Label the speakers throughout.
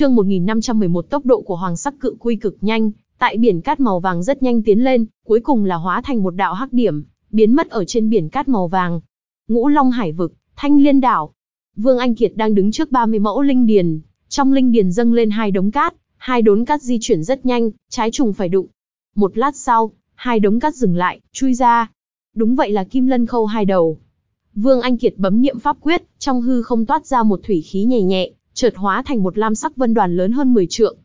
Speaker 1: Chương 1511 tốc độ của hoàng sắc cự quy cực nhanh, tại biển cát màu vàng rất nhanh tiến lên, cuối cùng là hóa thành một đạo hắc điểm, biến mất ở trên biển cát màu vàng. Ngũ Long Hải vực, Thanh Liên đảo. Vương Anh Kiệt đang đứng trước 30 mẫu linh điền, trong linh điền dâng lên hai đống cát, hai đốn cát di chuyển rất nhanh, trái trùng phải đụng. Một lát sau, hai đống cát dừng lại, chui ra. Đúng vậy là Kim Lân Khâu hai đầu. Vương Anh Kiệt bấm niệm pháp quyết, trong hư không toát ra một thủy khí nhẹ nhẹ, chợt hóa thành một lam sắc vân đoàn lớn hơn 10 trượng.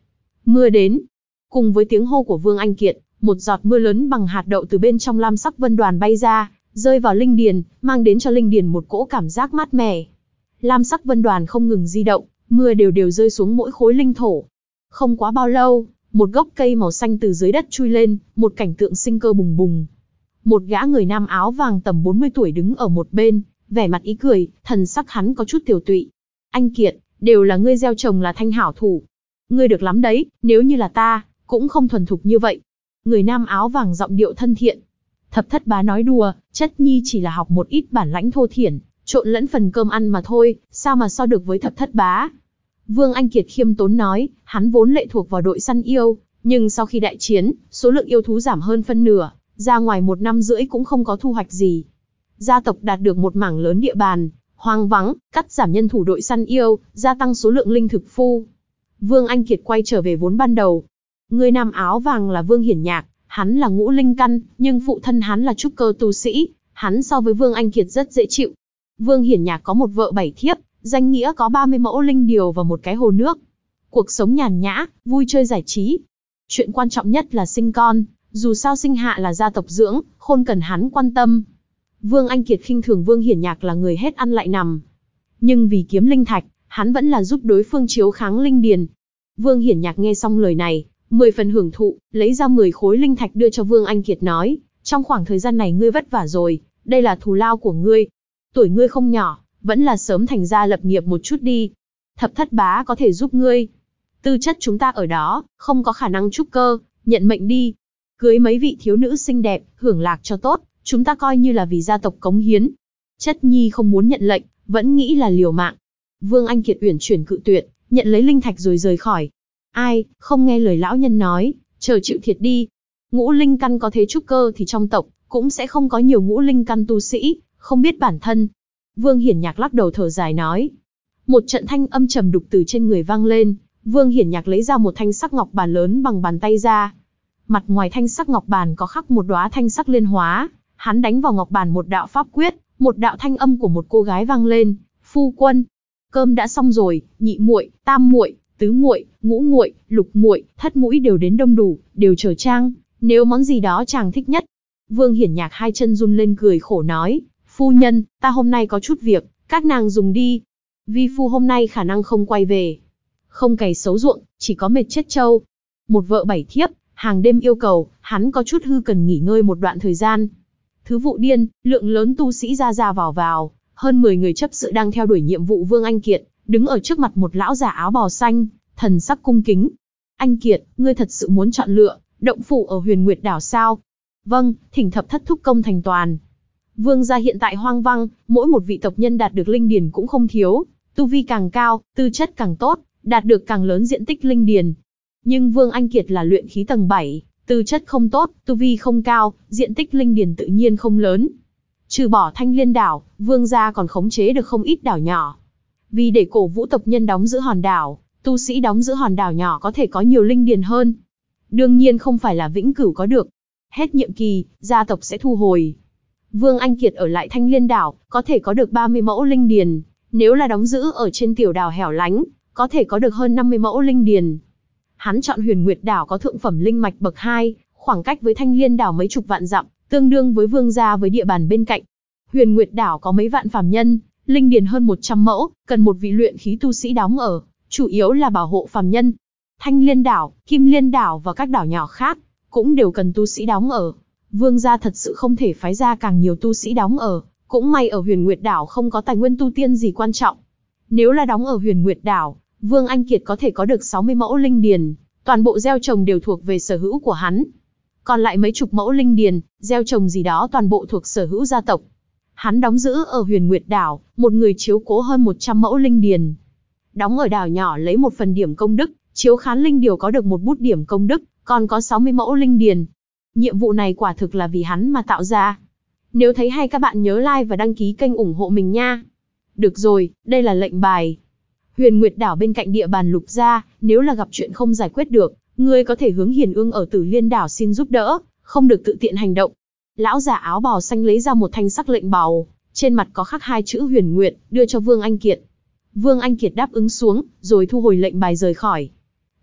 Speaker 1: Mưa đến. Cùng với tiếng hô của Vương Anh Kiệt, một giọt mưa lớn bằng hạt đậu từ bên trong lam sắc vân đoàn bay ra, rơi vào linh điền, mang đến cho linh điền một cỗ cảm giác mát mẻ. Lam sắc vân đoàn không ngừng di động, mưa đều đều rơi xuống mỗi khối linh thổ. Không quá bao lâu, một gốc cây màu xanh từ dưới đất chui lên, một cảnh tượng sinh cơ bùng bùng. Một gã người nam áo vàng tầm 40 tuổi đứng ở một bên, vẻ mặt ý cười, thần sắc hắn có chút tiểu tụy. Anh Kiệt, đều là ngươi gieo trồng là thanh hảo thủ. Ngươi được lắm đấy, nếu như là ta, cũng không thuần thục như vậy. Người nam áo vàng giọng điệu thân thiện. Thập thất bá nói đùa, chất nhi chỉ là học một ít bản lãnh thô thiển, trộn lẫn phần cơm ăn mà thôi, sao mà so được với thập thất bá. Vương Anh Kiệt khiêm tốn nói, hắn vốn lệ thuộc vào đội săn yêu, nhưng sau khi đại chiến, số lượng yêu thú giảm hơn phân nửa, ra ngoài một năm rưỡi cũng không có thu hoạch gì. Gia tộc đạt được một mảng lớn địa bàn, hoang vắng, cắt giảm nhân thủ đội săn yêu, gia tăng số lượng linh thực phu. Vương Anh Kiệt quay trở về vốn ban đầu. Người nam áo vàng là Vương Hiển Nhạc, hắn là ngũ linh căn, nhưng phụ thân hắn là trúc cơ tu sĩ, hắn so với Vương Anh Kiệt rất dễ chịu. Vương Hiển Nhạc có một vợ bảy thiếp, danh nghĩa có 30 mẫu linh điều và một cái hồ nước. Cuộc sống nhàn nhã, vui chơi giải trí. Chuyện quan trọng nhất là sinh con, dù sao sinh hạ là gia tộc dưỡng, khôn cần hắn quan tâm, Vương Anh Kiệt khinh thường Vương Hiển Nhạc là người hết ăn lại nằm. Nhưng vì kiếm linh thạch, hắn vẫn là giúp đối phương chiếu kháng linh điền. Vương Hiển Nhạc nghe xong lời này, mười phần hưởng thụ, lấy ra 10 khối linh thạch đưa cho Vương Anh Kiệt nói, trong khoảng thời gian này ngươi vất vả rồi, đây là thù lao của ngươi. Tuổi ngươi không nhỏ, vẫn là sớm thành ra lập nghiệp một chút đi. Thập thất bá có thể giúp ngươi. Tư chất chúng ta ở đó, không có khả năng trúc cơ, nhận mệnh đi. Cưới mấy vị thiếu nữ xinh đẹp, hưởng lạc cho tốt, chúng ta coi như là vì gia tộc cống hiến. Chất nhi không muốn nhận lệnh, vẫn nghĩ là liều mạng. Vương Anh Kiệt uyển chuyển cự tuyệt, nhận lấy linh thạch rồi rời khỏi. Ai, không nghe lời lão nhân nói, chờ chịu thiệt đi. Ngũ linh căn có thế trúc cơ thì trong tộc cũng sẽ không có nhiều ngũ linh căn tu sĩ, không biết bản thân. Vương Hiển Nhạc lắc đầu thở dài nói. Một trận thanh âm trầm đục từ trên người vang lên, Vương Hiển Nhạc lấy ra một thanh sắc ngọc bàn lớn bằng bàn tay ra. Mặt ngoài thanh sắc ngọc bàn có khắc một đóa thanh sắc liên hóa, Hắn đánh vào ngọc bàn một đạo pháp quyết, một đạo thanh âm của một cô gái vang lên, "Phu quân, cơm đã xong rồi, nhị muội, tam muội, tứ muội, ngũ muội, lục muội, thất mũi đều đến đông đủ, đều chờ trang, nếu món gì đó chàng thích nhất." Vương Hiển Nhạc hai chân run lên cười khổ nói, "Phu nhân, ta hôm nay có chút việc, các nàng dùng đi. Vi phu hôm nay khả năng không quay về." Không cày xấu ruộng, chỉ có mệt chết trâu. Một vợ bảy thiếp, hàng đêm yêu cầu, hắn có chút hư cần nghỉ ngơi một đoạn thời gian. Thứ vụ điên, lượng lớn tu sĩ ra ra vào vào, hơn 10 người chấp sự đang theo đuổi nhiệm vụ Vương Anh Kiệt, đứng ở trước mặt một lão giả áo bò xanh, thần sắc cung kính. Anh Kiệt, ngươi thật sự muốn chọn lựa, động phủ ở huyền nguyệt đảo sao? Vâng, thỉnh thập thất thúc công thành toàn. Vương gia hiện tại hoang văng, mỗi một vị tộc nhân đạt được linh điền cũng không thiếu, tu vi càng cao, tư chất càng tốt, đạt được càng lớn diện tích linh điền. Nhưng Vương Anh Kiệt là luyện khí tầng 7, tư chất không tốt, tu vi không cao, diện tích linh điền tự nhiên không lớn. Trừ bỏ thanh liên đảo, vương gia còn khống chế được không ít đảo nhỏ. Vì để cổ vũ tộc nhân đóng giữ hòn đảo, tu sĩ đóng giữ hòn đảo nhỏ có thể có nhiều linh điền hơn. Đương nhiên không phải là vĩnh cửu có được. Hết nhiệm kỳ, gia tộc sẽ thu hồi. Vương Anh Kiệt ở lại thanh liên đảo, có thể có được 30 mẫu linh điền. Nếu là đóng giữ ở trên tiểu đảo hẻo lánh, có thể có được hơn 50 mẫu linh điền hắn chọn Huyền Nguyệt đảo có thượng phẩm linh mạch bậc 2, khoảng cách với Thanh Liên đảo mấy chục vạn dặm, tương đương với vương gia với địa bàn bên cạnh. Huyền Nguyệt đảo có mấy vạn phàm nhân, linh điền hơn 100 mẫu, cần một vị luyện khí tu sĩ đóng ở, chủ yếu là bảo hộ phàm nhân. Thanh Liên đảo, Kim Liên đảo và các đảo nhỏ khác cũng đều cần tu sĩ đóng ở. Vương gia thật sự không thể phái ra càng nhiều tu sĩ đóng ở, cũng may ở Huyền Nguyệt đảo không có tài nguyên tu tiên gì quan trọng. Nếu là đóng ở Huyền Nguyệt đảo, Vương Anh Kiệt có thể có được 60 mẫu linh điền, toàn bộ gieo trồng đều thuộc về sở hữu của hắn. Còn lại mấy chục mẫu linh điền, gieo trồng gì đó toàn bộ thuộc sở hữu gia tộc. Hắn đóng giữ ở huyền Nguyệt Đảo, một người chiếu cố hơn 100 mẫu linh điền. Đóng ở đảo nhỏ lấy một phần điểm công đức, chiếu khán linh điều có được một bút điểm công đức, còn có 60 mẫu linh điền. Nhiệm vụ này quả thực là vì hắn mà tạo ra. Nếu thấy hay các bạn nhớ like và đăng ký kênh ủng hộ mình nha. Được rồi, đây là lệnh bài, Huyền Nguyệt đảo bên cạnh địa bàn Lục gia, nếu là gặp chuyện không giải quyết được, ngươi có thể hướng Hiền Ương ở Tử Liên đảo xin giúp đỡ, không được tự tiện hành động. Lão già áo bào xanh lấy ra một thanh sắc lệnh bào, trên mặt có khắc hai chữ Huyền Nguyệt, đưa cho Vương Anh Kiệt. Vương Anh Kiệt đáp ứng xuống, rồi thu hồi lệnh bài rời khỏi.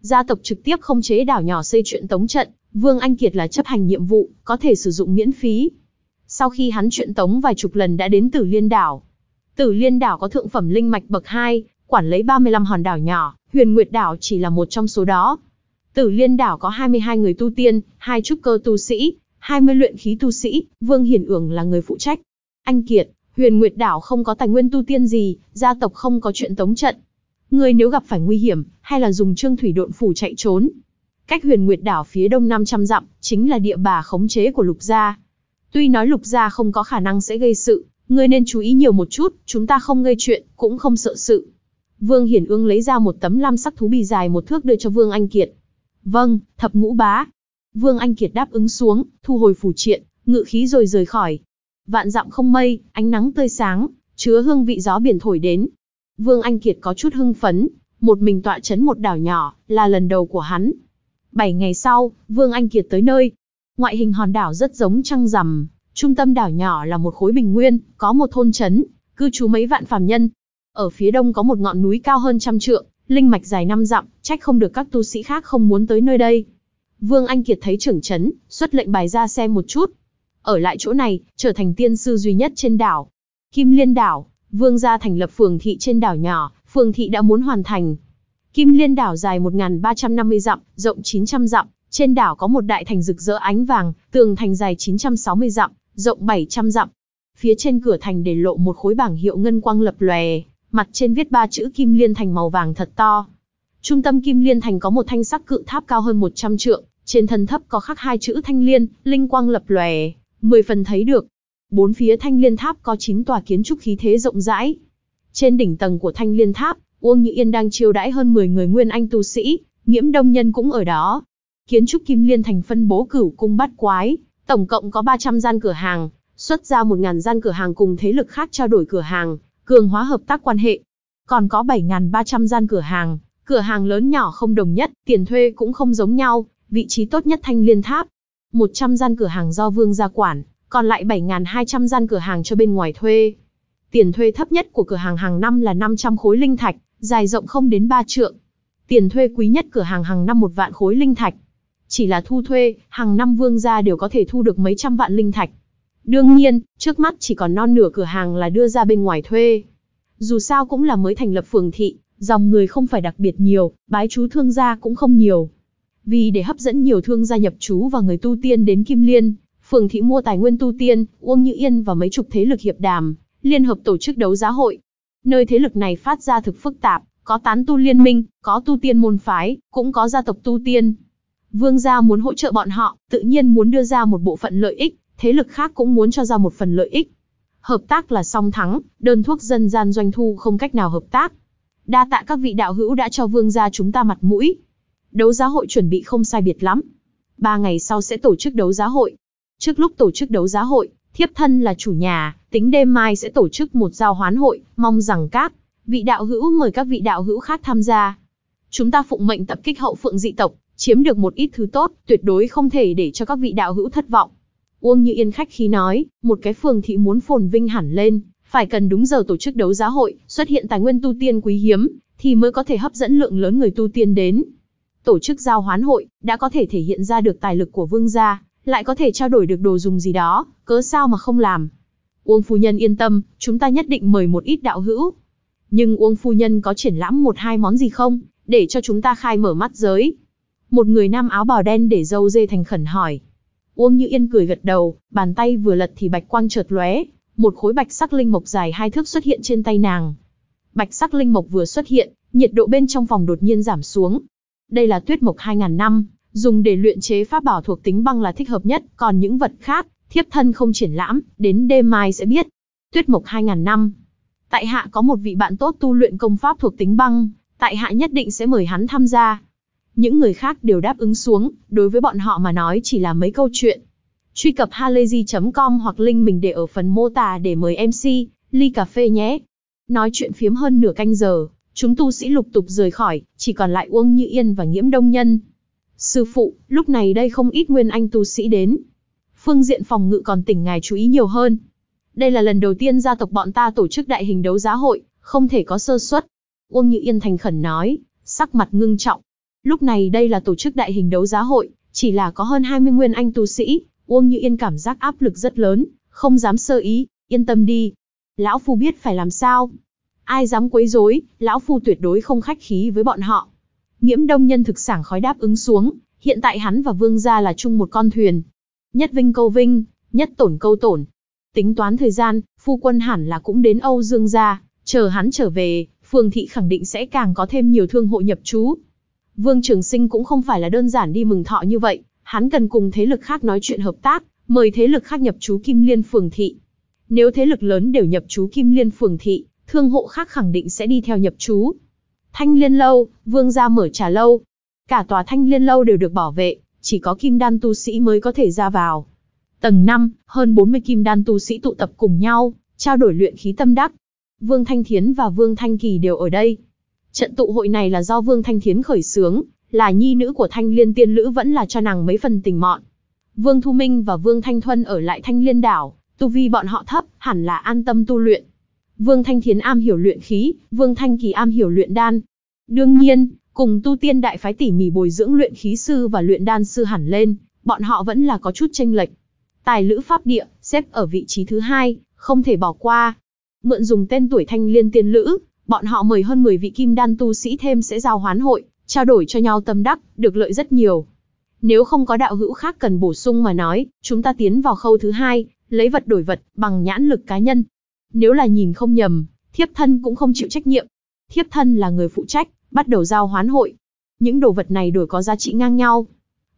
Speaker 1: Gia tộc trực tiếp không chế đảo nhỏ xây chuyện tống trận, Vương Anh Kiệt là chấp hành nhiệm vụ, có thể sử dụng miễn phí. Sau khi hắn chuyện tống vài chục lần đã đến Tử Liên đảo. Tử Liên đảo có thượng phẩm linh mạch bậc 2, quản lấy 35 hòn đảo nhỏ, Huyền Nguyệt đảo chỉ là một trong số đó. Tử Liên đảo có 22 người tu tiên, hai trúc cơ tu sĩ, 20 luyện khí tu sĩ, Vương Hiển Ưởng là người phụ trách. Anh Kiệt, Huyền Nguyệt đảo không có tài nguyên tu tiên gì, gia tộc không có chuyện tống trận. Người nếu gặp phải nguy hiểm, hay là dùng Trương Thủy Độn phủ chạy trốn. Cách Huyền Nguyệt đảo phía đông 500 dặm, chính là địa bà khống chế của Lục gia. Tuy nói Lục gia không có khả năng sẽ gây sự, người nên chú ý nhiều một chút, chúng ta không gây chuyện, cũng không sợ sự. Vương Hiển Ương lấy ra một tấm lam sắc thú bì dài một thước đưa cho Vương Anh Kiệt. Vâng, thập ngũ bá. Vương Anh Kiệt đáp ứng xuống, thu hồi phủ triện, ngự khí rồi rời khỏi. Vạn dặm không mây, ánh nắng tươi sáng, chứa hương vị gió biển thổi đến. Vương Anh Kiệt có chút hưng phấn, một mình tọa chấn một đảo nhỏ, là lần đầu của hắn. Bảy ngày sau, Vương Anh Kiệt tới nơi. Ngoại hình hòn đảo rất giống trăng rằm, trung tâm đảo nhỏ là một khối bình nguyên, có một thôn trấn, cư trú mấy vạn phàm nhân, ở phía đông có một ngọn núi cao hơn trăm trượng, linh mạch dài năm dặm, trách không được các tu sĩ khác không muốn tới nơi đây. Vương Anh Kiệt thấy trưởng chấn, xuất lệnh bài ra xem một chút. Ở lại chỗ này, trở thành tiên sư duy nhất trên đảo. Kim Liên đảo, Vương gia thành lập phường thị trên đảo nhỏ, phường thị đã muốn hoàn thành. Kim Liên đảo dài 1.350 dặm, rộng 900 dặm, trên đảo có một đại thành rực rỡ ánh vàng, tường thành dài 960 dặm, rộng 700 dặm. Phía trên cửa thành để lộ một khối bảng hiệu ngân quang lập lòe, mặt trên viết ba chữ Kim Liên Thành màu vàng thật to. Trung tâm Kim Liên Thành có một thanh sắc cự tháp cao hơn 100 trượng, trên thân thấp có khắc hai chữ Thanh Liên, linh quang lập lòe, mười phần thấy được. Bốn phía Thanh Liên Tháp có chín tòa kiến trúc khí thế rộng rãi. Trên đỉnh tầng của Thanh Liên Tháp, Uông Như Yên đang chiêu đãi hơn 10 người nguyên anh tu sĩ, Nghiễm Đông Nhân cũng ở đó. Kiến trúc Kim Liên Thành phân bố cửu cung bát quái, tổng cộng có 300 gian cửa hàng, xuất ra 1.000 gian cửa hàng cùng thế lực khác trao đổi cửa hàng, cường hóa hợp tác quan hệ. Còn có 7.300 gian cửa hàng, cửa hàng lớn nhỏ không đồng nhất, tiền thuê cũng không giống nhau, vị trí tốt nhất thanh liên tháp. 100 gian cửa hàng do vương gia quản, còn lại 7.200 gian cửa hàng cho bên ngoài thuê. Tiền thuê thấp nhất của cửa hàng hàng năm là 500 khối linh thạch, dài rộng không đến 3 trượng. Tiền thuê quý nhất cửa hàng hàng năm một vạn khối linh thạch. Chỉ là thu thuê, hàng năm vương gia đều có thể thu được mấy trăm vạn linh thạch. Đương nhiên, trước mắt chỉ còn non nửa cửa hàng là đưa ra bên ngoài thuê. Dù sao cũng là mới thành lập phường thị, dòng người không phải đặc biệt nhiều, bái chú thương gia cũng không nhiều. Vì để hấp dẫn nhiều thương gia nhập chú và người tu tiên đến Kim Liên, phường thị mua tài nguyên tu tiên, Uông Như Yên và mấy chục thế lực hiệp đàm, liên hợp tổ chức đấu giá hội. Nơi thế lực này phát ra thực phức tạp, có tán tu liên minh, có tu tiên môn phái, cũng có gia tộc tu tiên. Vương gia muốn hỗ trợ bọn họ, tự nhiên muốn đưa ra một bộ phận lợi ích, thế lực khác cũng muốn cho ra một phần lợi ích. Hợp tác là song thắng, đơn thuốc dân gian doanh thu không cách nào hợp tác. Đa tạ các vị đạo hữu đã cho vương gia chúng ta mặt mũi. Đấu giá hội chuẩn bị không sai biệt lắm. Ba ngày sau sẽ tổ chức đấu giá hội. Trước lúc tổ chức đấu giá hội, thiếp thân là chủ nhà, tính đêm mai sẽ tổ chức một giao hoán hội, mong rằng các vị đạo hữu mời các vị đạo hữu khác tham gia. Chúng ta phụng mệnh tập kích hậu phượng dị tộc, chiếm được một ít thứ tốt, tuyệt đối không thể để cho các vị đạo hữu thất vọng. Uông Như Yên khách khí nói, một cái phường thị muốn phồn vinh hẳn lên, phải cần đúng giờ tổ chức đấu giá hội, xuất hiện tài nguyên tu tiên quý hiếm, thì mới có thể hấp dẫn lượng lớn người tu tiên đến. Tổ chức giao hoán hội, đã có thể thể hiện ra được tài lực của vương gia, lại có thể trao đổi được đồ dùng gì đó, cớ sao mà không làm. Uông Phu Nhân yên tâm, chúng ta nhất định mời một ít đạo hữu. Nhưng Uông Phu Nhân có triển lãm một hai món gì không, để cho chúng ta khai mở mắt giới. Một người nam áo bào đen để dâu dê thành khẩn hỏi. Uông Như Yên cười gật đầu, bàn tay vừa lật thì bạch quang chợt lóe, một khối bạch sắc linh mộc dài hai thước xuất hiện trên tay nàng. Bạch sắc linh mộc vừa xuất hiện, nhiệt độ bên trong phòng đột nhiên giảm xuống. Đây là tuyết mộc 2000 năm, dùng để luyện chế pháp bảo thuộc tính băng là thích hợp nhất, còn những vật khác, thiếp thân không triển lãm, đến đêm mai sẽ biết. Tuyết mộc 2000 năm. Tại hạ có một vị bạn tốt tu luyện công pháp thuộc tính băng, tại hạ nhất định sẽ mời hắn tham gia, những người khác đều đáp ứng xuống, đối với bọn họ mà nói chỉ là mấy câu chuyện. Truy cập halayzi.com hoặc link mình để ở phần mô tả để mời MC, ly cà phê nhé. Nói chuyện phiếm hơn nửa canh giờ, chúng tu sĩ lục tục rời khỏi, chỉ còn lại Uông Như Yên và Nghiễm Đông Nhân. Sư phụ, lúc này đây không ít nguyên anh tu sĩ đến. Phương diện phòng ngự còn tỉnh ngài chú ý nhiều hơn. Đây là lần đầu tiên gia tộc bọn ta tổ chức đại hình đấu giá hội, không thể có sơ suất. Uông Như Yên thành khẩn nói, sắc mặt ngưng trọng, Lúc này đây là tổ chức đại hình đấu giá hội, chỉ là có hơn 20 nguyên anh tu sĩ, Uông Như Yên cảm giác áp lực rất lớn, không dám sơ ý, yên tâm đi. Lão Phu biết phải làm sao. Ai dám quấy rối, Lão Phu tuyệt đối không khách khí với bọn họ. Nghiễm đông nhân thực sảng khói đáp ứng xuống, hiện tại hắn và Vương gia là chung một con thuyền. Nhất vinh câu vinh, nhất tổn câu tổn. Tính toán thời gian, phu quân hẳn là cũng đến Âu Dương gia, chờ hắn trở về, phương thị khẳng định sẽ càng có thêm nhiều thương hộ nhập chú Vương Trường Sinh cũng không phải là đơn giản đi mừng thọ như vậy, hắn cần cùng thế lực khác nói chuyện hợp tác, mời thế lực khác nhập chú Kim Liên phường thị. Nếu thế lực lớn đều nhập chú Kim Liên phường thị, thương hộ khác khẳng định sẽ đi theo nhập chú. Thanh Liên lâu, Vương gia mở trà lâu, cả tòa Thanh Liên lâu đều được bảo vệ, chỉ có Kim Đan tu sĩ mới có thể ra vào. Tầng 5, hơn 40 Kim Đan tu sĩ tụ tập cùng nhau, trao đổi luyện khí tâm đắc. Vương Thanh Thiến và Vương Thanh Kỳ đều ở đây, Trận tụ hội này là do Vương Thanh Thiến khởi xướng, là nhi nữ của Thanh Liên Tiên Lữ vẫn là cho nàng mấy phần tình mọn. Vương Thu Minh và Vương Thanh Thuân ở lại Thanh Liên Đảo, tu vi bọn họ thấp, hẳn là an tâm tu luyện. Vương Thanh Thiến am hiểu luyện khí, Vương Thanh Kỳ am hiểu luyện đan. Đương nhiên, cùng tu tiên đại phái tỉ mỉ bồi dưỡng luyện khí sư và luyện đan sư hẳn lên, bọn họ vẫn là có chút tranh lệch. Tài lữ pháp địa, xếp ở vị trí thứ hai, không thể bỏ qua. Mượn dùng tên tuổi thanh liên tiên lữ, Bọn họ mời hơn 10 vị kim đan tu sĩ thêm sẽ giao hoán hội, trao đổi cho nhau tâm đắc, được lợi rất nhiều. Nếu không có đạo hữu khác cần bổ sung mà nói, chúng ta tiến vào khâu thứ hai, lấy vật đổi vật, bằng nhãn lực cá nhân. Nếu là nhìn không nhầm, thiếp thân cũng không chịu trách nhiệm. Thiếp thân là người phụ trách, bắt đầu giao hoán hội. Những đồ vật này đổi có giá trị ngang nhau.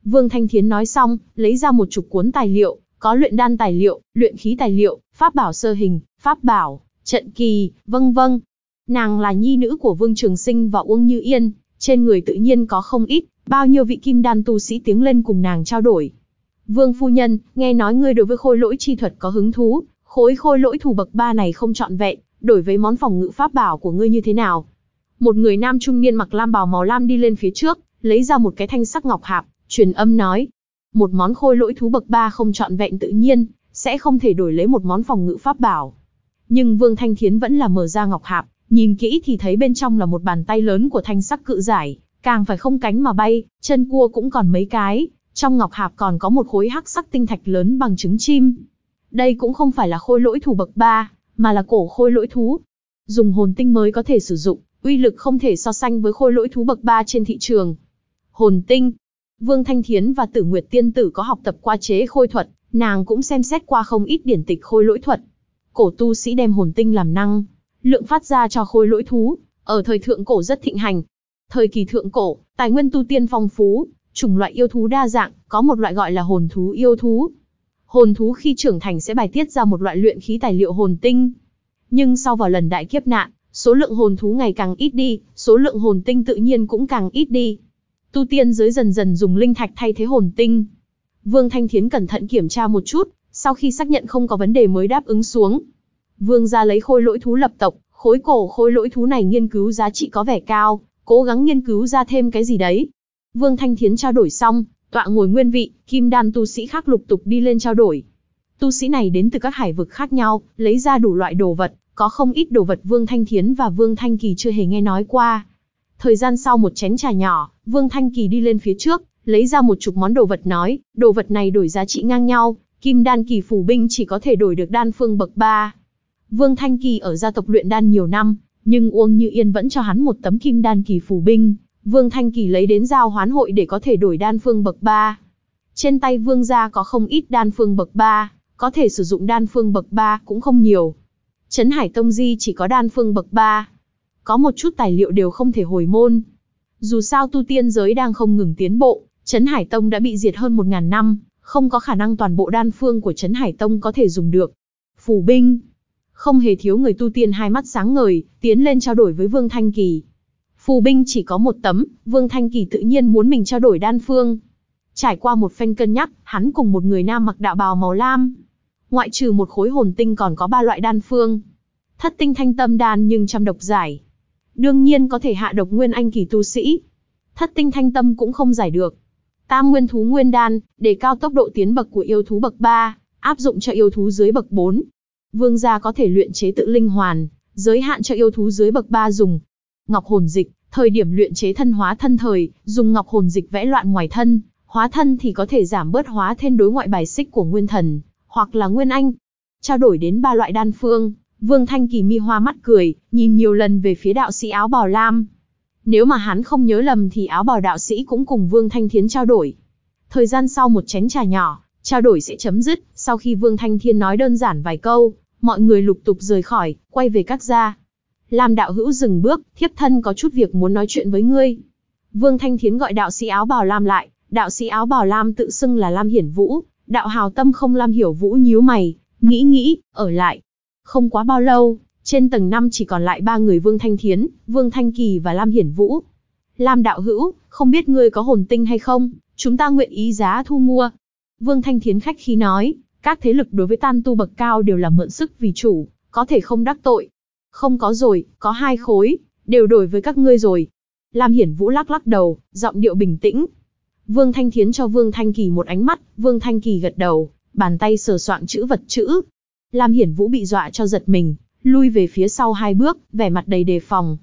Speaker 1: Vương Thanh Thiến nói xong, lấy ra một chục cuốn tài liệu, có luyện đan tài liệu, luyện khí tài liệu, pháp bảo sơ hình, pháp bảo, trận kỳ, vân vân. Nàng là nhi nữ của Vương Trường Sinh và Uông Như Yên, trên người tự nhiên có không ít, bao nhiêu vị kim đan tu sĩ tiếng lên cùng nàng trao đổi. Vương phu nhân, nghe nói ngươi đối với khôi lỗi chi thuật có hứng thú, khối khôi lỗi thủ bậc ba này không trọn vẹn, đổi với món phòng ngự pháp bảo của ngươi như thế nào? Một người nam trung niên mặc lam bào màu lam đi lên phía trước, lấy ra một cái thanh sắc ngọc hạp, truyền âm nói: "Một món khôi lỗi thú bậc ba không trọn vẹn tự nhiên, sẽ không thể đổi lấy một món phòng ngự pháp bảo." Nhưng Vương Thanh Thiến vẫn là mở ra ngọc hạp, Nhìn kỹ thì thấy bên trong là một bàn tay lớn của thanh sắc cự giải, càng phải không cánh mà bay, chân cua cũng còn mấy cái, trong ngọc hạp còn có một khối hắc sắc tinh thạch lớn bằng trứng chim. Đây cũng không phải là khôi lỗi thủ bậc 3, mà là cổ khôi lỗi thú. Dùng hồn tinh mới có thể sử dụng, uy lực không thể so sánh với khôi lỗi thú bậc 3 trên thị trường. Hồn tinh Vương Thanh Thiến và Tử Nguyệt Tiên Tử có học tập qua chế khôi thuật, nàng cũng xem xét qua không ít điển tịch khôi lỗi thuật. Cổ tu sĩ đem hồn tinh làm năng, lượng phát ra cho khối lỗi thú, ở thời thượng cổ rất thịnh hành. Thời kỳ thượng cổ, tài nguyên tu tiên phong phú, chủng loại yêu thú đa dạng, có một loại gọi là hồn thú yêu thú. Hồn thú khi trưởng thành sẽ bài tiết ra một loại luyện khí tài liệu hồn tinh. Nhưng sau vào lần đại kiếp nạn, số lượng hồn thú ngày càng ít đi, số lượng hồn tinh tự nhiên cũng càng ít đi. Tu tiên giới dần dần dùng linh thạch thay thế hồn tinh. Vương Thanh Thiến cẩn thận kiểm tra một chút, sau khi xác nhận không có vấn đề mới đáp ứng xuống, Vương gia lấy khôi lỗi thú lập tộc, khối cổ khôi lỗi thú này nghiên cứu giá trị có vẻ cao, cố gắng nghiên cứu ra thêm cái gì đấy. Vương Thanh Thiến trao đổi xong, tọa ngồi nguyên vị, kim đan tu sĩ khác lục tục đi lên trao đổi. Tu sĩ này đến từ các hải vực khác nhau, lấy ra đủ loại đồ vật, có không ít đồ vật Vương Thanh Thiến và Vương Thanh Kỳ chưa hề nghe nói qua. Thời gian sau một chén trà nhỏ, Vương Thanh Kỳ đi lên phía trước, lấy ra một chục món đồ vật nói, đồ vật này đổi giá trị ngang nhau, kim đan kỳ phủ binh chỉ có thể đổi được đan phương bậc 3, Vương Thanh Kỳ ở gia tộc luyện đan nhiều năm, nhưng Uông Như Yên vẫn cho hắn một tấm kim đan kỳ phù binh, Vương Thanh Kỳ lấy đến giao hoán hội để có thể đổi đan phương bậc 3. Trên tay Vương gia có không ít đan phương bậc 3, có thể sử dụng đan phương bậc 3 cũng không nhiều. Trấn Hải Tông Di chỉ có đan phương bậc 3. Có một chút tài liệu đều không thể hồi môn. Dù sao tu tiên giới đang không ngừng tiến bộ, Trấn Hải Tông đã bị diệt hơn 1.000 năm, không có khả năng toàn bộ đan phương của Trấn Hải Tông có thể dùng được. Phù binh, không hề thiếu người tu tiên hai mắt sáng ngời, tiến lên trao đổi với Vương Thanh Kỳ. Phù binh chỉ có một tấm, Vương Thanh Kỳ tự nhiên muốn mình trao đổi đan phương. Trải qua một phen cân nhắc, hắn cùng một người nam mặc đạo bào màu lam. Ngoại trừ một khối hồn tinh còn có ba loại đan phương. Thất tinh thanh tâm đan nhưng trăm độc giải. Đương nhiên có thể hạ độc nguyên anh kỳ tu sĩ. Thất tinh thanh tâm cũng không giải được. Tam nguyên thú nguyên đan, để cao tốc độ tiến bậc của yêu thú bậc 3, áp dụng cho yêu thú dưới bậc 4, Vương gia có thể luyện chế tự linh hoàn, giới hạn cho yêu thú dưới bậc 3 dùng. Ngọc hồn dịch, thời điểm luyện chế thân hóa thân thời, dùng ngọc hồn dịch vẽ loạn ngoài thân, hóa thân thì có thể giảm bớt hóa thêm đối ngoại bài xích của nguyên thần, hoặc là nguyên anh. Trao đổi đến ba loại đan phương, Vương Thanh Kỳ mi hoa mắt cười, nhìn nhiều lần về phía đạo sĩ áo bào lam. Nếu mà hắn không nhớ lầm thì áo bào đạo sĩ cũng cùng Vương Thanh Thiến trao đổi. Thời gian sau một chén trà nhỏ, trao đổi sẽ chấm dứt, sau khi Vương Thanh Thiên nói đơn giản vài câu, mọi người lục tục rời khỏi, quay về các gia. Lam đạo hữu dừng bước, thiếp thân có chút việc muốn nói chuyện với ngươi. Vương Thanh Thiến gọi đạo sĩ áo bào Lam lại, đạo sĩ áo bào Lam tự xưng là Lam Hiển Vũ, đạo hào tâm không Lam Hiểu Vũ nhíu mày, nghĩ nghĩ, ở lại. Không quá bao lâu, trên tầng 5 chỉ còn lại ba người Vương Thanh Thiến, Vương Thanh Kỳ và Lam Hiển Vũ. Lam đạo hữu, không biết ngươi có hồn tinh hay không, chúng ta nguyện ý giá thu mua. Vương Thanh Thiến khách khí nói, các thế lực đối với tan tu bậc cao đều là mượn sức vì chủ, có thể không đắc tội. Không có rồi, có hai khối, đều đổi với các ngươi rồi. Lam Hiển Vũ lắc lắc đầu, giọng điệu bình tĩnh. Vương Thanh Thiến cho Vương Thanh Kỳ một ánh mắt, Vương Thanh Kỳ gật đầu, bàn tay sờ soạn chữ vật chữ. Lam Hiển Vũ bị dọa cho giật mình, lui về phía sau hai bước, vẻ mặt đầy đề phòng.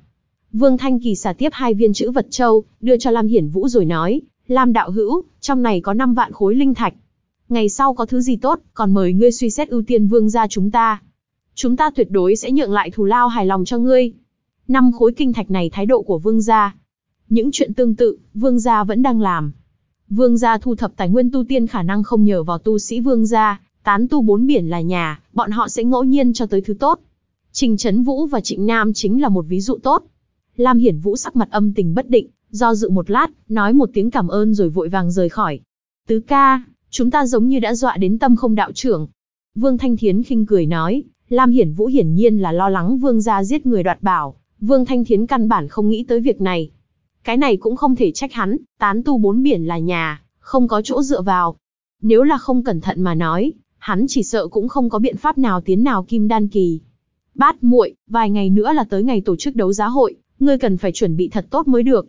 Speaker 1: Vương Thanh Kỳ xả tiếp hai viên chữ vật châu, đưa cho Lam Hiển Vũ rồi nói, Lam đạo hữu, trong này có 5 vạn khối linh thạch ngày sau có thứ gì tốt, còn mời ngươi suy xét ưu tiên vương gia chúng ta. Chúng ta tuyệt đối sẽ nhượng lại thù lao hài lòng cho ngươi. Năm khối kinh thạch này thái độ của vương gia. Những chuyện tương tự, vương gia vẫn đang làm. Vương gia thu thập tài nguyên tu tiên khả năng không nhờ vào tu sĩ vương gia, tán tu bốn biển là nhà, bọn họ sẽ ngẫu nhiên cho tới thứ tốt. Trình Trấn Vũ và Trịnh Nam chính là một ví dụ tốt. Lam Hiển Vũ sắc mặt âm tình bất định, do dự một lát, nói một tiếng cảm ơn rồi vội vàng rời khỏi. Tứ ca, Chúng ta giống như đã dọa đến tâm không đạo trưởng. Vương Thanh Thiến khinh cười nói, Lam Hiển Vũ hiển nhiên là lo lắng Vương gia giết người đoạt bảo. Vương Thanh Thiến căn bản không nghĩ tới việc này. Cái này cũng không thể trách hắn, tán tu bốn biển là nhà, không có chỗ dựa vào. Nếu là không cẩn thận mà nói, hắn chỉ sợ cũng không có biện pháp nào tiến nào kim đan kỳ. Bát muội, vài ngày nữa là tới ngày tổ chức đấu giá hội, ngươi cần phải chuẩn bị thật tốt mới được.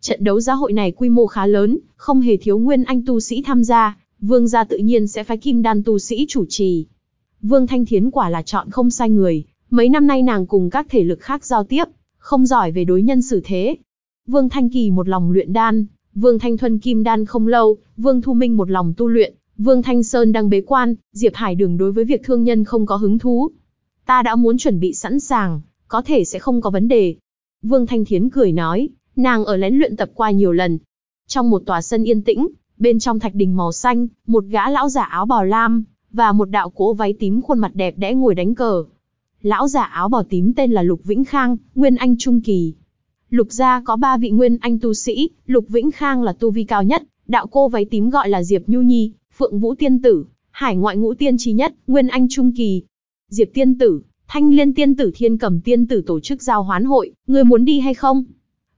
Speaker 1: Trận đấu giá hội này quy mô khá lớn, không hề thiếu nguyên anh tu sĩ tham gia, vương gia tự nhiên sẽ phái kim đan tu sĩ chủ trì. Vương Thanh Thiến quả là chọn không sai người, mấy năm nay nàng cùng các thể lực khác giao tiếp, không giỏi về đối nhân xử thế. Vương Thanh Kỳ một lòng luyện đan, Vương Thanh Thuần kim đan không lâu, Vương Thu Minh một lòng tu luyện, Vương Thanh Sơn đang bế quan, Diệp Hải Đường đối với việc thương nhân không có hứng thú. Ta đã muốn chuẩn bị sẵn sàng, có thể sẽ không có vấn đề. Vương Thanh Thiến cười nói, nàng ở lén luyện tập qua nhiều lần. Trong một tòa sân yên tĩnh, Bên trong thạch đình màu xanh, một gã lão giả áo bào lam, và một đạo cỗ váy tím khuôn mặt đẹp đẽ ngồi đánh cờ. Lão giả áo bào tím tên là Lục Vĩnh Khang, Nguyên Anh Trung Kỳ. Lục gia có ba vị Nguyên Anh tu sĩ, Lục Vĩnh Khang là tu vi cao nhất, đạo cô váy tím gọi là Diệp Nhu Nhi, Phượng Vũ Tiên Tử, Hải Ngoại Ngũ Tiên Trí Nhất, Nguyên Anh Trung Kỳ. Diệp Tiên Tử, Thanh Liên Tiên Tử Thiên Cầm Tiên Tử tổ chức giao hoán hội, người muốn đi hay không?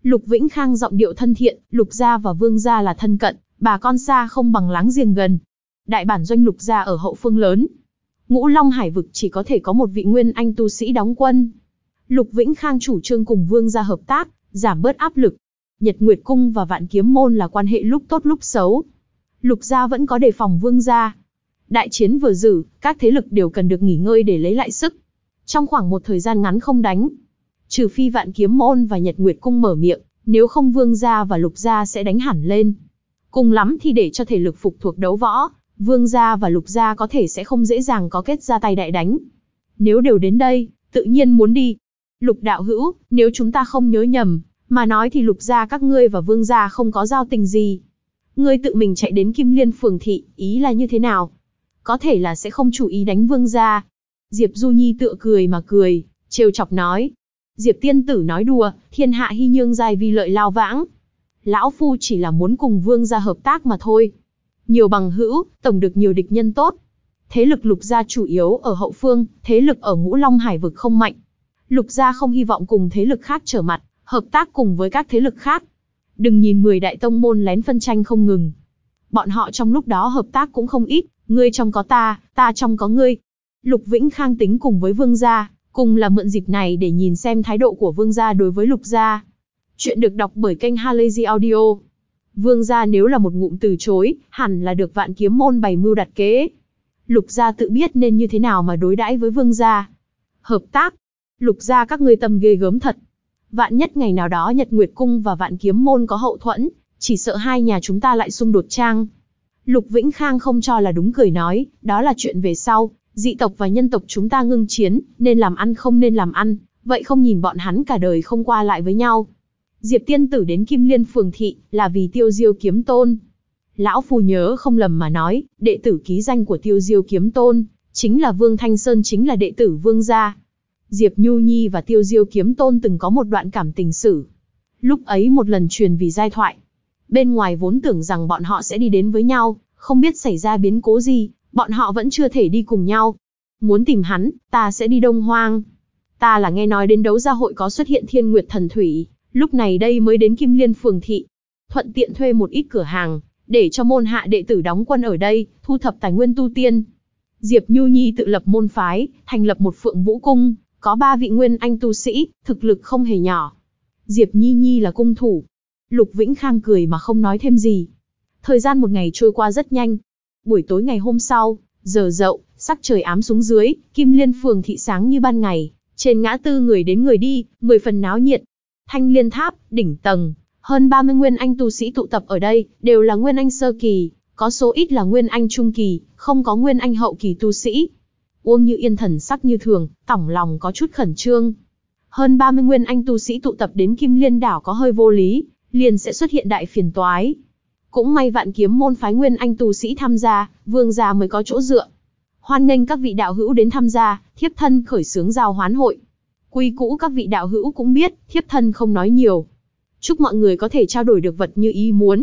Speaker 1: Lục Vĩnh Khang giọng điệu thân thiện, Lục gia và Vương gia là thân cận, bà con xa không bằng láng giềng gần. Đại bản doanh lục gia ở hậu phương lớn. Ngũ Long Hải vực chỉ có thể có một vị nguyên anh tu sĩ đóng quân. Lục Vĩnh Khang chủ trương cùng vương gia hợp tác, giảm bớt áp lực. Nhật Nguyệt Cung và Vạn Kiếm Môn là quan hệ lúc tốt lúc xấu. Lục gia vẫn có đề phòng vương gia. Đại chiến vừa dử, các thế lực đều cần được nghỉ ngơi để lấy lại sức. Trong khoảng một thời gian ngắn không đánh. Trừ phi Vạn Kiếm Môn và Nhật Nguyệt Cung mở miệng, nếu không vương gia và lục gia sẽ đánh hẳn lên. Cùng lắm thì để cho thể lực phục thuộc đấu võ, vương gia và lục gia có thể sẽ không dễ dàng có kết ra tay đại đánh. Nếu đều đến đây, tự nhiên muốn đi. Lục đạo hữu, nếu chúng ta không nhớ nhầm, mà nói thì lục gia các ngươi và vương gia không có giao tình gì. Ngươi tự mình chạy đến Kim Liên phường thị, ý là như thế nào? Có thể là sẽ không chú ý đánh vương gia. Diệp Du Nhi tựa cười mà cười, trêu chọc nói. Diệp tiên tử nói đùa, thiên hạ hy nhương dài vì lợi lao vãng, lão phu chỉ là muốn cùng vương gia hợp tác mà thôi. Nhiều bằng hữu, tổng được nhiều địch nhân tốt. Thế lực lục gia chủ yếu ở hậu phương, thế lực ở ngũ long hải vực không mạnh. Lục gia không hy vọng cùng thế lực khác trở mặt, hợp tác cùng với các thế lực khác. Đừng nhìn 10 đại tông môn lén phân tranh không ngừng. Bọn họ trong lúc đó hợp tác cũng không ít, ngươi trong có ta, ta trong có ngươi. Lục Vĩnh Khang tính cùng với vương gia, cùng là mượn dịp này để nhìn xem thái độ của vương gia đối với lục gia Chuyện được đọc bởi kênh Halazy Audio. Vương gia nếu là một ngụm từ chối, hẳn là được vạn kiếm môn bày mưu đặt kế. Lục gia tự biết nên như thế nào mà đối đãi với vương gia. Hợp tác. Lục gia các ngươi tâm ghê gớm thật. Vạn nhất ngày nào đó Nhật Nguyệt Cung và vạn kiếm môn có hậu thuẫn, chỉ sợ hai nhà chúng ta lại xung đột trang. Lục Vĩnh Khang không cho là đúng cười nói, đó là chuyện về sau, dị tộc và nhân tộc chúng ta ngưng chiến, nên làm ăn không nên làm ăn, vậy không nhìn bọn hắn cả đời không qua lại với nhau. Diệp Tiên Tử đến Kim Liên Phường Thị là vì Tiêu Diêu Kiếm Tôn. Lão Phu nhớ không lầm mà nói, đệ tử ký danh của Tiêu Diêu Kiếm Tôn, chính là Vương Thanh Sơn chính là đệ tử Vương Gia. Diệp Nhu Nhi và Tiêu Diêu Kiếm Tôn từng có một đoạn cảm tình sử. Lúc ấy một lần truyền vì giai thoại. Bên ngoài vốn tưởng rằng bọn họ sẽ đi đến với nhau, không biết xảy ra biến cố gì, bọn họ vẫn chưa thể đi cùng nhau. Muốn tìm hắn, ta sẽ đi Đông Hoang. Ta là nghe nói đến đấu gia hội có xuất hiện thiên nguyệt thần thủy, Lúc này đây mới đến Kim Liên phường thị, thuận tiện thuê một ít cửa hàng, để cho môn hạ đệ tử đóng quân ở đây, thu thập tài nguyên tu tiên. Diệp Nhu Nhi tự lập môn phái, thành lập một phượng vũ cung, có ba vị nguyên anh tu sĩ, thực lực không hề nhỏ. Diệp Nhi Nhi là cung thủ. Lục Vĩnh Khang cười mà không nói thêm gì. Thời gian một ngày trôi qua rất nhanh. Buổi tối ngày hôm sau, giờ dậu, sắc trời ám xuống dưới, kim liên phường thị sáng như ban ngày. Trên ngã tư người đến người đi, người phần náo nhiệt. Thanh Liên Tháp, đỉnh tầng, hơn 30 nguyên anh tu sĩ tụ tập ở đây, đều là nguyên anh sơ kỳ, có số ít là nguyên anh trung kỳ, không có nguyên anh hậu kỳ tu sĩ. Uông Như Yên thần sắc như thường, tổng lòng có chút khẩn trương. Hơn 30 nguyên anh tu sĩ tụ tập đến Kim Liên đảo có hơi vô lý, liền sẽ xuất hiện đại phiền toái. Cũng may vạn kiếm môn phái nguyên anh tu sĩ tham gia, vương gia mới có chỗ dựa. Hoan nghênh các vị đạo hữu đến tham gia, thiếp thân khởi sướng giao hoán hội. Quy cũ các vị đạo hữu cũng biết, thiếp thân không nói nhiều. Chúc mọi người có thể trao đổi được vật như ý muốn.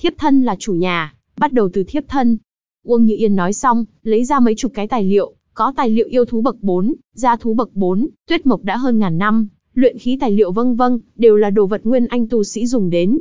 Speaker 1: Thiếp thân là chủ nhà, bắt đầu từ thiếp thân. Uông Như Yên nói xong, lấy ra mấy chục cái tài liệu, có tài liệu yêu thú bậc 4, gia thú bậc 4, tuyết mộc đã hơn ngàn năm, luyện khí tài liệu vân vân, đều là đồ vật nguyên anh tu sĩ dùng đến.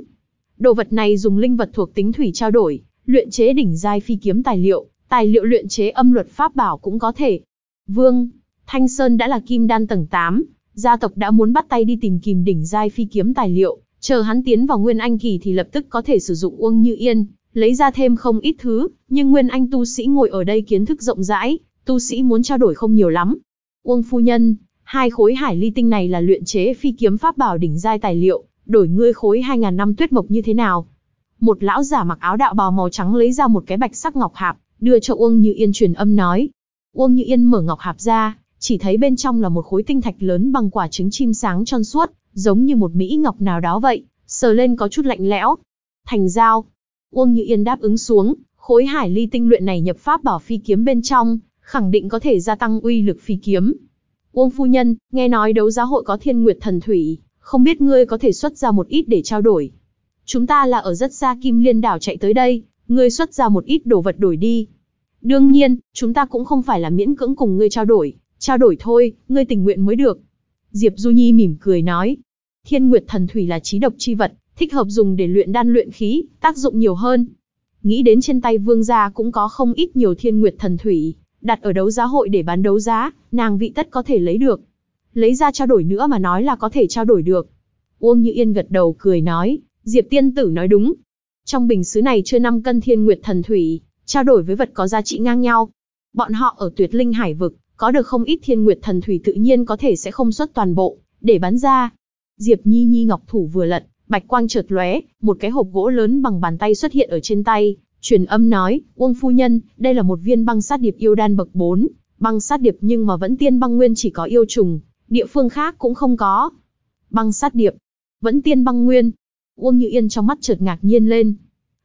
Speaker 1: Đồ vật này dùng linh vật thuộc tính thủy trao đổi, luyện chế đỉnh giai phi kiếm tài liệu, tài liệu luyện chế âm luật pháp bảo cũng có thể. Vương, Thanh Sơn đã là kim đan tầng 8, gia tộc đã muốn bắt tay đi tìm kìm đỉnh giai phi kiếm tài liệu, chờ hắn tiến vào Nguyên Anh kỳ thì lập tức có thể sử dụng Uông Như Yên, lấy ra thêm không ít thứ, nhưng Nguyên Anh tu sĩ ngồi ở đây kiến thức rộng rãi, tu sĩ muốn trao đổi không nhiều lắm. Uông phu nhân, hai khối hải ly tinh này là luyện chế phi kiếm pháp bảo đỉnh giai tài liệu, đổi ngươi khối 2000 năm tuyết mộc như thế nào? Một lão giả mặc áo đạo bào màu trắng lấy ra một cái bạch sắc ngọc hạp, đưa cho Uông Như Yên truyền âm nói. Uông Như Yên mở ngọc hạp ra, chỉ thấy bên trong là một khối tinh thạch lớn bằng quả trứng chim sáng tròn suốt, giống như một mỹ ngọc nào đó vậy, sờ lên có chút lạnh lẽo. Thành giao. Uông Như Yên đáp ứng xuống, khối hải ly tinh luyện này nhập pháp bảo phi kiếm bên trong, khẳng định có thể gia tăng uy lực phi kiếm. Uông phu nhân, nghe nói đấu giá hội có thiên nguyệt thần thủy, không biết ngươi có thể xuất ra một ít để trao đổi. Chúng ta là ở rất xa Kim Liên đảo chạy tới đây, ngươi xuất ra một ít đồ vật đổi đi. Đương nhiên, chúng ta cũng không phải là miễn cưỡng cùng ngươi trao đổi, Trao đổi thôi, ngươi tình nguyện mới được. Diệp Du Nhi mỉm cười nói. Thiên Nguyệt Thần Thủy là trí độc chi vật, thích hợp dùng để luyện đan luyện khí, tác dụng nhiều hơn. Nghĩ đến trên tay vương gia cũng có không ít nhiều Thiên Nguyệt Thần Thủy, đặt ở đấu giá hội để bán đấu giá, nàng vị tất có thể lấy được. Lấy ra trao đổi nữa mà nói là có thể trao đổi được. Uông Như Yên gật đầu cười nói, Diệp Tiên Tử nói đúng. Trong bình xứ này chưa 5 cân Thiên Nguyệt Thần Thủy, trao đổi với vật có giá trị ngang nhau. Bọn họ ở Tuyệt Linh Hải vực có được không ít thiên nguyệt thần thủy tự nhiên có thể sẽ không xuất toàn bộ, để bán ra. Diệp Nhi Nhi ngọc thủ vừa lật, bạch quang chợt lóe, một cái hộp gỗ lớn bằng bàn tay xuất hiện ở trên tay, truyền âm nói, "Uông phu nhân, đây là một viên băng sát điệp yêu đan bậc 4, băng sát điệp nhưng mà vẫn tiên băng nguyên chỉ có yêu trùng, địa phương khác cũng không có." Băng sát điệp, vẫn tiên băng nguyên. Uông Như Yên trong mắt chợt ngạc nhiên lên.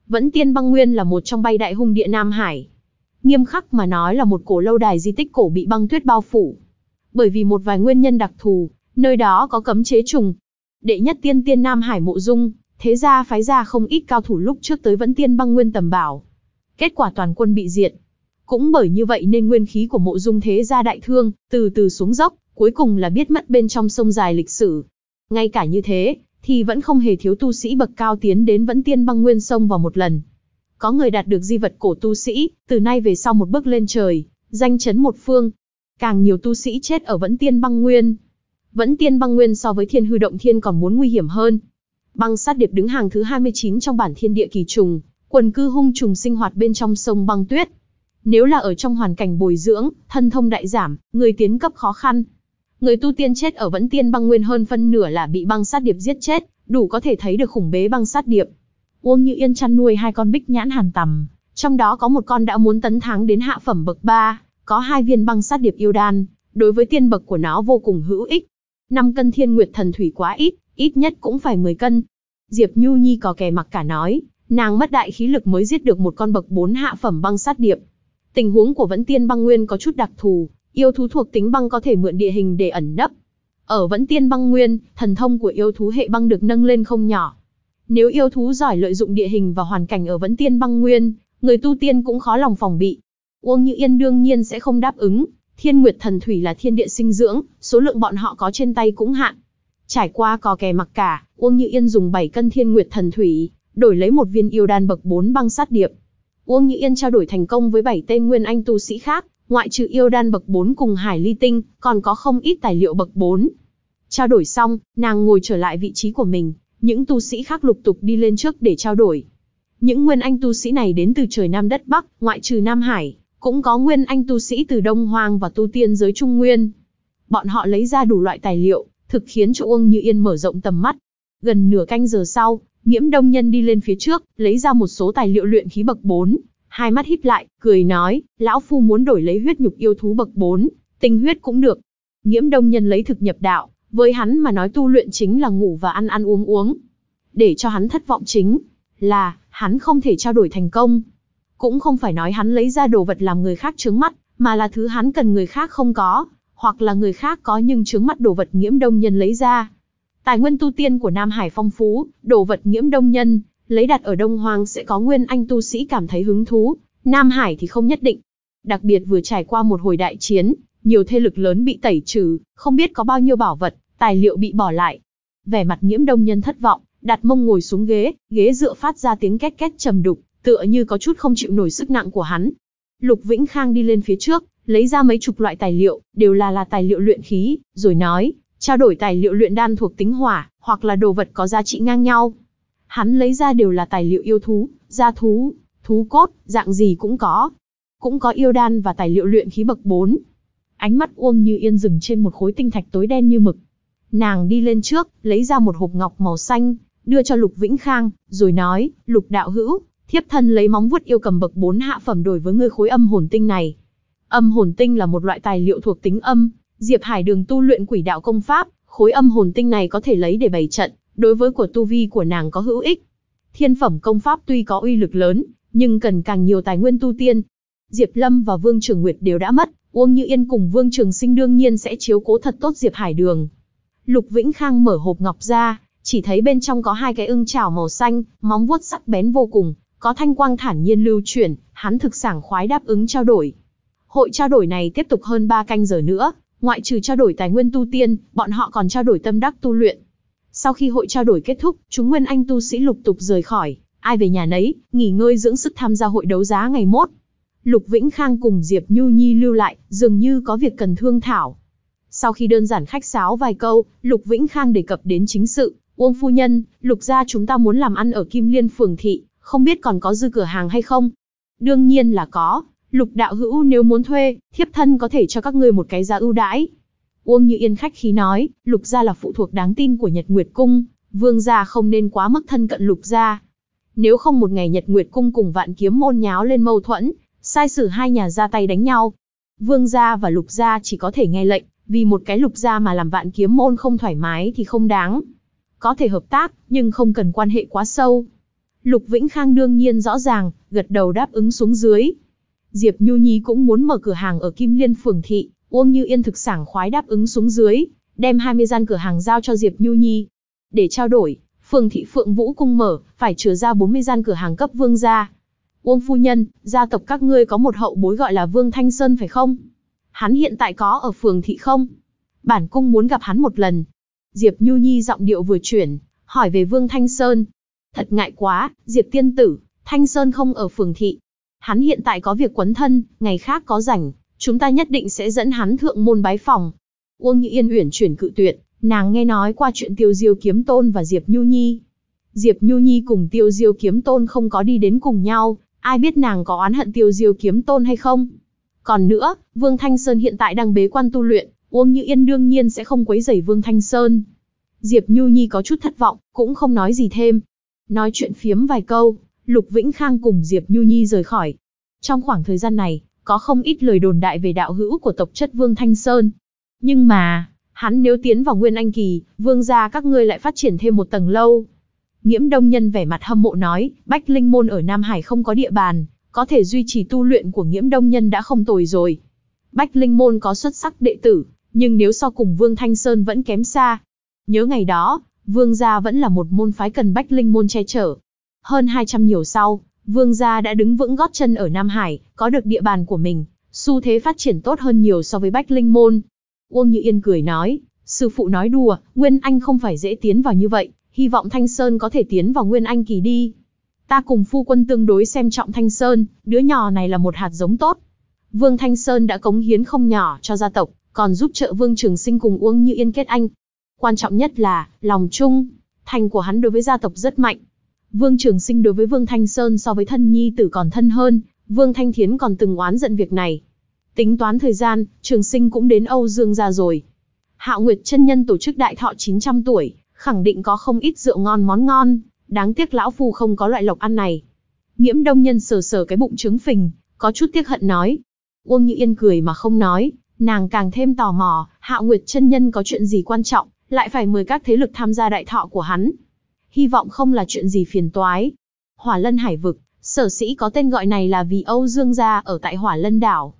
Speaker 1: Vẫn tiên băng nguyên là một trong bay đại hung địa Nam Hải, Nghiêm khắc mà nói là một cổ lâu đài di tích cổ bị băng tuyết bao phủ. Bởi vì một vài nguyên nhân đặc thù, nơi đó có cấm chế trùng. Đệ nhất tiên tiên Nam Hải mộ dung, thế gia phái ra không ít cao thủ lúc trước tới vẫn tiên băng nguyên tầm bảo. Kết quả toàn quân bị diệt. Cũng bởi như vậy nên nguyên khí của mộ dung thế gia đại thương, từ từ xuống dốc, cuối cùng là biết mất bên trong sông dài lịch sử. Ngay cả như thế, thì vẫn không hề thiếu tu sĩ bậc cao tiến đến vẫn tiên băng nguyên sông vào một lần, có người đạt được di vật cổ tu sĩ, từ nay về sau một bước lên trời, danh chấn một phương. Càng nhiều tu sĩ chết ở Vẫn Tiên Băng Nguyên. Vẫn Tiên Băng Nguyên so với Thiên Hư Động Thiên còn muốn nguy hiểm hơn. Băng sát điệp đứng hàng thứ 29 trong bản thiên địa kỳ trùng, quần cư hung trùng sinh hoạt bên trong sông băng tuyết. Nếu là ở trong hoàn cảnh bồi dưỡng, thân thông đại giảm, người tiến cấp khó khăn. Người tu tiên chết ở Vẫn Tiên Băng Nguyên hơn phân nửa là bị băng sát điệp giết chết, đủ có thể thấy được khủng bế băng sát điệp. Uông Như Yên chăn nuôi hai con bích nhãn hàn tầm, trong đó có một con đã muốn tấn thắng đến hạ phẩm bậc 3, có hai viên băng sát điệp yêu đan, đối với tiên bậc của nó vô cùng hữu ích. 5 cân thiên nguyệt thần thủy quá ít, ít nhất cũng phải 10 cân. Diệp Nhu Nhi có kẻ mặc cả nói, nàng mất đại khí lực mới giết được một con bậc 4 hạ phẩm băng sát điệp. Tình huống của Vẫn Tiên Băng Nguyên có chút đặc thù, yêu thú thuộc tính băng có thể mượn địa hình để ẩn nấp. Ở Vẫn Tiên Băng Nguyên, thần thông của yêu thú hệ băng được nâng lên không nhỏ, nếu yêu thú giỏi lợi dụng địa hình và hoàn cảnh ở Vẫn Tiên Băng Nguyên, người tu tiên cũng khó lòng phòng bị. Uông Như Yên đương nhiên sẽ không đáp ứng, Thiên Nguyệt Thần Thủy là thiên địa sinh dưỡng, số lượng bọn họ có trên tay cũng hạn. Trải qua cò kè mặc cả, Uông Như Yên dùng 7 cân Thiên Nguyệt Thần Thủy, đổi lấy một viên yêu đan bậc 4 băng sát điệp. Uông Như Yên trao đổi thành công với 7 tên nguyên anh tu sĩ khác, ngoại trừ yêu đan bậc 4 cùng hải ly tinh, còn có không ít tài liệu bậc 4. Trao đổi xong, nàng ngồi trở lại vị trí của mình, những tu sĩ khác lục tục đi lên trước để trao đổi. Những nguyên anh tu sĩ này đến từ trời Nam đất Bắc, ngoại trừ Nam Hải, cũng có nguyên anh tu sĩ từ Đông Hoang và tu tiên giới Trung Nguyên. Bọn họ lấy ra đủ loại tài liệu, thực khiến chỗ Uông Như Yên mở rộng tầm mắt. Gần nửa canh giờ sau, Nghiễm Đông Nhân đi lên phía trước, lấy ra một số tài liệu luyện khí bậc 4, hai mắt híp lại, cười nói, lão phu muốn đổi lấy huyết nhục yêu thú bậc 4, tinh huyết cũng được. Nghiễm Đông Nhân lấy thực nhập đạo, với hắn mà nói tu luyện chính là ngủ và ăn ăn uống uống. Để cho hắn thất vọng chính là hắn không thể trao đổi thành công. Cũng không phải nói hắn lấy ra đồ vật làm người khác trướng mắt, mà là thứ hắn cần người khác không có, hoặc là người khác có nhưng trướng mắt đồ vật nhiễm đông nhân lấy ra. Tài nguyên tu tiên của Nam Hải phong phú, đồ vật nhiễm đông nhân, lấy đặt ở Đông Hoang sẽ có nguyên anh tu sĩ cảm thấy hứng thú, Nam Hải thì không nhất định. Đặc biệt vừa trải qua một hồi đại chiến, nhiều thế lực lớn bị tẩy trừ, không biết có bao nhiêu bảo vật, tài liệu bị bỏ lại. Vẻ mặt nhiễm đông nhân thất vọng, đặt mông ngồi xuống ghế, ghế dựa phát ra tiếng két két trầm đục, tựa như có chút không chịu nổi sức nặng của hắn. Lục Vĩnh Khang đi lên phía trước, lấy ra mấy chục loại tài liệu, đều là là tài liệu luyện khí, rồi nói, trao đổi tài liệu luyện đan thuộc tính hỏa, hoặc là đồ vật có giá trị ngang nhau. Hắn lấy ra đều là tài liệu yêu thú, gia thú, thú cốt, dạng gì cũng có. Cũng có yêu đan và tài liệu luyện khí bậc 4. Ánh mắt Uông Như Yên dừng trên một khối tinh thạch tối đen như mực, Nàng đi lên trước, lấy ra một hộp ngọc màu xanh, đưa cho Lục Vĩnh Khang, rồi nói, Lục đạo hữu, thiếp thân lấy móng vuốt yêu cầm bậc 4 hạ phẩm đổi với ngươi khối âm hồn tinh này. Âm hồn tinh là một loại tài liệu thuộc tính âm, Diệp Hải Đường tu luyện quỷ đạo công pháp, khối âm hồn tinh này có thể lấy để bày trận, đối với của tu vi của nàng có hữu ích. Thiên phẩm công pháp tuy có uy lực lớn, nhưng cần càng nhiều tài nguyên tu tiên. Diệp Lâm và Vương Trường Nguyệt đều đã mất, Uông Như Yên cùng Vương Trường Sinh đương nhiên sẽ chiếu cố thật tốt Diệp Hải Đường. Lục Vĩnh Khang mở hộp ngọc ra, chỉ thấy bên trong có hai cái ưng chảo màu xanh, móng vuốt sắc bén vô cùng, có thanh quang thản nhiên lưu chuyển, hắn thực sảng khoái đáp ứng trao đổi. Hội trao đổi này tiếp tục hơn 3 canh giờ nữa, ngoại trừ trao đổi tài nguyên tu tiên, bọn họ còn trao đổi tâm đắc tu luyện. Sau khi hội trao đổi kết thúc, chúng nguyên anh tu sĩ lục tục rời khỏi, ai về nhà nấy, nghỉ ngơi dưỡng sức tham gia hội đấu giá ngày mốt. Lục Vĩnh Khang cùng Diệp Nhu Nhi lưu lại, dường như có việc cần thương thảo, sau khi đơn giản khách sáo vài câu, Lục Vĩnh Khang đề cập đến chính sự, Uông Phu Nhân, Lục gia chúng ta muốn làm ăn ở Kim Liên Phường Thị, không biết còn có dư cửa hàng hay không? Đương nhiên là có, Lục Đạo Hữu nếu muốn thuê, thiếp thân có thể cho các ngươi một cái giá ưu đãi. Uông Như Yên khách khí nói, Lục gia là phụ thuộc đáng tin của Nhật Nguyệt Cung, vương gia không nên quá mức thân cận Lục gia. Nếu không một ngày Nhật Nguyệt Cung cùng vạn kiếm môn nháo lên mâu thuẫn, sai sử hai nhà ra tay đánh nhau. Vương gia và Lục gia chỉ có thể nghe lệnh, vì một cái lục gia mà làm vạn kiếm môn không thoải mái thì không đáng. Có thể hợp tác, nhưng không cần quan hệ quá sâu. Lục Vĩnh Khang đương nhiên rõ ràng, gật đầu đáp ứng xuống dưới. Diệp Nhu Nhi cũng muốn mở cửa hàng ở Kim Liên Phường Thị, Uông Như Yên thực sảng khoái đáp ứng xuống dưới, đem 20 gian cửa hàng giao cho Diệp Nhu Nhi. Để trao đổi, Phường Thị Phượng Vũ Cung mở, phải chứa ra 40 gian cửa hàng cấp vương gia. Uông Phu Nhân, gia tộc các ngươi có một hậu bối gọi là Vương Thanh Sơn phải không? hắn hiện tại có ở phường thị không? Bản cung muốn gặp hắn một lần. Diệp Nhu Nhi giọng điệu vừa chuyển, hỏi về Vương Thanh Sơn. Thật ngại quá, Diệp tiên tử, Thanh Sơn không ở phường thị. Hắn hiện tại có việc quấn thân, ngày khác có rảnh, chúng ta nhất định sẽ dẫn hắn thượng môn bái phòng. Uông Nhị Yên uyển chuyển cự tuyệt, nàng nghe nói qua chuyện Tiêu Diêu Kiếm Tôn và Diệp Nhu Nhi. Diệp Nhu Nhi cùng Tiêu Diêu Kiếm Tôn không có đi đến cùng nhau, ai biết nàng có oán hận Tiêu Diêu Kiếm Tôn hay không? Còn nữa, Vương Thanh Sơn hiện tại đang bế quan tu luyện, Uông Như Yên đương nhiên sẽ không quấy rầy Vương Thanh Sơn. Diệp Nhu Nhi có chút thất vọng, cũng không nói gì thêm. Nói chuyện phiếm vài câu, Lục Vĩnh Khang cùng Diệp Nhu Nhi rời khỏi. Trong khoảng thời gian này, có không ít lời đồn đại về đạo hữu của tộc chất Vương Thanh Sơn. Nhưng mà, hắn nếu tiến vào Nguyên Anh Kỳ, Vương gia các ngươi lại phát triển thêm một tầng lâu. Nghiễm Đông Nhân vẻ mặt hâm mộ nói, Bách Linh Môn ở Nam Hải không có địa bàn, có thể duy trì tu luyện của nghiễm đông nhân đã không tồi rồi. Bách Linh Môn có xuất sắc đệ tử, nhưng nếu so cùng Vương Thanh Sơn vẫn kém xa. Nhớ ngày đó, Vương Gia vẫn là một môn phái cần Bách Linh Môn che chở. Hơn 200 nhiều sau, Vương Gia đã đứng vững gót chân ở Nam Hải, có được địa bàn của mình, xu thế phát triển tốt hơn nhiều so với Bách Linh Môn. Uông Như Yên cười nói, sư phụ nói đùa, Nguyên Anh không phải dễ tiến vào như vậy, hy vọng Thanh Sơn có thể tiến vào Nguyên Anh kỳ đi. Ta cùng phu quân tương đối xem trọng Thanh Sơn, đứa nhỏ này là một hạt giống tốt. Vương Thanh Sơn đã cống hiến không nhỏ cho gia tộc, còn giúp trợ Vương Trường Sinh cùng Uông Như Yên kết anh. Quan trọng nhất là, lòng chung, thành của hắn đối với gia tộc rất mạnh. Vương Trường Sinh đối với Vương Thanh Sơn so với thân nhi tử còn thân hơn, Vương Thanh Thiến còn từng oán giận việc này. Tính toán thời gian, Trường Sinh cũng đến Âu Dương gia rồi. Hạo Nguyệt chân nhân tổ chức đại thọ 900 tuổi, khẳng định có không ít rượu ngon món ngon, đáng tiếc lão phu không có loại lộc ăn này. Nghiễm đông nhân sờ sờ cái bụng trứng phình, có chút tiếc hận nói. Uông Như Yên cười mà không nói, nàng càng thêm tò mò, Hạo Nguyệt chân nhân có chuyện gì quan trọng, lại phải mời các thế lực tham gia đại thọ của hắn. Hy vọng không là chuyện gì phiền toái. Hỏa Lân Hải vực, sở sĩ có tên gọi này là vì Âu Dương gia ở tại Hỏa Lân đảo.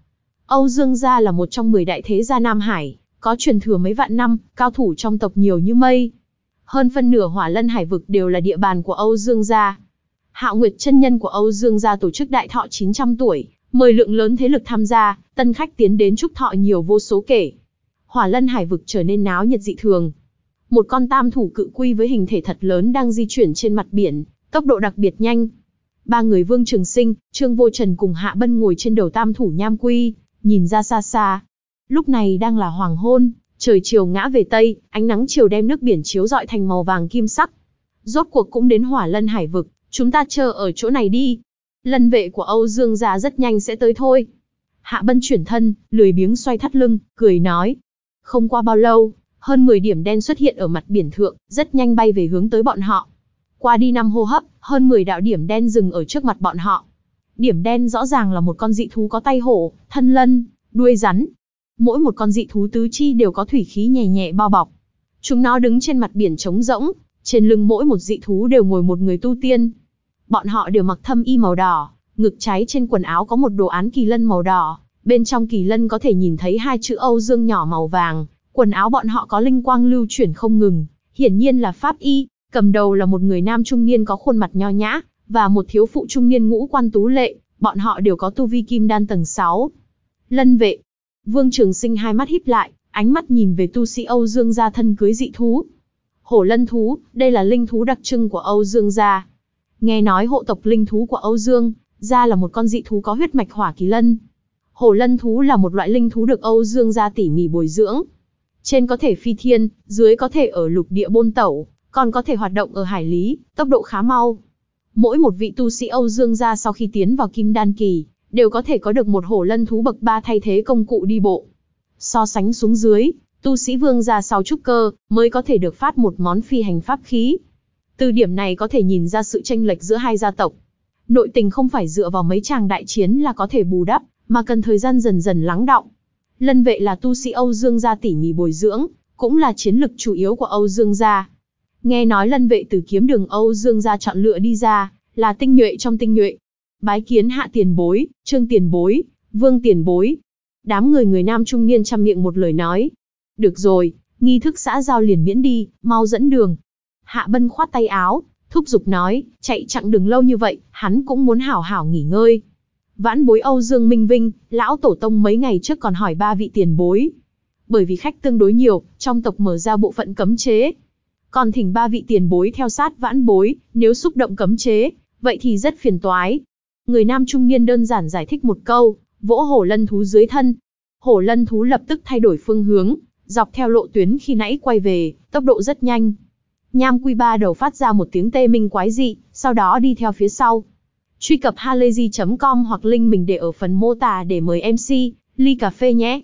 Speaker 1: Âu Dương gia là một trong 10 đại thế gia Nam Hải, có truyền thừa mấy vạn năm, cao thủ trong tộc nhiều như mây. Hơn phân nửa hỏa lân hải vực đều là địa bàn của Âu Dương gia. Hạo Nguyệt chân nhân của Âu Dương gia tổ chức đại thọ 900 tuổi, mời lượng lớn thế lực tham gia, tân khách tiến đến chúc thọ nhiều vô số kể. Hỏa lân hải vực trở nên náo nhiệt dị thường. Một con tam thủ cự quy với hình thể thật lớn đang di chuyển trên mặt biển, tốc độ đặc biệt nhanh. Ba người Vương Trường Sinh, Trương Vô Trần cùng Hạ Bân ngồi trên đầu tam thủ nham quy, nhìn ra xa xa. Lúc này đang là hoàng hôn, Trời chiều ngã về tây, ánh nắng chiều đem nước biển chiếu rọi thành màu vàng kim sắc. Rốt cuộc cũng đến Hỏa Lân Hải vực, chúng ta chờ ở chỗ này đi. Lân vệ của Âu Dương gia rất nhanh sẽ tới thôi. Hạ Bân chuyển thân, lười biếng xoay thắt lưng, cười nói. Không qua bao lâu, hơn 10 điểm đen xuất hiện ở mặt biển thượng, rất nhanh bay về hướng tới bọn họ. Qua đi năm hô hấp, hơn 10 đạo điểm đen dừng ở trước mặt bọn họ. Điểm đen rõ ràng là một con dị thú có tay hổ, thân lân, đuôi rắn, mỗi một con dị thú tứ chi đều có thủy khí nhẹ nhẹ bao bọc. Chúng nó đứng trên mặt biển trống rỗng, trên lưng mỗi một dị thú đều ngồi một người tu tiên. Bọn họ đều mặc thâm y màu đỏ, ngực trái trên quần áo có một đồ án kỳ lân màu đỏ, bên trong kỳ lân có thể nhìn thấy hai chữ Âu Dương nhỏ màu vàng, quần áo bọn họ có linh quang lưu chuyển không ngừng, hiển nhiên là pháp y, cầm đầu là một người nam trung niên có khuôn mặt nho nhã và một thiếu phụ trung niên ngũ quan tú lệ, bọn họ đều có tu vi kim đan tầng 6. Lân vệ, Vương Trường Sinh hai mắt híp lại, ánh mắt nhìn về tu sĩ Âu Dương gia thân cưới dị thú. Hổ lân thú, đây là linh thú đặc trưng của Âu Dương gia. Nghe nói hộ tộc linh thú của Âu Dương gia là một con dị thú có huyết mạch hỏa kỳ lân. Hổ lân thú là một loại linh thú được Âu Dương gia tỉ mỉ bồi dưỡng. Trên có thể phi thiên, dưới có thể ở lục địa bôn tẩu, còn có thể hoạt động ở hải lý, tốc độ khá mau. Mỗi một vị tu sĩ Âu Dương gia sau khi tiến vào Kim Đan kỳ, đều có thể có được một hổ lân thú bậc 3 thay thế công cụ đi bộ. So sánh xuống dưới, tu sĩ vương gia sau trúc cơ mới có thể được phát một món phi hành pháp khí. Từ điểm này có thể nhìn ra sự chênh lệch giữa hai gia tộc. Nội tình không phải dựa vào mấy tràng đại chiến là có thể bù đắp, mà cần thời gian dần dần lắng đọng. Lân vệ là tu sĩ Âu Dương gia tỉ mỉ bồi dưỡng, cũng là chiến lực chủ yếu của Âu Dương gia. Nghe nói lân vệ từ kiếm đường Âu Dương gia chọn lựa đi ra, là tinh nhuệ trong tinh nhuệ, bái kiến hạ tiền bối, trương tiền bối, vương tiền bối. Đám người người nam trung niên chăm miệng một lời nói. Được rồi, nghi thức xã giao liền miễn đi, mau dẫn đường. Hạ bân khoát tay áo, thúc giục nói, chạy chặng đường lâu như vậy, hắn cũng muốn hảo hảo nghỉ ngơi. Vãn bối Âu Dương Minh Vinh, lão tổ tông mấy ngày trước còn hỏi ba vị tiền bối. Bởi vì khách tương đối nhiều, trong tộc mở ra bộ phận cấm chế. Còn thỉnh ba vị tiền bối theo sát vãn bối, nếu xúc động cấm chế, vậy thì rất phiền toái, Người nam trung niên đơn giản giải thích một câu, vỗ hổ lân thú dưới thân. Hổ lân thú lập tức thay đổi phương hướng, dọc theo lộ tuyến khi nãy quay về, tốc độ rất nhanh. Nham Quy Ba đầu phát ra một tiếng tê minh quái dị, sau đó đi theo phía sau. Truy cập halayzi.com hoặc link mình để ở phần mô tả để mời MC, ly cà phê nhé.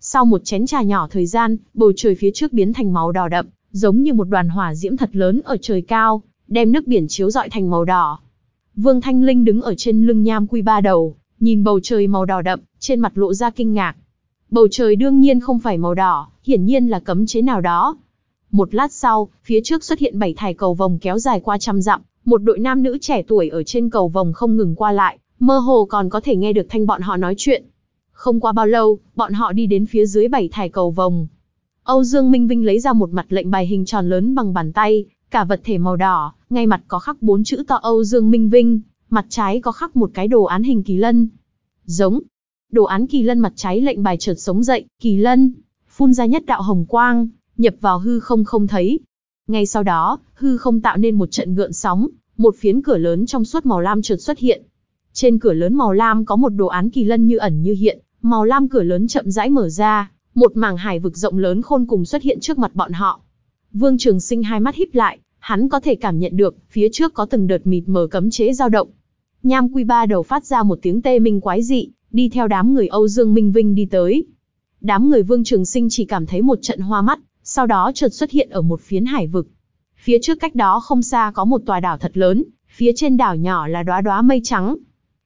Speaker 1: Sau một chén trà nhỏ thời gian, bầu trời phía trước biến thành màu đỏ đậm, giống như một đoàn hỏa diễm thật lớn ở trời cao, đem nước biển chiếu dọi thành màu đỏ. Vương Thanh Linh đứng ở trên lưng nham quy ba đầu, nhìn bầu trời màu đỏ đậm, trên mặt lộ ra kinh ngạc. Bầu trời đương nhiên không phải màu đỏ, hiển nhiên là cấm chế nào đó. Một lát sau, phía trước xuất hiện bảy thải cầu vòng kéo dài qua trăm dặm, một đội nam nữ trẻ tuổi ở trên cầu vòng không ngừng qua lại, mơ hồ còn có thể nghe được thanh bọn họ nói chuyện. Không qua bao lâu, bọn họ đi đến phía dưới bảy thải cầu vòng. Âu Dương Minh Vinh lấy ra một mặt lệnh bài hình tròn lớn bằng bàn tay, Cả vật thể màu đỏ, ngay mặt có khắc bốn chữ to Âu Dương Minh Vinh, mặt trái có khắc một cái đồ án hình kỳ lân. Giống. Đồ án kỳ lân mặt trái lệnh bài chợt sống dậy, kỳ lân. Phun ra nhất đạo hồng quang, nhập vào hư không không thấy. Ngay sau đó, hư không tạo nên một trận gợn sóng, một phiến cửa lớn trong suốt màu lam chợt xuất hiện. Trên cửa lớn màu lam có một đồ án kỳ lân như ẩn như hiện, màu lam cửa lớn chậm rãi mở ra, một mảng hải vực rộng lớn khôn cùng xuất hiện trước mặt bọn họ. Vương Trường Sinh hai mắt híp lại, hắn có thể cảm nhận được, phía trước có từng đợt mịt mờ cấm chế dao động. Nham Quy Ba đầu phát ra một tiếng tê minh quái dị, đi theo đám người Âu Dương Minh Vinh đi tới. Đám người Vương Trường Sinh chỉ cảm thấy một trận hoa mắt, sau đó chợt xuất hiện ở một phiến hải vực. Phía trước cách đó không xa có một tòa đảo thật lớn, phía trên đảo nhỏ là đóa đóa mây trắng.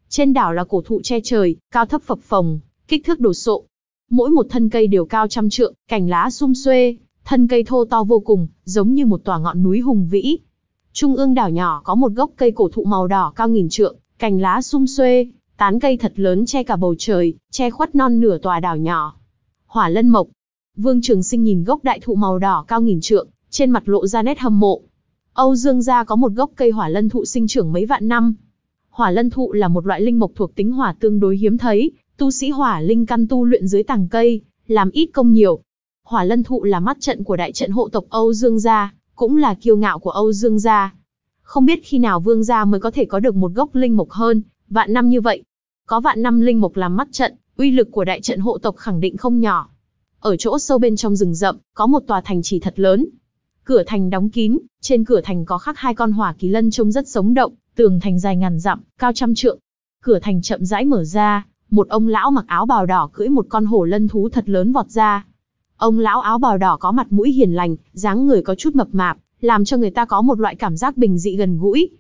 Speaker 1: Trên đảo là cổ thụ che trời, cao thấp phập phồng, kích thước đồ sộ. Mỗi một thân cây đều cao trăm trượng, cành lá sum xuê, Thân cây thô to vô cùng, giống như một tòa ngọn núi hùng vĩ. Trung ương đảo nhỏ có một gốc cây cổ thụ màu đỏ cao nghìn trượng, cành lá sum xuê, tán cây thật lớn che cả bầu trời, che khuất non nửa tòa đảo nhỏ. Hỏa lân mộc. Vương Trường Sinh nhìn gốc đại thụ màu đỏ cao nghìn trượng, trên mặt lộ ra nét hâm mộ. Âu Dương gia có một gốc cây hỏa lân thụ sinh trưởng mấy vạn năm. Hỏa lân thụ là một loại linh mộc thuộc tính hỏa tương đối hiếm thấy, tu sĩ hỏa linh căn tu luyện dưới tàng cây, làm ít công nhiều, Hỏa Lân Thụ là mắt trận của đại trận hộ tộc Âu Dương gia, cũng là kiêu ngạo của Âu Dương gia. Không biết khi nào Vương gia mới có thể có được một gốc linh mộc hơn, vạn năm như vậy. Có vạn năm linh mộc làm mắt trận, uy lực của đại trận hộ tộc khẳng định không nhỏ. Ở chỗ sâu bên trong rừng rậm, có một tòa thành trì thật lớn. Cửa thành đóng kín, trên cửa thành có khắc hai con hỏa kỳ lân trông rất sống động, tường thành dài ngàn dặm, cao trăm trượng. Cửa thành chậm rãi mở ra, một ông lão mặc áo bào đỏ cưỡi một con hổ lân thú thật lớn vọt ra, Ông lão áo bào đỏ có mặt mũi hiền lành, dáng người có chút mập mạp, làm cho người ta có một loại cảm giác bình dị gần gũi.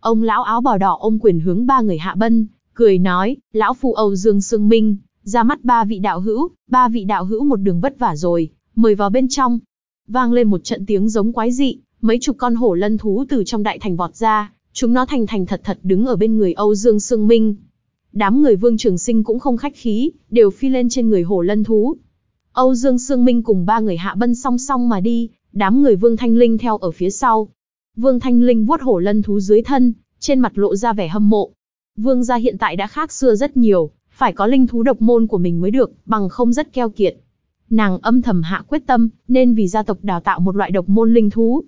Speaker 1: Ông lão áo bào đỏ ôm quyền hướng ba người hạ bân, cười nói, lão phu Âu Dương Sương Minh, ra mắt ba vị đạo hữu, ba vị đạo hữu một đường vất vả rồi, mời vào bên trong. Vang lên một trận tiếng giống quái dị, mấy chục con hổ lân thú từ trong đại thành vọt ra, chúng nó thành thành thật thật đứng ở bên người Âu Dương Sương Minh. Đám người Vương Trường Sinh cũng không khách khí, đều phi lên trên người hổ lân thú, Âu Dương Sương Minh cùng ba người hạ bân song song mà đi, đám người Vương Thanh Linh theo ở phía sau. Vương Thanh Linh vuốt hổ lân thú dưới thân, trên mặt lộ ra vẻ hâm mộ. Vương gia hiện tại đã khác xưa rất nhiều, phải có linh thú độc môn của mình mới được, bằng không rất keo kiệt. Nàng âm thầm hạ quyết tâm, nên vì gia tộc đào tạo một loại độc môn linh thú.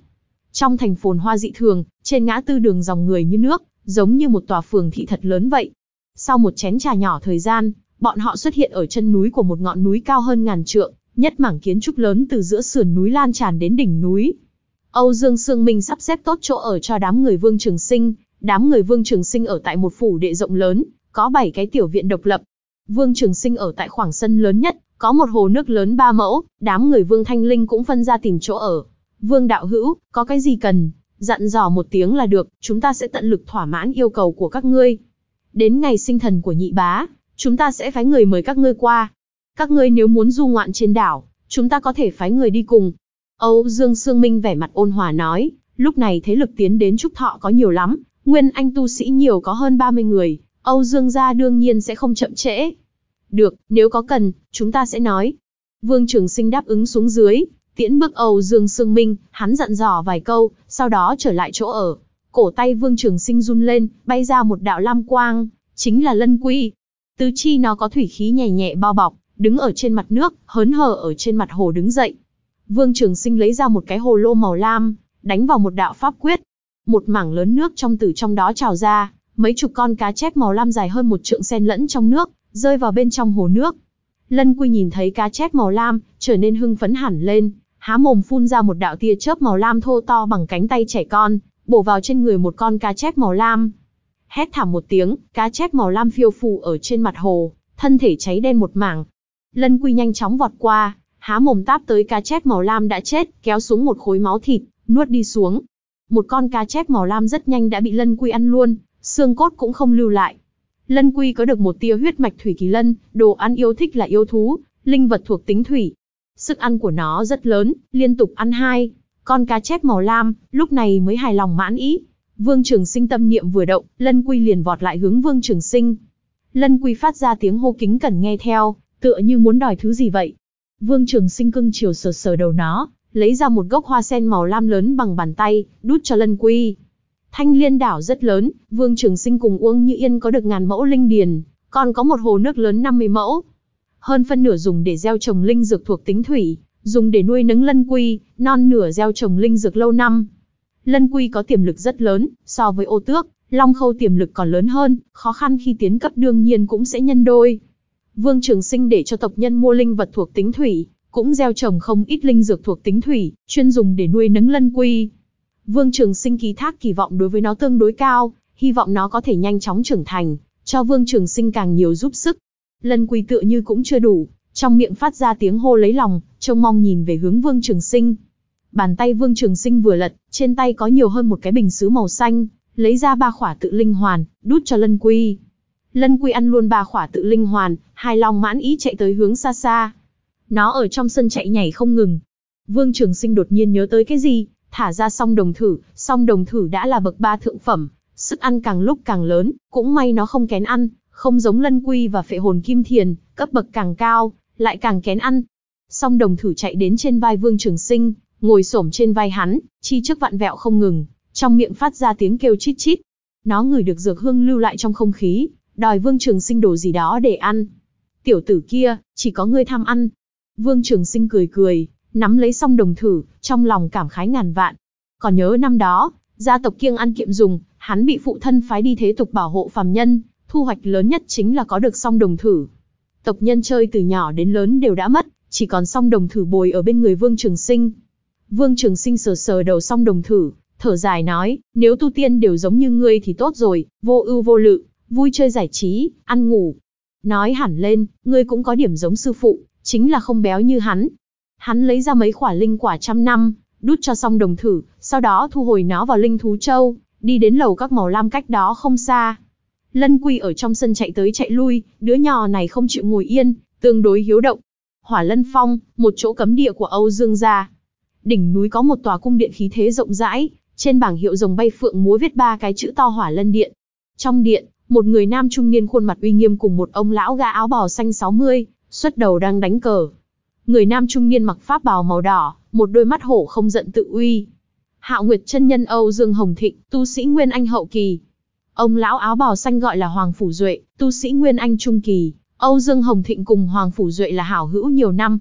Speaker 1: Trong thành phồn hoa dị thường, trên ngã tư đường dòng người như nước, giống như một tòa phường thị thật lớn vậy. Sau một chén trà nhỏ thời gian, Bọn họ xuất hiện ở chân núi của một ngọn núi cao hơn ngàn trượng, nhất mảng kiến trúc lớn từ giữa sườn núi lan tràn đến đỉnh núi. Âu Dương Sương Minh sắp xếp tốt chỗ ở cho đám người Vương Trường Sinh, đám người Vương Trường Sinh ở tại một phủ đệ rộng lớn, có 7 cái tiểu viện độc lập. Vương Trường Sinh ở tại khoảng sân lớn nhất, có một hồ nước lớn ba mẫu, đám người Vương Thanh Linh cũng phân ra tìm chỗ ở. Vương Đạo Hữu, có cái gì cần, dặn dò một tiếng là được, chúng ta sẽ tận lực thỏa mãn yêu cầu của các ngươi. Đến ngày sinh thần của nhị bá, chúng ta sẽ phái người mời các ngươi qua. Các ngươi nếu muốn du ngoạn trên đảo, chúng ta có thể phái người đi cùng. Âu Dương Sương Minh vẻ mặt ôn hòa nói, lúc này thế lực tiến đến Trúc Thọ có nhiều lắm, nguyên anh tu sĩ nhiều có hơn 30 người, Âu Dương gia đương nhiên sẽ không chậm trễ. Được, nếu có cần, chúng ta sẽ nói. Vương Trường Sinh đáp ứng xuống dưới, tiễn bước Âu Dương Sương Minh, hắn dặn dò vài câu, sau đó trở lại chỗ ở. Cổ tay Vương Trường Sinh run lên, bay ra một đạo lam quang, chính là Lân Quy, Tứ chi nó có thủy khí nhẹ nhẹ bao bọc, đứng ở trên mặt nước, hớn hở ở trên mặt hồ đứng dậy. Vương Trường Sinh lấy ra một cái hồ lô màu lam, đánh vào một đạo pháp quyết. Một mảng lớn nước trong từ trong đó trào ra, mấy chục con cá chép màu lam dài hơn một trượng sen lẫn trong nước, rơi vào bên trong hồ nước. Lân Quy nhìn thấy cá chép màu lam, trở nên hưng phấn hẳn lên, há mồm phun ra một đạo tia chớp màu lam thô to bằng cánh tay trẻ con, bổ vào trên người một con cá chép màu lam. Hét thảm một tiếng, cá chép màu lam phiêu phù ở trên mặt hồ, thân thể cháy đen một mảng. Lân Quy nhanh chóng vọt qua, há mồm táp tới cá chép màu lam đã chết, kéo xuống một khối máu thịt, nuốt đi xuống. Một con cá chép màu lam rất nhanh đã bị Lân Quy ăn luôn, xương cốt cũng không lưu lại. Lân Quy có được một tia huyết mạch thủy kỳ lân, đồ ăn yêu thích là yêu thú, linh vật thuộc tính thủy. Sức ăn của nó rất lớn, liên tục ăn hai. Con cá chép màu lam, lúc này mới hài lòng mãn ý, Vương Trường Sinh tâm niệm vừa động, Lân Quy liền vọt lại hướng Vương Trường Sinh. Lân Quy phát ra tiếng hô kính cần nghe theo, tựa như muốn đòi thứ gì vậy. Vương Trường Sinh cưng chiều sờ sờ đầu nó, lấy ra một gốc hoa sen màu lam lớn bằng bàn tay, đút cho Lân Quy. Thanh Liên đảo rất lớn, Vương Trường Sinh cùng Uông Như Yên có được ngàn mẫu linh điền, còn có một hồ nước lớn 50 mẫu. Hơn phân nửa dùng để gieo trồng linh dược thuộc tính thủy, dùng để nuôi nấng Lân Quy, non nửa gieo trồng linh dược lâu năm, Lân Quy có tiềm lực rất lớn, so với ô tước, Long Khâu tiềm lực còn lớn hơn, khó khăn khi tiến cấp đương nhiên cũng sẽ nhân đôi. Vương Trường Sinh để cho tộc nhân mua linh vật thuộc tính thủy, cũng gieo trồng không ít linh dược thuộc tính thủy, chuyên dùng để nuôi nấng Lân Quy. Vương Trường Sinh ký thác kỳ vọng đối với nó tương đối cao, hy vọng nó có thể nhanh chóng trưởng thành, cho Vương Trường Sinh càng nhiều giúp sức. Lân Quy tựa như cũng chưa đủ, trong miệng phát ra tiếng hô lấy lòng, trông mong nhìn về hướng Vương Trường Sinh. Bàn tay Vương Trường Sinh vừa lật, trên tay có nhiều hơn một cái bình sứ màu xanh, lấy ra ba khỏa tự linh hoàn, đút cho Lân Quy. Lân Quy ăn luôn ba khỏa tự linh hoàn, hài lòng mãn ý chạy tới hướng xa xa. Nó ở trong sân chạy nhảy không ngừng. Vương Trường Sinh đột nhiên nhớ tới cái gì, thả ra song đồng thử, song đồng thử đã là bậc ba thượng phẩm, sức ăn càng lúc càng lớn, cũng may nó không kén ăn, không giống Lân Quy và Phệ Hồn Kim Thiền, cấp bậc càng cao, lại càng kén ăn. Song đồng thử chạy đến trên vai Vương Trường Sinh, ngồi xổm trên vai hắn, chi trước vặn vẹo không ngừng, trong miệng phát ra tiếng kêu chít chít. Nó ngửi được dược hương lưu lại trong không khí, đòi Vương Trường Sinh đồ gì đó để ăn. Tiểu tử kia, chỉ có ngươi tham ăn. Vương Trường Sinh cười cười, nắm lấy song đồng thử, trong lòng cảm khái ngàn vạn. Còn nhớ năm đó, gia tộc kiêng ăn kiệm dùng, hắn bị phụ thân phái đi thế tục bảo hộ phàm nhân, thu hoạch lớn nhất chính là có được song đồng thử. Tộc nhân chơi từ nhỏ đến lớn đều đã mất, chỉ còn song đồng thử bồi ở bên người Vương Trường Sinh. Vương Trường Sinh sờ sờ đầu song đồng thử, thở dài nói, nếu tu tiên đều giống như ngươi thì tốt rồi, vô ưu vô lự, vui chơi giải trí, ăn ngủ. Nói hẳn lên, ngươi cũng có điểm giống sư phụ, chính là không béo như hắn. Hắn lấy ra mấy quả linh quả trăm năm, đút cho song đồng thử, sau đó thu hồi nó vào linh thú châu, đi đến lầu các màu lam cách đó không xa. Lân Quy ở trong sân chạy tới chạy lui, đứa nhỏ này không chịu ngồi yên, tương đối hiếu động. Hỏa Lân Phong, một chỗ cấm địa của Âu Dương gia, Đỉnh núi có một tòa cung điện khí thế rộng rãi, trên bảng hiệu rồng bay phượng múa viết ba cái chữ to hỏa lân điện. Trong điện, một người nam trung niên khuôn mặt uy nghiêm cùng một ông lão ga áo bào xanh 60, xuất đầu đang đánh cờ. Người nam trung niên mặc pháp bào màu đỏ, một đôi mắt hổ không giận tự uy. Hạo Nguyệt chân nhân Âu Dương Hồng Thịnh, tu sĩ Nguyên Anh hậu kỳ. Ông lão áo bào xanh gọi là Hoàng Phủ Duệ, tu sĩ Nguyên Anh trung kỳ. Âu Dương Hồng Thịnh cùng Hoàng Phủ Duệ là hảo hữu nhiều năm.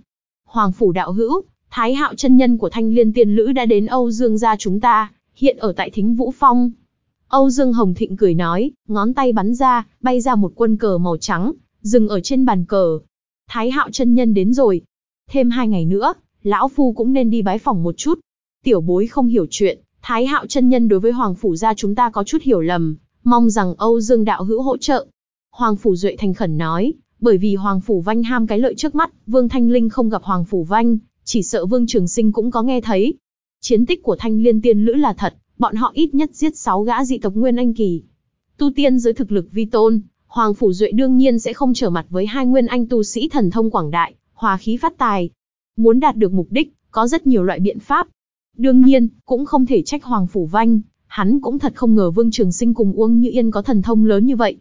Speaker 1: Hoàng Phủ đạo hữu, Thái hạo chân nhân của thanh liên tiên lữ đã đến Âu Dương gia chúng ta, hiện ở tại thính Vũ Phong. Âu Dương Hồng Thịnh cười nói, ngón tay bắn ra, bay ra một quân cờ màu trắng, dừng ở trên bàn cờ. Thái hạo chân nhân đến rồi. Thêm hai ngày nữa, lão phu cũng nên đi bái phòng một chút. Tiểu bối không hiểu chuyện, Thái hạo chân nhân đối với Hoàng Phủ gia chúng ta có chút hiểu lầm, mong rằng Âu Dương đạo hữu hỗ trợ. Hoàng Phủ Duệ thành khẩn nói, bởi vì Hoàng Phủ Vanh ham cái lợi trước mắt, Vương Thanh Linh không gặp Hoàng Phủ Vanh, chỉ sợ Vương Trường Sinh cũng có nghe thấy. Chiến tích của Thanh Liên Tiên Lữ là thật, bọn họ ít nhất giết 6 gã dị tộc Nguyên Anh kỳ. Tu tiên dưới thực lực vi tôn, Hoàng phủ Duệ đương nhiên sẽ không trở mặt với hai Nguyên Anh tu sĩ thần thông quảng đại, hòa khí phát tài. Muốn đạt được mục đích, có rất nhiều loại biện pháp. Đương nhiên, cũng không thể trách Hoàng phủ Vanh, hắn cũng thật không ngờ Vương Trường Sinh cùng Uông Như Yên có thần thông lớn như vậy.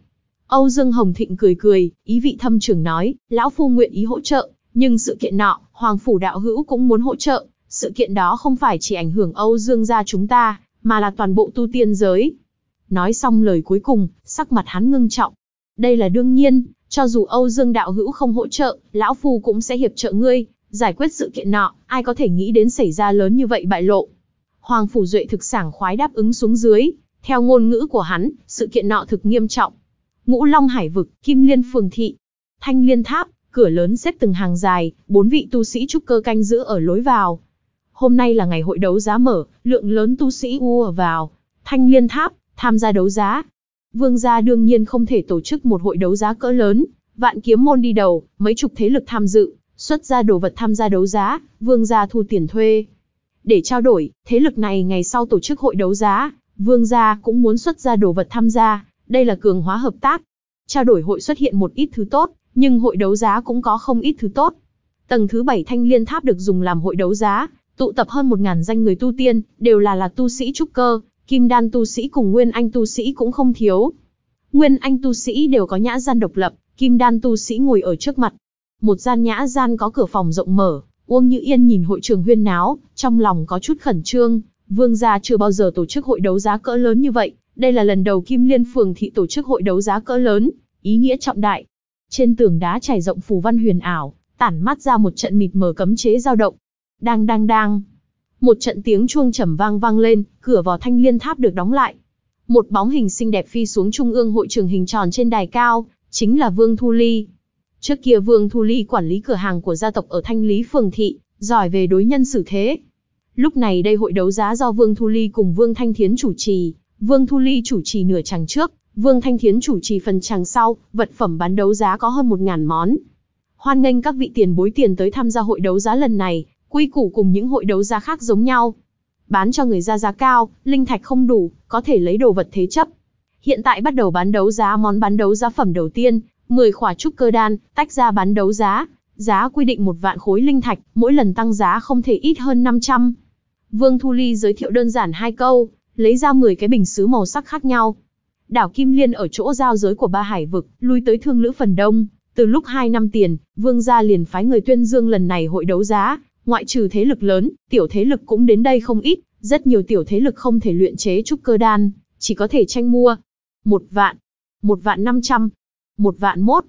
Speaker 1: Âu Dương Hồng Thịnh cười cười, ý vị thâm trường nói, lão phu nguyện ý hỗ trợ, nhưng sự kiện nọ, Hoàng Phủ Đạo Hữu cũng muốn hỗ trợ, sự kiện đó không phải chỉ ảnh hưởng Âu Dương gia chúng ta, mà là toàn bộ tu tiên giới. Nói xong lời cuối cùng, sắc mặt hắn ngưng trọng. Đây là đương nhiên, cho dù Âu Dương Đạo Hữu không hỗ trợ, Lão Phu cũng sẽ hiệp trợ ngươi, giải quyết sự kiện nọ, ai có thể nghĩ đến xảy ra lớn như vậy bại lộ. Hoàng Phủ Duệ thực sảng khoái đáp ứng xuống dưới, theo ngôn ngữ của hắn, sự kiện nọ thực nghiêm trọng. Ngũ Long Hải Vực, Kim Liên Phường Thị, Thanh Liên Tháp, Cửa lớn xếp từng hàng dài, bốn vị tu sĩ trúc cơ canh giữ ở lối vào. Hôm nay là ngày hội đấu giá mở, lượng lớn tu sĩ ua vào, thanh liên tháp, tham gia đấu giá. Vương gia đương nhiên không thể tổ chức một hội đấu giá cỡ lớn, vạn kiếm môn đi đầu, mấy chục thế lực tham dự, xuất ra đồ vật tham gia đấu giá, vương gia thu tiền thuê. Để trao đổi, thế lực này ngày sau tổ chức hội đấu giá, vương gia cũng muốn xuất ra đồ vật tham gia, đây là cường hóa hợp tác. Trao đổi hội xuất hiện một ít thứ tốt, nhưng hội đấu giá cũng có không ít thứ tốt. Tầng thứ bảy thanh liên tháp được dùng làm hội đấu giá, tụ tập hơn 1.000 danh người tu tiên, đều là là tu sĩ trúc cơ, kim đan tu sĩ cùng nguyên anh tu sĩ cũng không thiếu. Nguyên anh tu sĩ đều có nhã gian độc lập, kim đan tu sĩ ngồi ở trước mặt. Một gian nhã gian có cửa phòng rộng mở, Uông Như Yên nhìn hội trường huyên náo, trong lòng có chút khẩn trương, vương gia chưa bao giờ tổ chức hội đấu giá cỡ lớn như vậy, đây là lần đầu Kim Liên phường thị tổ chức hội đấu giá cỡ lớn, ý nghĩa trọng đại, trên tường đá trải rộng phù văn huyền ảo, tản mát ra một trận mịt mờ cấm chế dao động. Đang đang đang. Một trận tiếng chuông trầm vang vang lên, cửa vào thanh liên tháp được đóng lại. Một bóng hình xinh đẹp phi xuống trung ương hội trường hình tròn trên đài cao, chính là Vương Thu Ly. Trước kia Vương Thu Ly quản lý cửa hàng của gia tộc ở Thanh Lý Phường Thị, giỏi về đối nhân xử thế. Lúc này đây hội đấu giá do Vương Thu Ly cùng Vương Thanh Thiến chủ trì, Vương Thu Ly chủ trì nửa chàng trước, Vương Thanh Thiến chủ trì phần chàng sau, vật phẩm bán đấu giá có hơn 1.000 món. Hoan nghênh các vị tiền bối tiền tới tham gia hội đấu giá lần này, quy củ cùng những hội đấu giá khác giống nhau. Bán cho người ra giá cao, linh thạch không đủ, có thể lấy đồ vật thế chấp. Hiện tại bắt đầu bán đấu giá món bán đấu giá phẩm đầu tiên, 10 khỏa trúc cơ đan, tách ra bán đấu giá, giá quy định một vạn khối linh thạch, mỗi lần tăng giá không thể ít hơn 500. Vương Thu Ly giới thiệu đơn giản hai câu, lấy ra 10 cái bình sứ màu sắc khác nhau, Đảo Kim Liên ở chỗ giao giới của ba hải vực, lui tới thương lữ phần đông. Từ lúc hai năm tiền, vương gia liền phái người tuyên dương lần này hội đấu giá, ngoại trừ thế lực lớn, tiểu thế lực cũng đến đây không ít, rất nhiều tiểu thế lực không thể luyện chế trúc cơ đan, chỉ có thể tranh mua. Một vạn, một vạn năm trăm, một vạn mốt.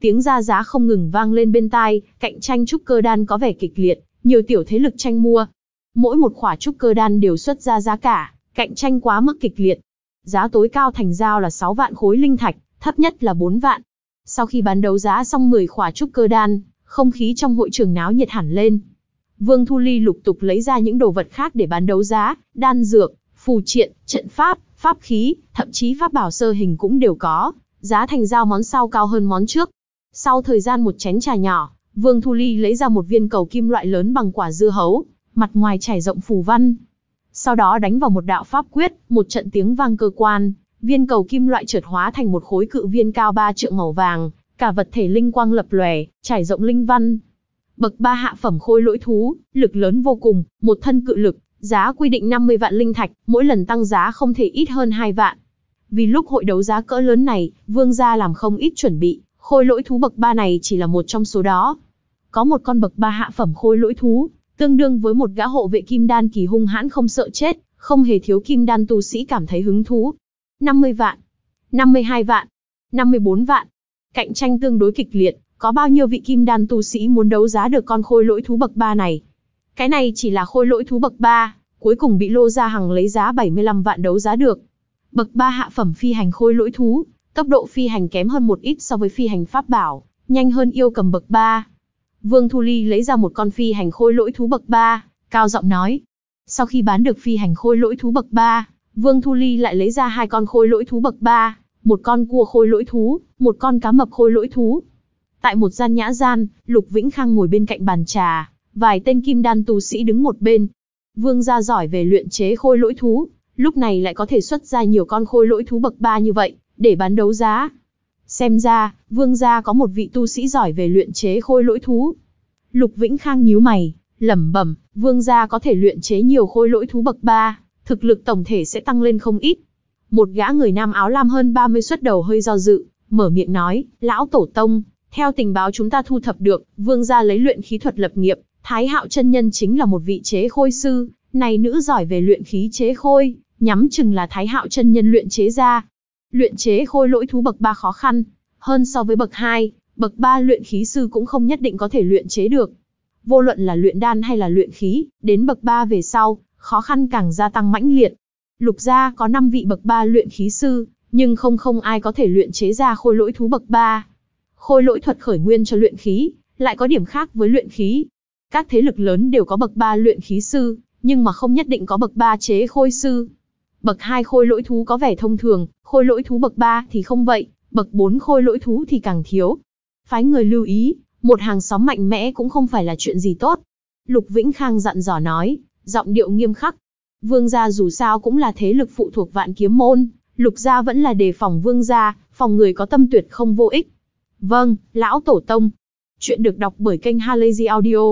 Speaker 1: Tiếng ra giá không ngừng vang lên bên tai, cạnh tranh trúc cơ đan có vẻ kịch liệt, nhiều tiểu thế lực tranh mua. Mỗi một khỏa trúc cơ đan đều xuất ra giá cả, cạnh tranh quá mức kịch liệt, giá tối cao thành giao là 6 vạn khối linh thạch, thấp nhất là 4 vạn. Sau khi bán đấu giá xong 10 khỏa trúc cơ đan, không khí trong hội trường náo nhiệt hẳn lên. Vương Thu Ly lục tục lấy ra những đồ vật khác để bán đấu giá, đan dược, phù triện, trận pháp, pháp khí, thậm chí pháp bảo sơ hình cũng đều có, giá thành giao món sau cao hơn món trước. Sau thời gian một chén trà nhỏ, Vương Thu Ly lấy ra một viên cầu kim loại lớn bằng quả dưa hấu, mặt ngoài trải rộng phù văn, sau đó đánh vào một đạo pháp quyết, một trận tiếng vang cơ quan, viên cầu kim loại trượt hóa thành một khối cự viên cao 3 trượng màu vàng, cả vật thể linh quang lập lòe, trải rộng linh văn. Bậc ba hạ phẩm khôi lỗi thú, lực lớn vô cùng, một thân cự lực, giá quy định 50 vạn linh thạch, mỗi lần tăng giá không thể ít hơn 2 vạn. Vì lúc hội đấu giá cỡ lớn này, vương gia làm không ít chuẩn bị, khôi lỗi thú bậc ba này chỉ là một trong số đó. Có một con bậc ba hạ phẩm khôi lỗi thú, tương đương với một gã hộ vệ kim đan kỳ hung hãn không sợ chết, không hề thiếu kim đan tu sĩ cảm thấy hứng thú. 50 vạn, 52 vạn, 54 vạn. Cạnh tranh tương đối kịch liệt, có bao nhiêu vị kim đan tu sĩ muốn đấu giá được con khôi lỗi thú bậc 3 này? Cái này chỉ là khôi lỗi thú bậc 3, cuối cùng bị Lô Gia Hằng lấy giá 75 vạn đấu giá được. Bậc 3 hạ phẩm phi hành khôi lỗi thú, tốc độ phi hành kém hơn một ít so với phi hành pháp bảo, nhanh hơn yêu cầm bậc 3, Vương Thu Ly lấy ra một con phi hành khôi lỗi thú bậc 3, cao giọng nói. Sau khi bán được phi hành khôi lỗi thú bậc 3, Vương Thu Ly lại lấy ra hai con khôi lỗi thú bậc 3, một con cua khôi lỗi thú, một con cá mập khôi lỗi thú. Tại một gian nhã gian, Lục Vĩnh Khang ngồi bên cạnh bàn trà, vài tên kim đan tù sĩ đứng một bên. Vương gia giỏi về luyện chế khôi lỗi thú, lúc này lại có thể xuất ra nhiều con khôi lỗi thú bậc 3 như vậy, để bán đấu giá. Xem ra, vương gia có một vị tu sĩ giỏi về luyện chế khôi lỗi thú. Lục Vĩnh Khang nhíu mày, lẩm bẩm, vương gia có thể luyện chế nhiều khôi lỗi thú bậc 3, thực lực tổng thể sẽ tăng lên không ít. Một gã người nam áo lam hơn 30 xuất đầu hơi do dự, mở miệng nói, lão tổ tông, theo tình báo chúng ta thu thập được, vương gia lấy luyện khí thuật lập nghiệp, Thái Hạo chân nhân chính là một vị chế khôi sư, này nữ giỏi về luyện khí chế khôi, nhắm chừng là Thái Hạo chân nhân luyện chế ra, Luyện chế khôi lỗi thú bậc 3 khó khăn, hơn so với bậc 2, bậc 3 luyện khí sư cũng không nhất định có thể luyện chế được. Vô luận là luyện đan hay là luyện khí, đến bậc 3 về sau, khó khăn càng gia tăng mãnh liệt. Lục gia có 5 vị bậc 3 luyện khí sư, nhưng không không ai có thể luyện chế ra khôi lỗi thú bậc 3. Khôi lỗi thuật khởi nguyên cho luyện khí, lại có điểm khác với luyện khí. Các thế lực lớn đều có bậc 3 luyện khí sư, nhưng mà không nhất định có bậc 3 chế khôi sư. Bậc 2 khôi lỗi thú có vẻ thông thường, khôi lỗi thú bậc 3 thì không vậy, bậc 4 khôi lỗi thú thì càng thiếu. Phái người lưu ý, một hàng xóm mạnh mẽ cũng không phải là chuyện gì tốt. Lục Vĩnh Khang dặn dò nói, giọng điệu nghiêm khắc. Vương gia dù sao cũng là thế lực phụ thuộc vạn kiếm môn, lục gia vẫn là đề phòng vương gia, phòng người có tâm tuyệt không vô ích. Vâng, lão tổ tông. Chuyện được đọc bởi kênh Halazy Audio.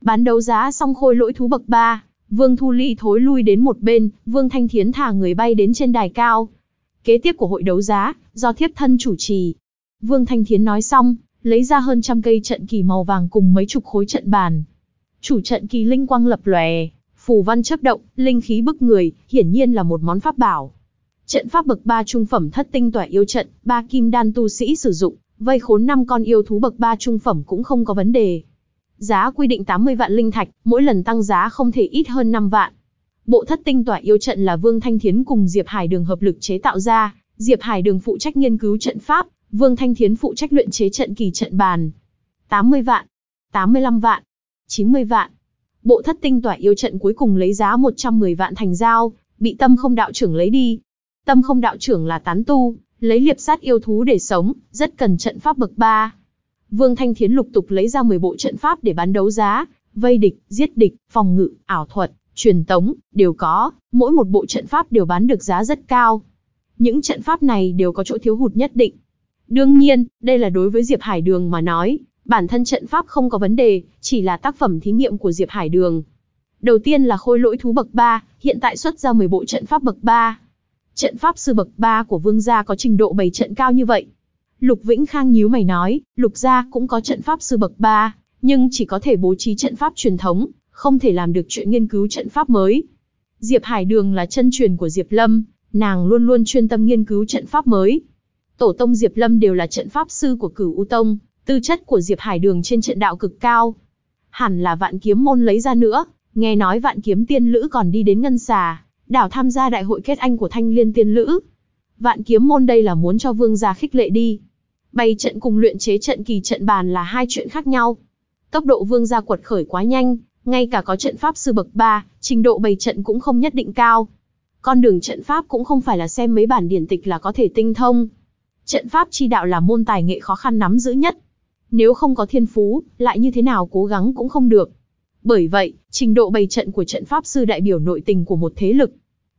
Speaker 1: Bán đấu giá xong khôi lỗi thú bậc 3, Vương Thu Ly thối lui đến một bên, Vương Thanh Thiến thả người bay đến trên đài cao. Kế tiếp của hội đấu giá, do thiếp thân chủ trì. Vương Thanh Thiến nói xong, lấy ra hơn trăm cây trận kỳ màu vàng cùng mấy chục khối trận bàn. Chủ trận kỳ linh quang lập lòe, phù văn chấp động, linh khí bức người, hiển nhiên là một món pháp bảo. Trận pháp bậc 3 trung phẩm thất tinh tỏa yêu trận, ba kim đan tu sĩ sử dụng, vây khốn năm con yêu thú bậc 3 trung phẩm cũng không có vấn đề giá quy định 80 vạn linh thạch, mỗi lần tăng giá không thể ít hơn 5 vạn. Bộ thất tinh tỏa yêu trận là Vương Thanh Thiến cùng Diệp Hải Đường hợp lực chế tạo ra, Diệp Hải Đường phụ trách nghiên cứu trận pháp, Vương Thanh Thiến phụ trách luyện chế trận kỳ trận bàn. 80 vạn, 85 vạn, 90 vạn. Bộ thất tinh tỏa yêu trận cuối cùng lấy giá 110 vạn thành giao, bị tâm không đạo trưởng lấy đi. Tâm không đạo trưởng là tán tu, lấy liệp sát yêu thú để sống, rất cần trận pháp bậc 3, Vương Thanh Thiến lục tục lấy ra 10 bộ trận pháp để bán đấu giá, vây địch, giết địch, phòng ngự, ảo thuật, truyền tống, đều có, mỗi một bộ trận pháp đều bán được giá rất cao. Những trận pháp này đều có chỗ thiếu hụt nhất định. Đương nhiên, đây là đối với Diệp Hải Đường mà nói, bản thân trận pháp không có vấn đề, chỉ là tác phẩm thí nghiệm của Diệp Hải Đường. Đầu tiên là khôi lỗi thú bậc 3, hiện tại xuất ra 10 bộ trận pháp bậc 3. Trận pháp sư bậc 3 của vương gia có trình độ bày trận cao như vậy, Lục Vĩnh Khang nhíu mày nói, Lục gia cũng có trận pháp sư bậc 3, nhưng chỉ có thể bố trí trận pháp truyền thống, không thể làm được chuyện nghiên cứu trận pháp mới. Diệp Hải Đường là chân truyền của Diệp Lâm, nàng luôn luôn chuyên tâm nghiên cứu trận pháp mới. Tổ tông Diệp Lâm đều là trận pháp sư của Cửu U tông, tư chất của Diệp Hải Đường trên trận đạo cực cao. Hẳn là Vạn Kiếm môn lấy ra nữa, nghe nói Vạn Kiếm Tiên Lữ còn đi đến ngân xà, đảo tham gia đại hội kết anh của Thanh Liên Tiên Lữ. Vạn Kiếm môn đây là muốn cho vương gia khích lệ đi. Bày trận cùng luyện chế trận kỳ trận bàn là hai chuyện khác nhau. Tốc độ vương gia quật khởi quá nhanh, ngay cả có trận pháp sư bậc 3, trình độ bày trận cũng không nhất định cao. Con đường trận pháp cũng không phải là xem mấy bản điển tịch là có thể tinh thông. Trận pháp chi đạo là môn tài nghệ khó khăn nắm giữ nhất. Nếu không có thiên phú, lại như thế nào cố gắng cũng không được. Bởi vậy, trình độ bày trận của trận pháp sư đại biểu nội tình của một thế lực.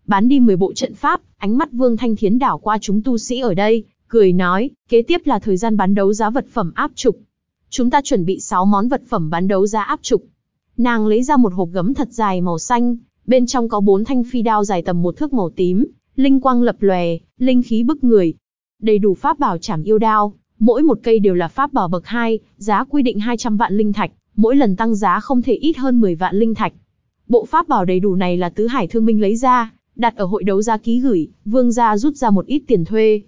Speaker 1: Bán đi 10 bộ trận pháp, ánh mắt Vương Thanh Thiến đảo qua chúng tu sĩ ở đây, cười nói, kế tiếp là thời gian bán đấu giá vật phẩm áp trục. Chúng ta chuẩn bị 6 món vật phẩm bán đấu giá áp trục. Nàng lấy ra một hộp gấm thật dài màu xanh, bên trong có bốn thanh phi đao dài tầm một thước màu tím, linh quang lập lòe, linh khí bức người. Đầy đủ pháp bảo chảm yêu đao, mỗi một cây đều là pháp bảo bậc 2, giá quy định 200 vạn linh thạch, mỗi lần tăng giá không thể ít hơn 10 vạn linh thạch. Bộ pháp bảo đầy đủ này là Tứ Hải Thương Minh lấy ra, đặt ở hội đấu giá ký gửi, Vương gia rút ra một ít tiền thuê,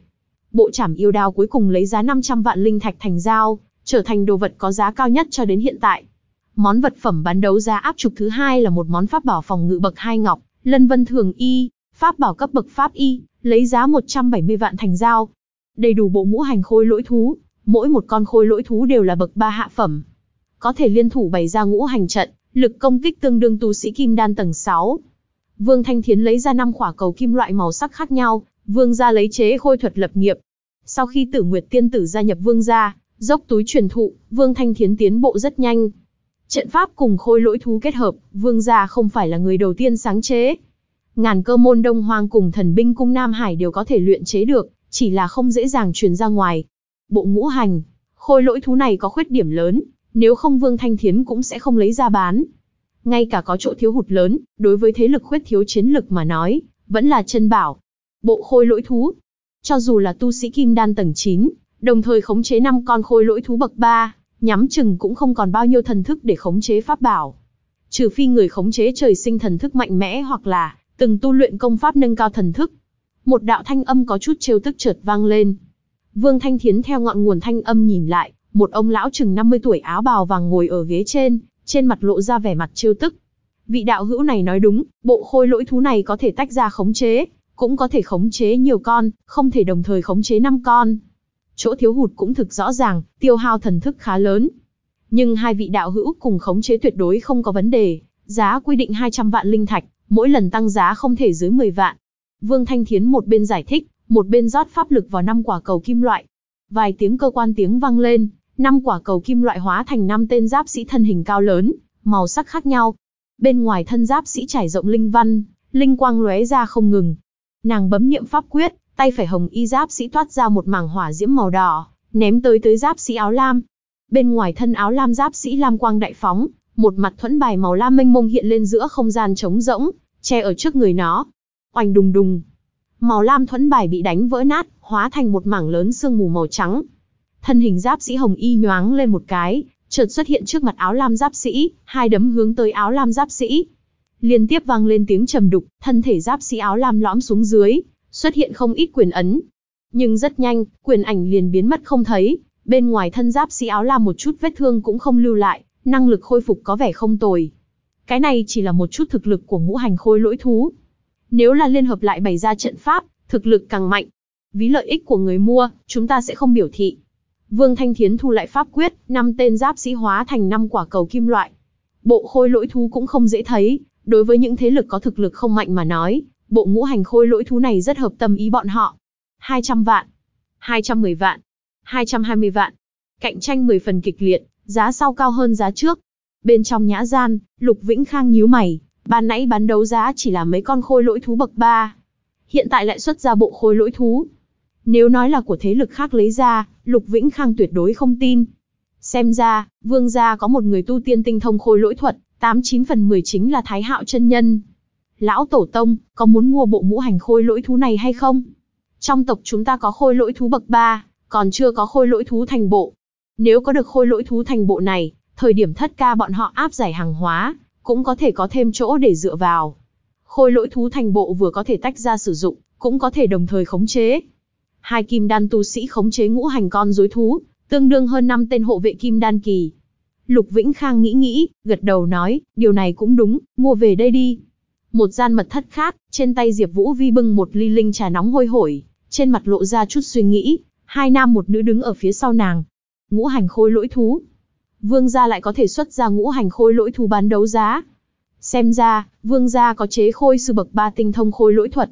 Speaker 1: bộ trảm yêu đao cuối cùng lấy giá 500 vạn linh thạch thành giao, trở thành đồ vật có giá cao nhất cho đến hiện tại. Món vật phẩm bán đấu giá áp trục thứ hai là một món pháp bảo phòng ngự bậc hai ngọc, Lân Vân Thường Y, pháp bảo cấp bậc pháp y, lấy giá 170 vạn thành giao. Đầy đủ bộ ngũ hành khôi lỗi thú, mỗi một con khôi lỗi thú đều là bậc ba hạ phẩm. Có thể liên thủ bày ra ngũ hành trận, lực công kích tương đương tu sĩ kim đan tầng 6. Vương Thanh Thiến lấy ra năm quả cầu kim loại màu sắc khác nhau, Vương gia lấy chế khôi thuật lập nghiệp. Sau khi Tử Nguyệt tiên tử gia nhập Vương gia, dốc túi truyền thụ, Vương Thanh Thiến tiến bộ rất nhanh. Trận pháp cùng khôi lỗi thú kết hợp, Vương gia không phải là người đầu tiên sáng chế. Ngàn cơ môn Đông Hoang cùng thần binh cung Nam Hải đều có thể luyện chế được, chỉ là không dễ dàng truyền ra ngoài. Bộ ngũ hành, khôi lỗi thú này có khuyết điểm lớn, nếu không Vương Thanh Thiến cũng sẽ không lấy ra bán. Ngay cả có chỗ thiếu hụt lớn, đối với thế lực khuyết thiếu chiến lực mà nói, vẫn là chân bảo bộ khôi lỗi thú. Cho dù là tu sĩ kim đan tầng 9, đồng thời khống chế 5 con khôi lỗi thú bậc 3, nhắm chừng cũng không còn bao nhiêu thần thức để khống chế pháp bảo. Trừ phi người khống chế trời sinh thần thức mạnh mẽ hoặc là từng tu luyện công pháp nâng cao thần thức. Một đạo thanh âm có chút trêu tức chợt vang lên. Vương Thanh Thiến theo ngọn nguồn thanh âm nhìn lại, một ông lão chừng 50 tuổi áo bào vàng ngồi ở ghế trên, trên mặt lộ ra vẻ mặt trêu tức. Vị đạo hữu này nói đúng, bộ khôi lỗi thú này có thể tách ra khống chế, cũng có thể khống chế nhiều con, không thể đồng thời khống chế 5 con. Chỗ thiếu hụt cũng thực rõ ràng, tiêu hao thần thức khá lớn. Nhưng hai vị đạo hữu cùng khống chế tuyệt đối không có vấn đề, giá quy định 200 vạn linh thạch, mỗi lần tăng giá không thể dưới 10 vạn. Vương Thanh Thiến một bên giải thích, một bên rót pháp lực vào năm quả cầu kim loại. Vài tiếng cơ quan tiếng vang lên, năm quả cầu kim loại hóa thành năm tên giáp sĩ thân hình cao lớn, màu sắc khác nhau. Bên ngoài thân giáp sĩ trải rộng linh văn, linh quang lóe ra không ngừng, Nàng bấm niệm pháp quyết, tay phải hồng y giáp sĩ toát ra một mảng hỏa diễm màu đỏ, ném tới tới giáp sĩ áo lam. Bên ngoài thân áo lam giáp sĩ lam quang đại phóng, một mặt thuẫn bài màu lam mênh mông hiện lên giữa không gian trống rỗng, che ở trước người nó. Oanh đùng đùng. Màu lam thuẫn bài bị đánh vỡ nát, hóa thành một mảng lớn sương mù màu trắng. Thân hình giáp sĩ hồng y nhoáng lên một cái, chợt xuất hiện trước mặt áo lam giáp sĩ, hai đấm hướng tới áo lam giáp sĩ, Liên tiếp vang lên tiếng trầm đục, thân thể giáp sĩ áo lam lõm xuống dưới, xuất hiện không ít quyền ấn. Nhưng rất nhanh, quyền ảnh liền biến mất không thấy, bên ngoài thân giáp sĩ áo lam một chút vết thương cũng không lưu lại, năng lực khôi phục có vẻ không tồi. Cái này chỉ là một chút thực lực của ngũ hành khôi lỗi thú. Nếu là liên hợp lại bày ra trận pháp, thực lực càng mạnh. Ví lợi ích của người mua, chúng ta sẽ không biểu thị. Vương Thanh Thiến thu lại pháp quyết, năm tên giáp sĩ hóa thành năm quả cầu kim loại. Bộ khôi lỗi thú cũng không dễ thấy, Đối với những thế lực có thực lực không mạnh mà nói, bộ ngũ hành khôi lỗi thú này rất hợp tâm ý bọn họ. 200 vạn, 210 vạn, 220 vạn. Cạnh tranh 10 phần kịch liệt, giá sau cao hơn giá trước. Bên trong nhã gian, Lục Vĩnh Khang nhíu mày, ban nãy bán đấu giá chỉ là mấy con khôi lỗi thú bậc 3. Hiện tại lại xuất ra bộ khôi lỗi thú. Nếu nói là của thế lực khác lấy ra, Lục Vĩnh Khang tuyệt đối không tin. Xem ra, vương gia có một người tu tiên tinh thông khôi lỗi thuật, tám chín phần mười chính là Thái Hạo chân nhân. Lão Tổ Tông, có muốn mua bộ mũ hành khôi lỗi thú này hay không? Trong tộc chúng ta có khôi lỗi thú bậc ba còn chưa có khôi lỗi thú thành bộ. Nếu có được khôi lỗi thú thành bộ này, thời điểm thất ca bọn họ áp giải hàng hóa, cũng có thể có thêm chỗ để dựa vào. Khôi lỗi thú thành bộ vừa có thể tách ra sử dụng, cũng có thể đồng thời khống chế. Hai kim đan tu sĩ khống chế ngũ hành con rối thú, tương đương hơn năm tên hộ vệ kim đan kỳ, Lục Vĩnh Khang nghĩ nghĩ, gật đầu nói, điều này cũng đúng, mua về đây đi. Một gian mật thất khác, trên tay Diệp Vũ Vi bưng một ly linh trà nóng hôi hổi, trên mặt lộ ra chút suy nghĩ, hai nam một nữ đứng ở phía sau nàng. Ngũ hành khôi lỗi thú. Vương gia lại có thể xuất ra ngũ hành khôi lỗi thú bán đấu giá. Xem ra, vương gia có chế khôi sư bậc ba tinh thông khôi lỗi thuật.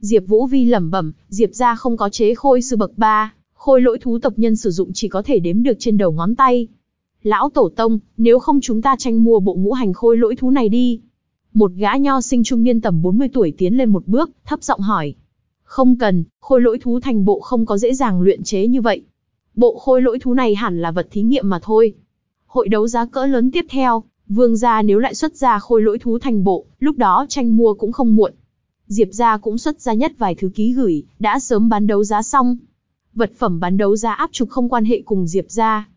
Speaker 1: Diệp Vũ Vi lẩm bẩm, Diệp gia không có chế khôi sư bậc ba, khôi lỗi thú tộc nhân sử dụng chỉ có thể đếm được trên đầu ngón tay lão tổ tông, nếu không chúng ta tranh mua bộ ngũ hành khôi lỗi thú này đi. Một gã nho sinh trung niên tầm 40 tuổi tiến lên một bước, thấp giọng hỏi. Không cần, khôi lỗi thú thành bộ không có dễ dàng luyện chế như vậy. Bộ khôi lỗi thú này hẳn là vật thí nghiệm mà thôi. Hội đấu giá cỡ lớn tiếp theo, vương gia nếu lại xuất ra khôi lỗi thú thành bộ, lúc đó tranh mua cũng không muộn. Diệp gia cũng xuất ra nhất vài thứ ký gửi, đã sớm bán đấu giá xong. Vật phẩm bán đấu giá áp trục không quan hệ cùng Diệp gia,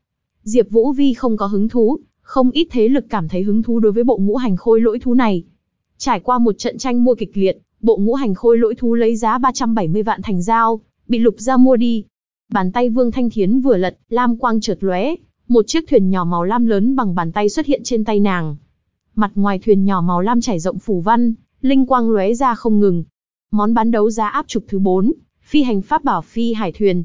Speaker 1: Diệp Vũ Vi không có hứng thú, không ít thế lực cảm thấy hứng thú đối với bộ ngũ hành khôi lỗi thú này. Trải qua một trận tranh mua kịch liệt, bộ ngũ hành khôi lỗi thú lấy giá 370 vạn thành giao, bị Lục gia mua đi. Bàn tay Vương Thanh Thiến vừa lật, lam quang chợt lóe, một chiếc thuyền nhỏ màu lam lớn bằng bàn tay xuất hiện trên tay nàng. Mặt ngoài thuyền nhỏ màu lam trải rộng phù văn, linh quang lóe ra không ngừng. Món bán đấu giá áp trục thứ 4, phi hành pháp bảo phi hải thuyền.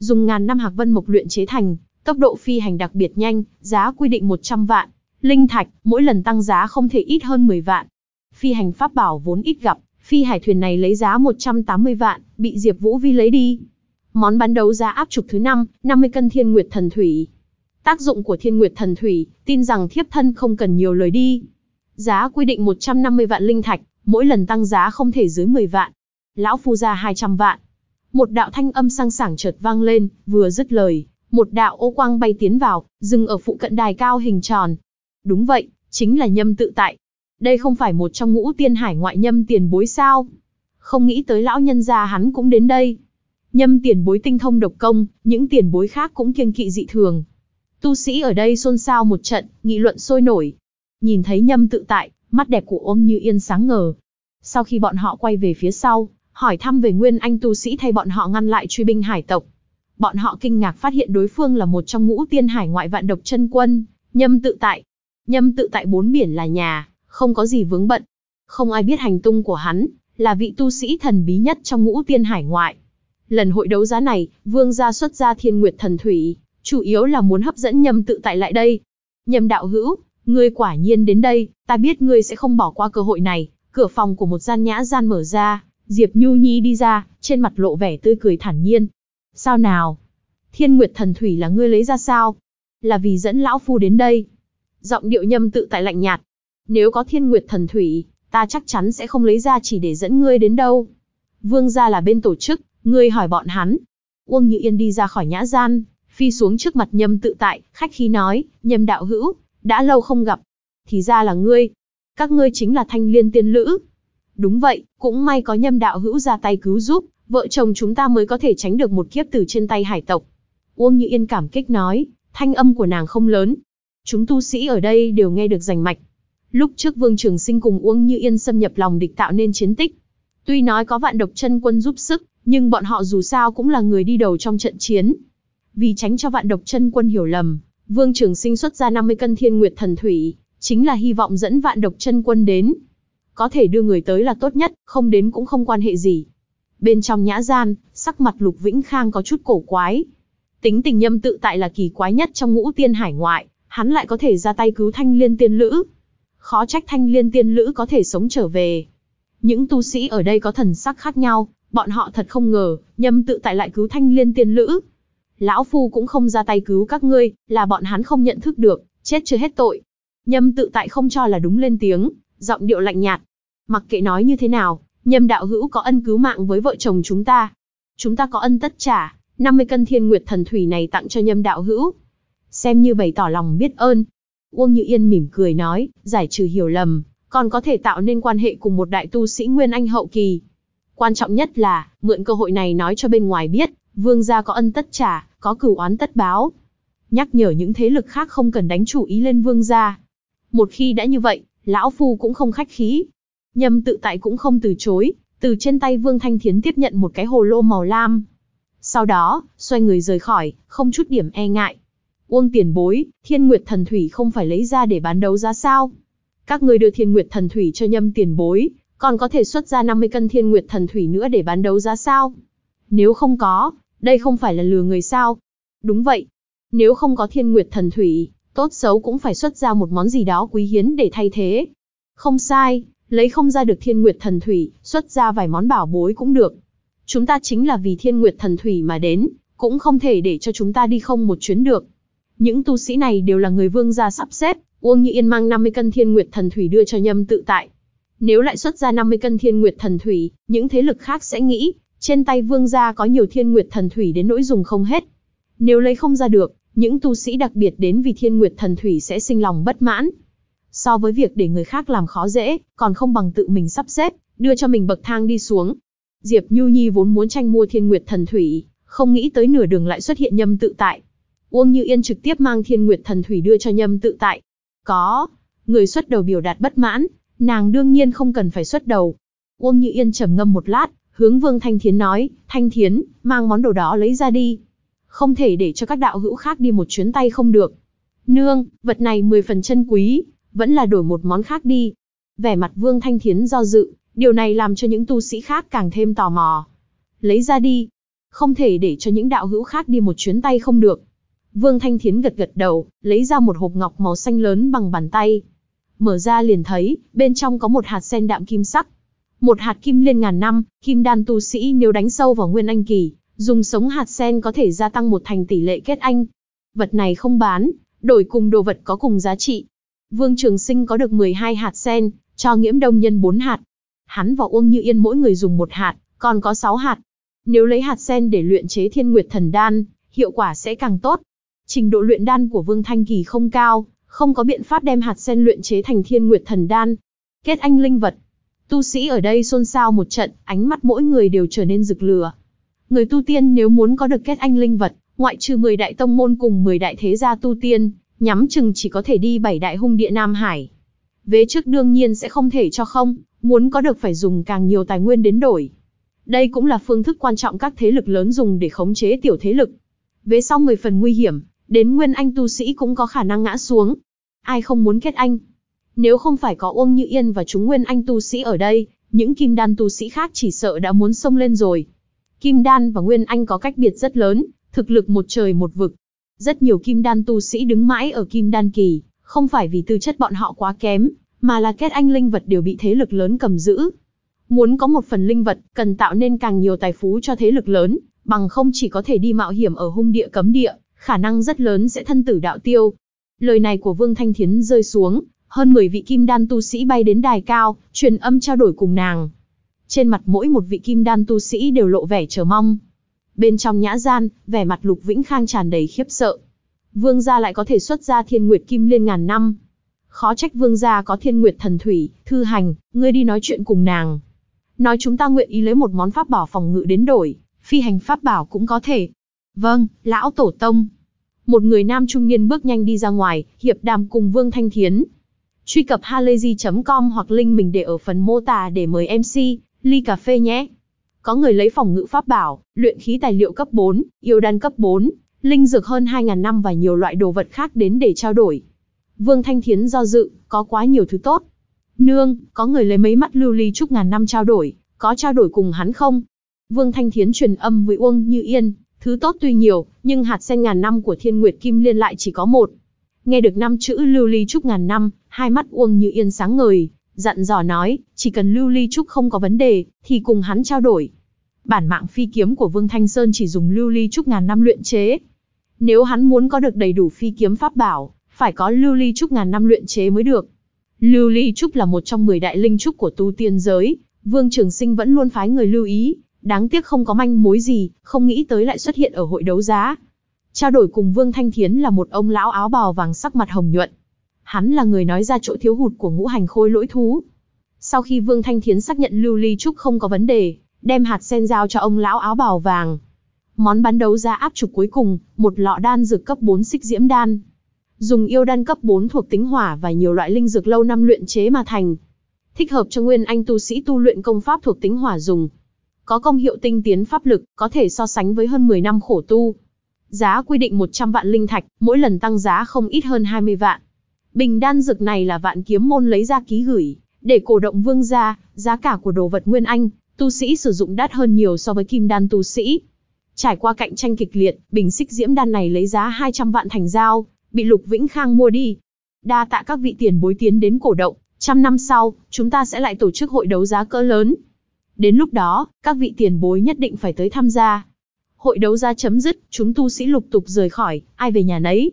Speaker 1: Dùng ngàn năm hạc vân mộc luyện chế thành, Tốc độ phi hành đặc biệt nhanh, giá quy định 100 vạn. Linh thạch, mỗi lần tăng giá không thể ít hơn 10 vạn. Phi hành pháp bảo vốn ít gặp, phi hải thuyền này lấy giá 180 vạn, bị Diệp Vũ Vi lấy đi. Món bán đấu giá áp trục thứ 5, 50 cân Thiên Nguyệt Thần Thủy. Tác dụng của Thiên Nguyệt Thần Thủy, tin rằng thiếp thân không cần nhiều lời đi. Giá quy định 150 vạn linh thạch, mỗi lần tăng giá không thể dưới 10 vạn. Lão phu ra 200 vạn. Một đạo thanh âm sang sảng chợt vang lên, vừa dứt lời, một đạo ô quang bay tiến vào, dừng ở phụ cận đài cao hình tròn. Đúng vậy, chính là nhâm tự tại. Đây không phải một trong ngũ tiên hải ngoại nhâm tiền bối sao. Không nghĩ tới lão nhân gia hắn cũng đến đây. Nhâm tiền bối tinh thông độc công, những tiền bối khác cũng kiêng kỵ dị thường. Tu sĩ ở đây xôn xao một trận, nghị luận sôi nổi. Nhìn thấy nhâm tự tại, mắt đẹp của ông như yên sáng ngờ. Sau khi bọn họ quay về phía sau, hỏi thăm về nguyên anh tu sĩ thay bọn họ ngăn lại truy binh hải tộc, bọn họ kinh ngạc phát hiện đối phương là một trong ngũ tiên hải ngoại vạn độc chân quân, nhâm tự tại. Nhâm tự tại bốn biển là nhà, không có gì vướng bận. Không ai biết hành tung của hắn, là vị tu sĩ thần bí nhất trong ngũ tiên hải ngoại. Lần hội đấu giá này, vương gia xuất ra thiên nguyệt thần thủy, chủ yếu là muốn hấp dẫn nhâm tự tại lại đây. Nhâm đạo hữu, ngươi quả nhiên đến đây, ta biết ngươi sẽ không bỏ qua cơ hội này. Cửa phòng của một gian nhã gian mở ra, Diệp Nhu Nhi đi ra, trên mặt lộ vẻ tươi cười thản nhiên, Sao nào? Thiên Nguyệt Thần Thủy là ngươi lấy ra sao? Là vì dẫn lão phu đến đây. Giọng điệu nhâm tự tại lạnh nhạt. Nếu có Thiên Nguyệt Thần Thủy, ta chắc chắn sẽ không lấy ra chỉ để dẫn ngươi đến đâu. Vương gia là bên tổ chức, ngươi hỏi bọn hắn. Uông Như Yên đi ra khỏi nhã gian, phi xuống trước mặt nhâm tự tại, khách khí nói, nhâm đạo hữu, đã lâu không gặp. Thì ra là ngươi. Các ngươi chính là thanh liên tiên lữ. Đúng vậy, cũng may có nhâm đạo hữu ra tay cứu giúp, vợ chồng chúng ta mới có thể tránh được một kiếp từ trên tay hải tộc. Uông Như Yên cảm kích nói, thanh âm của nàng không lớn. Chúng tu sĩ ở đây đều nghe được rành mạch. Lúc trước Vương Trường Sinh cùng Uông Như Yên xâm nhập lòng địch tạo nên chiến tích. Tuy nói có vạn độc chân quân giúp sức, nhưng bọn họ dù sao cũng là người đi đầu trong trận chiến. Vì tránh cho vạn độc chân quân hiểu lầm, Vương Trường Sinh xuất ra 50 cân thiên nguyệt thần thủy, chính là hy vọng dẫn vạn độc chân quân đến. Có thể đưa người tới là tốt nhất, không đến cũng không quan hệ gì. Bên trong nhã gian, sắc mặt Lục Vĩnh Khang có chút cổ quái. Tính tình nhâm tự tại là kỳ quái nhất trong ngũ tiên hải ngoại, hắn lại có thể ra tay cứu thanh liên tiên lữ. Khó trách thanh liên tiên lữ có thể sống trở về. Những tu sĩ ở đây có thần sắc khác nhau, bọn họ thật không ngờ, nhâm tự tại lại cứu thanh liên tiên lữ. Lão Phu cũng không ra tay cứu các ngươi, là bọn hắn không nhận thức được, chết chưa hết tội. Nhâm tự tại không cho là đúng lên tiếng, giọng điệu lạnh nhạt. Mặc kệ nói như thế nào, Nhâm đạo hữu có ân cứu mạng với vợ chồng chúng ta. Chúng ta có ân tất trả, 50 cân thiên nguyệt thần thủy này tặng cho nhâm đạo hữu. Xem như bày tỏ lòng biết ơn. Uông Như Yên mỉm cười nói, giải trừ hiểu lầm, còn có thể tạo nên quan hệ cùng một đại tu sĩ Nguyên Anh hậu kỳ. Quan trọng nhất là, mượn cơ hội này nói cho bên ngoài biết, vương gia có ân tất trả, có cửu oán tất báo. Nhắc nhở những thế lực khác không cần đánh chủ ý lên vương gia. Một khi đã như vậy, lão phu cũng không khách khí, Nhâm tự tại cũng không từ chối, từ trên tay Vương Thanh Thiến tiếp nhận một cái hồ lô màu lam. Sau đó, xoay người rời khỏi, không chút điểm e ngại. Uông tiền bối, thiên nguyệt thần thủy không phải lấy ra để bán đấu giá sao. Các người đưa thiên nguyệt thần thủy cho nhâm tiền bối, còn có thể xuất ra 50 cân thiên nguyệt thần thủy nữa để bán đấu giá sao? Nếu không có, đây không phải là lừa người sao? Đúng vậy. Nếu không có thiên nguyệt thần thủy, tốt xấu cũng phải xuất ra một món gì đó quý hiến để thay thế. Không sai, lấy không ra được thiên nguyệt thần thủy, xuất ra vài món bảo bối cũng được. Chúng ta chính là vì thiên nguyệt thần thủy mà đến, cũng không thể để cho chúng ta đi không một chuyến được. Những tu sĩ này đều là người vương gia sắp xếp, Uông Như Yên mang 50 cân thiên nguyệt thần thủy đưa cho nhâm tự tại. Nếu lại xuất ra 50 cân thiên nguyệt thần thủy, những thế lực khác sẽ nghĩ, trên tay vương gia có nhiều thiên nguyệt thần thủy đến nỗi dùng không hết. Nếu lấy không ra được, những tu sĩ đặc biệt đến vì thiên nguyệt thần thủy sẽ sinh lòng bất mãn, so với việc để người khác làm khó dễ, còn không bằng tự mình sắp xếp, đưa cho mình bậc thang đi xuống. Diệp Nhu Nhi vốn muốn tranh mua Thiên Nguyệt Thần Thủy, không nghĩ tới nửa đường lại xuất hiện Nhâm Tự Tại. Uông Như Yên trực tiếp mang Thiên Nguyệt Thần Thủy đưa cho Nhâm Tự Tại. Có, người xuất đầu biểu đạt bất mãn, nàng đương nhiên không cần phải xuất đầu. Uông Như Yên trầm ngâm một lát, hướng Vương Thanh Thiến nói, Thanh Thiến, mang món đồ đó lấy ra đi. Không thể để cho các đạo hữu khác đi một chuyến tay không được. Nương, vật này 10 phần chân quý, vẫn là đổi một món khác đi. Vẻ mặt Vương Thanh Thiến do dự, điều này làm cho những tu sĩ khác càng thêm tò mò. Lấy ra đi, không thể để cho những đạo hữu khác đi một chuyến tay không được. Vương Thanh Thiến gật gật đầu, lấy ra một hộp ngọc màu xanh lớn bằng bàn tay. Mở ra liền thấy, bên trong có một hạt sen đạm kim sắc. Một hạt kim liên ngàn năm, kim đan tu sĩ nếu đánh sâu vào nguyên anh kỳ, dùng sống hạt sen có thể gia tăng một thành tỷ lệ kết anh. Vật này không bán, đổi cùng đồ vật có cùng giá trị, Vương Trường Sinh có được 12 hạt sen, cho Nghiễm Đông Nhân 4 hạt. Hắn và Uông Như Yên mỗi người dùng một hạt, còn có 6 hạt. Nếu lấy hạt sen để luyện chế Thiên Nguyệt Thần Đan, hiệu quả sẽ càng tốt. Trình độ luyện đan của Vương Thanh Kỳ không cao, không có biện pháp đem hạt sen luyện chế thành Thiên Nguyệt Thần Đan. Kết anh linh vật. Tu sĩ ở đây xôn xao một trận, ánh mắt mỗi người đều trở nên rực lửa. Người tu tiên nếu muốn có được kết anh linh vật, ngoại trừ 10 đại tông môn cùng 10 đại thế gia tu tiên, nhắm chừng chỉ có thể đi bảy đại hung địa Nam Hải. Vế trước đương nhiên sẽ không thể cho không, muốn có được phải dùng càng nhiều tài nguyên đến đổi. Đây cũng là phương thức quan trọng các thế lực lớn dùng để khống chế tiểu thế lực. Vế sau người phần nguy hiểm, đến nguyên anh tu sĩ cũng có khả năng ngã xuống. Ai không muốn kết anh? Nếu không phải có Uông Như Yên và chúng nguyên anh tu sĩ ở đây, những kim đan tu sĩ khác chỉ sợ đã muốn xông lên rồi. Kim đan và nguyên anh có cách biệt rất lớn, thực lực một trời một vực, rất nhiều kim đan tu sĩ đứng mãi ở kim đan kỳ, không phải vì tư chất bọn họ quá kém, mà là kết anh linh vật đều bị thế lực lớn cầm giữ. Muốn có một phần linh vật, cần tạo nên càng nhiều tài phú cho thế lực lớn, bằng không chỉ có thể đi mạo hiểm ở hung địa cấm địa, khả năng rất lớn sẽ thân tử đạo tiêu. Lời này của Vương Thanh Thiến rơi xuống, hơn 10 vị kim đan tu sĩ bay đến đài cao, truyền âm trao đổi cùng nàng. Trên mặt mỗi một vị kim đan tu sĩ đều lộ vẻ chờ mong, bên trong nhã gian, vẻ mặt Lục Vĩnh Khang tràn đầy khiếp sợ. Vương gia lại có thể xuất ra Thiên Nguyệt Kim Liên ngàn năm. Khó trách vương gia có Thiên Nguyệt thần thủy, thư hành, ngươi đi nói chuyện cùng nàng. Nói chúng ta nguyện ý lấy một món pháp bảo phòng ngự đến đổi, phi hành pháp bảo cũng có thể. Vâng, lão tổ tông. Một người nam trung niên bước nhanh đi ra ngoài, hiệp đàm cùng Vương Thanh Thiến. Truy cập halayzi.com hoặc link mình để ở phần mô tả để mời MC, ly cà phê nhé. Có người lấy phòng ngự pháp bảo, luyện khí tài liệu cấp 4, yêu đan cấp 4, linh dược hơn 2.000 năm và nhiều loại đồ vật khác đến để trao đổi. Vương Thanh Thiến do dự, có quá nhiều thứ tốt. Nương, có người lấy mấy mắt lưu ly trúc ngàn năm trao đổi, có trao đổi cùng hắn không? Vương Thanh Thiến truyền âm với Uông Như Yên, thứ tốt tuy nhiều, nhưng hạt sen ngàn năm của Thiên Nguyệt Kim Liên lại chỉ có một. Nghe được năm chữ lưu ly trúc ngàn năm, hai mắt Uông Như Yên sáng ngời, dặn dò nói, chỉ cần Lưu Ly Trúc không có vấn đề, thì cùng hắn trao đổi. Bản mạng phi kiếm của Vương Thanh Sơn chỉ dùng Lưu Ly Trúc ngàn năm luyện chế. Nếu hắn muốn có được đầy đủ phi kiếm pháp bảo, phải có Lưu Ly Trúc ngàn năm luyện chế mới được. Lưu Ly Trúc là một trong 10 đại linh trúc của tu tiên giới, Vương Trường Sinh vẫn luôn phái người lưu ý, đáng tiếc không có manh mối gì, không nghĩ tới lại xuất hiện ở hội đấu giá. Trao đổi cùng Vương Thanh Thiến là một ông lão áo bào vàng sắc mặt hồng nhuận, hắn là người nói ra chỗ thiếu hụt của ngũ hành khôi lỗi thú. Sau khi Vương Thanh Thiến xác nhận Lưu Ly Trúc không có vấn đề, đem hạt sen giao cho ông lão áo bào vàng. Món bán đấu giá áp trục cuối cùng, một lọ đan dược cấp 4 xích diễm đan. Dùng yêu đan cấp 4 thuộc tính hỏa và nhiều loại linh dược lâu năm luyện chế mà thành. Thích hợp cho nguyên anh tu sĩ tu luyện công pháp thuộc tính hỏa dùng. Có công hiệu tinh tiến pháp lực, có thể so sánh với hơn 10 năm khổ tu. Giá quy định 100 vạn linh thạch, mỗi lần tăng giá không ít hơn 20 vạn. Bình đan dược này là vạn kiếm môn lấy ra ký gửi, để cổ động vương gia, giá cả của đồ vật nguyên anh, tu sĩ sử dụng đắt hơn nhiều so với kim đan tu sĩ. Trải qua cạnh tranh kịch liệt, bình xích diễm đan này lấy giá 200 vạn thành giao, bị Lục Vĩnh Khang mua đi. Đa tạ các vị tiền bối tiến đến cổ động, trăm năm sau, chúng ta sẽ lại tổ chức hội đấu giá cỡ lớn. Đến lúc đó, các vị tiền bối nhất định phải tới tham gia. Hội đấu giá chấm dứt, chúng tu sĩ lục tục rời khỏi, ai về nhà nấy.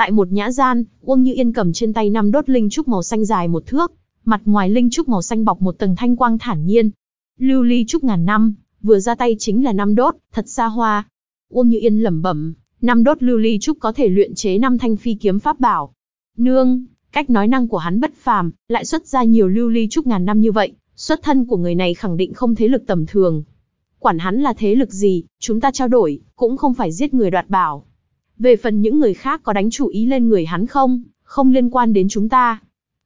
Speaker 1: Tại một nhã gian, Uông Như Yên cầm trên tay năm đốt linh trúc màu xanh dài một thước, mặt ngoài linh trúc màu xanh bọc một tầng thanh quang thản nhiên. Lưu ly trúc ngàn năm, vừa ra tay chính là năm đốt, thật xa hoa. Uông Như Yên lẩm bẩm, năm đốt lưu ly trúc có thể luyện chế năm thanh phi kiếm pháp bảo. Nương, cách nói năng của hắn bất phàm, lại xuất ra nhiều lưu ly trúc ngàn năm như vậy, xuất thân của người này khẳng định không thế lực tầm thường. Quản hắn là thế lực gì, chúng ta trao đổi, cũng không phải giết người đoạt bảo. Về phần những người khác có đánh chủ ý lên người hắn không, không liên quan đến chúng ta.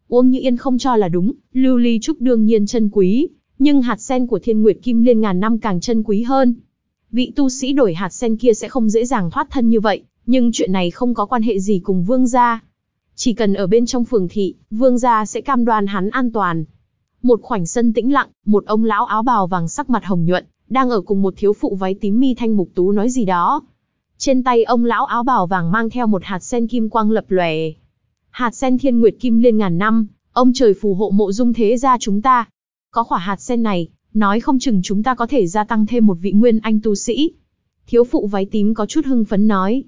Speaker 1: Uông Như Yên không cho là đúng, lưu ly trúc đương nhiên chân quý, nhưng hạt sen của thiên nguyệt kim liên ngàn năm càng chân quý hơn. Vị tu sĩ đổi hạt sen kia sẽ không dễ dàng thoát thân như vậy, nhưng chuyện này không có quan hệ gì cùng vương gia. Chỉ cần ở bên trong phường thị, vương gia sẽ cam đoan hắn an toàn. Một khoảnh sân tĩnh lặng, một ông lão áo bào vàng sắc mặt hồng nhuận, đang ở cùng một thiếu phụ váy tím mi thanh mục tú nói gì đó. Trên tay ông lão áo bào vàng mang theo một hạt sen kim quang lập lòe. Hạt sen thiên nguyệt kim liên ngàn năm, ông trời phù hộ mộ dung thế gia chúng ta. Có quả hạt sen này, nói không chừng chúng ta có thể gia tăng thêm một vị nguyên anh tu sĩ. Thiếu phụ váy tím có chút hưng phấn nói.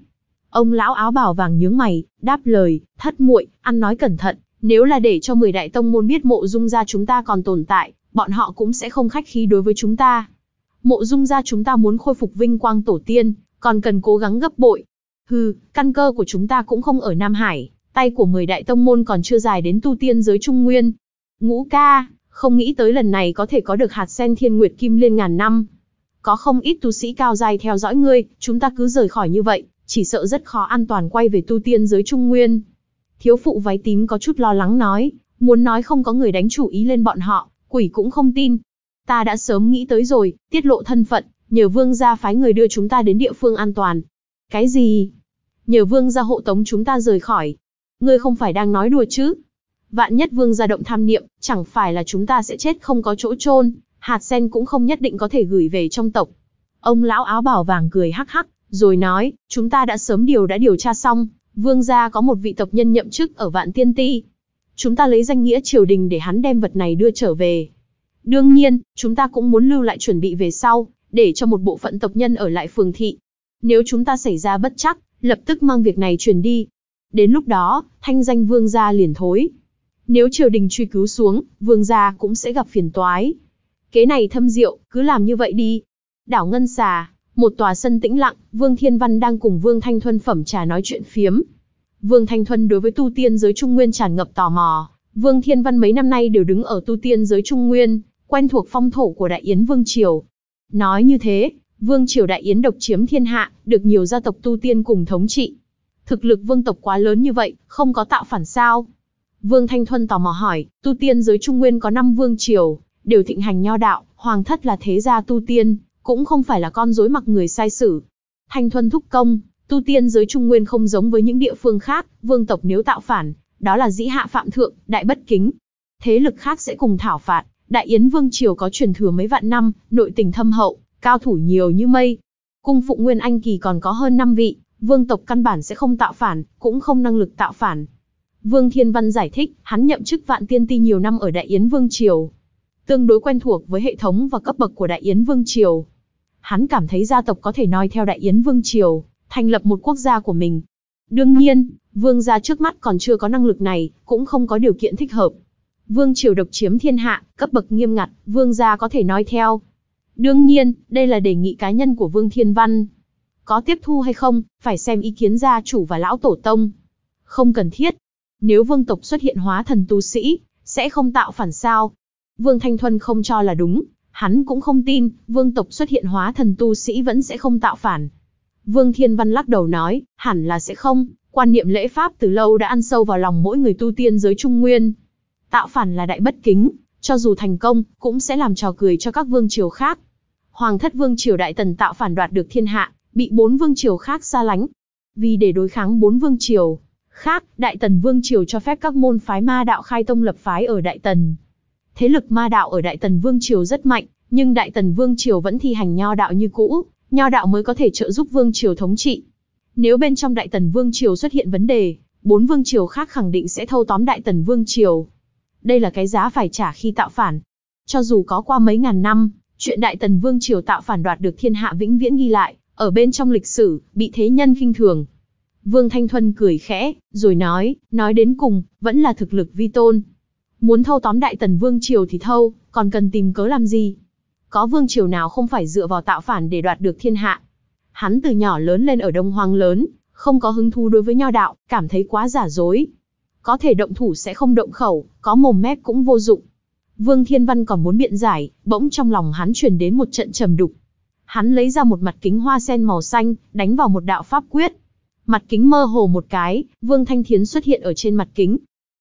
Speaker 1: Ông lão áo bảo vàng nhướng mày, đáp lời, thất muội, ăn nói cẩn thận, nếu là để cho mười đại tông môn biết mộ dung gia chúng ta còn tồn tại, bọn họ cũng sẽ không khách khí đối với chúng ta. Mộ dung gia chúng ta muốn khôi phục vinh quang tổ tiên, còn cần cố gắng gấp bội. Hừ, căn cơ của chúng ta cũng không ở Nam Hải, tay của 10 đại tông môn còn chưa dài đến tu tiên giới Trung Nguyên. Ngũ ca, không nghĩ tới lần này có thể có được hạt sen thiên nguyệt kim liên ngàn năm. Có không ít tu sĩ cao dài theo dõi ngươi, chúng ta cứ rời khỏi như vậy, chỉ sợ rất khó an toàn quay về tu tiên giới Trung Nguyên. Thiếu phụ váy tím có chút lo lắng nói, muốn nói không có người đánh chủ ý lên bọn họ, quỷ cũng không tin. Ta đã sớm nghĩ tới rồi, tiết lộ thân phận, nhờ vương gia phái người đưa chúng ta đến địa phương an toàn. Cái gì? Nhờ vương gia hộ tống chúng ta rời khỏi. Ngươi không phải đang nói đùa chứ? Vạn nhất vương gia động tham niệm, chẳng phải là chúng ta sẽ chết không có chỗ chôn, hạt sen cũng không nhất định có thể gửi về trong tộc. Ông lão áo bảo vàng cười hắc hắc, rồi nói, chúng ta đã sớm điều đã điều tra xong, vương gia có một vị tộc nhân nhậm chức ở vạn tiên ti. Chúng ta lấy danh nghĩa triều đình để hắn đem vật này đưa trở về. Đương nhiên, chúng ta cũng muốn lưu lại chuẩn bị về sau, để cho một bộ phận tộc nhân ở lại phường thị. Nếu chúng ta xảy ra bất chắc, lập tức mang việc này truyền đi. Đến lúc đó, thanh danh vương gia liền thối. Nếu triều đình truy cứu xuống, vương gia cũng sẽ gặp phiền toái. Kế này thâm diệu, cứ làm như vậy đi. Đảo Ngân Xà, một tòa sân tĩnh lặng, Vương Thiên Văn đang cùng Vương Thanh Thuân phẩm trà nói chuyện phiếm. Vương Thanh Thuân đối với tu tiên giới Trung Nguyên tràn ngập tò mò. Vương Thiên Văn mấy năm nay đều đứng ở tu tiên giới Trung Nguyên, quen thuộc phong thổ của Đại Yến Vương Triều, Nói như thế, vương triều đại yến độc chiếm thiên hạ, được nhiều gia tộc tu tiên cùng thống trị. Thực lực vương tộc quá lớn như vậy, không có tạo phản sao? Vương Thanh Thuân tò mò hỏi, tu tiên giới Trung Nguyên có năm vương triều, đều thịnh hành nho đạo, hoàng thất là thế gia tu tiên, cũng không phải là con rối mặc người sai sử. Thanh Thuân thúc công, tu tiên giới Trung Nguyên không giống với những địa phương khác, vương tộc nếu tạo phản, đó là dĩ hạ phạm thượng, đại bất kính. Thế lực khác sẽ cùng thảo phạt, Đại Yến Vương Triều có truyền thừa mấy vạn năm, nội tình thâm hậu, cao thủ nhiều như mây. Cung phụng Nguyên Anh Kỳ còn có hơn 5 vị, vương tộc căn bản sẽ không tạo phản, cũng không năng lực tạo phản. Vương Thiên Văn giải thích, hắn nhậm chức vạn tiên ti nhiều năm ở Đại Yến Vương Triều. Tương đối quen thuộc với hệ thống và cấp bậc của Đại Yến Vương Triều. Hắn cảm thấy gia tộc có thể noi theo Đại Yến Vương Triều, thành lập một quốc gia của mình. Đương nhiên, vương gia trước mắt còn chưa có năng lực này, cũng không có điều kiện thích hợp. Vương triều độc chiếm thiên hạ, cấp bậc nghiêm ngặt, vương gia có thể nói theo. Đương nhiên, đây là đề nghị cá nhân của Vương Thiên Văn. Có tiếp thu hay không, phải xem ý kiến gia chủ và lão tổ tông. Không cần thiết. Nếu vương tộc xuất hiện hóa thần tu sĩ, sẽ không tạo phản sao. Vương Thanh Thuần không cho là đúng, hắn cũng không tin, vương tộc xuất hiện hóa thần tu sĩ vẫn sẽ không tạo phản. Vương Thiên Văn lắc đầu nói, hẳn là sẽ không, quan niệm lễ pháp từ lâu đã ăn sâu vào lòng mỗi người tu tiên giới Trung Nguyên, tạo phản là đại bất kính, cho dù thành công, cũng sẽ làm trò cười cho các vương triều khác. Hoàng thất vương triều đại tần tạo phản đoạt được thiên hạ, bị bốn vương triều khác xa lánh. Vì để đối kháng bốn vương triều khác, đại tần vương triều cho phép các môn phái ma đạo khai tông lập phái ở đại tần. Thế lực ma đạo ở đại tần vương triều rất mạnh, nhưng đại tần vương triều vẫn thi hành nho đạo như cũ, nho đạo mới có thể trợ giúp vương triều thống trị. Nếu bên trong đại tần vương triều xuất hiện vấn đề, bốn vương triều khác khẳng định sẽ thâu tóm đại tần vương triều, đây là cái giá phải trả khi tạo phản. Cho dù có qua mấy ngàn năm, chuyện Đại Tần Vương Triều tạo phản đoạt được thiên hạ vĩnh viễn ghi lại, ở bên trong lịch sử, bị thế nhân khinh thường. Vương Thanh Thuần cười khẽ, rồi nói, nói đến cùng, vẫn là thực lực vi tôn. Muốn thâu tóm Đại Tần Vương Triều thì thâu, còn cần tìm cớ làm gì? Có Vương Triều nào không phải dựa vào tạo phản để đoạt được thiên hạ? Hắn từ nhỏ lớn lên ở Đông Hoang lớn, không có hứng thú đối với nho đạo, cảm thấy quá giả dối, có thể động thủ sẽ không động khẩu, có mồm mép cũng vô dụng. Vương Thiên Văn còn muốn biện giải, bỗng trong lòng hắn truyền đến một trận trầm đục. Hắn lấy ra một mặt kính hoa sen màu xanh, đánh vào một đạo pháp quyết. Mặt kính mơ hồ một cái, Vương Thanh Thiến xuất hiện ở trên mặt kính.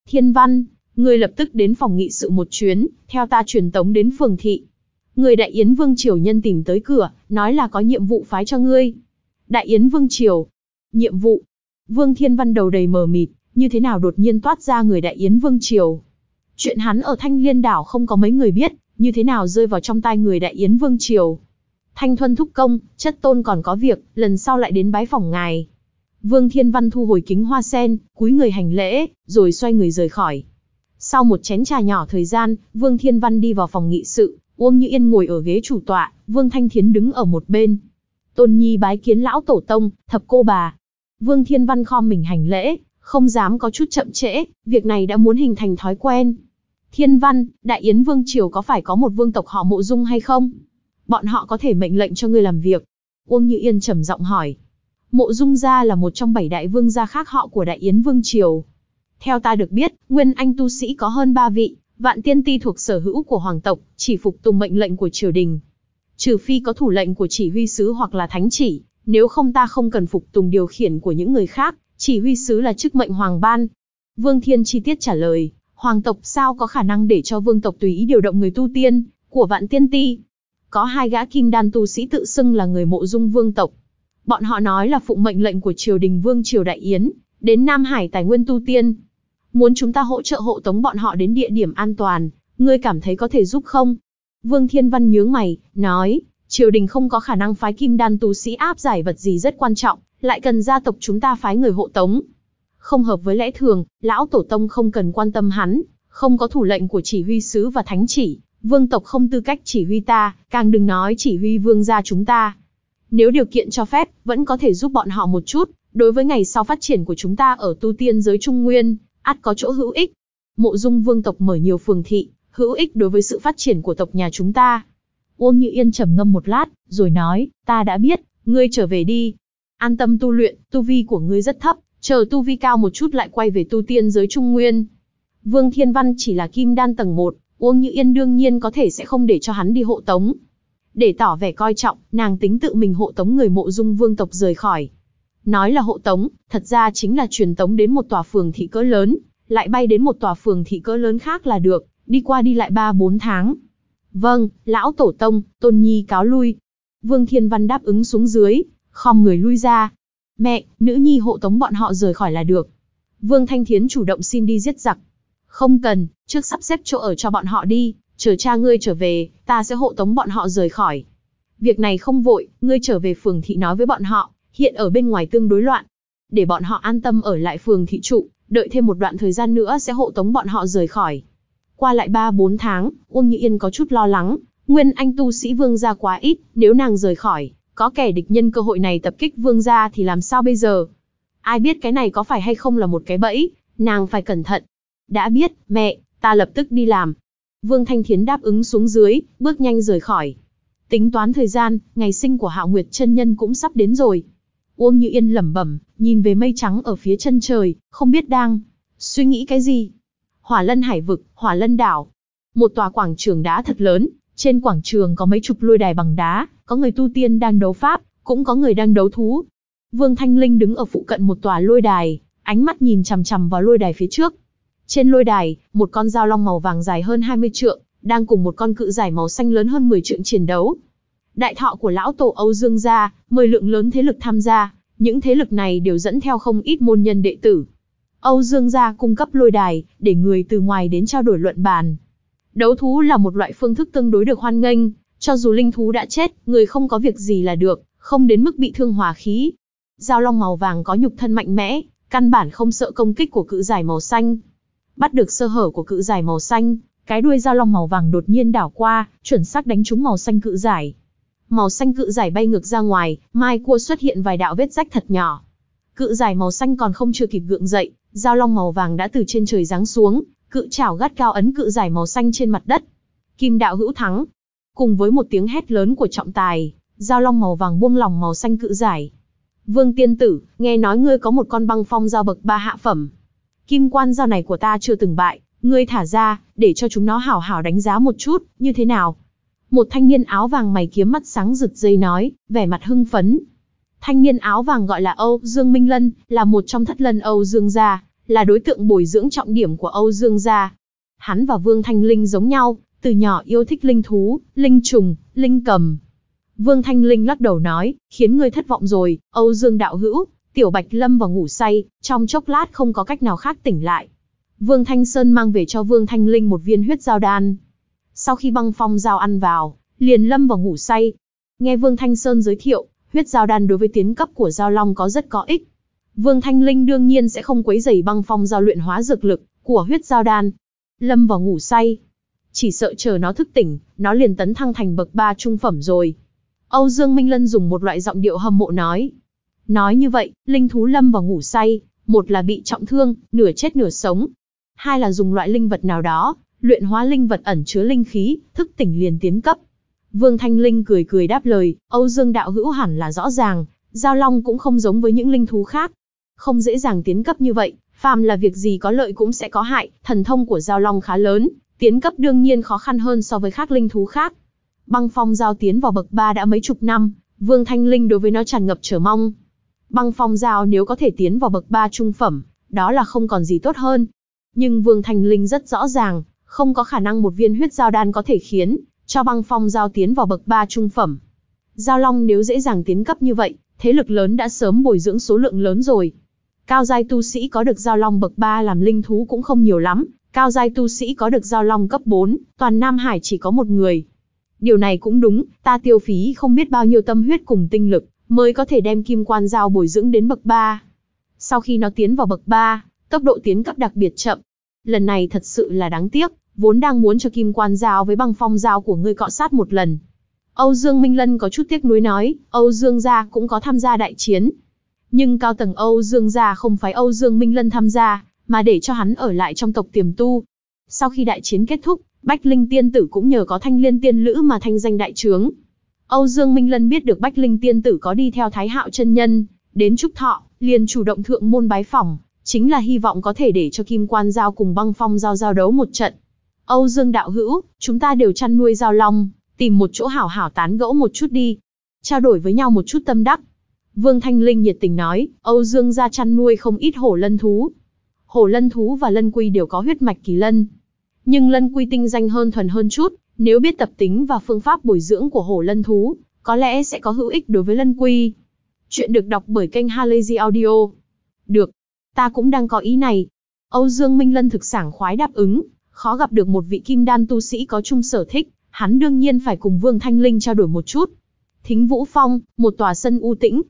Speaker 1: Thiên Văn, người lập tức đến phòng nghị sự một chuyến, theo ta truyền tống đến phường thị. Người đại yến Vương Triều nhân tìm tới cửa, nói là có nhiệm vụ phái cho ngươi. Đại yến Vương Triều, nhiệm vụ. Vương Thiên Văn đầu đầy mờ mịt, như thế nào đột nhiên toát ra người đại yến vương triều. Chuyện hắn ở Thanh Liên đảo không có mấy người biết, như thế nào rơi vào trong tay người đại yến vương triều. Thanh Thuân thúc công, chất tôn còn có việc, lần sau lại đến bái phòng ngài. Vương Thiên Văn thu hồi kính hoa sen, cúi người hành lễ, rồi xoay người rời khỏi. Sau một chén trà nhỏ thời gian, Vương Thiên Văn đi vào phòng nghị sự, Uông Như Yên ngồi ở ghế chủ tọa, Vương Thanh Thiến đứng ở một bên. Tôn Nhi bái kiến lão tổ tông, thập cô bà. Vương Thiên Văn khom mình hành lễ, không dám có chút chậm trễ, việc này đã muốn hình thành thói quen. Thiên Văn, Đại Yến Vương Triều có phải có một vương tộc họ mộ dung hay không? Bọn họ có thể mệnh lệnh cho người làm việc. Uông Như Yên trầm giọng hỏi. Mộ dung gia là một trong bảy đại vương gia khác họ của Đại Yến Vương Triều. Theo ta được biết, Nguyên Anh tu sĩ có hơn ba vị, vạn tiên ti thuộc sở hữu của hoàng tộc, chỉ phục tùng mệnh lệnh của triều đình. Trừ phi có thủ lệnh của chỉ huy sứ hoặc là thánh chỉ, nếu không ta không cần phục tùng điều khiển của những người khác, chỉ huy sứ là chức mệnh hoàng ban. Vương Thiên chi tiết trả lời, hoàng tộc sao có khả năng để cho vương tộc tùy ý điều động người tu tiên, của vạn tiên ti. Có hai gã kim đan tu sĩ tự xưng là người mộ dung vương tộc. Bọn họ nói là phụ mệnh lệnh của triều đình vương triều đại yến, đến Nam Hải tài nguyên tu tiên. Muốn chúng ta hỗ trợ hộ tống bọn họ đến địa điểm an toàn, ngươi cảm thấy có thể giúp không? Vương Thiên Văn nhướng mày, nói, triều đình không có khả năng phái kim đan tu sĩ áp giải vật gì rất quan trọng lại cần gia tộc chúng ta phái người hộ tống. Không hợp với lẽ thường, lão tổ tông không cần quan tâm hắn, không có thủ lệnh của chỉ huy sứ và thánh chỉ, vương tộc không tư cách chỉ huy ta, càng đừng nói chỉ huy vương gia chúng ta. Nếu điều kiện cho phép, vẫn có thể giúp bọn họ một chút, đối với ngày sau phát triển của chúng ta ở tu tiên giới Trung Nguyên, ắt có chỗ hữu ích. Mộ dung vương tộc mở nhiều phường thị, hữu ích đối với sự phát triển của tộc nhà chúng ta. Uông Như Yên trầm ngâm một lát, rồi nói, ta đã biết, ngươi trở về đi, An tâm tu luyện, tu vi của ngươi rất thấp, chờ tu vi cao một chút lại quay về tu tiên giới Trung Nguyên. Vương Thiên Văn chỉ là kim đan tầng 1, Uông Như Yên đương nhiên có thể sẽ không để cho hắn đi hộ tống. Để tỏ vẻ coi trọng, nàng tính tự mình hộ tống người mộ dung vương tộc rời khỏi. Nói là hộ tống, thật ra chính là truyền tống đến một tòa phường thị cỡ lớn, lại bay đến một tòa phường thị cỡ lớn khác là được, đi qua đi lại 3-4 tháng. Vâng, lão tổ tông, tôn nhi cáo lui. Vương Thiên Văn đáp ứng xuống dưới, khom người lui ra. Mẹ, nữ nhi hộ tống bọn họ rời khỏi là được. Vương Thanh Thiến chủ động xin đi giết giặc. Không cần, trước sắp xếp chỗ ở cho bọn họ đi, chờ cha ngươi trở về, ta sẽ hộ tống bọn họ rời khỏi. Việc này không vội, ngươi trở về phường thị nói với bọn họ, hiện ở bên ngoài tương đối loạn. Để bọn họ an tâm ở lại phường thị trụ, đợi thêm một đoạn thời gian nữa sẽ hộ tống bọn họ rời khỏi. Qua lại 3-4 tháng, Uông Như Yên có chút lo lắng, nguyên anh tu sĩ vương gia quá ít, nếu nàng rời khỏi, có kẻ địch nhân cơ hội này tập kích vương gia thì làm sao bây giờ? Ai biết cái này có phải hay không là một cái bẫy, nàng phải cẩn thận. Đã biết, mẹ, ta lập tức đi làm. Vương Thanh Thiến đáp ứng xuống dưới, bước nhanh rời khỏi. Tính toán thời gian, ngày sinh của Hạo Nguyệt chân nhân cũng sắp đến rồi. Uông Như Yên lẩm bẩm, nhìn về mây trắng ở phía chân trời, không biết đang suy nghĩ cái gì. Hỏa Lân Hải vực, Hỏa Lân đảo. Một tòa quảng trường đá thật lớn, trên quảng trường có mấy chục lôi đài bằng đá, có người tu tiên đang đấu pháp, cũng có người đang đấu thú. Vương Thanh Linh đứng ở phụ cận một tòa lôi đài, ánh mắt nhìn chằm chằm vào lôi đài phía trước. Trên lôi đài, một con dao long màu vàng dài hơn 20 trượng, đang cùng một con cự giải màu xanh lớn hơn 10 trượng chiến đấu. Đại thọ của lão tổ Âu Dương gia, mời lượng lớn thế lực tham gia, những thế lực này đều dẫn theo không ít môn nhân đệ tử. Âu Dương gia cung cấp lôi đài để người từ ngoài đến trao đổi luận bàn, Đấu thú là một loại phương thức tương đối được hoan nghênh, cho dù linh thú đã chết, người không có việc gì là được, không đến mức bị thương hòa khí. Giao long màu vàng có nhục thân mạnh mẽ, căn bản không sợ công kích của cự giải màu xanh. Bắt được sơ hở của cự giải màu xanh, cái đuôi giao long màu vàng đột nhiên đảo qua, chuẩn xác đánh trúng màu xanh cự giải. Màu xanh cự giải bay ngược ra ngoài, mai cua xuất hiện vài đạo vết rách thật nhỏ. Cự giải màu xanh còn không chưa kịp gượng dậy, giao long màu vàng đã từ trên trời giáng xuống, cự chảo gắt cao ấn cự giải màu xanh trên mặt đất. Kim đạo hữu thắng. Cùng với một tiếng hét lớn của trọng tài, dao long màu vàng buông lòng màu xanh cự giải. Vương tiên tử, nghe nói ngươi có một con băng phong dao bậc ba hạ phẩm. Kim quan dao này của ta chưa từng bại, ngươi thả ra, để cho chúng nó hảo hảo đánh giá một chút, như thế nào? Một thanh niên áo vàng mày kiếm mắt sáng rực dây nói, vẻ mặt hưng phấn. Thanh niên áo vàng gọi là Âu Dương Minh Lân, là một trong thất lân Âu Dương gia, là đối tượng bồi dưỡng trọng điểm của Âu Dương gia. Hắn và Vương Thanh Linh giống nhau, từ nhỏ yêu thích linh thú, linh trùng, linh cầm. Vương Thanh Linh lắc đầu nói, khiến ngươi thất vọng rồi, Âu Dương đạo hữu, Tiểu Bạch lâm vào ngủ say, trong chốc lát không có cách nào khác tỉnh lại. Vương Thanh Sơn mang về cho Vương Thanh Linh một viên huyết giao đan. Sau khi băng phong giao ăn vào, liền lâm vào ngủ say. Nghe Vương Thanh Sơn giới thiệu, huyết giao đan đối với tiến cấp của giao long có rất có ích. Vương Thanh Linh đương nhiên sẽ không quấy rầy băng phong giao luyện hóa dược lực của huyết giao đan. Lâm vào ngủ say, chỉ sợ chờ nó thức tỉnh, nó liền tấn thăng thành bậc ba trung phẩm rồi. Âu Dương Minh Lân dùng một loại giọng điệu hâm mộ nói. Nói như vậy, linh thú lâm vào ngủ say, một là bị trọng thương, nửa chết nửa sống. Hai là dùng loại linh vật nào đó, luyện hóa linh vật ẩn chứa linh khí, thức tỉnh liền tiến cấp. Vương Thanh Linh cười cười đáp lời, Âu Dương đạo hữu hẳn là rõ ràng, Giao Long cũng không giống với những linh thú khác, không dễ dàng tiến cấp như vậy, phàm là việc gì có lợi cũng sẽ có hại, thần thông của giao long khá lớn, tiến cấp đương nhiên khó khăn hơn so với các linh thú khác. Băng phong giao tiến vào bậc 3 đã mấy chục năm, Vương Thanh Linh đối với nó tràn ngập chờ mong. Băng phong giao nếu có thể tiến vào bậc 3 trung phẩm, đó là không còn gì tốt hơn. Nhưng Vương Thanh Linh rất rõ ràng, không có khả năng một viên huyết giao đan có thể khiến cho băng phong giao tiến vào bậc 3 trung phẩm. Giao Long nếu dễ dàng tiến cấp như vậy, thế lực lớn đã sớm bồi dưỡng số lượng lớn rồi. Cao giai tu sĩ có được giao long bậc 3 làm linh thú cũng không nhiều lắm, cao giai tu sĩ có được giao long cấp 4, toàn Nam Hải chỉ có một người. Điều này cũng đúng, ta tiêu phí không biết bao nhiêu tâm huyết cùng tinh lực, mới có thể đem kim quan giao bồi dưỡng đến bậc 3. Sau khi nó tiến vào bậc 3, tốc độ tiến cấp đặc biệt chậm. Lần này thật sự là đáng tiếc, vốn đang muốn cho kim quan giao với băng phong giao của ngươi cọ sát một lần. Âu Dương Minh Lân có chút tiếc nuối nói, Âu Dương gia cũng có tham gia đại chiến, nhưng cao tầng Âu Dương gia không phái Âu Dương Minh Lân tham gia, mà để cho hắn ở lại trong tộc tiềm tu. Sau khi đại chiến kết thúc, Bách Linh Tiên Tử cũng nhờ có thanh liên tiên lữ mà thanh danh đại trướng. Âu Dương Minh Lân biết được Bách Linh Tiên Tử có đi theo Thái Hạo chân nhân, đến Trúc Thọ, liền chủ động thượng môn bái phỏng, chính là hy vọng có thể để cho Kim Quan Giao cùng băng phong giao giao đấu một trận. Âu Dương Đạo Hữu, chúng ta đều chăn nuôi giao long, tìm một chỗ hảo hảo tán gẫu một chút đi. Trao đổi với nhau một chút tâm đắc. Vương Thanh Linh nhiệt tình nói, Âu Dương gia chăn nuôi không ít hổ lân thú. Hổ lân thú và lân quy đều có huyết mạch kỳ lân. Nhưng lân quy tinh danh hơn thuần hơn chút, nếu biết tập tính và phương pháp bồi dưỡng của hổ lân thú, có lẽ sẽ có hữu ích đối với lân quy. Chuyện được đọc bởi kênh Halazy Audio. Được, ta cũng đang có ý này. Âu Dương Minh Lân thực sảng khoái đáp ứng, khó gặp được một vị kim đan tu sĩ có chung sở thích, hắn đương nhiên phải cùng Vương Thanh Linh trao đổi một chút. Thính Vũ Phong, một tòa sân u tĩnh,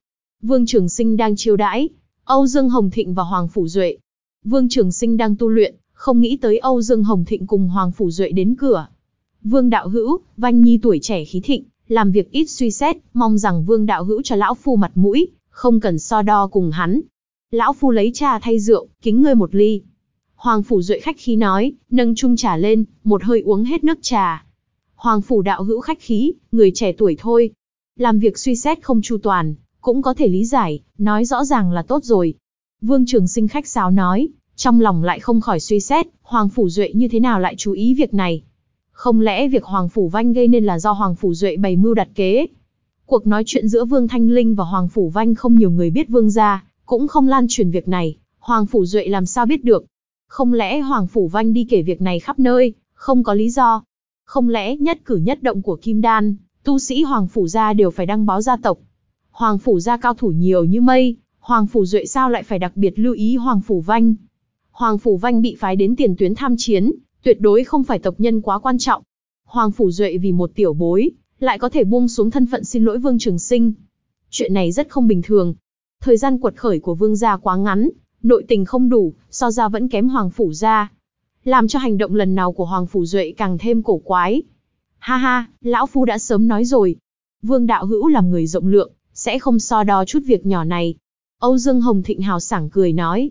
Speaker 1: Vương Trường Sinh đang chiêu đãi Âu Dương Hồng Thịnh và Hoàng Phủ Duệ. Vương Trường Sinh đang tu luyện, không nghĩ tới Âu Dương Hồng Thịnh cùng Hoàng Phủ Duệ đến cửa. Vương Đạo Hữu, Vanh Nhi tuổi trẻ khí thịnh, làm việc ít suy xét, mong rằng Vương Đạo Hữu cho Lão Phu mặt mũi, không cần so đo cùng hắn. Lão Phu lấy trà thay rượu, kính ngươi một ly. Hoàng Phủ Duệ khách khí nói, nâng chung trà lên, một hơi uống hết nước trà. Hoàng Phủ Đạo Hữu khách khí, người trẻ tuổi thôi. Làm việc suy xét không chu toàn, cũng có thể lý giải, nói rõ ràng là tốt rồi. Vương Trường Sinh khách sáo nói, trong lòng lại không khỏi suy xét, Hoàng Phủ Duệ như thế nào lại chú ý việc này. Không lẽ việc Hoàng Phủ Vanh gây nên là do Hoàng Phủ Duệ bày mưu đặt kế? Cuộc nói chuyện giữa Vương Thanh Linh và Hoàng Phủ Vanh không nhiều người biết Vương gia, cũng không lan truyền việc này, Hoàng Phủ Duệ làm sao biết được? Không lẽ Hoàng Phủ Vanh đi kể việc này khắp nơi, không có lý do? Không lẽ nhất cử nhất động của Kim Đan, tu sĩ Hoàng Phủ gia đều phải đăng báo gia tộc? Hoàng phủ gia cao thủ nhiều như mây, Hoàng phủ Duệ sao lại phải đặc biệt lưu ý Hoàng phủ Vanh? Hoàng phủ Vanh bị phái đến tiền tuyến tham chiến, tuyệt đối không phải tộc nhân quá quan trọng. Hoàng phủ Duệ vì một tiểu bối, lại có thể buông xuống thân phận xin lỗi Vương Trường Sinh. Chuyện này rất không bình thường. Thời gian quật khởi của Vương gia quá ngắn, nội tình không đủ, so ra vẫn kém Hoàng phủ gia, làm cho hành động lần nào của Hoàng phủ Duệ càng thêm cổ quái. Ha ha, lão phu đã sớm nói rồi. Vương đạo hữu là người rộng lượng, sẽ không so đo chút việc nhỏ này. Âu Dương Hồng Thịnh hào sảng cười nói.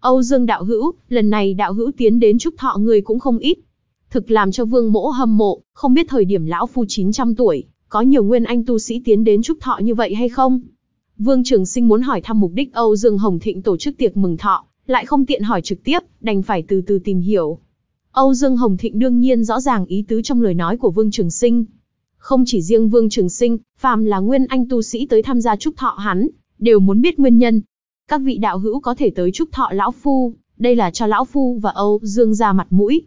Speaker 1: Âu Dương Đạo Hữu, lần này Đạo Hữu tiến đến chúc thọ người cũng không ít. Thực làm cho vương mỗ hâm mộ, không biết thời điểm lão phu 900 tuổi, có nhiều nguyên anh tu sĩ tiến đến chúc thọ như vậy hay không? Vương Trường Sinh muốn hỏi thăm mục đích Âu Dương Hồng Thịnh tổ chức tiệc mừng thọ, lại không tiện hỏi trực tiếp, đành phải từ từ tìm hiểu. Âu Dương Hồng Thịnh đương nhiên rõ ràng ý tứ trong lời nói của Vương Trường Sinh, không chỉ riêng Vương Trường Sinh, phàm là nguyên anh tu sĩ tới tham gia chúc thọ hắn, đều muốn biết nguyên nhân. Các vị đạo hữu có thể tới chúc thọ lão phu, đây là cho lão phu và Âu Dương ra mặt mũi.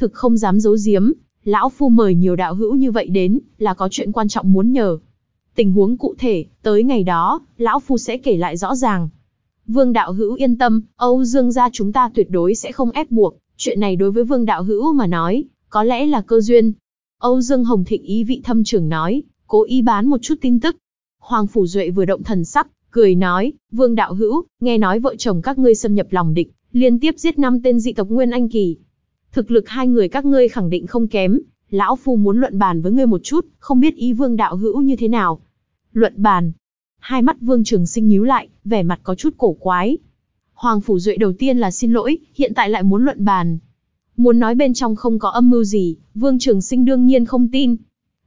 Speaker 1: Thực không dám giấu giếm, lão phu mời nhiều đạo hữu như vậy đến, là có chuyện quan trọng muốn nhờ. Tình huống cụ thể, tới ngày đó, lão phu sẽ kể lại rõ ràng. Vương đạo hữu yên tâm, Âu Dương gia chúng ta tuyệt đối sẽ không ép buộc, chuyện này đối với Vương đạo hữu mà nói, có lẽ là cơ duyên, Âu Dương Hồng Thịnh ý vị thâm trường nói, cố ý bán một chút tin tức. Hoàng Phủ Duệ vừa động thần sắc, cười nói, Vương Đạo Hữu, nghe nói vợ chồng các ngươi xâm nhập lòng địch, liên tiếp giết năm tên dị tộc Nguyên Anh Kỳ. Thực lực hai người các ngươi khẳng định không kém, Lão Phu muốn luận bàn với ngươi một chút, không biết ý Vương Đạo Hữu như thế nào. Luận bàn. Hai mắt Vương Trường Sinh nhíu lại, vẻ mặt có chút cổ quái. Hoàng Phủ Duệ đầu tiên là xin lỗi, hiện tại lại muốn luận bàn, Muốn nói bên trong không có âm mưu gì, Vương Trường Sinh đương nhiên không tin.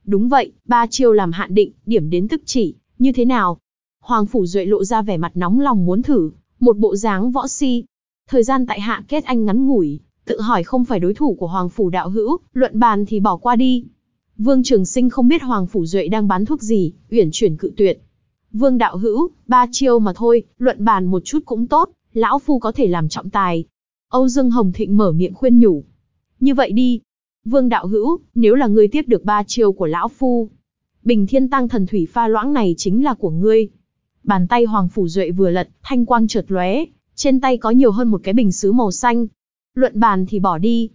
Speaker 1: Đúng vậy, ba chiêu làm hạn định, điểm đến tức chỉ, như thế nào? Hoàng Phủ Duệ lộ ra vẻ mặt nóng lòng muốn thử, một bộ dáng võ si. Thời gian tại hạ kết anh ngắn ngủi, tự hỏi không phải đối thủ của Hoàng Phủ Đạo Hữu, luận bàn thì bỏ qua đi. Vương Trường Sinh không biết Hoàng Phủ Duệ đang bán thuốc gì, uyển chuyển cự tuyệt. Vương Đạo Hữu, ba chiêu mà thôi, luận bàn một chút cũng tốt, lão phu có thể làm trọng tài, Âu Dương Hồng Thịnh mở miệng khuyên nhủ. Như vậy đi. Vương đạo hữu, nếu là ngươi tiếp được ba chiêu của lão phu, bình thiên tăng thần thủy pha loãng này chính là của ngươi. Bàn tay Hoàng Phủ Duệ vừa lật, thanh quang chợt lóe, trên tay có nhiều hơn một cái bình sứ màu xanh. Luận bàn thì bỏ đi.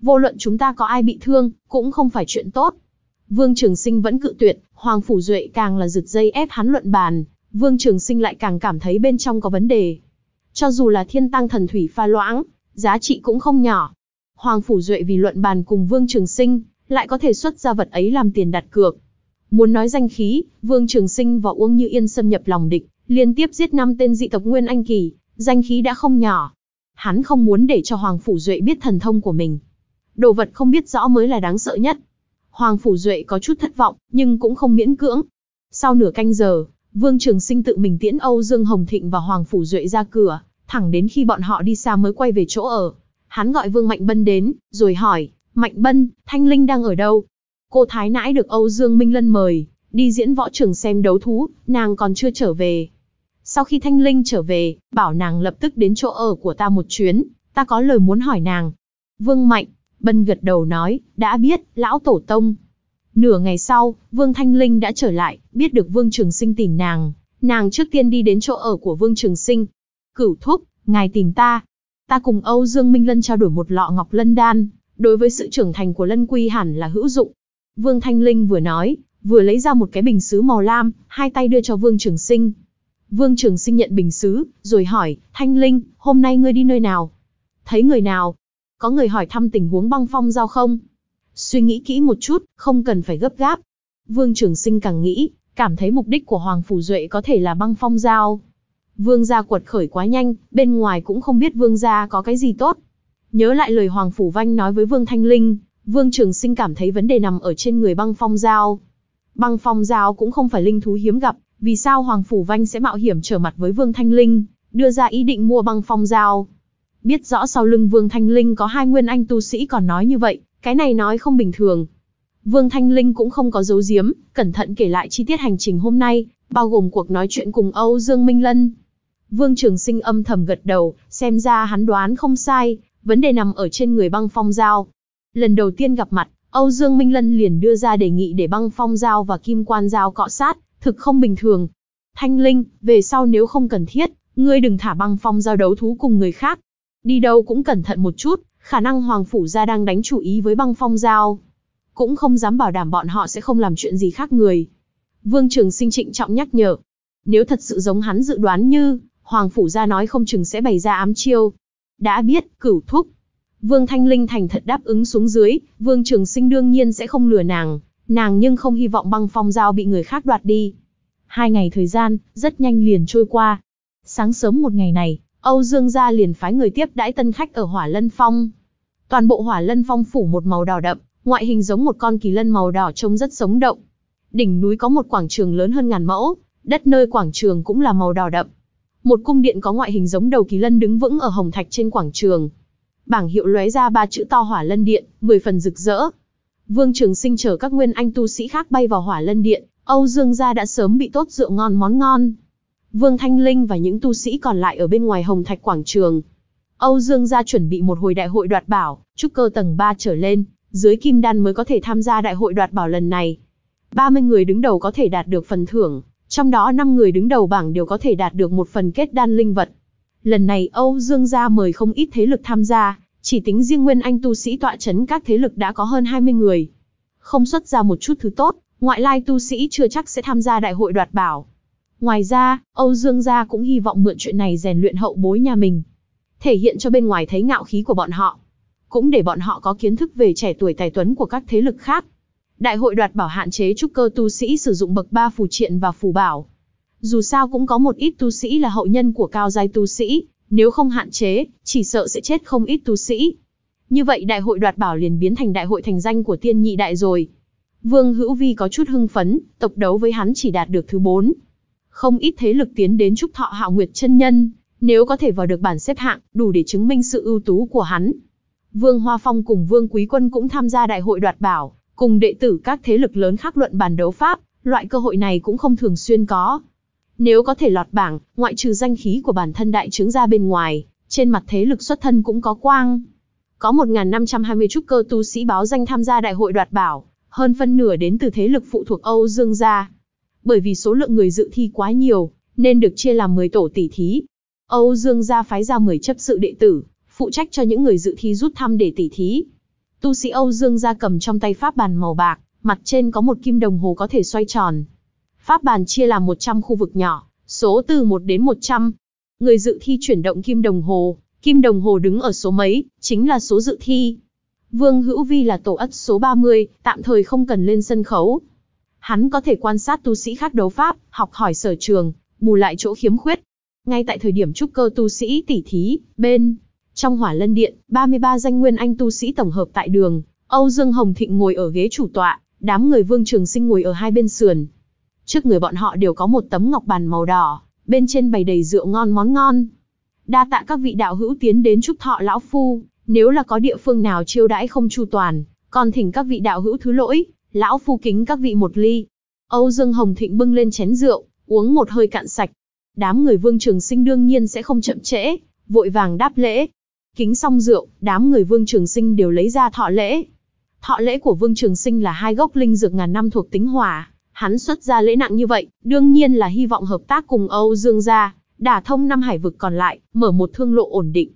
Speaker 1: Vô luận chúng ta có ai bị thương, cũng không phải chuyện tốt. Vương Trường Sinh vẫn cự tuyệt, Hoàng Phủ Duệ càng là rực dây ép hắn luận bàn, Vương Trường Sinh lại càng cảm thấy bên trong có vấn đề. Cho dù là thiên tăng thần thủy pha loãng, giá trị cũng không nhỏ. Hoàng Phủ Duệ vì luận bàn cùng Vương Trường Sinh, lại có thể xuất ra vật ấy làm tiền đặt cược. Muốn nói danh khí, Vương Trường Sinh và Uông Như Yên xâm nhập lòng địch, liên tiếp giết năm tên dị tộc Nguyên Anh Kỳ, danh khí đã không nhỏ. Hắn không muốn để cho Hoàng Phủ Duệ biết thần thông của mình. Đồ vật không biết rõ mới là đáng sợ nhất. Hoàng Phủ Duệ có chút thất vọng, nhưng cũng không miễn cưỡng. Sau nửa canh giờ, Vương Trường Sinh tự mình tiễn Âu Dương Hồng Thịnh và Hoàng Phủ Duệ ra cửa, thẳng đến khi bọn họ đi xa mới quay về chỗ ở. Hắn gọi Vương Mạnh Bân đến, rồi hỏi, Mạnh Bân, Thanh Linh đang ở đâu? Cô Thái Nãi được Âu Dương Minh Lân mời, đi diễn võ trường xem đấu thú, nàng còn chưa trở về. Sau khi Thanh Linh trở về, bảo nàng lập tức đến chỗ ở của ta một chuyến, ta có lời muốn hỏi nàng. Vương Mạnh, Bân gật đầu nói, đã biết, lão tổ tông. Nửa ngày sau, Vương Thanh Linh đã trở lại, biết được Vương Trường Sinh tìm nàng. Nàng trước tiên đi đến chỗ ở của Vương Trường Sinh, cửu thúc, ngài tìm ta. Ta cùng Âu Dương Minh Lân trao đổi một lọ ngọc lân đan, đối với sự trưởng thành của Lân Quy hẳn là hữu dụng. Vương Thanh Linh vừa nói, vừa lấy ra một cái bình sứ màu lam, hai tay đưa cho Vương Trường Sinh. Vương Trường Sinh nhận bình sứ, rồi hỏi, Thanh Linh, hôm nay ngươi đi nơi nào? Thấy người nào? Có người hỏi thăm tình huống băng phong giao không? Suy nghĩ kỹ một chút, không cần phải gấp gáp. Vương Trường Sinh càng nghĩ, cảm thấy mục đích của Hoàng Phủ Duệ có thể là băng phong giao. Vương gia quật khởi quá nhanh, bên ngoài cũng không biết vương gia có cái gì tốt. Nhớ lại lời Hoàng Phủ Vanh nói với Vương Thanh Linh, Vương Trường Sinh cảm thấy vấn đề nằm ở trên người băng phong giao. Băng phong giao cũng không phải linh thú hiếm gặp, vì sao Hoàng Phủ Vanh sẽ mạo hiểm trở mặt với Vương Thanh Linh, đưa ra ý định mua băng phong giao. Biết rõ sau lưng Vương Thanh Linh có hai nguyên anh tu sĩ còn nói như vậy, cái này nói không bình thường. Vương Thanh Linh cũng không có giấu giếm, cẩn thận kể lại chi tiết hành trình hôm nay, bao gồm cuộc nói chuyện cùng Âu Dương Minh Lân, Vương Trường Sinh âm thầm gật đầu, xem ra hắn đoán không sai, vấn đề nằm ở trên người băng phong giao. Lần đầu tiên gặp mặt, Âu Dương Minh Lân liền đưa ra đề nghị để băng phong giao và kim quan giao cọ sát, thực không bình thường. Thanh Linh, về sau nếu không cần thiết, ngươi đừng thả băng phong giao đấu thú cùng người khác. Đi đâu cũng cẩn thận một chút, khả năng Hoàng Phủ gia đang đánh chủ ý với băng phong giao. Cũng không dám bảo đảm bọn họ sẽ không làm chuyện gì khác người. Vương Trường Sinh trịnh trọng nhắc nhở. Nếu thật sự giống hắn dự đoán như, Hoàng Phủ ra nói không chừng sẽ bày ra ám chiêu. Đã biết, cửu thúc. Vương Thanh Linh thành thật đáp ứng xuống dưới, Vương Trường Sinh đương nhiên sẽ không lừa nàng, nàng nhưng không hy vọng băng phong giao bị người khác đoạt đi. Hai ngày thời gian, rất nhanh liền trôi qua. Sáng sớm một ngày này, Âu Dương gia liền phái người tiếp đãi tân khách ở Hỏa Lân Phong. Toàn bộ Hỏa Lân Phong phủ một màu đỏ đậm, ngoại hình giống một con kỳ lân màu đỏ trông rất sống động. Đỉnh núi có một quảng trường lớn hơn ngàn mẫu, đất nơi quảng trường cũng là màu đỏ đậm, một cung điện có ngoại hình giống đầu kỳ lân đứng vững ở hồng thạch trên quảng trường. Bảng hiệu lóe ra ba chữ to Hỏa Lân Điện, mười phần rực rỡ. Vương Trường Sinh chờ các nguyên anh tu sĩ khác bay vào Hỏa Lân Điện, Âu Dương gia đã sớm bị tốt rượu ngon món ngon. Vương Thanh Linh và những tu sĩ còn lại ở bên ngoài Hồng Thạch quảng trường. Âu Dương gia chuẩn bị một hồi đại hội đoạt bảo, trúc cơ tầng 3 trở lên, dưới kim đan mới có thể tham gia đại hội đoạt bảo lần này. 30 người đứng đầu có thể đạt được phần thưởng, trong đó 5 người đứng đầu bảng đều có thể đạt được một phần kết đan linh vật. Lần này Âu Dương gia mời không ít thế lực tham gia, chỉ tính riêng Nguyên Anh tu sĩ tọa chấn các thế lực đã có hơn 20 người. Không xuất ra một chút thứ tốt, ngoại lai tu sĩ chưa chắc sẽ tham gia đại hội đoạt bảo. Ngoài ra, Âu Dương gia cũng hy vọng mượn chuyện này rèn luyện hậu bối nhà mình, thể hiện cho bên ngoài thấy ngạo khí của bọn họ, cũng để bọn họ có kiến thức về trẻ tuổi tài tuấn của các thế lực khác. Đại hội đoạt bảo hạn chế trúc cơ tu sĩ sử dụng bậc ba phù triện và phù bảo. Dù sao cũng có một ít tu sĩ là hậu nhân của cao giai tu sĩ, nếu không hạn chế, chỉ sợ sẽ chết không ít tu sĩ. Như vậy đại hội đoạt bảo liền biến thành đại hội thành danh của tiên nhị đại rồi. Vương Hữu Vi có chút hưng phấn, tộc đấu với hắn chỉ đạt được thứ 4. Không ít thế lực tiến đến trúc thọ hạo nguyệt chân nhân, nếu có thể vào được bản xếp hạng, đủ để chứng minh sự ưu tú của hắn. Vương Hoa Phong cùng Vương Quý Quân cũng tham gia đại hội đoạt bảo, cùng đệ tử các thế lực lớn khác luận bàn đấu pháp, loại cơ hội này cũng không thường xuyên có. Nếu có thể lọt bảng, ngoại trừ danh khí của bản thân đại trướng ra bên ngoài, trên mặt thế lực xuất thân cũng có quang. Có 1.520 trúc cơ tu sĩ báo danh tham gia đại hội đoạt bảo, hơn phân nửa đến từ thế lực phụ thuộc Âu Dương gia. Bởi vì số lượng người dự thi quá nhiều, nên được chia làm 10 tổ tỷ thí. Âu Dương gia phái ra 10 chấp sự đệ tử, phụ trách cho những người dự thi rút thăm để tỷ thí. Tu sĩ Âu Dương gia cầm trong tay pháp bàn màu bạc, mặt trên có một kim đồng hồ có thể xoay tròn. Pháp bàn chia làm 100 khu vực nhỏ, số từ 1 đến 100. Người dự thi chuyển động kim đồng hồ, kim đồng hồ đứng ở số mấy, chính là số dự thi. Vương Hữu Vi là tổ ất số 30, tạm thời không cần lên sân khấu. Hắn có thể quan sát tu sĩ khác đấu pháp, học hỏi sở trường, bù lại chỗ khiếm khuyết. Ngay tại thời điểm trúc cơ tu sĩ tỉ thí, bên trong hỏa lân điện, 33 danh nguyên anh tu sĩ tổng hợp tại đường, Âu Dương Hồng Thịnh ngồi ở ghế chủ tọa, đám người Vương Trường Sinh ngồi ở hai bên sườn. Trước người bọn họ đều có một tấm ngọc bàn màu đỏ, bên trên bày đầy rượu ngon món ngon. Đa tạ các vị đạo hữu tiến đến chúc thọ lão phu, nếu là có địa phương nào chiêu đãi không chu toàn, còn thỉnh các vị đạo hữu thứ lỗi, lão phu kính các vị một ly. Âu Dương Hồng Thịnh bưng lên chén rượu, uống một hơi cạn sạch. Đám người Vương Trường Sinh đương nhiên sẽ không chậm trễ, vội vàng đáp lễ, Kính xong rượu, đám người Vương Trường Sinh đều lấy ra thọ lễ. Thọ lễ của Vương Trường Sinh là hai gốc linh dược ngàn năm thuộc tính hỏa, hắn xuất ra lễ nặng như vậy, đương nhiên là hy vọng hợp tác cùng Âu Dương gia, đả thông năm hải vực còn lại, mở một thương lộ ổn định.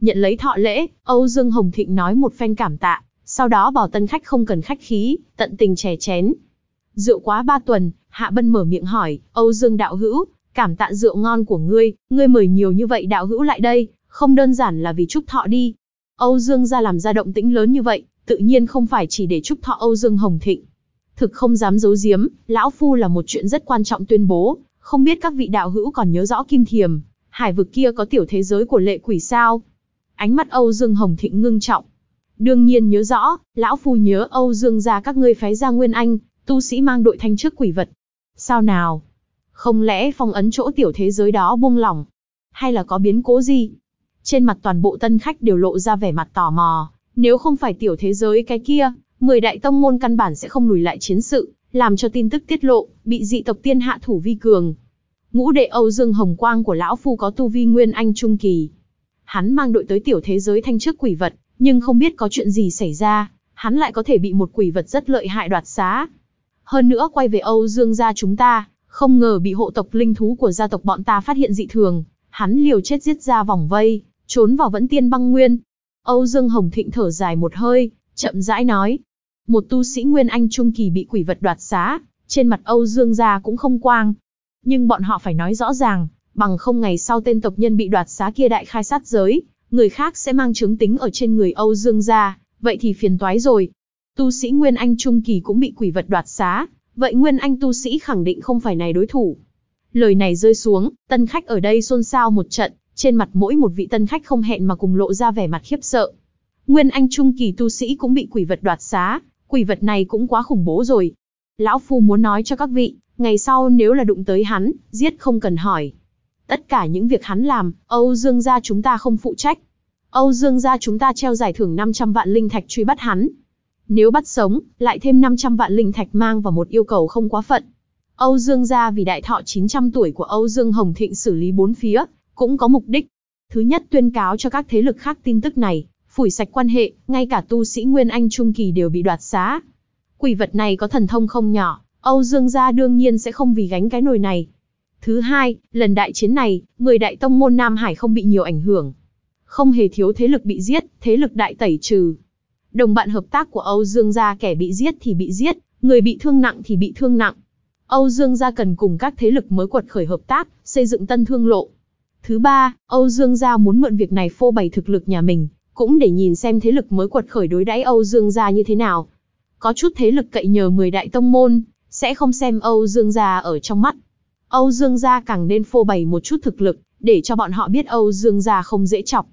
Speaker 1: Nhận lấy thọ lễ, Âu Dương Hồng Thịnh nói một phen cảm tạ, sau đó bảo tân khách không cần khách khí, tận tình chè chén. Rượu quá ba tuần, Hạ Bân mở miệng hỏi, Âu Dương đạo hữu, cảm tạ rượu ngon của ngươi, ngươi mời nhiều như vậy đạo hữu lại đây, không đơn giản là vì Trúc Thọ đi. Âu Dương gia làm ra động tĩnh lớn như vậy, tự nhiên không phải chỉ để Trúc Thọ Âu Dương hồng thịnh. Thực không dám giấu giếm, Lão Phu là một chuyện rất quan trọng tuyên bố, không biết các vị đạo hữu còn nhớ rõ Kim Thiềm, hải vực kia có tiểu thế giới của lệ quỷ sao. Ánh mắt Âu Dương Hồng Thịnh ngưng trọng. Đương nhiên nhớ rõ, Lão Phu nhớ Âu Dương gia các ngươi phái ra Nguyên Anh, tu sĩ mang đội thanh trước quỷ vật. Sao nào? Không lẽ phong ấn chỗ tiểu thế giới đó buông lỏng? Hay là có biến cố gì? Trên mặt toàn bộ tân khách đều lộ ra vẻ mặt tò mò, nếu không phải tiểu thế giới cái kia, 10 đại tông môn căn bản sẽ không lùi lại chiến sự, làm cho tin tức tiết lộ, bị dị tộc tiên hạ thủ vi cường. Ngũ đệ Âu Dương Hồng Quang của lão phu có tu vi nguyên anh trung kỳ. Hắn mang đội tới tiểu thế giới thanh trước quỷ vật, nhưng không biết có chuyện gì xảy ra, hắn lại có thể bị một quỷ vật rất lợi hại đoạt xá. Hơn nữa quay về Âu Dương gia chúng ta, không ngờ bị hộ tộc linh thú của gia tộc bọn ta phát hiện dị thường, hắn liều chết giết ra vòng vây, trốn vào vẫn tiên băng nguyên. Âu Dương Hồng Thịnh thở dài một hơi, chậm rãi nói. Một tu sĩ Nguyên Anh Trung Kỳ bị quỷ vật đoạt xá, trên mặt Âu Dương gia cũng không quang. Nhưng bọn họ phải nói rõ ràng, bằng không ngày sau tên tộc nhân bị đoạt xá kia đại khai sát giới, người khác sẽ mang chứng tính ở trên người Âu Dương gia, vậy thì phiền toái rồi. Tu sĩ Nguyên Anh Trung Kỳ cũng bị quỷ vật đoạt xá, vậy Nguyên Anh tu sĩ khẳng định không phải này đối thủ. Lời này rơi xuống, tân khách ở đây xôn xao một trận, trên mặt mỗi một vị tân khách không hẹn mà cùng lộ ra vẻ mặt khiếp sợ. Nguyên anh trung kỳ tu sĩ cũng bị quỷ vật đoạt xá, quỷ vật này cũng quá khủng bố rồi. Lão Phu muốn nói cho các vị, ngày sau nếu là đụng tới hắn, giết không cần hỏi. Tất cả những việc hắn làm, Âu Dương gia chúng ta không phụ trách. Âu Dương gia chúng ta treo giải thưởng 500 vạn linh thạch truy bắt hắn. Nếu bắt sống, lại thêm 500 vạn linh thạch mang vào một yêu cầu không quá phận. Âu Dương gia vì đại thọ 900 tuổi của Âu Dương Hồng Thịnh xử lý bốn phía, cũng có mục đích. Thứ nhất tuyên cáo cho các thế lực khác tin tức này, phủi sạch quan hệ, ngay cả tu sĩ Nguyên Anh Trung Kỳ đều bị đoạt xá. Quỷ vật này có thần thông không nhỏ, Âu Dương gia đương nhiên sẽ không vì gánh cái nồi này. Thứ hai, lần đại chiến này, người đại tông môn Nam Hải không bị nhiều ảnh hưởng. Không hề thiếu thế lực bị giết, thế lực đại tẩy trừ. Đồng bạn hợp tác của Âu Dương gia kẻ bị giết thì bị giết, người bị thương nặng thì bị thương nặng. Âu Dương gia cần cùng các thế lực mới quật khởi hợp tác, xây dựng tân thương lộ, Thứ ba, Âu Dương Gia muốn mượn việc này phô bày thực lực nhà mình, cũng để nhìn xem thế lực mới quật khởi đối đãi Âu Dương Gia như thế nào. Có chút thế lực cậy nhờ 10 đại tông môn, sẽ không xem Âu Dương Gia ở trong mắt. Âu Dương Gia càng nên phô bày một chút thực lực, để cho bọn họ biết Âu Dương Gia không dễ chọc.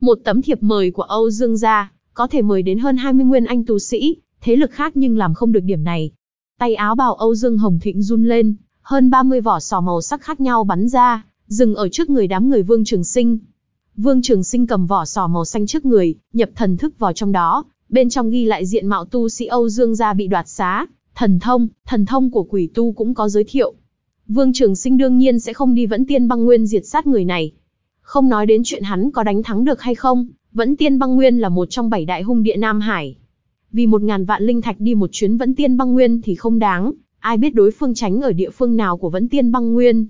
Speaker 1: Một tấm thiệp mời của Âu Dương Gia, có thể mời đến hơn 20 nguyên anh tu sĩ, thế lực khác nhưng làm không được điểm này. Tay áo bào Âu Dương Hồng Thịnh run lên, hơn 30 vỏ sò màu sắc khác nhau bắn ra, dừng ở trước người đám người Vương Trường Sinh. Vương Trường Sinh cầm vỏ sò màu xanh trước người, nhập thần thức vào trong đó, bên trong ghi lại diện mạo tu sĩ Âu Dương gia bị đoạt xá, thần thông, thần thông của quỷ tu cũng có giới thiệu. Vương Trường Sinh đương nhiên sẽ không đi Vẫn Tiên Băng Nguyên diệt sát người này. Không nói đến chuyện hắn có đánh thắng được hay không, Vẫn Tiên Băng Nguyên là một trong bảy đại hung địa Nam Hải. Vì một ngàn vạn linh thạch đi một chuyến Vẫn Tiên Băng Nguyên thì không đáng, ai biết đối phương tránh ở địa phương nào của Vẫn Tiên Băng Nguyên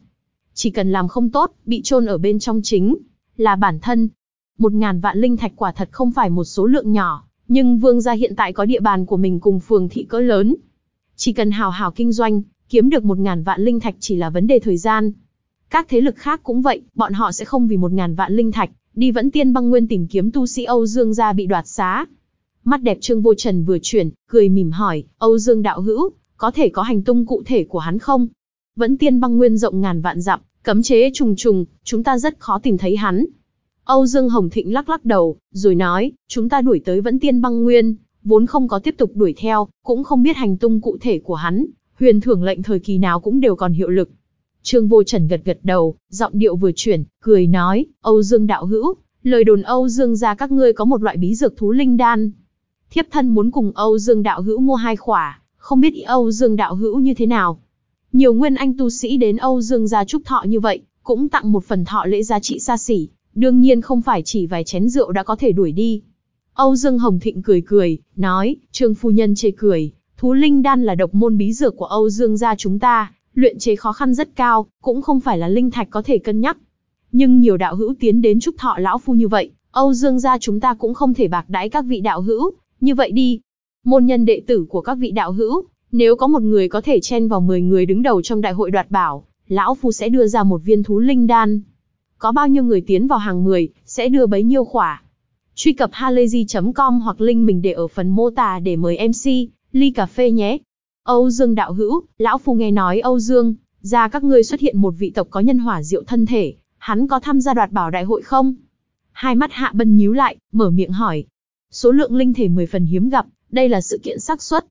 Speaker 1: chỉ cần làm không tốt, bị chôn ở bên trong chính là bản thân. Một ngàn vạn linh thạch quả thật không phải một số lượng nhỏ, nhưng vương gia hiện tại có địa bàn của mình cùng phường thị cỡ lớn. Chỉ cần hào hào kinh doanh, kiếm được một ngàn vạn linh thạch chỉ là vấn đề thời gian. Các thế lực khác cũng vậy, bọn họ sẽ không vì một ngàn vạn linh thạch, đi vẫn tiên băng nguyên tìm kiếm tu sĩ Âu Dương gia bị đoạt xá. Mắt đẹp Trương Vô Trần vừa chuyển, cười mỉm hỏi, Âu Dương đạo hữu, có thể có hành tung cụ thể của hắn không? Vẫn tiên băng nguyên rộng ngàn vạn dặm, Cấm chế trùng trùng, chúng ta rất khó tìm thấy hắn. Âu Dương Hồng Thịnh lắc lắc đầu, rồi nói, chúng ta đuổi tới vẫn tiên băng nguyên, vốn không có tiếp tục đuổi theo, cũng không biết hành tung cụ thể của hắn, huyền thưởng lệnh thời kỳ nào cũng đều còn hiệu lực. Trương Vô Trần gật gật đầu, giọng điệu vừa chuyển, cười nói, Âu Dương đạo hữu, lời đồn Âu Dương gia các ngươi có một loại bí dược thú linh đan. Thiếp thân muốn cùng Âu Dương đạo hữu mua hai khỏa, không biết ý Âu Dương đạo hữu như thế nào. Nhiều nguyên anh tu sĩ đến Âu Dương gia chúc thọ như vậy, cũng tặng một phần thọ lễ giá trị xa xỉ, đương nhiên không phải chỉ vài chén rượu đã có thể đuổi đi. Âu Dương Hồng Thịnh cười cười, nói, Trương Phu Nhân chê cười, thú linh đan là độc môn bí dược của Âu Dương gia chúng ta, luyện chế khó khăn rất cao, cũng không phải là linh thạch có thể cân nhắc. Nhưng nhiều đạo hữu tiến đến chúc thọ lão phu như vậy, Âu Dương gia chúng ta cũng không thể bạc đãi các vị đạo hữu, như vậy đi. Môn nhân đệ tử của các vị đạo hữu, nếu có một người có thể chen vào 10 người đứng đầu trong đại hội đoạt bảo, lão phu sẽ đưa ra một viên thú linh đan. Có bao nhiêu người tiến vào hàng 10, sẽ đưa bấy nhiêu khỏa. Truy cập halayzi.com hoặc link mình để ở phần mô tả để mời MC, ly cà phê nhé. Âu Dương đạo hữu, lão phu nghe nói Âu Dương, ra các ngươi xuất hiện một vị tộc có nhân hỏa diệu thân thể, hắn có tham gia đoạt bảo đại hội không? Hai mắt Hạ Bân nhíu lại, mở miệng hỏi. Số lượng linh thể 10 phần hiếm gặp, đây là sự kiện xác suất,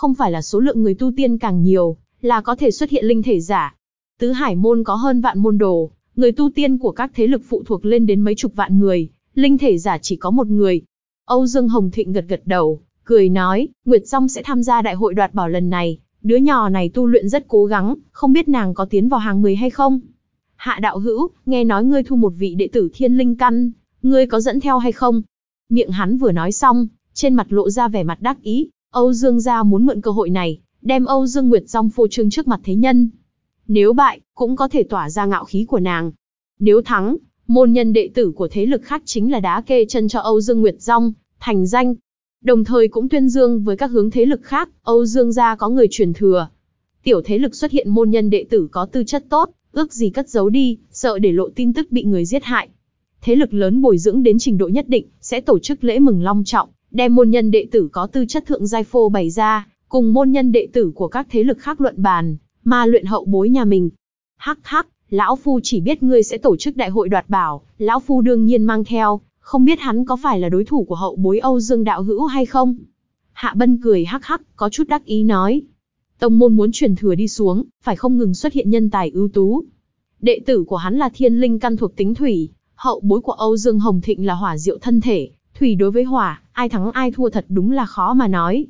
Speaker 1: không phải là số lượng người tu tiên càng nhiều, là có thể xuất hiện linh thể giả. Tứ Hải môn có hơn vạn môn đồ, người tu tiên của các thế lực phụ thuộc lên đến mấy chục vạn người, linh thể giả chỉ có một người. Âu Dương Hồng Thịnh gật gật đầu, cười nói, Nguyệt Song sẽ tham gia đại hội đoạt bảo lần này, đứa nhỏ này tu luyện rất cố gắng, không biết nàng có tiến vào hàng người hay không. Hạ đạo hữu, nghe nói ngươi thu một vị đệ tử thiên linh căn, ngươi có dẫn theo hay không? Miệng hắn vừa nói xong, trên mặt lộ ra vẻ mặt đắc ý, Âu Dương gia muốn mượn cơ hội này, đem Âu Dương Nguyệt Dung phô trương trước mặt thế nhân. Nếu bại, cũng có thể tỏa ra ngạo khí của nàng. Nếu thắng, môn nhân đệ tử của thế lực khác chính là đá kê chân cho Âu Dương Nguyệt Dung thành danh. Đồng thời cũng tuyên dương với các hướng thế lực khác, Âu Dương gia có người truyền thừa. Tiểu thế lực xuất hiện môn nhân đệ tử có tư chất tốt, ước gì cất giấu đi, sợ để lộ tin tức bị người giết hại. Thế lực lớn bồi dưỡng đến trình độ nhất định, sẽ tổ chức lễ mừng long trọng, đem môn nhân đệ tử có tư chất thượng giai phô bày ra, cùng môn nhân đệ tử của các thế lực khác luận bàn, mà luyện hậu bối nhà mình. Hắc hắc, lão phu chỉ biết ngươi sẽ tổ chức đại hội đoạt bảo, lão phu đương nhiên mang theo, không biết hắn có phải là đối thủ của hậu bối Âu Dương Đạo Hữu hay không? Hạ Bân cười hắc hắc, có chút đắc ý nói. Tông môn muốn truyền thừa đi xuống, phải không ngừng xuất hiện nhân tài ưu tú. Đệ tử của hắn là thiên linh căn thuộc tính thủy, hậu bối của Âu Dương Hồng Thịnh là hỏa diệu thân thể, Thủy đối với hỏa, ai thắng ai thua thật đúng là khó mà nói.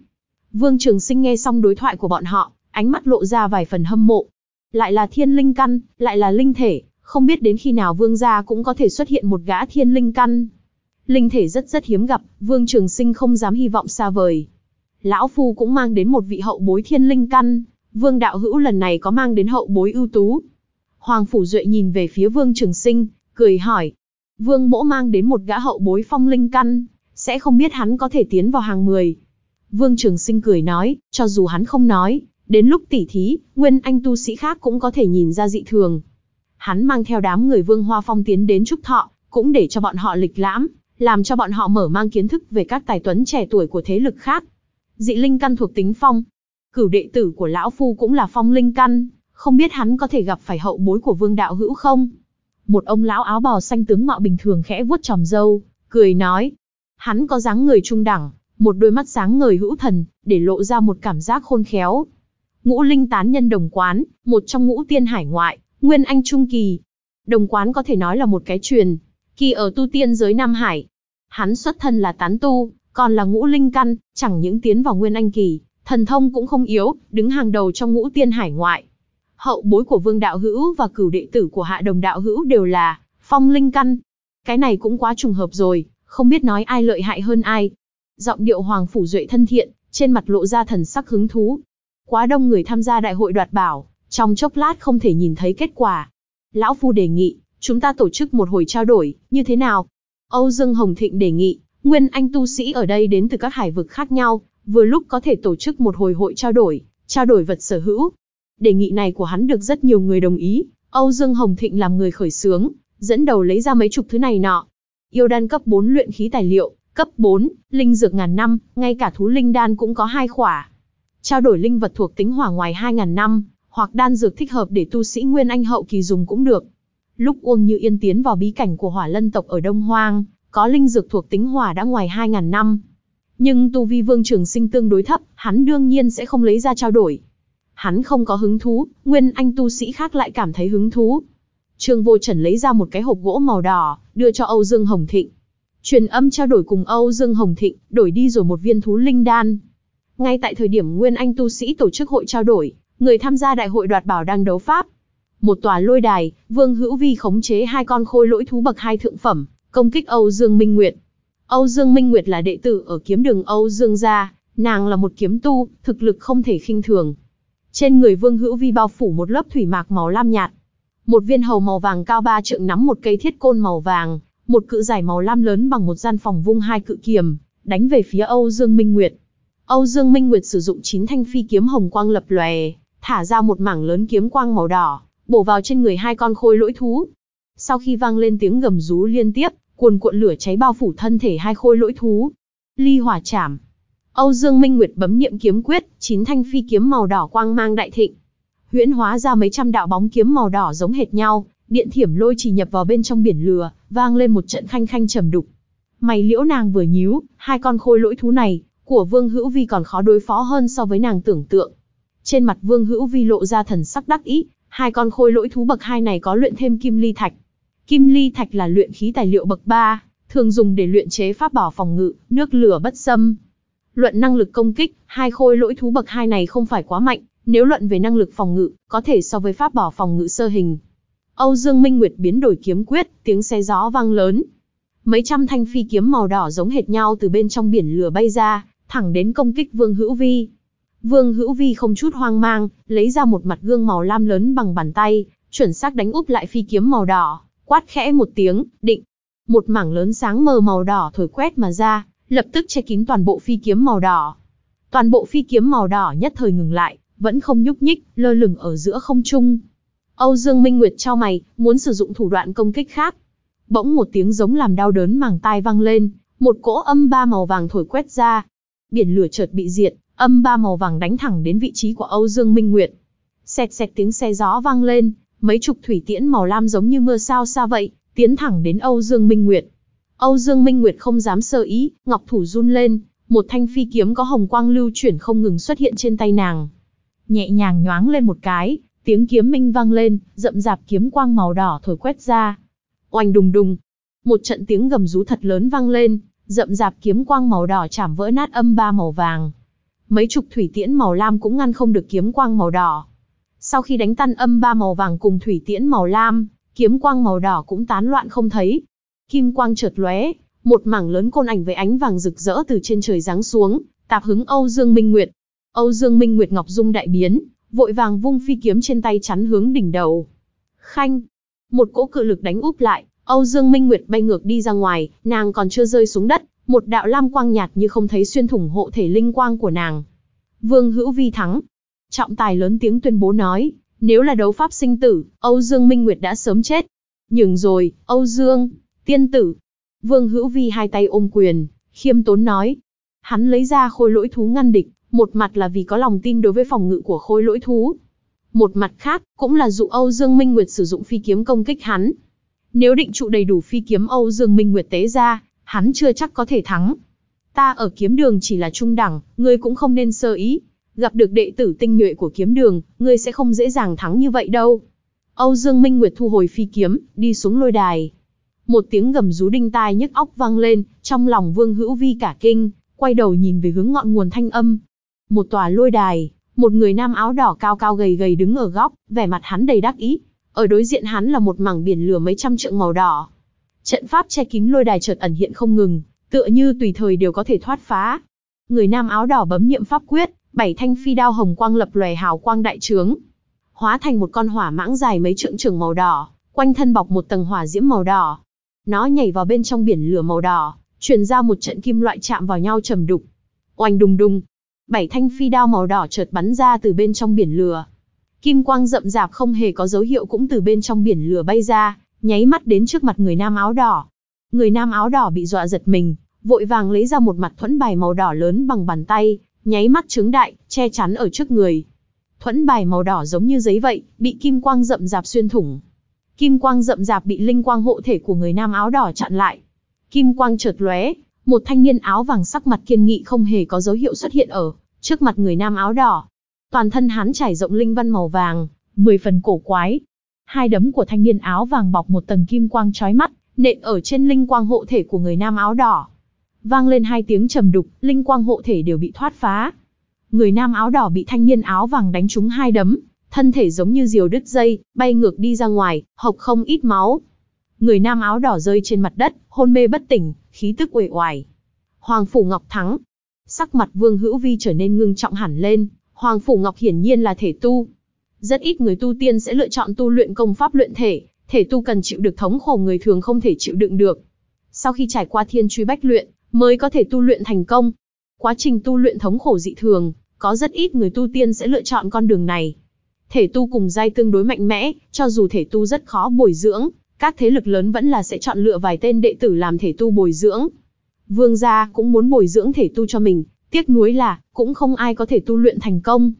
Speaker 1: Vương Trường Sinh nghe xong đối thoại của bọn họ, ánh mắt lộ ra vài phần hâm mộ. Lại là thiên linh căn, lại là linh thể, không biết đến khi nào vương gia cũng có thể xuất hiện một gã thiên linh căn. Linh thể rất rất hiếm gặp, Vương Trường Sinh không dám hy vọng xa vời. Lão phu cũng mang đến một vị hậu bối thiên linh căn, Vương đạo hữu lần này có mang đến hậu bối ưu tú. Hoàng phủ Duệ nhìn về phía Vương Trường Sinh, cười hỏi, Vương Mỗ mang đến một gã hậu bối phong linh căn, sẽ không biết hắn có thể tiến vào hàng 10. Vương Trường Sinh cười nói, cho dù hắn không nói, đến lúc tỉ thí, nguyên anh tu sĩ khác cũng có thể nhìn ra dị thường. Hắn mang theo đám người Vương Hoa Phong tiến đến trúc thọ, cũng để cho bọn họ lịch lãm, làm cho bọn họ mở mang kiến thức về các tài tuấn trẻ tuổi của thế lực khác. Dị linh căn thuộc tính phong, cửu đệ tử của lão phu cũng là phong linh căn, không biết hắn có thể gặp phải hậu bối của Vương đạo hữu không? Một ông lão áo bào xanh tướng mạo bình thường khẽ vuốt tròm râu, cười nói. Hắn có dáng người trung đẳng, một đôi mắt sáng ngời hữu thần, để lộ ra một cảm giác khôn khéo. Ngũ linh tán nhân đồng quán, một trong ngũ tiên hải ngoại, nguyên anh trung kỳ. Đồng quán có thể nói là một cái truyền, kỳ ở tu tiên giới Nam Hải. Hắn xuất thân là tán tu, còn là ngũ linh căn, chẳng những tiến vào nguyên anh kỳ, thần thông cũng không yếu, đứng hàng đầu trong ngũ tiên hải ngoại hậu bối của Vương Đạo Hữu và cửu đệ tử của Hạ Đồng Đạo Hữu đều là phong linh căn. Cái này cũng quá trùng hợp rồi, không biết nói ai lợi hại hơn ai. Giọng điệu Hoàng Phủ Duệ thân thiện, trên mặt lộ ra thần sắc hứng thú. Quá đông người tham gia đại hội đoạt bảo, trong chốc lát không thể nhìn thấy kết quả. Lão Phu đề nghị, chúng ta tổ chức một hồi trao đổi, như thế nào? Âu Dương Hồng Thịnh đề nghị, nguyên anh tu sĩ ở đây đến từ các hải vực khác nhau, vừa lúc có thể tổ chức một hồi hội trao đổi, trao đổi vật sở hữu, Đề nghị này của hắn được rất nhiều người đồng ý, Âu Dương Hồng Thịnh làm người khởi xướng, dẫn đầu lấy ra mấy chục thứ này nọ. Yêu đan cấp 4 luyện khí tài liệu, cấp 4, linh dược ngàn năm, ngay cả thú linh đan cũng có hai khỏa. Trao đổi linh vật thuộc tính hỏa ngoài 2.000 năm, hoặc đan dược thích hợp để tu sĩ Nguyên Anh hậu kỳ dùng cũng được. Lúc Uông Như Yên tiến vào bí cảnh của hỏa lân tộc ở Đông Hoang, có linh dược thuộc tính hỏa đã ngoài 2.000 năm. Nhưng tu vi vương trường sinh tương đối thấp, hắn đương nhiên sẽ không lấy ra trao đổi hắn không có hứng thú, nguyên anh tu sĩ khác lại cảm thấy hứng thú. Trương Vô Trần lấy ra một cái hộp gỗ màu đỏ, đưa cho Âu Dương Hồng Thịnh. Truyền âm trao đổi cùng Âu Dương Hồng Thịnh, đổi đi rồi một viên thú linh đan. Ngay tại thời điểm Nguyên Anh tu sĩ tổ chức hội trao đổi, người tham gia đại hội đoạt bảo đang đấu pháp. Một tòa lôi đài, Vương Hữu Vi khống chế hai con khôi lỗi thú bậc hai thượng phẩm, công kích Âu Dương Minh Nguyệt. Âu Dương Minh Nguyệt là đệ tử ở kiếm đường Âu Dương gia, nàng là một kiếm tu, thực lực không thể khinh thường. Trên người Vương Hữu Vi bao phủ một lớp thủy mạc màu lam nhạt. Một viên hầu màu vàng cao ba trượng nắm một cây thiết côn màu vàng, một cự giải màu lam lớn bằng một gian phòng vung hai cự kiềm, đánh về phía Âu Dương Minh Nguyệt. Âu Dương Minh Nguyệt sử dụng chín thanh phi kiếm hồng quang lập lòe, thả ra một mảng lớn kiếm quang màu đỏ, bổ vào trên người hai con khôi lỗi thú. Sau khi vang lên tiếng gầm rú liên tiếp, cuồn cuộn lửa cháy bao phủ thân thể hai khôi lỗi thú. Ly hỏa chảm, Âu Dương Minh Nguyệt bấm niệm kiếm quyết, chín thanh phi kiếm màu đỏ quang mang đại thịnh. Huyễn hóa ra mấy trăm đạo bóng kiếm màu đỏ giống hệt nhau, điện thiểm lôi chỉ nhập vào bên trong biển lửa, vang lên một trận khanh khanh trầm đục. Mày liễu nàng vừa nhíu, hai con khôi lỗi thú này, của Vương Hữu Vi còn khó đối phó hơn so với nàng tưởng tượng. Trên mặt Vương Hữu Vi lộ ra thần sắc đắc ý, hai con khôi lỗi thú bậc hai này có luyện thêm kim ly thạch. Kim ly thạch là luyện khí tài liệu bậc 3, thường dùng để luyện chế pháp bảo phòng ngự, nước lửa bất xâm, Luận năng lực công kích, hai khôi lỗi thú bậc hai này không phải quá mạnh, nếu luận về năng lực phòng ngự, có thể so với pháp bỏ phòng ngự sơ hình. Âu Dương Minh Nguyệt biến đổi kiếm quyết, tiếng xe gió vang lớn. Mấy trăm thanh phi kiếm màu đỏ giống hệt nhau từ bên trong biển lửa bay ra, thẳng đến công kích Vương Hữu Vi. Vương Hữu Vi không chút hoang mang, lấy ra một mặt gương màu lam lớn bằng bàn tay, chuẩn xác đánh úp lại phi kiếm màu đỏ, quát khẽ một tiếng, định. Một mảng lớn sáng mờ màu đỏ thổi quét mà ra, lập tức che kín toàn bộ phi kiếm màu đỏ. Toàn bộ phi kiếm màu đỏ nhất thời ngừng lại, vẫn không nhúc nhích, lơ lửng ở giữa không trung. Âu Dương Minh Nguyệt trao mày, muốn sử dụng thủ đoạn công kích khác. Bỗng một tiếng giống làm đau đớn màng tai vang lên, một cỗ âm ba màu vàng thổi quét ra. Biển lửa chợt bị diệt, âm ba màu vàng đánh thẳng đến vị trí của Âu Dương Minh Nguyệt. Xẹt xẹt tiếng xe gió vang lên, mấy chục thủy tiễn màu lam giống như mưa sao xa vậy, tiến thẳng đến Âu Dương Minh Nguyệt. Âu Dương Minh Nguyệt không dám sơ ý, ngọc thủ run lên, một thanh phi kiếm có hồng quang lưu chuyển không ngừng xuất hiện trên tay nàng. Nhẹ nhàng nhoáng lên một cái, tiếng kiếm minh vang lên, rậm rạp kiếm quang màu đỏ thổi quét ra. Oanh đùng đùng, một trận tiếng gầm rú thật lớn vang lên, rậm rạp kiếm quang màu đỏ chạm vỡ nát âm ba màu vàng. Mấy chục thủy tiễn màu lam cũng ngăn không được kiếm quang màu đỏ. Sau khi đánh tan âm ba màu vàng cùng thủy tiễn màu lam, kiếm quang màu đỏ cũng tán loạn không thấy, Kim quang chợt lóe, một mảng lớn côn ảnh với ánh vàng rực rỡ từ trên trời giáng xuống, tạp hứng Âu Dương Minh Nguyệt. Âu Dương Minh Nguyệt ngọc dung đại biến, vội vàng vung phi kiếm trên tay chắn hướng đỉnh đầu. Khanh, một cỗ cự lực đánh úp lại, Âu Dương Minh Nguyệt bay ngược đi ra ngoài, nàng còn chưa rơi xuống đất, một đạo lam quang nhạt như không thấy xuyên thủng hộ thể linh quang của nàng. Vương Hữu Vi thắng. Trọng tài lớn tiếng tuyên bố nói, nếu là đấu pháp sinh tử, Âu Dương Minh Nguyệt đã sớm chết. Nhưng rồi, Âu Dương Tiên tử. Vương Hữu Vi hai tay ôm quyền, khiêm tốn nói. Hắn lấy ra khôi lỗi thú ngăn địch, một mặt là vì có lòng tin đối với phòng ngự của khôi lỗi thú. Một mặt khác, cũng là dụ Âu Dương Minh Nguyệt sử dụng phi kiếm công kích hắn. Nếu định trụ đầy đủ phi kiếm Âu Dương Minh Nguyệt tế ra, hắn chưa chắc có thể thắng. Ta ở kiếm đường chỉ là trung đẳng, ngươi cũng không nên sơ ý. Gặp được đệ tử tinh nhuệ của kiếm đường, ngươi sẽ không dễ dàng thắng như vậy đâu. Âu Dương Minh Nguyệt thu hồi phi kiếm, đi xuống lôi đài. Một tiếng gầm rú đinh tai nhức óc vang lên, trong lòng Vương Hữu Vi cả kinh, quay đầu nhìn về hướng ngọn nguồn thanh âm. Một tòa lôi đài, một người nam áo đỏ cao cao gầy gầy đứng ở góc, vẻ mặt hắn đầy đắc ý. Ở đối diện hắn là một mảng biển lửa mấy trăm trượng màu đỏ. Trận pháp che kín lôi đài chợt ẩn hiện không ngừng, tựa như tùy thời đều có thể thoát phá. Người nam áo đỏ bấm niệm pháp quyết, bảy thanh phi đao hồng quang lập lòe hào quang đại trướng, hóa thành một con hỏa mãng dài mấy trượng trường màu đỏ, quanh thân bọc một tầng hỏa diễm màu đỏ, nó nhảy vào bên trong biển lửa màu đỏ, truyền ra một trận kim loại chạm vào nhau trầm đục. Oanh đùng đùng, bảy thanh phi đao màu đỏ chợt bắn ra từ bên trong biển lửa. Kim quang rậm rạp không hề có dấu hiệu cũng từ bên trong biển lửa bay ra, nháy mắt đến trước mặt người nam áo đỏ. Người nam áo đỏ bị dọa giật mình, vội vàng lấy ra một mặt thuẫn bài màu đỏ lớn bằng bàn tay, nháy mắt trướng đại, che chắn ở trước người. Thuẫn bài màu đỏ giống như giấy vậy, bị kim quang rậm rạp xuyên thủng kim quang rậm rạp bị linh quang hộ thể của người nam áo đỏ chặn lại. Kim quang chợt lóe, một thanh niên áo vàng sắc mặt kiên nghị không hề có dấu hiệu xuất hiện ở trước mặt người nam áo đỏ. Toàn thân hắn trải rộng linh văn màu vàng, mười phần cổ quái. Hai đấm của thanh niên áo vàng bọc một tầng kim quang chói mắt, nện ở trên linh quang hộ thể của người nam áo đỏ. Vang lên hai tiếng trầm đục, linh quang hộ thể đều bị thoát phá. Người nam áo đỏ bị thanh niên áo vàng đánh trúng hai đấm, thân thể giống như diều đứt dây, bay ngược đi ra ngoài, hộc không ít máu. Người nam áo đỏ rơi trên mặt đất, hôn mê bất tỉnh, khí tức uể oải. Hoàng phủ Ngọc thắng. Sắc mặt Vương Hữu Vi trở nên ngưng trọng hẳn lên, Hoàng phủ Ngọc hiển nhiên là thể tu. Rất ít người tu tiên sẽ lựa chọn tu luyện công pháp luyện thể, thể tu cần chịu được thống khổ người thường không thể chịu đựng được. Sau khi trải qua thiên truy bách luyện, mới có thể tu luyện thành công. Quá trình tu luyện thống khổ dị thường, có rất ít người tu tiên sẽ lựa chọn con đường này thể tu cùng giai tương đối mạnh mẽ, cho dù thể tu rất khó bồi dưỡng, các thế lực lớn vẫn là sẽ chọn lựa vài tên đệ tử làm thể tu bồi dưỡng. Vương gia cũng muốn bồi dưỡng thể tu cho mình, tiếc nuối là cũng không ai có thể tu luyện thành công.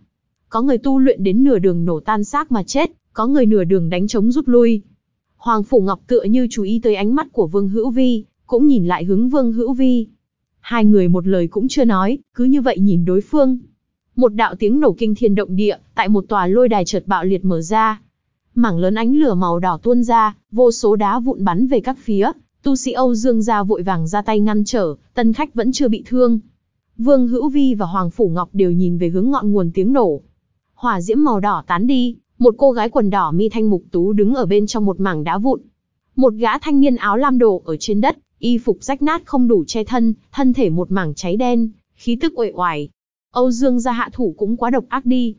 Speaker 1: Có người tu luyện đến nửa đường nổ tan xác mà chết, có người nửa đường đánh trống rút lui. Hoàng phủ Ngọc tựa như chú ý tới ánh mắt của Vương Hữu Vi, cũng nhìn lại hướng Vương Hữu Vi. Hai người một lời cũng chưa nói, cứ như vậy nhìn đối phương. Một đạo tiếng nổ kinh thiên động địa, tại một tòa lôi đài chợt bạo liệt mở ra. Mảng lớn ánh lửa màu đỏ tuôn ra, vô số đá vụn bắn về các phía, tu sĩ Âu Dương gia vội vàng ra tay ngăn trở, tân khách vẫn chưa bị thương. Vương Hữu Vi và Hoàng Phủ Ngọc đều nhìn về hướng ngọn nguồn tiếng nổ. Hỏa diễm màu đỏ tán đi, một cô gái quần đỏ mi thanh mục tú đứng ở bên trong một mảng đá vụn. Một gã thanh niên áo lam đồ ở trên đất, y phục rách nát không đủ che thân, thân thể một mảng cháy đen, khí tức uể oải, Âu Dương gia hạ thủ cũng quá độc ác đi.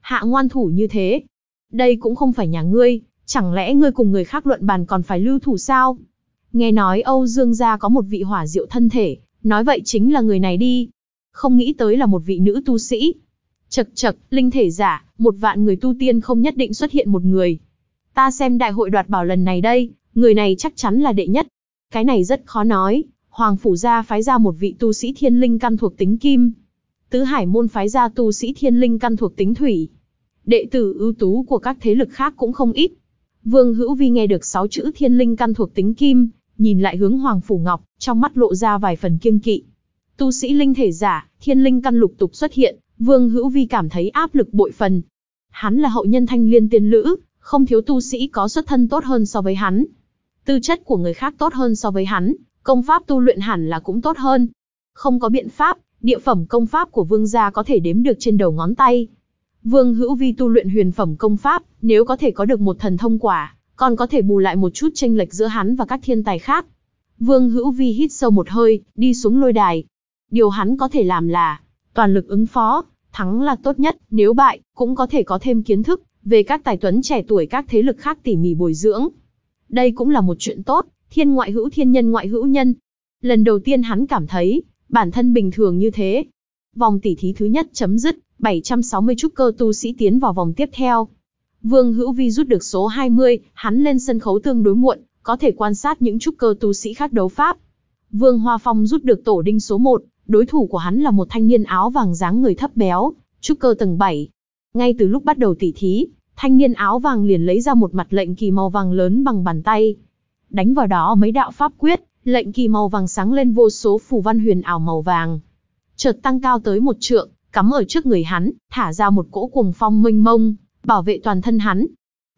Speaker 1: Hạ ngoan thủ như thế. Đây cũng không phải nhà ngươi, chẳng lẽ ngươi cùng người khác luận bàn còn phải lưu thủ sao? Nghe nói Âu Dương gia có một vị hỏa diệu thân thể, nói vậy chính là người này đi. Không nghĩ tới là một vị nữ tu sĩ. Chật chật, linh thể giả, một vạn người tu tiên không nhất định xuất hiện một người. Ta xem đại hội đoạt bảo lần này đây, người này chắc chắn là đệ nhất. Cái này rất khó nói, Hoàng Phủ Gia phái ra một vị tu sĩ thiên linh căn thuộc tính kim, tứ hải môn phái ra tu sĩ thiên linh căn thuộc tính thủy. Đệ tử ưu tú của các thế lực khác cũng không ít. Vương Hữu Vi nghe được sáu chữ thiên linh căn thuộc tính kim, nhìn lại hướng Hoàng Phủ Ngọc, trong mắt lộ ra vài phần kiêng kỵ. Tu sĩ linh thể giả, thiên linh căn lục tục xuất hiện, Vương Hữu Vi cảm thấy áp lực bội phần. Hắn là hậu nhân thanh liên tiên lữ, không thiếu tu sĩ có xuất thân tốt hơn so với hắn. Tư chất của người khác tốt hơn so với hắn, công pháp tu luyện hẳn là cũng tốt hơn. Không có biện pháp, địa phẩm công pháp của vương gia có thể đếm được trên đầu ngón tay. Vương Hữu Vi tu luyện huyền phẩm công pháp, nếu có thể có được một thần thông quả, còn có thể bù lại một chút tranh lệch giữa hắn và các thiên tài khác. Vương Hữu Vi hít sâu một hơi, đi xuống lôi đài. Điều hắn có thể làm là toàn lực ứng phó, thắng là tốt nhất, nếu bại cũng có thể có thêm kiến thức về các tài tuấn trẻ tuổi các thế lực khác tỉ mỉ bồi dưỡng. Đây cũng là một chuyện tốt, thiên ngoại hữu thiên nhân ngoại hữu nhân. Lần đầu tiên hắn cảm thấy, bản thân bình thường như thế. Vòng tỉ thí thứ nhất chấm dứt, 760 trúc cơ tu sĩ tiến vào vòng tiếp theo. Vương Hữu Vi rút được số 20, hắn lên sân khấu tương đối muộn, có thể quan sát những trúc cơ tu sĩ khác đấu pháp. Vương Hoa Phong rút được tổ đinh số 1, đối thủ của hắn là một thanh niên áo vàng dáng người thấp béo, trúc cơ tầng 7. Ngay từ lúc bắt đầu tỉ thí, thanh niên áo vàng liền lấy ra một mặt lệnh kỳ màu vàng lớn bằng bàn tay. Đánh vào đó mấy đạo pháp quyết, Lệnh kỳ màu vàng sáng lên vô số phù văn huyền ảo màu vàng. Chợt tăng cao tới một trượng, cắm ở trước người hắn, thả ra một cỗ cuồng phong mênh mông, bảo vệ toàn thân hắn.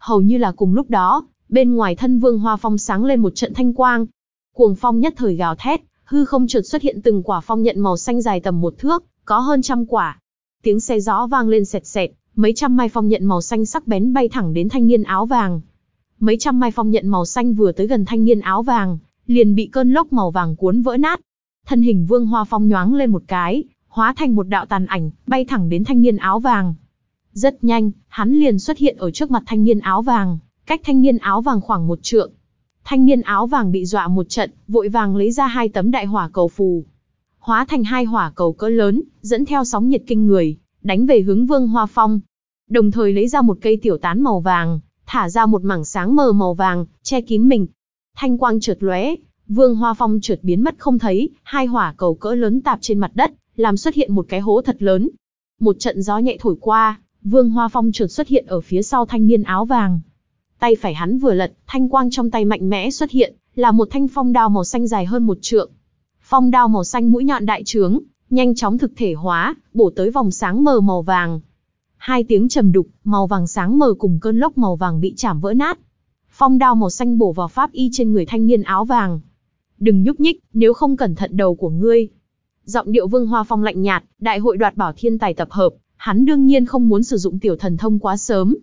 Speaker 1: Hầu như là cùng lúc đó, bên ngoài thân vương hoa phong sáng lên một trận thanh quang. Cuồng phong nhất thời gào thét, hư không chợt xuất hiện từng quả phong nhận màu xanh dài tầm một thước, có hơn trăm quả. Tiếng xe gió vang lên sẹt sẹt, mấy trăm mai phong nhận màu xanh sắc bén bay thẳng đến thanh niên áo vàng. Mấy trăm mai phong nhận màu xanh vừa tới gần thanh niên áo vàng, liền bị cơn lốc màu vàng cuốn vỡ nát. Thân hình Vương Hoa Phong nhoáng lên một cái, hóa thành một đạo tàn ảnh, bay thẳng đến thanh niên áo vàng. Rất nhanh, hắn liền xuất hiện ở trước mặt thanh niên áo vàng, cách thanh niên áo vàng khoảng một trượng. Thanh niên áo vàng bị dọa một trận, vội vàng lấy ra hai tấm đại hỏa cầu phù. Hóa thành hai hỏa cầu cỡ lớn, dẫn theo sóng nhiệt kinh người, đánh về hướng Vương Hoa Phong. Đồng thời lấy ra một cây tiểu tán màu vàng, thả ra một mảng sáng mờ màu vàng, che kín mình, Thanh quang trượt lóe, Vương Hoa Phong trượt biến mất không thấy, hai hỏa cầu cỡ lớn tạp trên mặt đất, làm xuất hiện một cái hố thật lớn. Một trận gió nhẹ thổi qua, Vương Hoa Phong trượt xuất hiện ở phía sau thanh niên áo vàng. Tay phải hắn vừa lật, thanh quang trong tay mạnh mẽ xuất hiện, là một thanh phong đao màu xanh dài hơn một trượng. Phong đao màu xanh mũi nhọn đại trướng, nhanh chóng thực thể hóa, bổ tới vòng sáng mờ màu vàng. Hai tiếng trầm đục, màu vàng sáng mờ cùng cơn lốc màu vàng bị chạm vỡ nát phong đao màu xanh bổ vào pháp y trên người thanh niên áo vàng. Đừng nhúc nhích, nếu không cẩn thận đầu của ngươi. Giọng điệu vương hoa phong lạnh nhạt, đại hội đoạt bảo thiên tài tập hợp, hắn đương nhiên không muốn sử dụng tiểu thần thông quá sớm.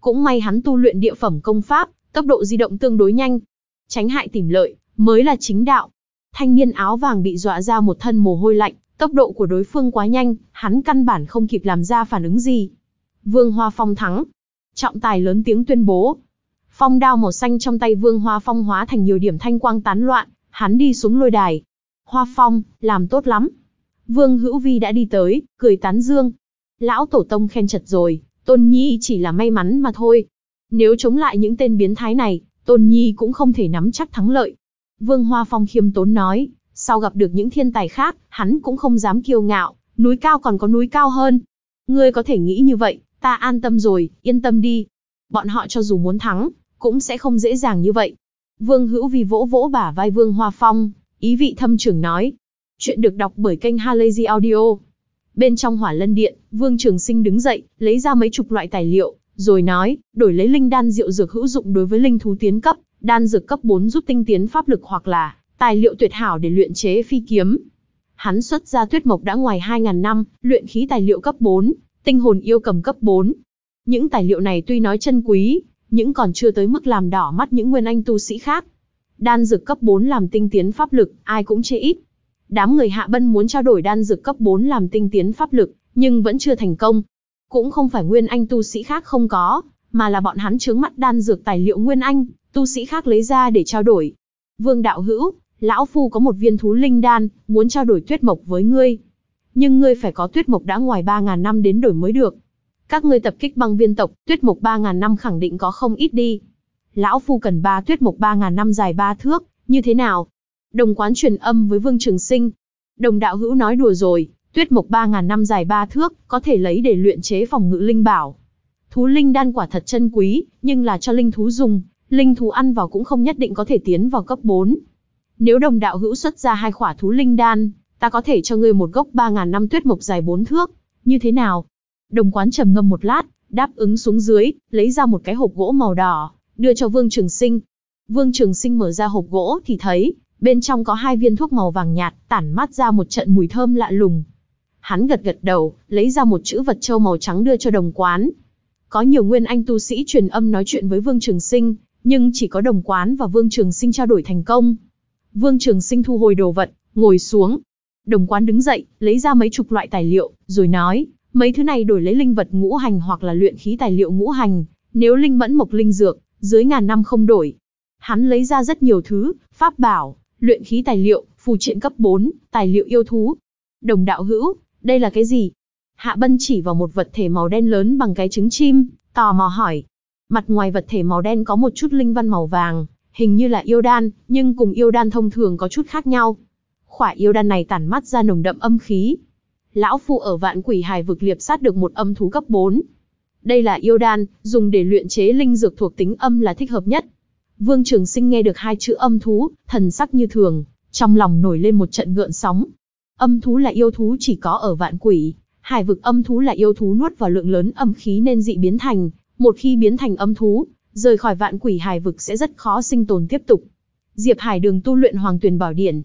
Speaker 1: Cũng may hắn tu luyện địa phẩm công pháp, tốc độ di động tương đối nhanh. Tránh hại tìm lợi, mới là chính đạo. Thanh niên áo vàng bị dọa ra một thân mồ hôi lạnh, tốc độ của đối phương quá nhanh, hắn căn bản không kịp làm ra phản ứng gì. Vương Hoa Phong thắng. Trọng tài lớn tiếng tuyên bố, Phong đao màu xanh trong tay Vương Hoa Phong hóa thành nhiều điểm thanh quang tán loạn, hắn đi xuống lôi đài. Hoa Phong, làm tốt lắm. Vương Hữu Vi đã đi tới, cười tán dương. Lão Tổ Tông khen chật rồi, Tôn Nhi chỉ là may mắn mà thôi. Nếu chống lại những tên biến thái này, Tôn Nhi cũng không thể nắm chắc thắng lợi. Vương Hoa Phong khiêm tốn nói, sau gặp được những thiên tài khác, hắn cũng không dám kiêu ngạo, núi cao còn có núi cao hơn. Ngươi có thể nghĩ như vậy, ta an tâm rồi, yên tâm đi. Bọn họ cho dù muốn thắng, cũng sẽ không dễ dàng như vậy. Vương Hữu Vi vỗ vỗ bả vai Vương Hoa Phong, ý vị thâm trưởng nói. Chuyện được đọc bởi kênh Halazy Audio. Bên trong hỏa lân điện, Vương Trường Sinh đứng dậy, lấy ra mấy chục loại tài liệu, rồi nói, đổi lấy linh đan diệu dược hữu dụng đối với linh thú tiến cấp, đan dược cấp 4 giúp tinh tiến pháp lực hoặc là tài liệu tuyệt hảo để luyện chế phi kiếm. Hắn xuất ra tuyết mộc đã ngoài 2.000 năm, luyện khí tài liệu cấp 4, tinh hồn yêu cầm cấp 4. Những tài liệu này tuy nói chân quý, những còn chưa tới mức làm đỏ mắt những nguyên anh tu sĩ khác. Đan dược cấp 4 làm tinh tiến pháp lực, ai cũng chê ít. Đám người Hạ Bân muốn trao đổi đan dược cấp 4 làm tinh tiến pháp lực, nhưng vẫn chưa thành công. Cũng không phải nguyên anh tu sĩ khác không có, mà là bọn hắn chướng mắt đan dược tài liệu nguyên anh, tu sĩ khác lấy ra để trao đổi. Vương đạo hữu, lão phu có một viên thú linh đan, muốn trao đổi tuyết mộc với ngươi. Nhưng ngươi phải có tuyết mộc đã ngoài 3.000 năm đến đổi mới được. Các ngươi tập kích băng viên tộc, tuyết mục 3.000 năm khẳng định có không ít đi. Lão Phu cần ba tuyết mục 3.000 năm dài ba thước, như thế nào? Đồng quán truyền âm với Vương Trường Sinh. Đồng đạo hữu nói đùa rồi, tuyết mục 3.000 năm dài ba thước, có thể lấy để luyện chế phòng ngự linh bảo. Thú linh đan quả thật chân quý, nhưng là cho linh thú dùng, linh thú ăn vào cũng không nhất định có thể tiến vào cấp 4. Nếu đồng đạo hữu xuất ra hai khỏa thú linh đan, ta có thể cho ngươi một gốc 3.000 năm tuyết mục dài 4 thước, như thế nào? Đồng quán trầm ngâm một lát, đáp ứng xuống dưới, lấy ra một cái hộp gỗ màu đỏ, đưa cho Vương Trường Sinh. Vương Trường Sinh mở ra hộp gỗ thì thấy, bên trong có hai viên thuốc màu vàng nhạt, tản mát ra một trận mùi thơm lạ lùng. Hắn gật gật đầu, lấy ra một chữ vật châu màu trắng đưa cho đồng quán. Có nhiều nguyên anh tu sĩ truyền âm nói chuyện với Vương Trường Sinh, nhưng chỉ có đồng quán và Vương Trường Sinh trao đổi thành công. Vương Trường Sinh thu hồi đồ vật, ngồi xuống. Đồng quán đứng dậy, lấy ra mấy chục loại tài liệu, rồi nói, Mấy thứ này đổi lấy linh vật ngũ hành hoặc là luyện khí tài liệu ngũ hành, nếu linh mẫn mộc linh dược, dưới ngàn năm không đổi. Hắn lấy ra rất nhiều thứ, pháp bảo, luyện khí tài liệu, phù triện cấp 4, tài liệu yêu thú. Đồng đạo hữu, đây là cái gì? Hạ Bân chỉ vào một vật thể màu đen lớn bằng cái trứng chim, tò mò hỏi. Mặt ngoài vật thể màu đen có một chút linh văn màu vàng, hình như là yêu đan, nhưng cùng yêu đan thông thường có chút khác nhau. Khỏa yêu đan này tản mắt ra nồng đậm âm khí, lão phu ở vạn quỷ hài vực liệp sát được một âm thú cấp 4. Đây là yêu đan, dùng để luyện chế linh dược thuộc tính âm là thích hợp nhất. Vương Trường Sinh nghe được hai chữ âm thú, thần sắc như thường, trong lòng nổi lên một trận gợn sóng. Âm thú là yêu thú chỉ có ở vạn quỷ, hải vực âm thú là yêu thú nuốt vào lượng lớn âm khí nên dị biến thành, một khi biến thành âm thú, rời khỏi vạn quỷ hải vực sẽ rất khó sinh tồn tiếp tục. Diệp Hải Đường tu luyện Hoàng Tuyền Bảo Điện.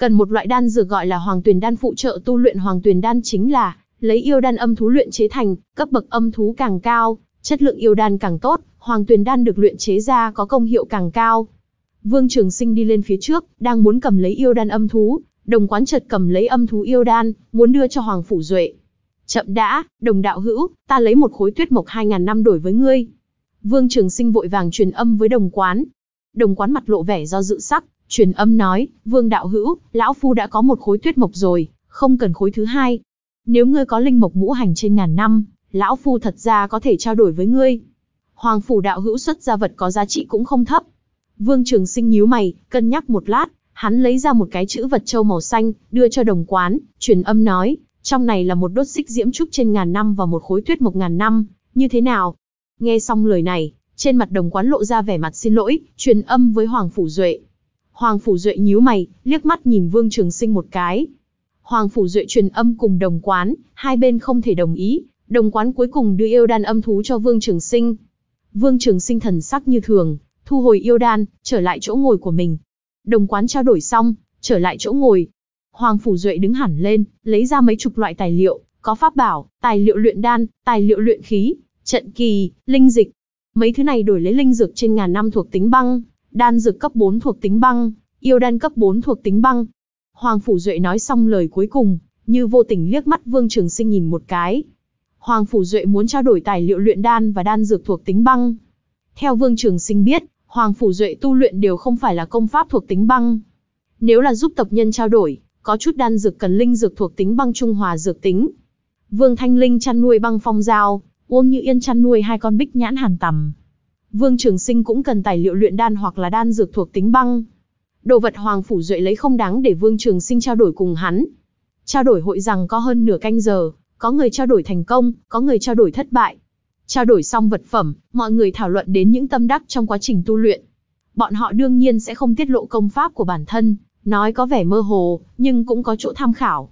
Speaker 1: Cần một loại đan dược gọi là hoàng tuyền đan phụ trợ tu luyện hoàng tuyền đan chính là lấy yêu đan âm thú luyện chế thành, cấp bậc âm thú càng cao, chất lượng yêu đan càng tốt, hoàng tuyền đan được luyện chế ra có công hiệu càng cao. Vương Trường Sinh đi lên phía trước, đang muốn cầm lấy yêu đan âm thú, đồng quán chợt cầm lấy âm thú yêu đan, muốn đưa cho Hoàng phủ Duệ. Chậm đã, đồng đạo hữu, ta lấy một khối tuyết mộc ngàn năm đổi với ngươi. Vương Trường Sinh vội vàng truyền âm với đồng quán. Đồng quán mặt lộ vẻ do dự sắc, Truyền âm nói, vương đạo hữu, lão phu đã có một khối tuyết mộc rồi, không cần khối thứ hai. Nếu ngươi có linh mộc ngũ hành trên ngàn năm, lão phu thật ra có thể trao đổi với ngươi. Hoàng phủ đạo hữu xuất ra vật có giá trị cũng không thấp. Vương Trường Sinh nhíu mày, cân nhắc một lát, hắn lấy ra một cái chữ vật châu màu xanh, đưa cho đồng quán, truyền âm nói, trong này là một đốt xích diễm trúc trên ngàn năm và một khối tuyết một ngàn năm, như thế nào? Nghe xong lời này, trên mặt đồng quán lộ ra vẻ mặt xin lỗi, truyền âm với Hoàng Phủ Duệ, Hoàng Phủ Duệ nhíu mày, liếc mắt nhìn Vương Trường Sinh một cái. Hoàng Phủ Duệ truyền âm cùng đồng quán, hai bên không thể đồng ý, đồng quán cuối cùng đưa yêu đan âm thú cho Vương Trường Sinh. Vương Trường Sinh thần sắc như thường, thu hồi yêu đan, trở lại chỗ ngồi của mình. Đồng quán trao đổi xong, trở lại chỗ ngồi. Hoàng Phủ Duệ đứng hẳn lên, lấy ra mấy chục loại tài liệu, có pháp bảo, tài liệu luyện đan, tài liệu luyện khí, trận kỳ, linh dịch. Mấy thứ này đổi lấy linh dược trên ngàn năm thuộc tính băng, Đan dược cấp 4 thuộc tính băng, yêu đan cấp 4 thuộc tính băng. Hoàng Phủ Duệ nói xong lời cuối cùng, như vô tình liếc mắt Vương Trường Sinh nhìn một cái. Hoàng Phủ Duệ muốn trao đổi tài liệu luyện đan và đan dược thuộc tính băng. Theo Vương Trường Sinh biết, Hoàng Phủ Duệ tu luyện đều không phải là công pháp thuộc tính băng. Nếu là giúp tộc nhân trao đổi, có chút đan dược cần linh dược thuộc tính băng trung hòa dược tính. Vương Thanh Linh chăn nuôi băng phong dao, uống Như Yên chăn nuôi hai con bích nhãn hàn tầm, Vương Trường Sinh cũng cần tài liệu luyện đan hoặc là đan dược thuộc tính băng. Đồ vật Hoàng phủ Duệ lấy không đáng để Vương Trường Sinh trao đổi cùng hắn. Trao đổi hội rằng có hơn nửa canh giờ, có người trao đổi thành công, có người trao đổi thất bại. Trao đổi xong vật phẩm, mọi người thảo luận đến những tâm đắc trong quá trình tu luyện. Bọn họ đương nhiên sẽ không tiết lộ công pháp của bản thân, nói có vẻ mơ hồ, nhưng cũng có chỗ tham khảo.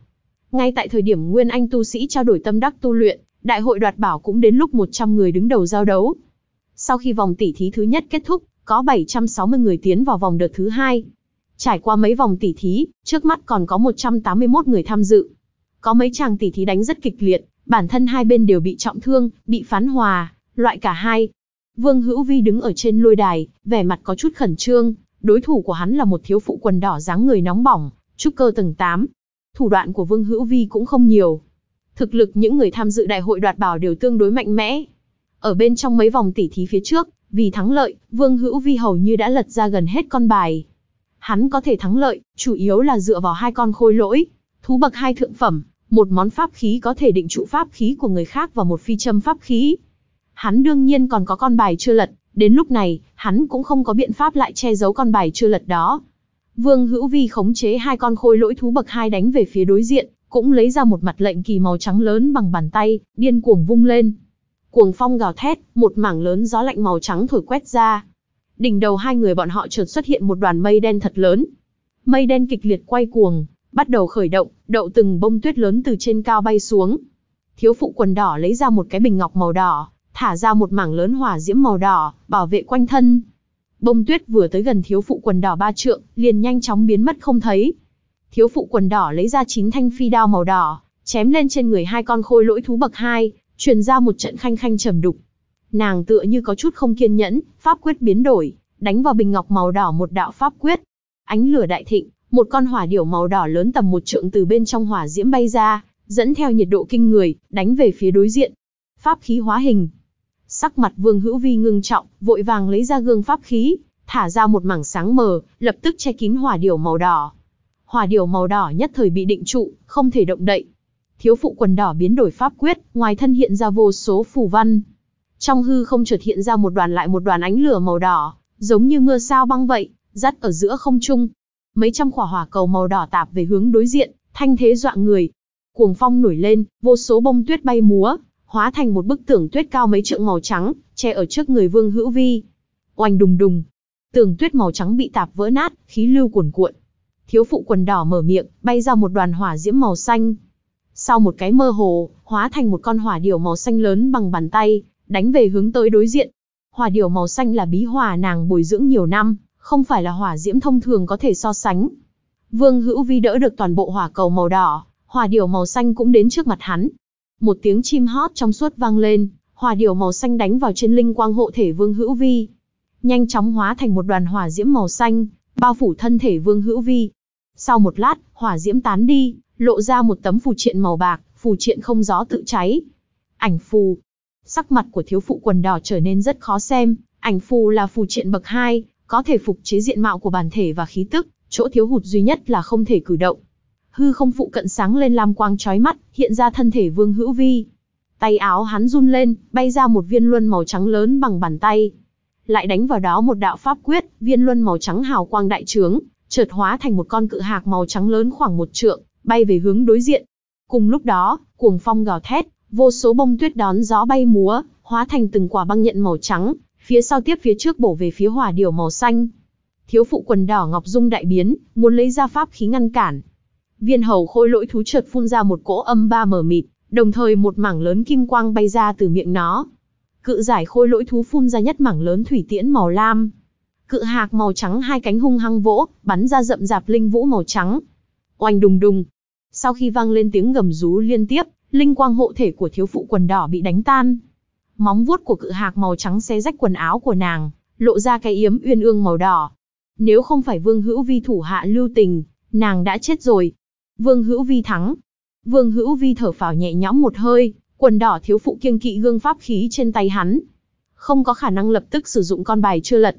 Speaker 1: Ngay tại thời điểm Nguyên Anh tu sĩ trao đổi tâm đắc tu luyện, đại hội đoạt bảo cũng đến lúc 100 người đứng đầu giao đấu. Sau khi vòng tỉ thí thứ nhất kết thúc, có 760 người tiến vào vòng đợt thứ hai. Trải qua mấy vòng tỉ thí, trước mắt còn có 181 người tham dự. Có mấy chàng tỉ thí đánh rất kịch liệt, bản thân hai bên đều bị trọng thương, bị phán hòa, loại cả hai. Vương Hữu Vi đứng ở trên lôi đài, vẻ mặt có chút khẩn trương, đối thủ của hắn là một thiếu phụ quần đỏ dáng người nóng bỏng, trúc cơ tầng 8. Thủ đoạn của Vương Hữu Vi cũng không nhiều. Thực lực những người tham dự đại hội đoạt bảo đều tương đối mạnh mẽ, ở bên trong mấy vòng tỉ thí phía trước, vì thắng lợi, Vương Hữu Vi hầu như đã lật ra gần hết con bài. Hắn có thể thắng lợi, chủ yếu là dựa vào hai con khôi lỗi, thú bậc hai thượng phẩm, một món pháp khí có thể định trụ pháp khí của người khác và một phi châm pháp khí. Hắn đương nhiên còn có con bài chưa lật, đến lúc này, hắn cũng không có biện pháp lại che giấu con bài chưa lật đó. Vương Hữu Vi khống chế hai con khôi lỗi thú bậc hai đánh về phía đối diện, cũng lấy ra một mặt lệnh kỳ màu trắng lớn bằng bàn tay, điên cuồng vung lên. Cuồng phong gào thét, một mảng lớn gió lạnh màu trắng thổi quét ra. Đỉnh đầu hai người bọn họ chợt xuất hiện một đoàn mây đen thật lớn. Mây đen kịch liệt quay cuồng, bắt đầu khởi động, đậu từng bông tuyết lớn từ trên cao bay xuống. Thiếu phụ quần đỏ lấy ra một cái bình ngọc màu đỏ, thả ra một mảng lớn hỏa diễm màu đỏ, bảo vệ quanh thân. Bông tuyết vừa tới gần thiếu phụ quần đỏ ba trượng, liền nhanh chóng biến mất không thấy. Thiếu phụ quần đỏ lấy ra chín thanh phi đao màu đỏ, chém lên trên người hai con khôi lỗi thú bậc hai, truyền ra một trận khanh khanh trầm đục. Nàng tựa như có chút không kiên nhẫn, pháp quyết biến đổi, đánh vào bình ngọc màu đỏ một đạo pháp quyết. Ánh lửa đại thịnh, một con hỏa điểu màu đỏ lớn tầm một trượng từ bên trong hỏa diễm bay ra, dẫn theo nhiệt độ kinh người, đánh về phía đối diện. Pháp khí hóa hình. Sắc mặt Vương Hữu Vi ngưng trọng, vội vàng lấy ra gương pháp khí, thả ra một mảng sáng mờ, lập tức che kín hỏa điểu màu đỏ. Hỏa điểu màu đỏ nhất thời bị định trụ, không thể động đậy thiếu phụ quần đỏ biến đổi pháp quyết, ngoài thân hiện ra vô số phù văn. Trong hư không chợt hiện ra một đoàn lại một đoàn ánh lửa màu đỏ, giống như mưa sao băng vậy, dắt ở giữa không trung. Mấy trăm quả hỏa cầu màu đỏ tạp về hướng đối diện, thanh thế dọa người. Cuồng phong nổi lên, vô số bông tuyết bay múa, hóa thành một bức tường tuyết cao mấy trượng màu trắng, che ở trước người Vương Hữu Vi. Oanh đùng đùng, tường tuyết màu trắng bị tạp vỡ nát, khí lưu cuồn cuộn. Thiếu phụ quần đỏ mở miệng, bay ra một đoàn hỏa diễm màu xanh, sau một cái mơ hồ, hóa thành một con hỏa điểu màu xanh lớn bằng bàn tay, đánh về hướng tới đối diện. Hỏa điểu màu xanh là bí hỏa nàng bồi dưỡng nhiều năm, không phải là hỏa diễm thông thường có thể so sánh. Vương Hữu Vi đỡ được toàn bộ hỏa cầu màu đỏ, hỏa điểu màu xanh cũng đến trước mặt hắn. Một tiếng chim hót trong suốt vang lên, hỏa điểu màu xanh đánh vào trên linh quang hộ thể Vương Hữu Vi. Nhanh chóng hóa thành một đoàn hỏa diễm màu xanh, bao phủ thân thể Vương Hữu Vi. Sau một lát, hỏa diễm tán đi, lộ ra một tấm phù triện màu bạc, phù triện không gió tự cháy. Ảnh phù. Sắc mặt của thiếu phụ quần đỏ trở nên rất khó xem, ảnh phù là phù triện bậc 2, có thể phục chế diện mạo của bản thể và khí tức, chỗ thiếu hụt duy nhất là không thể cử động. Hư không phụ cận sáng lên lam quang chói mắt, hiện ra thân thể Vương Hữu Vi. Tay áo hắn run lên, bay ra một viên luân màu trắng lớn bằng bàn tay. Lại đánh vào đó một đạo pháp quyết, viên luân màu trắng hào quang đại trướng, chợt hóa thành một con cự hạc màu trắng lớn khoảng một trượng, bay về hướng đối diện. Cùng lúc đó, cuồng phong gào thét, vô số bông tuyết đón gió bay múa, hóa thành từng quả băng nhận màu trắng, phía sau tiếp phía trước bổ về phía hỏa điểu màu xanh. Thiếu phụ quần đỏ ngọc dung đại biến, muốn lấy ra pháp khí ngăn cản. Viên hầu khôi lỗi thú chợt phun ra một cỗ âm ba mờ mịt, đồng thời một mảng lớn kim quang bay ra từ miệng nó. Cự giải khôi lỗi thú phun ra nhất mảng lớn thủy tiễn màu lam. Cự hạc màu trắng hai cánh hung hăng vỗ, bắn ra rậm rạp linh vũ màu trắng. Oanh đùng đùng, sau khi vang lên tiếng gầm rú liên tiếp, linh quang hộ thể của thiếu phụ quần đỏ bị đánh tan. Móng vuốt của cự hạc màu trắng xé rách quần áo của nàng, lộ ra cái yếm uyên ương màu đỏ. Nếu không phải Vương Hữu Vi thủ hạ lưu tình, nàng đã chết rồi. Vương Hữu Vi thắng. Vương Hữu Vi thở phào nhẹ nhõm một hơi, quần đỏ thiếu phụ kiêng kỵ gương pháp khí trên tay hắn. Không có khả năng lập tức sử dụng con bài chưa lật.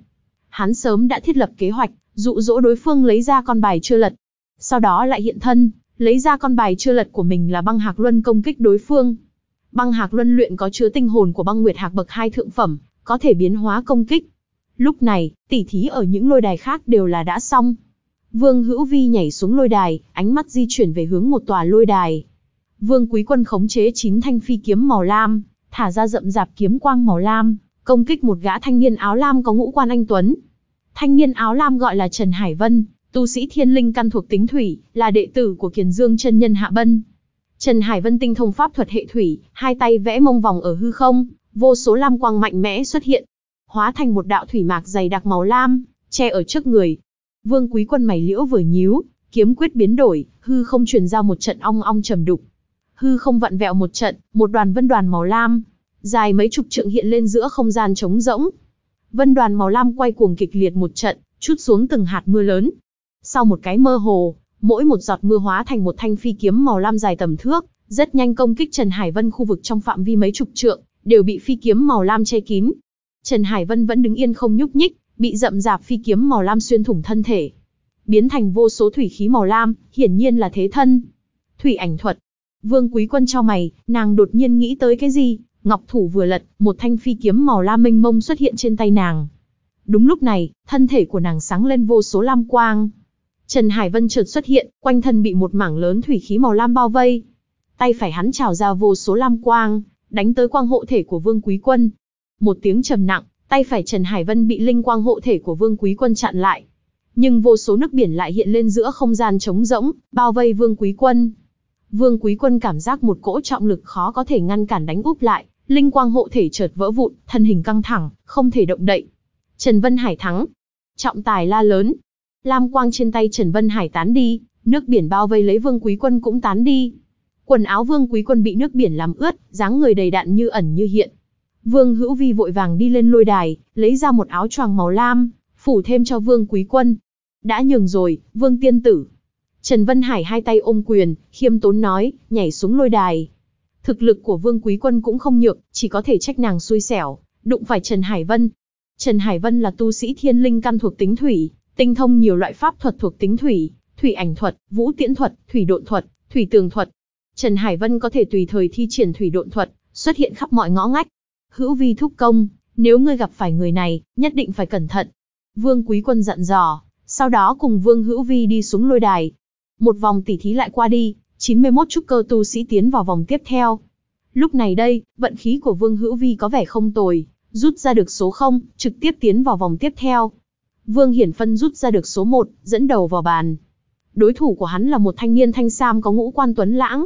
Speaker 1: Hắn sớm đã thiết lập kế hoạch, dụ dỗ đối phương lấy ra con bài chưa lật. Sau đó lại hiện thân, lấy ra con bài chưa lật của mình là băng hạc luân công kích đối phương. Băng hạc luân luyện có chứa tinh hồn của băng nguyệt hạc bậc hai thượng phẩm, có thể biến hóa công kích. Lúc này, tỉ thí ở những lôi đài khác đều là đã xong. Vương Hữu Vi nhảy xuống lôi đài, ánh mắt di chuyển về hướng một tòa lôi đài. Vương Quý Quân khống chế chín thanh phi kiếm màu lam, thả ra rậm rạp kiếm quang màu lam, công kích một gã thanh niên áo lam có ngũ quan anh tuấn. Thanh niên áo lam gọi là Trần Hải Vân, tu sĩ thiên linh căn thuộc tính thủy, là đệ tử của Kiền Dương chân nhân Hạ Bân. Trần Hải Vân tinh thông pháp thuật hệ thủy, hai tay vẽ mông vòng ở hư không, vô số lam quang mạnh mẽ xuất hiện, hóa thành một đạo thủy mạc dày đặc màu lam, che ở trước người. Vương Quý Quân mày liễu vừa nhíu, kiếm quyết biến đổi, hư không truyền ra một trận ong ong trầm đục. Hư không vặn vẹo một trận, một đoàn vân đoàn màu lam, dài mấy chục trượng hiện lên giữa không gian trống rỗng. Vân đoàn màu lam quay cuồng kịch liệt một trận, chút xuống từng hạt mưa lớn, sau một cái mơ hồ, mỗi một giọt mưa hóa thành một thanh phi kiếm màu lam dài tầm thước, rất nhanh công kích Trần Hải Vân khu vực trong phạm vi mấy chục trượng, đều bị phi kiếm màu lam che kín. Trần Hải Vân vẫn đứng yên không nhúc nhích, bị rậm rạp phi kiếm màu lam xuyên thủng thân thể, biến thành vô số thủy khí màu lam, hiển nhiên là thế thân. Thủy ảnh thuật. Vương Quý Quân cho mày, nàng đột nhiên nghĩ tới cái gì, ngọc thủ vừa lật, một thanh phi kiếm màu lam mênh mông xuất hiện trên tay nàng. Đúng lúc này, thân thể của nàng sáng lên vô số lam quang, Trần Hải Vân chợt xuất hiện, quanh thân bị một mảng lớn thủy khí màu lam bao vây. Tay phải hắn trào ra vô số lam quang, đánh tới quang hộ thể của Vương Quý Quân. Một tiếng trầm nặng, tay phải Trần Hải Vân bị linh quang hộ thể của Vương Quý Quân chặn lại. Nhưng vô số nước biển lại hiện lên giữa không gian trống rỗng, bao vây Vương Quý Quân. Vương Quý Quân cảm giác một cỗ trọng lực khó có thể ngăn cản đánh úp lại, linh quang hộ thể chợt vỡ vụn, thân hình căng thẳng, không thể động đậy. Trần Vân Hải thắng. Trọng tài la lớn, Lam quang trên tay Trần Vân Hải tán đi, nước biển bao vây lấy Vương Quý Quân cũng tán đi. Quần áo Vương Quý Quân bị nước biển làm ướt, dáng người đầy đặn như ẩn như hiện. Vương Hữu Vi vội vàng đi lên lôi đài, lấy ra một áo choàng màu lam, phủ thêm cho Vương Quý Quân. Đã nhường rồi, Vương Tiên Tử. Trần Vân Hải hai tay ôm quyền, khiêm tốn nói, nhảy xuống lôi đài. Thực lực của Vương Quý Quân cũng không nhược, chỉ có thể trách nàng xui xẻo, đụng phải Trần Hải Vân. Trần Hải Vân là tu sĩ thiên linh căn thuộc tính thủy, tinh thông nhiều loại pháp thuật thuộc tính thủy, thủy ảnh thuật, vũ tiễn thuật, thủy độn thuật, thủy tường thuật. Trần Hải Vân có thể tùy thời thi triển thủy độn thuật, xuất hiện khắp mọi ngõ ngách. Hữu Vi thúc công, nếu ngươi gặp phải người này, nhất định phải cẩn thận. Vương Quý Quân dặn dò, sau đó cùng Vương Hữu Vi đi xuống lôi đài. Một vòng tỉ thí lại qua đi, 91 trúc cơ tu sĩ tiến vào vòng tiếp theo. Lúc này đây, vận khí của Vương Hữu Vi có vẻ không tồi, rút ra được số 0, trực tiếp tiến vào vòng tiếp theo. Vương Hiển Phân rút ra được số 1, dẫn đầu vào bàn. Đối thủ của hắn là một thanh niên thanh sam có ngũ quan tuấn lãng.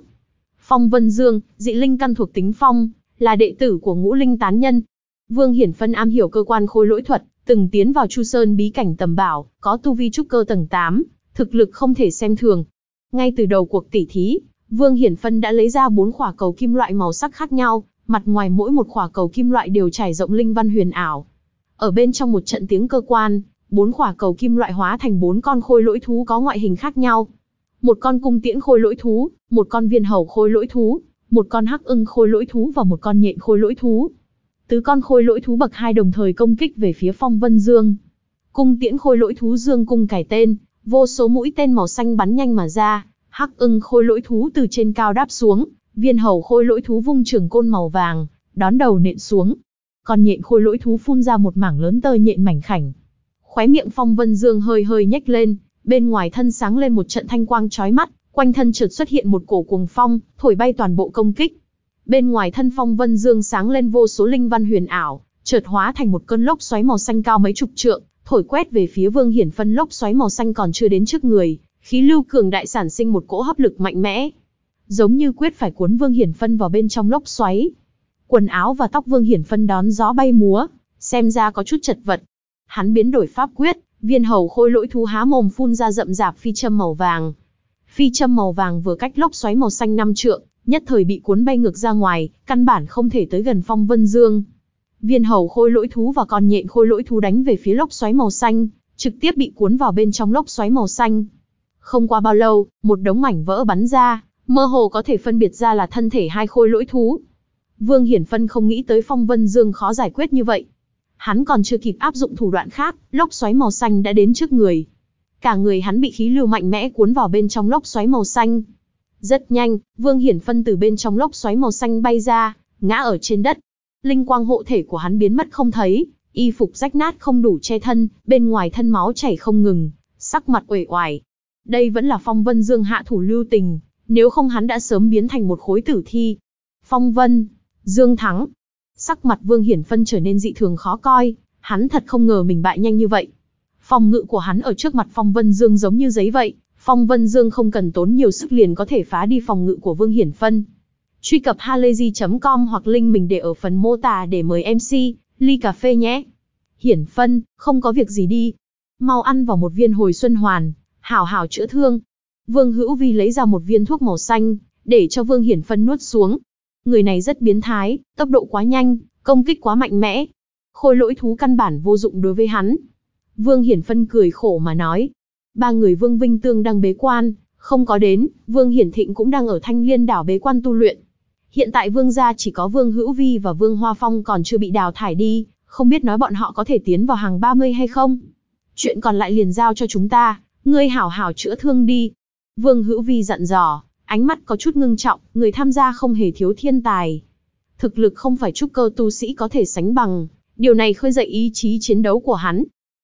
Speaker 1: Phong Vân Dương, dị linh căn thuộc tính Phong, là đệ tử của ngũ linh tán nhân. Vương Hiển Phân am hiểu cơ quan khôi lỗi thuật, từng tiến vào Chu Sơn bí cảnh tầm bảo, có tu vi trúc cơ tầng 8, thực lực không thể xem thường. Ngay từ đầu cuộc tỉ thí, Vương Hiển Phân đã lấy ra bốn khỏa cầu kim loại màu sắc khác nhau, mặt ngoài mỗi một khỏa cầu kim loại đều trải rộng linh văn huyền ảo. Ở bên trong một trận tiếng cơ quan, bốn khỏa cầu kim loại hóa thành bốn con khôi lỗi thú có ngoại hình khác nhau. Một con cung tiễn khôi lỗi thú, một con viên hầu khôi lỗi thú, một con hắc ưng khôi lỗi thú và một con nhện khôi lỗi thú. Tứ con khôi lỗi thú bậc hai đồng thời công kích về phía Phong Vân Dương. Cung tiễn khôi lỗi thú Dương cung cải tên, vô số mũi tên màu xanh bắn nhanh mà ra, hắc ưng khôi lỗi thú từ trên cao đáp xuống, viên hầu khôi lỗi thú vung trường côn màu vàng, đón đầu nện xuống. Con nhện khôi lỗi thú phun ra một mảng lớn tơ nhện mảnh khảnh, khóe miệng Phong Vân Dương hơi hơi nhếch lên, bên ngoài thân sáng lên một trận thanh quang chói mắt, quanh thân chợt xuất hiện một cổ cuồng phong, thổi bay toàn bộ công kích. Bên ngoài thân Phong Vân Dương sáng lên vô số linh văn huyền ảo, chợt hóa thành một cơn lốc xoáy màu xanh cao mấy chục trượng, thổi quét về phía Vương Hiển phân lốc xoáy màu xanh còn chưa đến trước người, khí lưu cường đại sản sinh một cỗ hấp lực mạnh mẽ, giống như quyết phải cuốn Vương Hiển phân vào bên trong lốc xoáy. Quần áo và tóc Vương Hiển phân đón gió bay múa, xem ra có chút chật vật, Hắn biến đổi pháp quyết, viên hầu khôi lỗi thú há mồm phun ra rậm rạp phi châm màu vàng. Phi châm màu vàng vừa cách lốc xoáy màu xanh năm trượng, nhất thời bị cuốn bay ngược ra ngoài, căn bản không thể tới gần Phong Vân Dương. Viên hầu khôi lỗi thú và con nhện khôi lỗi thú đánh về phía lốc xoáy màu xanh, trực tiếp bị cuốn vào bên trong lốc xoáy màu xanh. Không qua bao lâu, một đống mảnh vỡ bắn ra, mơ hồ có thể phân biệt ra là thân thể hai khôi lỗi thú. Vương Hiển Phân không nghĩ tới Phong Vân Dương khó giải quyết như vậy, hắn còn chưa kịp áp dụng thủ đoạn khác, lốc xoáy màu xanh đã đến trước người. Cả người hắn bị khí lưu mạnh mẽ cuốn vào bên trong lốc xoáy màu xanh. Rất nhanh, Vương Hiển Phân từ bên trong lốc xoáy màu xanh bay ra, ngã ở trên đất. Linh quang hộ thể của hắn biến mất không thấy, y phục rách nát không đủ che thân, bên ngoài thân máu chảy không ngừng, sắc mặt uể oải. Đây vẫn là Phong Vân Dương hạ thủ lưu tình, nếu không hắn đã sớm biến thành một khối tử thi. Phong Vân, Dương Thắng, Sắc mặt Vương Hiển Phân trở nên dị thường khó coi, hắn thật không ngờ mình bại nhanh như vậy. Phòng ngự của hắn ở trước mặt Phong Vân Dương giống như giấy vậy, Phong Vân Dương không cần tốn nhiều sức liền có thể phá đi phòng ngự của Vương Hiển Phân. Truy cập halayzi.com hoặc link mình để ở phần mô tả để mời MC, ly cà phê nhé. Hiển Phân, không có việc gì đi. Mau ăn vào một viên hồi xuân hoàn, hảo hảo chữa thương. Vương Hữu Vi lấy ra một viên thuốc màu xanh, để cho Vương Hiển Phân nuốt xuống, Người này rất biến thái, tốc độ quá nhanh, công kích quá mạnh mẽ. Khôi lỗi thú căn bản vô dụng đối với hắn. Vương Hiển Phân cười khổ mà nói. Ba người Vương Vinh Tương đang bế quan, không có đến, Vương Hiển Thịnh cũng đang ở Thanh Liên đảo bế quan tu luyện. Hiện tại Vương gia chỉ có Vương Hữu Vi và Vương Hoa Phong còn chưa bị đào thải đi, không biết nói bọn họ có thể tiến vào hàng 30 hay không. Chuyện còn lại liền giao cho chúng ta, ngươi hảo hảo chữa thương đi. Vương Hữu Vi dặn dò, ánh mắt có chút ngưng trọng, người tham gia không hề thiếu thiên tài. Thực lực không phải trúc cơ tu sĩ có thể sánh bằng, điều này khơi dậy ý chí chiến đấu của hắn.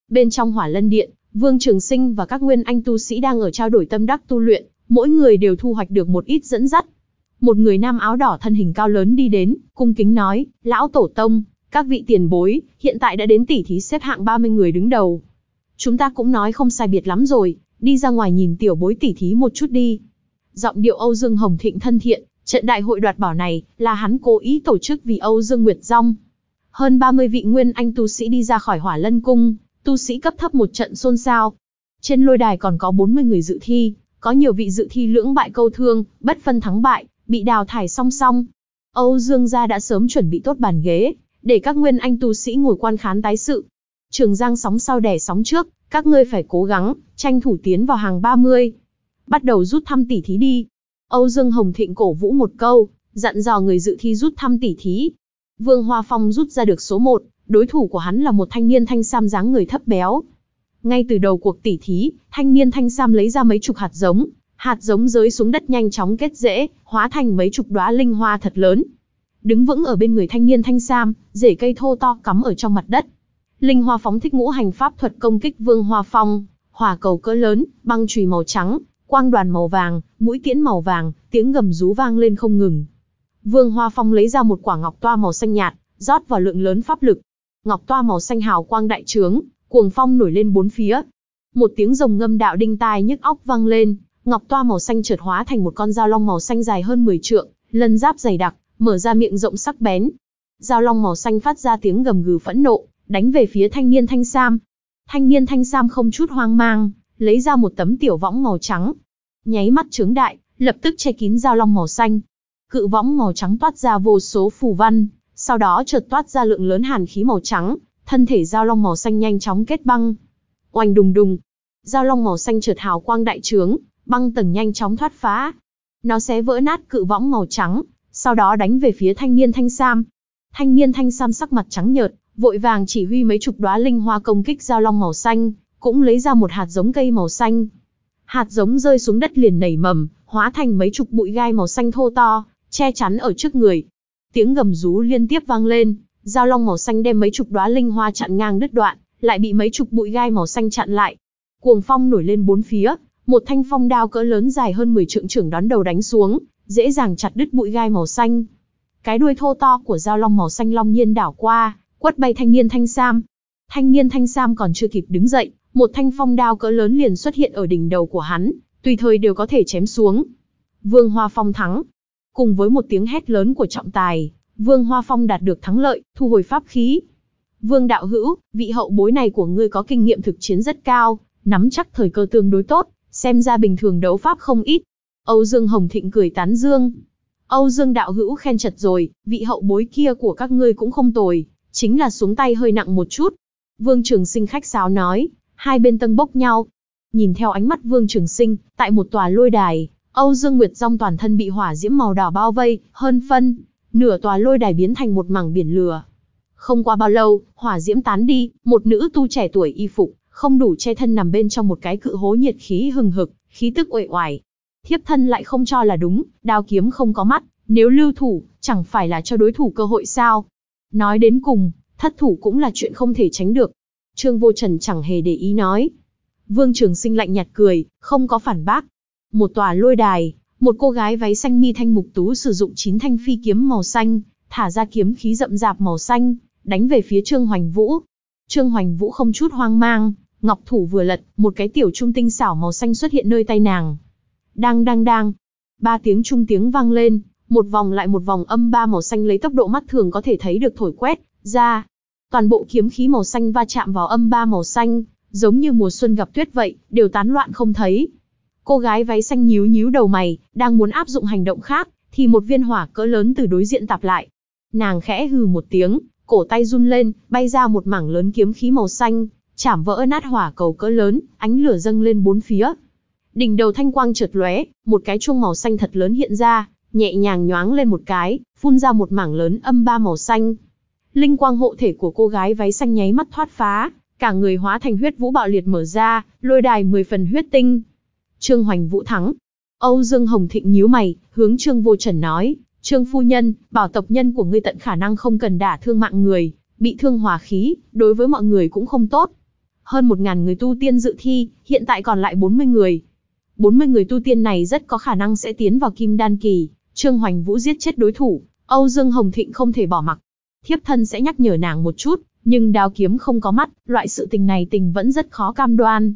Speaker 1: Bên trong hỏa lân điện, Vương Trường Sinh và các nguyên anh tu sĩ đang ở trao đổi tâm đắc tu luyện, mỗi người đều thu hoạch được một ít dẫn dắt. Một người nam áo đỏ thân hình cao lớn đi đến, cung kính nói, lão tổ tông, các vị tiền bối, hiện tại đã đến tỷ thí xếp hạng 30 người đứng đầu. Chúng ta cũng nói không sai biệt lắm rồi, đi ra ngoài nhìn tiểu bối tỷ thí một chút đi giọng điệu Âu Dương Hồng Thịnh thân thiện, trận đại hội đoạt bảo này là hắn cố ý tổ chức vì Âu Dương Nguyệt Dung. Hơn 30 vị nguyên anh tu sĩ đi ra khỏi Hỏa Lân cung, tu sĩ cấp thấp một trận xôn xao. Trên lôi đài còn có 40 người dự thi, có nhiều vị dự thi lưỡng bại câu thương, bất phân thắng bại, bị đào thải song song. Âu Dương gia đã sớm chuẩn bị tốt bàn ghế, để các nguyên anh tu sĩ ngồi quan khán tái sự. Trường Giang sóng sau đẻ sóng trước, các ngươi phải cố gắng, tranh thủ tiến vào hàng 30 bắt đầu rút thăm tỉ thí đi. Âu Dương Hồng Thịnh cổ vũ một câu, dặn dò người dự thi rút thăm tỉ thí. Vương Hoa Phong rút ra được số 1, đối thủ của hắn là một thanh niên thanh sam dáng người thấp béo. Ngay từ đầu cuộc tỉ thí, thanh niên thanh sam lấy ra mấy chục hạt giống, hạt giống rơi xuống đất nhanh chóng kết rễ, hóa thành mấy chục đóa linh hoa thật lớn. Đứng vững ở bên người thanh niên thanh sam, rễ cây thô to cắm ở trong mặt đất. Linh hoa phóng thích ngũ hành pháp thuật công kích Vương Hoa Phong, hỏa cầu cỡ lớn, băng chùy màu trắng, Quang đoàn màu vàng, mũi tiễn màu vàng, tiếng gầm rú vang lên không ngừng. Vương Hoa Phong lấy ra một quả ngọc toa màu xanh nhạt, rót vào lượng lớn pháp lực. Ngọc toa màu xanh hào quang đại trướng, cuồng phong nổi lên bốn phía. Một tiếng rồng ngâm đạo đinh tai nhức óc vang lên, ngọc toa màu xanh chợt hóa thành một con dao long màu xanh dài hơn 10 trượng, lân giáp dày đặc, mở ra miệng rộng sắc bén. Dao long màu xanh phát ra tiếng gầm gừ phẫn nộ, đánh về phía thanh niên thanh sam. Thanh niên thanh sam không chút hoang mang, lấy ra một tấm tiểu võng màu trắng. Nháy mắt trướng đại, lập tức che kín dao long màu xanh. Cự võng màu trắng toát ra vô số phù văn, sau đó chợt toát ra lượng lớn hàn khí màu trắng, thân thể dao long màu xanh nhanh chóng kết băng. Oanh đùng đùng, dao long màu xanh chợt hào quang đại trướng, băng tầng nhanh chóng thoát phá. Nó sẽ vỡ nát cự võng màu trắng, sau đó đánh về phía thanh niên thanh sam. Thanh niên thanh sam sắc mặt trắng nhợt, vội vàng chỉ huy mấy chục đóa linh hoa công kích dao long màu xanh, cũng lấy ra một hạt giống cây màu xanh. Hạt giống rơi xuống đất liền nảy mầm, hóa thành mấy chục bụi gai màu xanh thô to, che chắn ở trước người. Tiếng gầm rú liên tiếp vang lên, dao long màu xanh đem mấy chục đóa linh hoa chặn ngang đứt đoạn, lại bị mấy chục bụi gai màu xanh chặn lại. Cuồng phong nổi lên bốn phía, một thanh phong đao cỡ lớn dài hơn 10 trượng trưởng đón đầu đánh xuống, dễ dàng chặt đứt bụi gai màu xanh. Cái đuôi thô to của dao long màu xanh long nhiên đảo qua, quất bay thanh niên thanh sam. Thanh niên thanh sam còn chưa kịp đứng dậy, một thanh phong đao cỡ lớn liền xuất hiện ở đỉnh đầu của hắn, tùy thời đều có thể chém xuống. Vương Hoa Phong thắng. Cùng với một tiếng hét lớn của trọng tài, Vương Hoa Phong đạt được thắng lợi, thu hồi pháp khí. Vương Đạo Hữu, vị hậu bối này của ngươi có kinh nghiệm thực chiến rất cao, nắm chắc thời cơ tương đối tốt, xem ra bình thường đấu pháp không ít. Âu Dương Hồng Thịnh cười tán dương. Âu Dương Đạo Hữu khen chật rồi, vị hậu bối kia của các ngươi cũng không tồi, chính là xuống tay hơi nặng một chút. Vương Trường Sinh khách sáo nói, hai bên tân bốc nhau. Nhìn theo ánh mắt Vương Trường Sinh, tại một tòa lôi đài, Âu Dương Nguyệt Dung toàn thân bị hỏa diễm màu đỏ bao vây, hơn phân, nửa tòa lôi đài biến thành một mảng biển lửa. Không qua bao lâu, hỏa diễm tán đi, một nữ tu trẻ tuổi y phục, không đủ che thân nằm bên trong một cái cự hố nhiệt khí hừng hực, khí tức uể oải. Thiếp thân lại không cho là đúng, đao kiếm không có mắt, nếu lưu thủ, chẳng phải là cho đối thủ cơ hội sao? Nói đến cùng, thất thủ cũng là chuyện không thể tránh được, Trương Vô Trần chẳng hề để ý nói. Vương Trường Sinh lạnh nhạt cười, không có phản bác. Một tòa lôi đài, một cô gái váy xanh mi thanh mục tú sử dụng chín thanh phi kiếm màu xanh, thả ra kiếm khí rậm rạp màu xanh, đánh về phía Trương Hoành Vũ. Trương Hoành Vũ không chút hoang mang, ngọc thủ vừa lật, một cái tiểu trung tinh xảo màu xanh xuất hiện nơi tay nàng. Đang đang đang, ba tiếng trung tiếng vang lên, một vòng lại một vòng âm ba màu xanh lấy tốc độ mắt thường có thể thấy được thổi quét ra, toàn bộ kiếm khí màu xanh va chạm vào âm ba màu xanh, giống như mùa xuân gặp tuyết vậy, đều tán loạn không thấy. Cô gái váy xanh nhíu nhíu đầu mày, đang muốn áp dụng hành động khác, thì một viên hỏa cỡ lớn từ đối diện tạp lại. Nàng khẽ hừ một tiếng, cổ tay run lên, bay ra một mảng lớn kiếm khí màu xanh, chảm vỡ nát hỏa cầu cỡ lớn, ánh lửa dâng lên bốn phía. Đỉnh đầu thanh quang chợt lóe, một cái chuông màu xanh thật lớn hiện ra, nhẹ nhàng nhoáng lên một cái, phun ra một mảng lớn âm ba màu xanh, Linh quang hộ thể của cô gái váy xanh nháy mắt thoát phá, cả người hóa thành huyết vũ bạo liệt mở ra, lôi đài 10 phần huyết tinh. Trương Hoành Vũ thắng. Âu Dương Hồng Thịnh nhíu mày, hướng Trương Vô Trần nói, Trương Phu Nhân, bảo tộc nhân của ngươi tận khả năng không cần đả thương mạng người, bị thương hòa khí, đối với mọi người cũng không tốt. Hơn 1.000 người tu tiên dự thi, hiện tại còn lại 40 người. 40 người tu tiên này rất có khả năng sẽ tiến vào kim đan kỳ, Trương Hoành Vũ giết chết đối thủ, Âu Dương Hồng Thịnh không thể bỏ mặc, thiếp thân sẽ nhắc nhở nàng một chút, nhưng đao kiếm không có mắt, loại sự tình này tình vẫn rất khó cam đoan.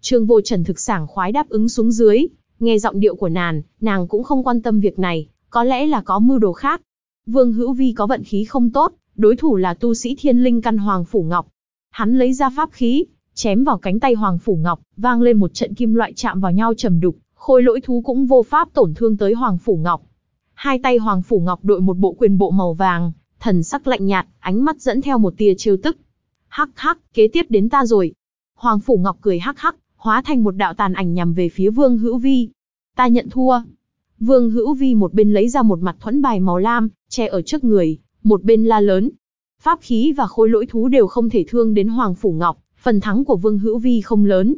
Speaker 1: Trương Vô Trần thực sảng khoái đáp ứng xuống dưới, nghe giọng điệu của nàng, nàng cũng không quan tâm việc này, có lẽ là có mưu đồ khác. Vương Hữu Vi có vận khí không tốt, đối thủ là tu sĩ thiên linh căn Hoàng Phủ Ngọc. Hắn lấy ra pháp khí, chém vào cánh tay Hoàng Phủ Ngọc, vang lên một trận kim loại chạm vào nhau trầm đục, khôi lỗi thú cũng vô pháp tổn thương tới Hoàng Phủ Ngọc. Hai tay Hoàng Phủ Ngọc đội một bộ quyền bộ màu vàng, thần sắc lạnh nhạt, ánh mắt dẫn theo một tia trêu tức. Hắc hắc, kế tiếp đến ta rồi. Hoàng Phủ Ngọc cười hắc hắc, hóa thành một đạo tàn ảnh nhằm về phía Vương Hữu Vi. Ta nhận thua. Vương Hữu Vi một bên lấy ra một mặt thuẫn bài màu lam, che ở trước người, một bên la lớn. Pháp khí và khối lỗi thú đều không thể thương đến Hoàng Phủ Ngọc, phần thắng của Vương Hữu Vi không lớn.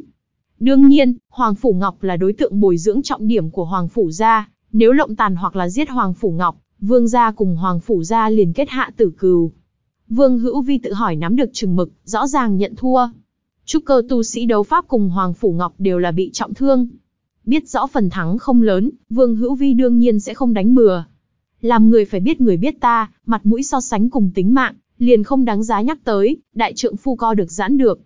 Speaker 1: Đương nhiên, Hoàng Phủ Ngọc là đối tượng bồi dưỡng trọng điểm của Hoàng Phủ gia, nếu lộng tàn hoặc là giết Hoàng Phủ Ngọc, Vương gia cùng Hoàng Phủ gia liền kết hạ tử cừu. Vương Hữu Vi tự hỏi nắm được chừng mực, rõ ràng nhận thua. Trúc cơ tu sĩ đấu pháp cùng Hoàng Phủ Ngọc đều là bị trọng thương. Biết rõ phần thắng không lớn, Vương Hữu Vi đương nhiên sẽ không đánh bừa. Làm người phải biết người biết ta, mặt mũi so sánh cùng tính mạng, liền không đáng giá nhắc tới, đại trượng phu co được giãn được.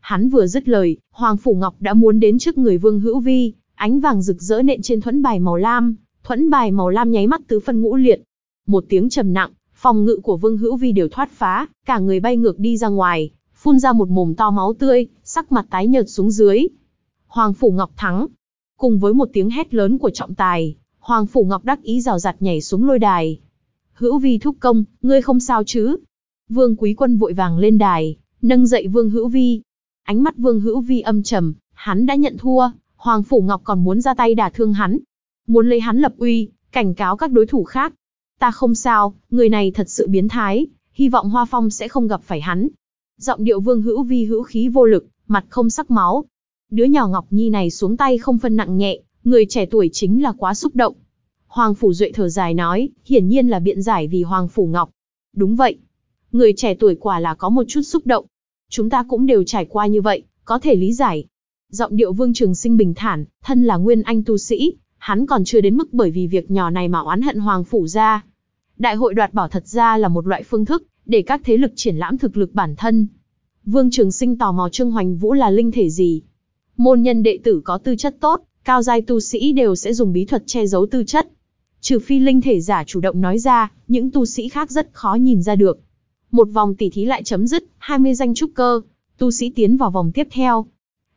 Speaker 1: Hắn vừa dứt lời, Hoàng Phủ Ngọc đã muốn đến trước người Vương Hữu Vi, ánh vàng rực rỡ nện trên thuẫn bài màu lam, thuẫn bài màu lam nháy mắt tứ phân ngũ liệt. Một tiếng trầm nặng, phòng ngự của Vương Hữu Vi đều thoát phá, cả người bay ngược đi ra ngoài, phun ra một mồm to máu tươi, sắc mặt tái nhợt xuống dưới. Hoàng phủ Ngọc thắng. Cùng với một tiếng hét lớn của trọng tài, Hoàng phủ Ngọc đắc ý rào rạt nhảy xuống lôi đài. Hữu Vi thúc công, ngươi không sao chứ? Vương Quý Quân vội vàng lên đài, nâng dậy Vương Hữu Vi. Ánh mắt Vương Hữu Vi âm trầm, hắn đã nhận thua, Hoàng phủ Ngọc còn muốn ra tay đả thương hắn, muốn lấy hắn lập uy, cảnh cáo các đối thủ khác. Ta không sao, người này thật sự biến thái, hy vọng Hoa Phong sẽ không gặp phải hắn. Giọng điệu vương hữu vi hữu khí vô lực, mặt không sắc máu. Đứa nhỏ Ngọc Nhi này xuống tay không phân nặng nhẹ, người trẻ tuổi chính là quá xúc động. Hoàng Phủ Duệ thở dài nói, hiển nhiên là biện giải vì Hoàng Phủ Ngọc. Đúng vậy. Người trẻ tuổi quả là có một chút xúc động. Chúng ta cũng đều trải qua như vậy, có thể lý giải. Giọng điệu Vương Trường Sinh bình thản, thân là nguyên anh tu sĩ, hắn còn chưa đến mức bởi vì việc nhỏ này mà oán hận Hoàng Phủ ra. Đại hội đoạt bảo thật ra là một loại phương thức, để các thế lực triển lãm thực lực bản thân. Vương Trường Sinh tò mò Trương Hoành Vũ là linh thể gì? Môn nhân đệ tử có tư chất tốt, cao giai tu sĩ đều sẽ dùng bí thuật che giấu tư chất. Trừ phi linh thể giả chủ động nói ra, những tu sĩ khác rất khó nhìn ra được. Một vòng tỉ thí lại chấm dứt, 20 danh trúc cơ, tu sĩ tiến vào vòng tiếp theo.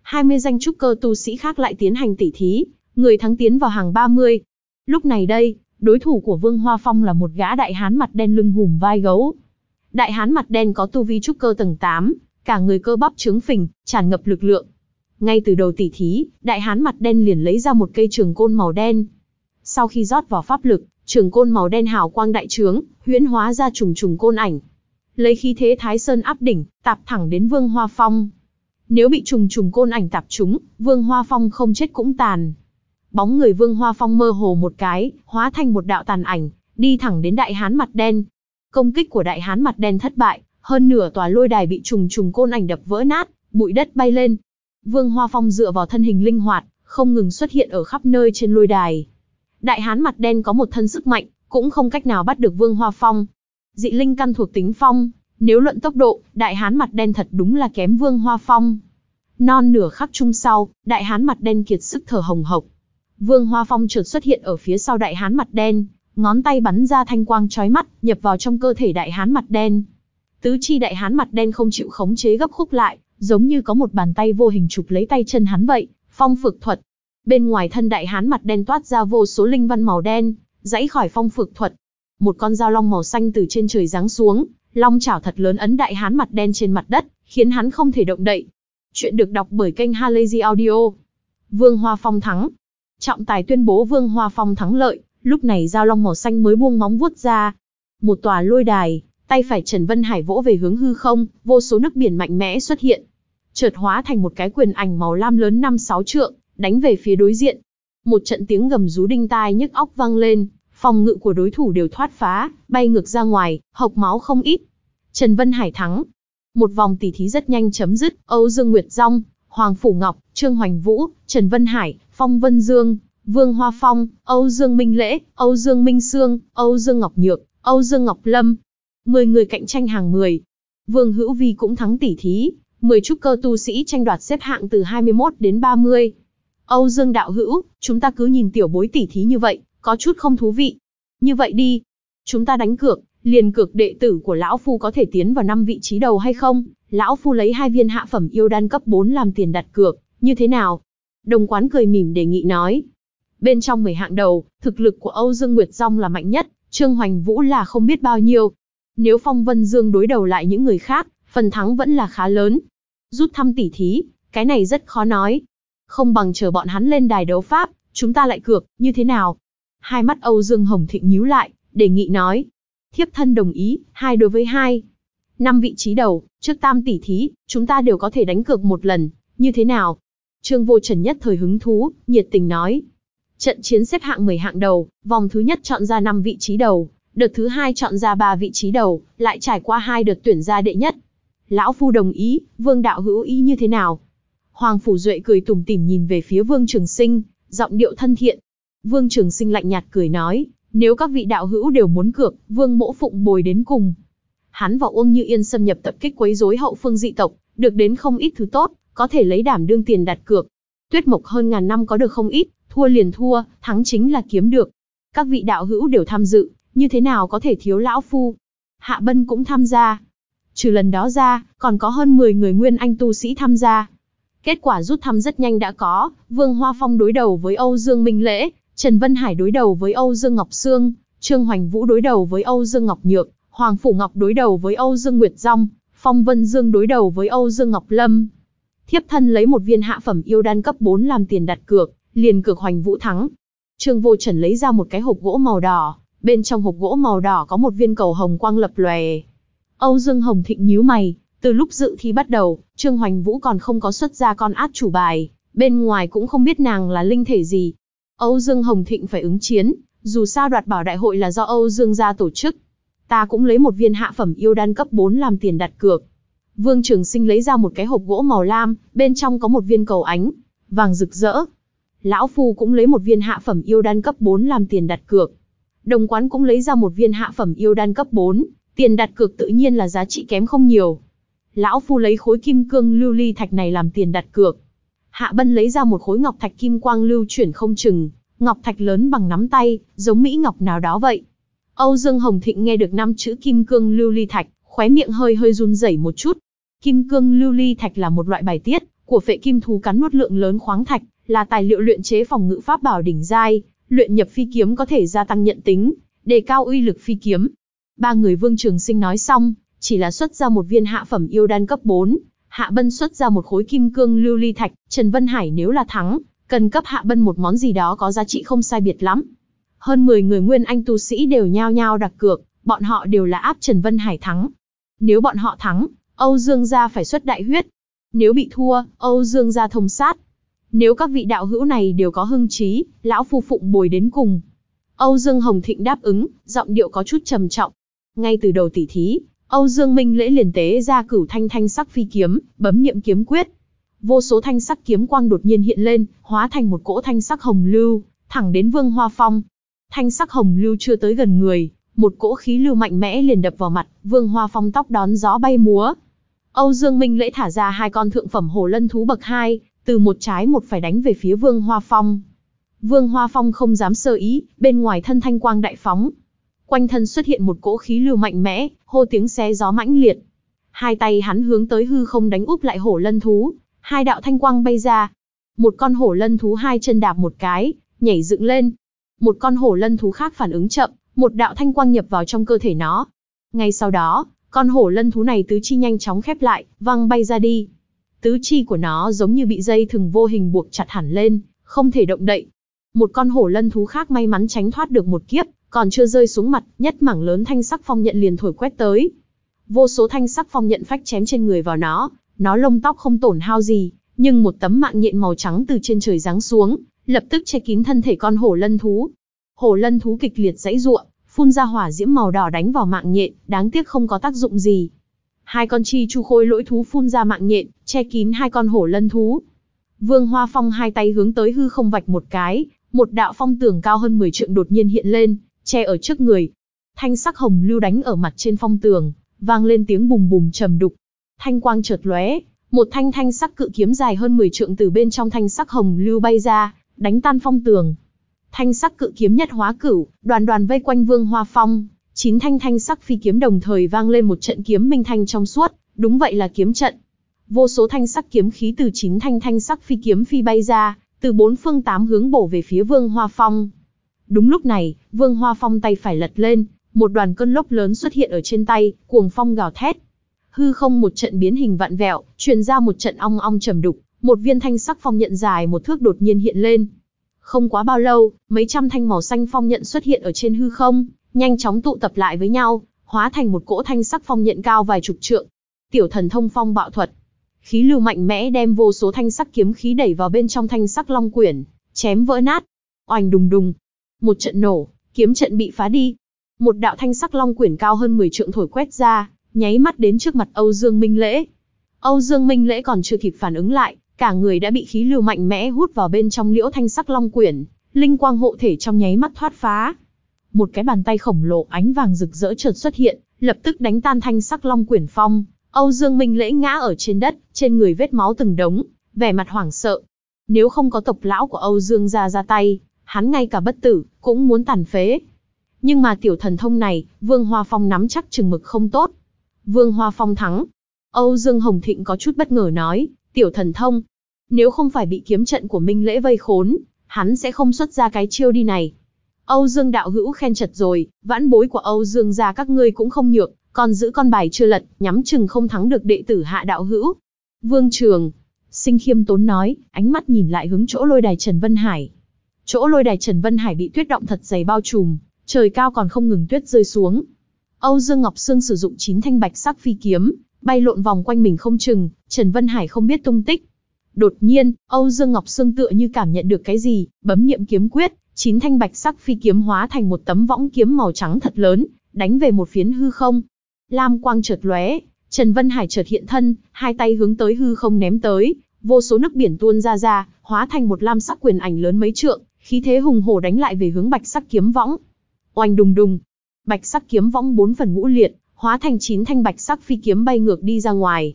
Speaker 1: 20 danh trúc cơ tu sĩ khác lại tiến hành tỉ thí, người thắng tiến vào hàng 30. Lúc này đây, đối thủ của Vương Hoa Phong là một gã đại hán mặt đen lưng hùm vai gấu. Đại hán mặt đen có tu vi trúc cơ tầng 8, cả người cơ bắp trướng phình, tràn ngập lực lượng. Ngay từ đầu tỉ thí, đại hán mặt đen liền lấy ra một cây trường côn màu đen. Sau khi rót vào pháp lực, trường côn màu đen hào quang đại trướng, huyễn hóa ra trùng trùng côn ảnh. Lấy khí thế Thái Sơn áp đỉnh, tạp thẳng đến Vương Hoa Phong. Nếu bị trùng trùng côn ảnh tạp trúng, Vương Hoa Phong không chết cũng tàn. Bóng người Vương Hoa Phong mơ hồ một cái, hóa thành một đạo tàn ảnh, đi thẳng đến đại hán mặt đen. Công kích của đại hán mặt đen thất bại, hơn nửa tòa lôi đài bị trùng trùng côn ảnh đập vỡ nát, bụi đất bay lên. Vương Hoa Phong dựa vào thân hình linh hoạt, không ngừng xuất hiện ở khắp nơi trên lôi đài. Đại hán mặt đen có một thân sức mạnh, cũng không cách nào bắt được Vương Hoa Phong. Dị linh căn thuộc tính phong, nếu luận tốc độ, đại hán mặt đen thật đúng là kém Vương Hoa Phong. Non nửa khắc chung sau, đại hán mặt đen kiệt sức thở hồng hộc, Vương Hoa Phong chợt xuất hiện ở phía sau đại hán mặt đen, ngón tay bắn ra thanh quang chói mắt, nhập vào trong cơ thể đại hán mặt đen. Tứ chi đại hán mặt đen không chịu khống chế gấp khúc lại, giống như có một bàn tay vô hình chụp lấy tay chân hắn vậy, phong Phực thuật. Bên ngoài thân đại hán mặt đen toát ra vô số linh văn màu đen, dãy khỏi phong Phực thuật. Một con dao long màu xanh từ trên trời giáng xuống, long chảo thật lớn ấn đại hán mặt đen trên mặt đất, khiến hắn không thể động đậy. Chuyện được đọc bởi kênh Halazy Audio. Vương Hoa Phong thắng, Trọng tài tuyên bố Vương Hoa Phong thắng lợi, lúc này Giao long màu xanh mới buông móng vuốt ra. Một tòa lôi đài, tay phải Trần Vân Hải vỗ về hướng hư không, vô số nước biển mạnh mẽ xuất hiện. Chợt hóa thành một cái quyền ảnh màu lam lớn năm sáu trượng, đánh về phía đối diện. Một trận tiếng gầm rú đinh tai nhức óc vang lên, phòng ngự của đối thủ đều thoát phá, bay ngược ra ngoài, hộc máu không ít. Trần Vân Hải thắng. Một vòng tỉ thí rất nhanh chấm dứt, Âu Dương Nguyệt Dung, Hoàng Phủ Ngọc, Trương Hoành Vũ, Trần Vân Hải, Phong Vân Dương, Vương Hoa Phong, Âu Dương Minh Lễ, Âu Dương Minh Sương, Âu Dương Ngọc Nhược, Âu Dương Ngọc Lâm. Mười người cạnh tranh hàng 10. Vương Hữu Vi cũng thắng tỷ thí, Mười trúc cơ tu sĩ tranh đoạt xếp hạng từ 21 đến 30. Âu Dương Đạo Hữu, chúng ta cứ nhìn tiểu bối tỷ thí như vậy, có chút không thú vị. Như vậy đi, chúng ta đánh cược, liền cực đệ tử của lão phu có thể tiến vào năm vị trí đầu hay không, lão phu lấy hai viên hạ phẩm yêu đan cấp 4 làm tiền đặt cược, như thế nào? Đồng quán cười mỉm đề nghị nói. Bên trong 10 hạng đầu, thực lực của Âu Dương Nguyệt Dông là mạnh nhất, Trương Hoành Vũ là không biết bao nhiêu. Nếu Phong Vân Dương đối đầu lại những người khác, phần thắng vẫn là khá lớn. Rút thăm tỉ thí, cái này rất khó nói. Không bằng chờ bọn hắn lên đài đấu pháp, chúng ta lại cược, như thế nào? Hai mắt Âu Dương Hồng Thịnh nhíu lại, đề nghị nói, thiếp thân đồng ý, hai đối với hai. Năm vị trí đầu, trước tam tỷ thí, chúng ta đều có thể đánh cược một lần, như thế nào? Trương Vô Trần nhất thời hứng thú, nhiệt tình nói. Trận chiến xếp hạng 10 hạng đầu, vòng thứ nhất chọn ra 5 vị trí đầu, đợt thứ hai chọn ra 3 vị trí đầu, lại trải qua hai đợt tuyển ra đệ nhất. Lão Phu đồng ý, Vương Đạo hữu ý như thế nào? Hoàng Phủ Duệ cười tủm tỉm nhìn về phía Vương Trường Sinh, giọng điệu thân thiện. Vương Trường Sinh lạnh nhạt cười nói, nếu các vị đạo hữu đều muốn cược, vương mỗ phụng bồi đến cùng. Hắn và Uông Như Yên xâm nhập tập kích quấy rối hậu phương dị tộc, được đến không ít thứ tốt, có thể lấy đảm đương tiền đặt cược. Tuyết mộc hơn ngàn năm có được không ít, thua liền thua, thắng chính là kiếm được. Các vị đạo hữu đều tham dự, như thế nào có thể thiếu lão phu? Hạ Bân cũng tham gia. Trừ lần đó ra, còn có hơn 10 người nguyên anh tu sĩ tham gia. Kết quả rút thăm rất nhanh đã có, Vương Hoa Phong đối đầu với Âu Dương Minh Lễ, Trần Vân Hải đối đầu với Âu Dương Ngọc Sương, Trương Hoành Vũ đối đầu với Âu Dương Ngọc Nhược, Hoàng Phủ Ngọc đối đầu với Âu Dương Nguyệt Dung, Phong Vân Dương đối đầu với Âu Dương Ngọc Lâm. Thiếp thân lấy một viên hạ phẩm yêu đan cấp 4 làm tiền đặt cược, liền cược Hoành Vũ thắng. Trương Vô Trần lấy ra một cái hộp gỗ màu đỏ, bên trong hộp gỗ màu đỏ có một viên cầu hồng quang lập lòe. Âu Dương Hồng Thịnh nhíu mày, từ lúc dự thi bắt đầu, Trương Hoành Vũ còn không có xuất ra con át chủ bài, bên ngoài cũng không biết nàng là linh thể gì, Âu Dương Hồng Thịnh phải ứng chiến, dù sao đoạt bảo đại hội là do Âu Dương gia tổ chức. Ta cũng lấy một viên hạ phẩm yêu đan cấp 4 làm tiền đặt cược. Vương Trường Sinh lấy ra một cái hộp gỗ màu lam, bên trong có một viên cầu ánh, vàng rực rỡ. Lão Phu cũng lấy một viên hạ phẩm yêu đan cấp 4 làm tiền đặt cược. Đồng quán cũng lấy ra một viên hạ phẩm yêu đan cấp 4, tiền đặt cược tự nhiên là giá trị kém không nhiều. Lão Phu lấy khối kim cương lưu ly thạch này làm tiền đặt cược. Hạ Bân lấy ra một khối ngọc thạch kim quang lưu chuyển không chừng, ngọc thạch lớn bằng nắm tay, giống mỹ ngọc nào đó vậy. Âu Dương Hồng Thịnh nghe được năm chữ kim cương lưu ly thạch, khóe miệng hơi hơi run rẩy một chút. Kim cương lưu ly thạch là một loại bài tiết của phệ kim thú cắn nuốt lượng lớn khoáng thạch, là tài liệu luyện chế phòng ngự pháp bảo đỉnh giai, luyện nhập phi kiếm có thể gia tăng nhận tính, đề cao uy lực phi kiếm. Ba người Vương Trường Sinh nói xong, chỉ là xuất ra một viên hạ phẩm yêu đan cấp 4, Hạ Bân xuất ra một khối kim cương lưu ly thạch, Trần Vân Hải nếu là thắng, cần cấp Hạ Bân một món gì đó có giá trị không sai biệt lắm. Hơn 10 người nguyên anh tu sĩ đều nhao nhao đặt cược, bọn họ đều là áp Trần Vân Hải thắng. Nếu bọn họ thắng, Âu Dương gia phải xuất đại huyết. Nếu bị thua, Âu Dương gia thông sát. Nếu các vị đạo hữu này đều có hưng trí, lão phu phụng bồi đến cùng. Âu Dương Hồng Thịnh đáp ứng, giọng điệu có chút trầm trọng. Ngay từ đầu tỷ thí, Âu Dương Minh lễ liền tế ra cửu thanh thanh sắc phi kiếm, bấm niệm kiếm quyết. Vô số thanh sắc kiếm quang đột nhiên hiện lên, hóa thành một cỗ thanh sắc hồng lưu, thẳng đến Vương Hoa Phong. Thanh sắc hồng lưu chưa tới gần người, một cỗ khí lưu mạnh mẽ liền đập vào mặt, Vương Hoa Phong tóc đón gió bay múa. Âu Dương Minh lễ thả ra hai con thượng phẩm hồ lân thú bậc hai, từ một trái một phải đánh về phía Vương Hoa Phong. Vương Hoa Phong không dám sơ ý, bên ngoài thân thanh quang đại phóng, Quanh thân xuất hiện một cỗ khí lưu mạnh mẽ, hô tiếng xé gió mãnh liệt. Hai tay hắn hướng tới hư không đánh úp lại hổ lân thú, hai đạo thanh quang bay ra. Một con hổ lân thú hai chân đạp một cái, nhảy dựng lên. Một con hổ lân thú khác phản ứng chậm, một đạo thanh quang nhập vào trong cơ thể nó. Ngay sau đó, con hổ lân thú này tứ chi nhanh chóng khép lại, văng bay ra đi. Tứ chi của nó giống như bị dây thừng vô hình buộc chặt hẳn lên, không thể động đậy. Một con hổ lân thú khác may mắn tránh thoát được một kiếp, còn chưa rơi xuống mặt, nhất mảng lớn thanh sắc phong nhận liền thổi quét tới. Vô số thanh sắc phong nhận phách chém trên người vào nó, nó lông tóc không tổn hao gì, nhưng một tấm mạng nhện màu trắng từ trên trời giáng xuống, lập tức che kín thân thể con hổ lân thú. Hổ lân thú kịch liệt dãy ruộng, phun ra hỏa diễm màu đỏ đánh vào mạng nhện, đáng tiếc không có tác dụng gì. Hai con chi chu khôi lỗi thú phun ra mạng nhện, che kín hai con hổ lân thú. Vương Hoa Phong hai tay hướng tới hư không vạch một cái, một đạo phong tường cao hơn 10 trượng đột nhiên hiện lên, che ở trước người. Thanh sắc hồng lưu đánh ở mặt trên phong tường, vang lên tiếng bùm bùm trầm đục. Thanh quang chợt lóe, một thanh thanh sắc cự kiếm dài hơn 10 trượng từ bên trong thanh sắc hồng lưu bay ra, đánh tan phong tường. Thanh sắc cự kiếm nhất hóa cửu, đoàn đoàn vây quanh Vương Hoa Phong, chín thanh thanh sắc phi kiếm đồng thời vang lên một trận kiếm minh thanh trong suốt, đúng vậy là kiếm trận. Vô số thanh sắc kiếm khí từ chín thanh thanh sắc phi kiếm phi bay ra, từ bốn phương tám hướng bổ về phía Vương Hoa Phong. Đúng lúc này, Vương Hoa Phong tay phải lật lên, một đoàn cơn lốc lớn xuất hiện ở trên tay, cuồng phong gào thét. Hư không một trận biến hình vạn vẹo, truyền ra một trận ong ong trầm đục, một viên thanh sắc phong nhận dài một thước đột nhiên hiện lên. Không quá bao lâu, mấy trăm thanh màu xanh phong nhận xuất hiện ở trên hư không, nhanh chóng tụ tập lại với nhau, hóa thành một cỗ thanh sắc phong nhận cao vài chục trượng. Tiểu thần thông phong bạo thuật. Khí lưu mạnh mẽ đem vô số thanh sắc kiếm khí đẩy vào bên trong thanh sắc long quyển, chém vỡ nát. oanh đùng đùng, một trận nổ, kiếm trận bị phá đi. Một đạo thanh sắc long quyển cao hơn 10 trượng thổi quét ra, nháy mắt đến trước mặt Âu Dương Minh Lễ. Âu Dương Minh Lễ còn chưa kịp phản ứng lại, cả người đã bị khí lưu mạnh mẽ hút vào bên trong liễu thanh sắc long quyển, linh quang hộ thể trong nháy mắt thoát phá. Một cái bàn tay khổng lồ ánh vàng rực rỡ chợt xuất hiện, lập tức đánh tan thanh sắc long quyển phong, Âu Dương Minh Lễ ngã ở trên đất, trên người vết máu từng đống, vẻ mặt hoảng sợ. Nếu không có tộc lão của Âu Dương gia ra tay, hắn ngay cả bất tử, cũng muốn tàn phế. Nhưng mà tiểu thần thông này, Vương Hoa Phong nắm chắc chừng mực không tốt. Vương Hoa Phong thắng. Âu Dương Hồng Thịnh có chút bất ngờ nói, tiểu thần thông, nếu không phải bị kiếm trận của Minh Lễ vây khốn, hắn sẽ không xuất ra cái chiêu đi này. Âu Dương đạo hữu khen chật rồi, vãn bối của Âu Dương gia các ngươi cũng không nhược, còn giữ con bài chưa lật, nhắm chừng không thắng được đệ tử hạ đạo hữu. Vương Trường, sinh khiêm tốn nói, ánh mắt nhìn lại hướng chỗ lôi đài Trần Vân Hải. Chỗ lôi đài Trần Vân Hải bị tuyết động thật dày bao trùm, trời cao còn không ngừng tuyết rơi xuống. Âu Dương Ngọc Sương sử dụng chín thanh bạch sắc phi kiếm, bay lộn vòng quanh mình không chừng, Trần Vân Hải không biết tung tích. Đột nhiên, Âu Dương Ngọc Sương tựa như cảm nhận được cái gì, bấm niệm kiếm quyết, chín thanh bạch sắc phi kiếm hóa thành một tấm võng kiếm màu trắng thật lớn, đánh về một phiến hư không. Lam quang chợt lóe, Trần Vân Hải chợt hiện thân, hai tay hướng tới hư không ném tới, vô số nước biển tuôn ra ra, hóa thành một lam sắc quyền ảnh lớn mấy trượng, khí thế hùng hổ đánh lại về hướng bạch sắc kiếm võng. Oanh đùng đùng, bạch sắc kiếm võng bốn phần ngũ liệt, hóa thành chín thanh bạch sắc phi kiếm bay ngược đi ra ngoài.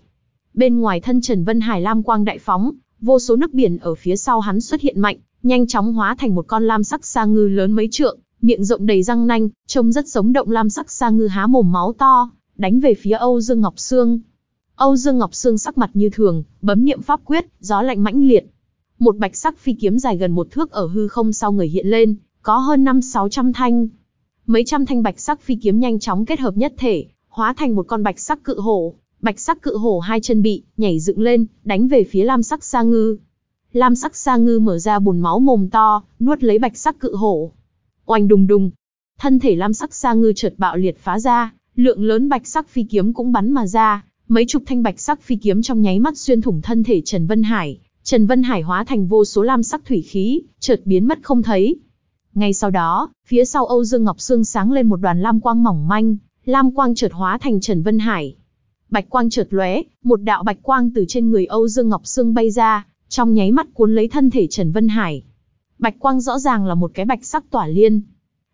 Speaker 1: Bên ngoài thân Trần Vân Hải lam quang đại phóng, vô số nước biển ở phía sau hắn xuất hiện mạnh, nhanh chóng hóa thành một con lam sắc sa ngư lớn mấy trượng, miệng rộng đầy răng nanh, trông rất sống động lam sắc sa ngư há mồm máu to, đánh về phía Âu Dương Ngọc Sương. Âu Dương Ngọc Sương sắc mặt như thường, bấm niệm pháp quyết, gió lạnh mãnh liệt, một bạch sắc phi kiếm dài gần một thước ở hư không sau người hiện lên, có hơn năm sáu trăm thanh. Mấy trăm thanh bạch sắc phi kiếm nhanh chóng kết hợp nhất thể, hóa thành một con bạch sắc cự hổ. Bạch sắc cự hổ hai chân bị, nhảy dựng lên, đánh về phía lam sắc sa ngư. Lam sắc sa ngư mở ra bùn máu mồm to, nuốt lấy bạch sắc cự hổ. Oanh đùng đùng, thân thể lam sắc sa ngư chợt bạo liệt phá ra, lượng lớn bạch sắc phi kiếm cũng bắn mà ra, mấy chục thanh bạch sắc phi kiếm trong nháy mắt xuyên thủng thân thể Trần Vân Hải, Trần Vân Hải hóa thành vô số lam sắc thủy khí, chợt biến mất không thấy. Ngay sau đó, phía sau Âu Dương Ngọc Sương sáng lên một đoàn lam quang mỏng manh, lam quang chợt hóa thành Trần Vân Hải. Bạch quang chợt lóe, một đạo bạch quang từ trên người Âu Dương Ngọc Sương bay ra, trong nháy mắt cuốn lấy thân thể Trần Vân Hải. Bạch quang rõ ràng là một cái bạch sắc tỏa liên.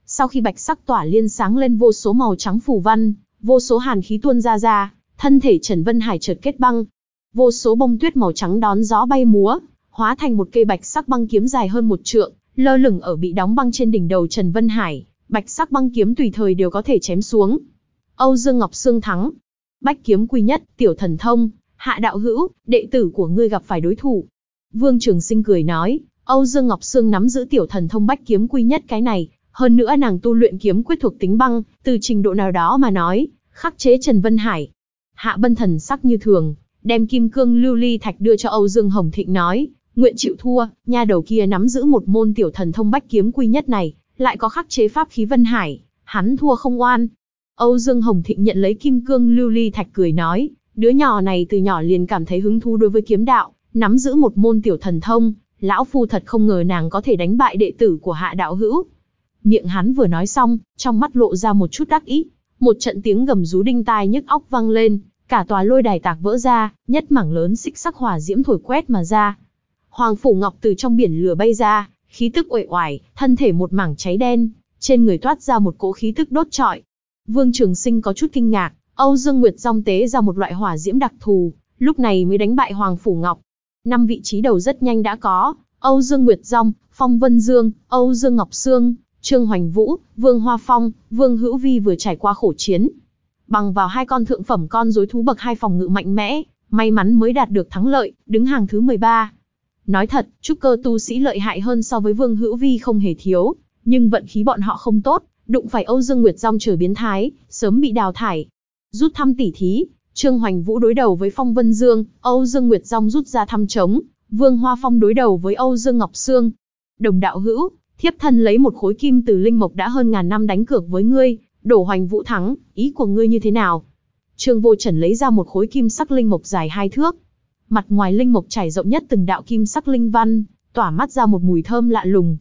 Speaker 1: Sau khi bạch sắc tỏa liên sáng lên vô số màu trắng phù văn, vô số hàn khí tuôn ra ra, thân thể Trần Vân Hải chợt kết băng, Vô số bông tuyết màu trắng đón gió bay múa, hóa thành một cây bạch sắc băng kiếm dài hơn một trượng, lơ lửng ở bị đóng băng trên đỉnh đầu Trần Vân Hải, bạch sắc băng kiếm tùy thời đều có thể chém xuống. Âu Dương Ngọc Sương thắng. Bách kiếm quy nhất, tiểu thần thông, hạ đạo hữu, đệ tử của ngươi gặp phải đối thủ. Vương Trường Sinh cười nói, Âu Dương Ngọc Sương nắm giữ tiểu thần thông bách kiếm quy nhất cái này, hơn nữa nàng tu luyện kiếm quyết thuộc tính băng, từ trình độ nào đó mà nói, khắc chế Trần Vân Hải. Hạ Bân thần sắc như thường, đem kim cương lưu ly thạch đưa cho Âu Dương Hồng Thịnh nói, nguyện chịu thua, nha đầu kia nắm giữ một môn tiểu thần thông bách kiếm quy nhất này, lại có khắc chế pháp khí Vân Hải, hắn thua không oan. Âu Dương Hồng Thịnh nhận lấy kim cương lưu ly thạch cười nói, đứa nhỏ này từ nhỏ liền cảm thấy hứng thú đối với kiếm đạo, nắm giữ một môn tiểu thần thông, lão phu thật không ngờ nàng có thể đánh bại đệ tử của hạ đạo hữu. Miệng hắn vừa nói xong, trong mắt lộ ra một chút đắc ý, một trận tiếng gầm rú đinh tai nhức óc vang lên, Cả tòa lôi đài tạc vỡ ra, nhất mảng lớn xích sắc hỏa diễm thổi quét mà ra. Hoàng phủ ngọc từ trong biển lửa bay ra, khí tức uể oải, thân thể một mảng cháy đen, trên người toát ra một cỗ khí tức đốt trọi. Vương Trường Sinh có chút kinh ngạc, Âu Dương Nguyệt Dòng tế ra một loại hỏa diễm đặc thù, lúc này mới đánh bại Hoàng Phủ Ngọc. Năm vị trí đầu rất nhanh đã có, Âu Dương Nguyệt Dòng, Phong Vân Dương, Âu Dương Ngọc Sương, Trương Hoành Vũ, Vương Hoa Phong, Vương Hữu Vi vừa trải qua khổ chiến, bằng vào hai con thượng phẩm con rối thú bậc hai phòng ngự mạnh mẽ, may mắn mới đạt được thắng lợi, đứng hàng thứ 13. Nói thật, trúc cơ tu sĩ lợi hại hơn so với Vương Hữu Vi không hề thiếu, nhưng vận khí bọn họ không tốt, đụng phải Âu Dương Nguyệt Dòng trở biến thái, sớm bị đào thải. Rút thăm tỉ thí, Trương Hoành Vũ đối đầu với Phong Vân Dương, Âu Dương Nguyệt Dòng rút ra thăm trống, Vương Hoa Phong đối đầu với Âu Dương Ngọc Sương. Đồng đạo hữu, thiếp thân lấy một khối kim từ linh mộc đã hơn ngàn năm đánh cược với ngươi, đổ hoành vũ thắng, ý của ngươi như thế nào? Trương Vô Trần lấy ra một khối kim sắc linh mộc dài hai thước. Mặt ngoài linh mộc trải rộng nhất từng đạo kim sắc linh văn, tỏa mắt ra một mùi thơm lạ lùng.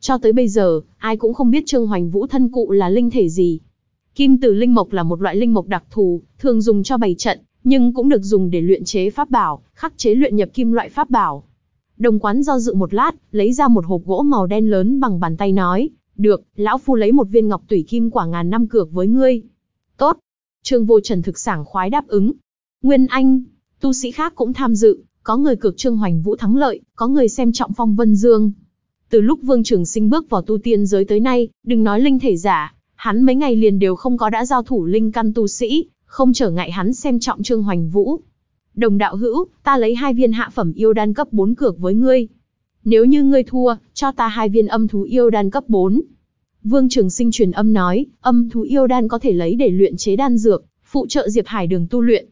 Speaker 1: Cho tới bây giờ, ai cũng không biết Trương Hoành Vũ thân cụ là linh thể gì. Kim tử linh mộc là một loại linh mộc đặc thù, thường dùng cho bày trận, nhưng cũng được dùng để luyện chế pháp bảo, khắc chế luyện nhập kim loại pháp bảo. Đồng quán do dự một lát, lấy ra một hộp gỗ màu đen lớn bằng bàn tay nói. Được, lão phu lấy một viên ngọc tủy kim quả ngàn năm cược với ngươi. Tốt. Trương Vô Trần thực sảng khoái đáp ứng. Nguyên Anh, tu sĩ khác cũng tham dự, có người cược Trương Hoành Vũ thắng lợi, có người xem trọng phong Vân Dương. Từ lúc Vương Trường Sinh bước vào tu tiên giới tới nay, đừng nói linh thể giả, hắn mấy ngày liền đều không có đã giao thủ linh căn tu sĩ, không trở ngại hắn xem trọng Trương Hoành Vũ. Đồng đạo hữu, ta lấy hai viên hạ phẩm yêu đan cấp 4 cược với ngươi, nếu như ngươi thua, cho ta hai viên âm thú yêu đan cấp 4. Vương Trường Sinh truyền âm nói, âm thú yêu đan có thể lấy để luyện chế đan dược, phụ trợ Diệp Hải Đường tu luyện.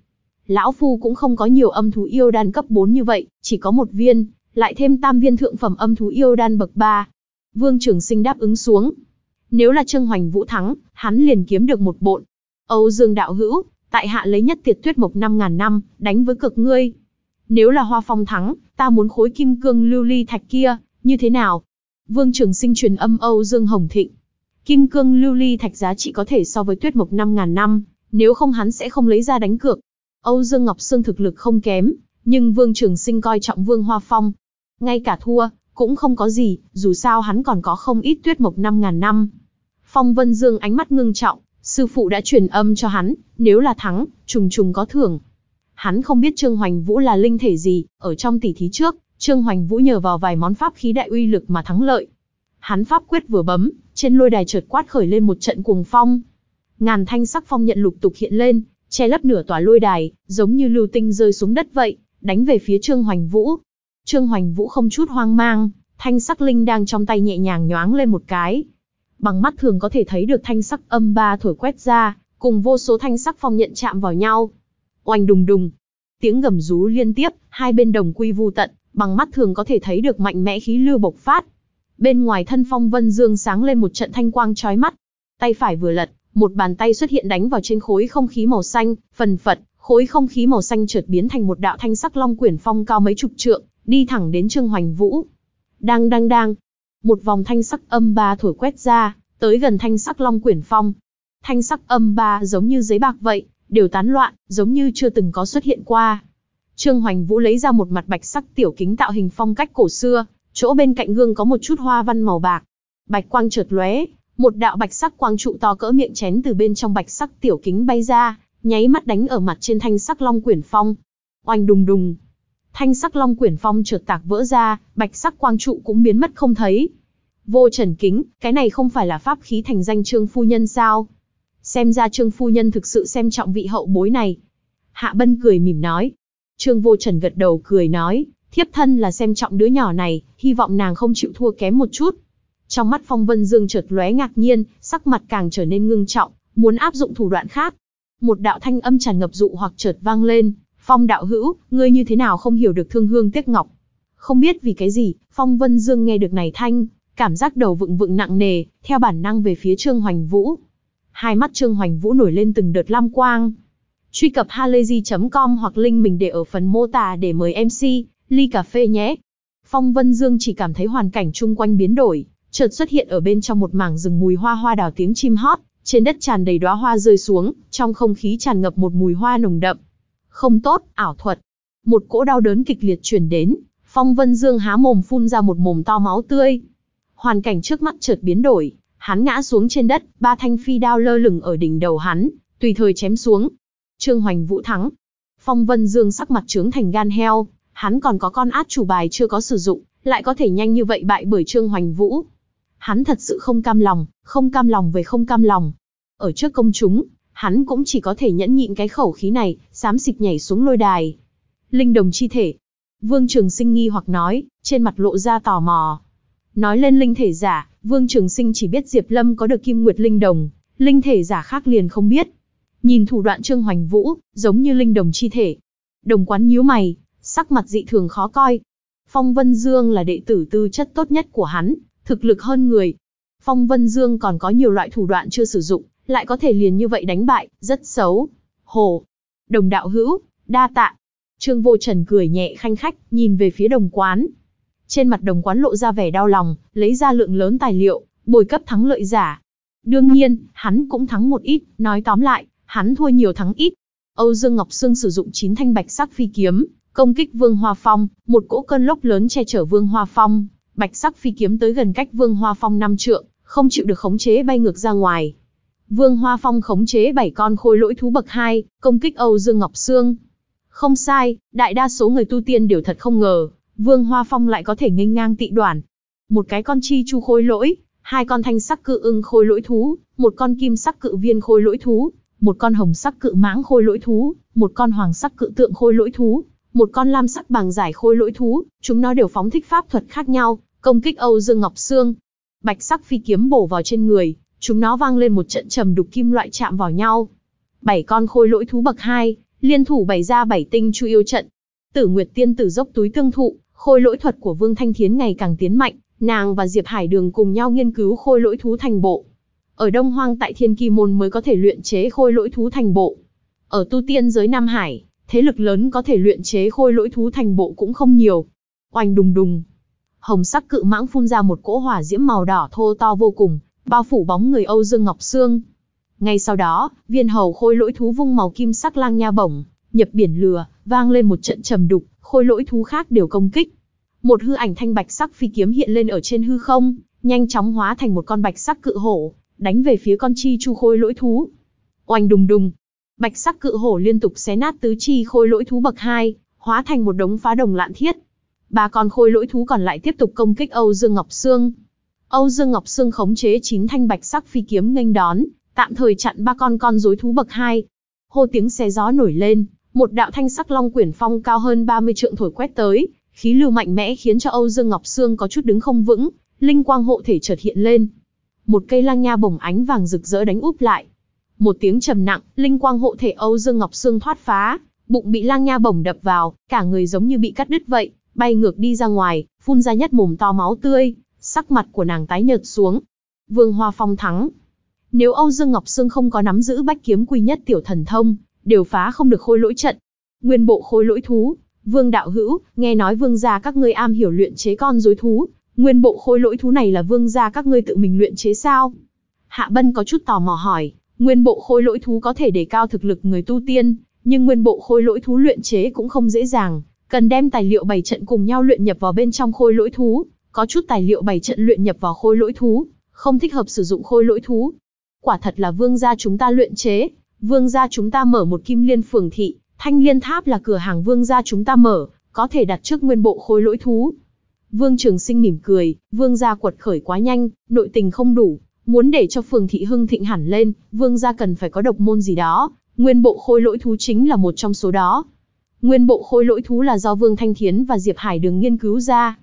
Speaker 1: Lão phu cũng không có nhiều âm thú yêu đan cấp 4 như vậy, chỉ có một viên, lại thêm tam viên thượng phẩm âm thú yêu đan bậc 3. Vương Trường Sinh đáp ứng xuống. Nếu là Trương Hoành Vũ thắng, hắn liền kiếm được một bộn. Âu Dương đạo hữu, tại hạ lấy nhất tiệt tuyết mộc 5000 năm, đánh với cực ngươi. Nếu là Hoa Phong thắng, ta muốn khối kim cương lưu ly thạch kia, như thế nào? Vương Trường Sinh truyền âm Âu Dương Hồng Thịnh. Kim cương lưu ly thạch giá trị có thể so với tuyết mộc 5.000 năm, nếu không hắn sẽ không lấy ra đánh cược. Âu Dương Ngọc Sương thực lực không kém, nhưng Vương Trường Sinh coi trọng Vương Hoa Phong. Ngay cả thua, cũng không có gì, dù sao hắn còn có không ít tuyết mộc 5.000 năm. Phong Vân Dương ánh mắt ngưng trọng, sư phụ đã truyền âm cho hắn, nếu là thắng, trùng trùng có thưởng, Hắn không biết Trương Hoành Vũ là linh thể gì, ở trong tỷ thí trước, Trương Hoành Vũ nhờ vào vài món pháp khí đại uy lực mà thắng lợi. Hắn pháp quyết vừa bấm, trên lôi đài chợt quát khởi lên một trận cuồng phong. Ngàn thanh sắc phong nhận lục tục hiện lên, che lấp nửa tòa lôi đài, giống như lưu tinh rơi xuống đất vậy, đánh về phía Trương Hoành Vũ. Trương Hoành Vũ không chút hoang mang, thanh sắc linh đang trong tay nhẹ nhàng nhoáng lên một cái. Bằng mắt thường có thể thấy được thanh sắc âm ba thổi quét ra, cùng vô số thanh sắc phong nhận chạm vào nhau oanh đùng đùng. Tiếng gầm rú liên tiếp, hai bên đồng quy vu tận, bằng mắt thường có thể thấy được mạnh mẽ khí lưu bộc phát. Bên ngoài thân phong vân dương sáng lên một trận thanh quang chói mắt. Tay phải vừa lật, một bàn tay xuất hiện đánh vào trên khối không khí màu xanh, phần phật, khối không khí màu xanh chợt biến thành một đạo thanh sắc long quyển phong cao mấy chục trượng, đi thẳng đến Trương Hoành Vũ. Đang đang đang, một vòng thanh sắc âm ba thổi quét ra, tới gần thanh sắc long quyển phong. Thanh sắc âm ba giống như giấy bạc vậy, đều tán loạn, giống như chưa từng có xuất hiện qua. Trương Hoành Vũ lấy ra một mặt bạch sắc tiểu kính tạo hình phong cách cổ xưa, chỗ bên cạnh gương có một chút hoa văn màu bạc. Bạch quang chợt lóe, một đạo bạch sắc quang trụ to cỡ miệng chén từ bên trong bạch sắc tiểu kính bay ra, nháy mắt đánh ở mặt trên thanh sắc long quyển phong. Oanh đùng đùng. Thanh sắc long quyển phong chợt tạc vỡ ra, bạch sắc quang trụ cũng biến mất không thấy. Vô Trần Kính, cái này không phải là pháp khí thành danh Trương phu nhân sao? Xem ra Trương Phu Nhân thực sự xem trọng vị hậu bối này. Hạ Bân cười mỉm nói. Trương Vô Trần gật đầu cười nói, thiếp thân là xem trọng đứa nhỏ này, hy vọng nàng không chịu thua kém một chút. Trong mắt Phong Vân Dương chợt lóe ngạc nhiên, sắc mặt càng trở nên ngưng trọng, muốn áp dụng thủ đoạn khác. Một đạo thanh âm tràn ngập dụ hoặc chợt vang lên, Phong đạo hữu, ngươi như thế nào không hiểu được thương hương tiếc ngọc. Không biết vì cái gì, Phong Vân Dương nghe được này thanh, cảm giác đầu vựng vựng nặng nề, theo bản năng về phía Trương Hoành Vũ hai mắt Trương Hoành Vũ nổi lên từng đợt lam quang. Truy cập halayzi.com hoặc link mình để ở phần mô tả để mời MC, ly cà phê nhé. Phong Vân Dương chỉ cảm thấy hoàn cảnh chung quanh biến đổi, chợt xuất hiện ở bên trong một mảng rừng mùi hoa hoa đào tiếng chim hót, trên đất tràn đầy đóa hoa rơi xuống, trong không khí tràn ngập một mùi hoa nồng đậm. Không tốt, ảo thuật. Một cỗ đau đớn kịch liệt truyền đến, Phong Vân Dương há mồm phun ra một mồm to máu tươi. Hoàn cảnh trước mắt chợt biến đổi, hắn ngã xuống trên đất, ba thanh phi đao lơ lửng ở đỉnh đầu hắn, tùy thời chém xuống. Trương Hoành Vũ thắng. Phong Vân Dương sắc mặt trướng thành gan heo, hắn còn có con át chủ bài chưa có sử dụng, lại có thể nhanh như vậy bại bởi Trương Hoành Vũ. Hắn thật sự không cam lòng, không cam lòng về không cam lòng. Ở trước công chúng, hắn cũng chỉ có thể nhẫn nhịn cái khẩu khí này, xám xịt nhảy xuống lôi đài. Linh đồng chi thể. Vương Trường Sinh nghi hoặc nói, trên mặt lộ ra tò mò. Nói lên linh thể giả, Vương Trường Sinh chỉ biết Diệp Lâm có được kim nguyệt linh đồng, linh thể giả khác liền không biết. Nhìn thủ đoạn Trương Hoành Vũ, giống như linh đồng chi thể. Đồng quán nhíu mày, sắc mặt dị thường khó coi. Phong Vân Dương là đệ tử tư chất tốt nhất của hắn, thực lực hơn người. Phong Vân Dương còn có nhiều loại thủ đoạn chưa sử dụng, lại có thể liền như vậy đánh bại, rất xấu. Hồ, đồng đạo hữu, đa tạ. Trương Vô Trần cười nhẹ khanh khách, nhìn về phía đồng quán, trên mặt đồng quán lộ ra vẻ đau lòng, lấy ra lượng lớn tài liệu, bồi cấp thắng lợi giả. Đương nhiên, hắn cũng thắng một ít, nói tóm lại, hắn thua nhiều thắng ít. Âu Dương Ngọc Sương sử dụng chín thanh bạch sắc phi kiếm, công kích Vương Hoa Phong, một cỗ cơn lốc lớn che chở Vương Hoa Phong, bạch sắc phi kiếm tới gần cách Vương Hoa Phong năm trượng, không chịu được khống chế bay ngược ra ngoài. Vương Hoa Phong khống chế bảy con khôi lỗi thú bậc 2, công kích Âu Dương Ngọc Sương. Không sai, đại đa số người tu tiên đều thật không ngờ, Vương Hoa Phong lại có thể nghênh ngang tị đoản. Một cái con chi chu khôi lỗi, hai con thanh sắc cự ưng khôi lỗi thú, một con kim sắc cự viên khôi lỗi thú, một con hồng sắc cự mãng khôi lỗi thú, một con hoàng sắc cự tượng khôi lỗi thú, một con lam sắc bằng giải khôi lỗi thú, chúng nó đều phóng thích pháp thuật khác nhau, công kích Âu Dương Ngọc Sương. Bạch sắc phi kiếm bổ vào trên người, chúng nó vang lên một trận trầm đục kim loại chạm vào nhau. Bảy con khôi lỗi thú bậc hai liên thủ bày ra bảy tinh chu yêu trận. Tử Nguyệt Tiên tử dốc túi tương thụ, Khôi lỗi thuật của Vương Thanh Thiến ngày càng tiến mạnh, nàng và Diệp Hải Đường cùng nhau nghiên cứu khôi lỗi thú thành bộ. Ở Đông Hoang tại Thiên Kỳ Môn mới có thể luyện chế khôi lỗi thú thành bộ. Ở tu tiên giới Nam Hải, thế lực lớn có thể luyện chế khôi lỗi thú thành bộ cũng không nhiều. Oanh đùng đùng. Hồng sắc cự mãng phun ra một cỗ hỏa diễm màu đỏ thô to vô cùng, bao phủ bóng người Âu Dương Ngọc Sương. Ngay sau đó, viên hầu khôi lỗi thú vung màu kim sắc lang nha bổng, nhập biển lừa, vang lên một trận trầm đục, khôi lỗi thú khác đều công kích. Một hư ảnh thanh bạch sắc phi kiếm hiện lên ở trên hư không, nhanh chóng hóa thành một con bạch sắc cự hổ, đánh về phía con chi chu khôi lỗi thú. Oanh đùng đùng, bạch sắc cự hổ liên tục xé nát tứ chi khôi lỗi thú bậc 2, hóa thành một đống phá đồng lạn thiết. Ba con khôi lỗi thú còn lại tiếp tục công kích Âu Dương Ngọc Sương. Âu Dương Ngọc Sương khống chế chín thanh bạch sắc phi kiếm nghênh đón, tạm thời chặn ba con con rối thú bậc 2. Hô tiếng xé gió nổi lên, một đạo thanh sắc long quyển phong cao hơn 30 trượng thổi quét tới, khí lưu mạnh mẽ khiến cho Âu Dương Ngọc Sương có chút đứng không vững, linh quang hộ thể chợt hiện lên. Một cây lang nha bổng ánh vàng rực rỡ đánh úp lại. Một tiếng trầm nặng, linh quang hộ thể Âu Dương Ngọc Sương thoát phá, bụng bị lang nha bổng đập vào, cả người giống như bị cắt đứt vậy, bay ngược đi ra ngoài, phun ra nhất mồm to máu tươi, sắc mặt của nàng tái nhợt xuống. Vương Hoa Phong thắng. Nếu Âu Dương Ngọc Sương không có nắm giữ bách kiếm quy nhất tiểu thần thông, đều phá không được khôi lỗi trận. Nguyên bộ khôi lỗi thú, Vương đạo hữu, nghe nói vương gia các ngươi am hiểu luyện chế con rối thú, nguyên bộ khôi lỗi thú này là vương gia các ngươi tự mình luyện chế sao? Hạ Bân có chút tò mò hỏi, nguyên bộ khôi lỗi thú có thể đề cao thực lực người tu tiên, nhưng nguyên bộ khôi lỗi thú luyện chế cũng không dễ dàng, cần đem tài liệu bảy trận cùng nhau luyện nhập vào bên trong khôi lỗi thú, có chút tài liệu bảy trận luyện nhập vào khôi lỗi thú, không thích hợp sử dụng khôi lỗi thú. Quả thật là vương gia chúng ta luyện chế, Vương gia chúng ta mở một kim liên phường thị, thanh liên tháp là cửa hàng vương gia chúng ta mở, có thể đặt trước nguyên bộ khối lỗi thú. Vương Trường Sinh mỉm cười, vương gia quật khởi quá nhanh, nội tình không đủ, muốn để cho phường thị hưng thịnh hẳn lên, vương gia cần phải có độc môn gì đó, nguyên bộ khối lỗi thú chính là một trong số đó. Nguyên bộ khối lỗi thú là do Vương Thanh Thiến và Diệp Hải Đường nghiên cứu ra.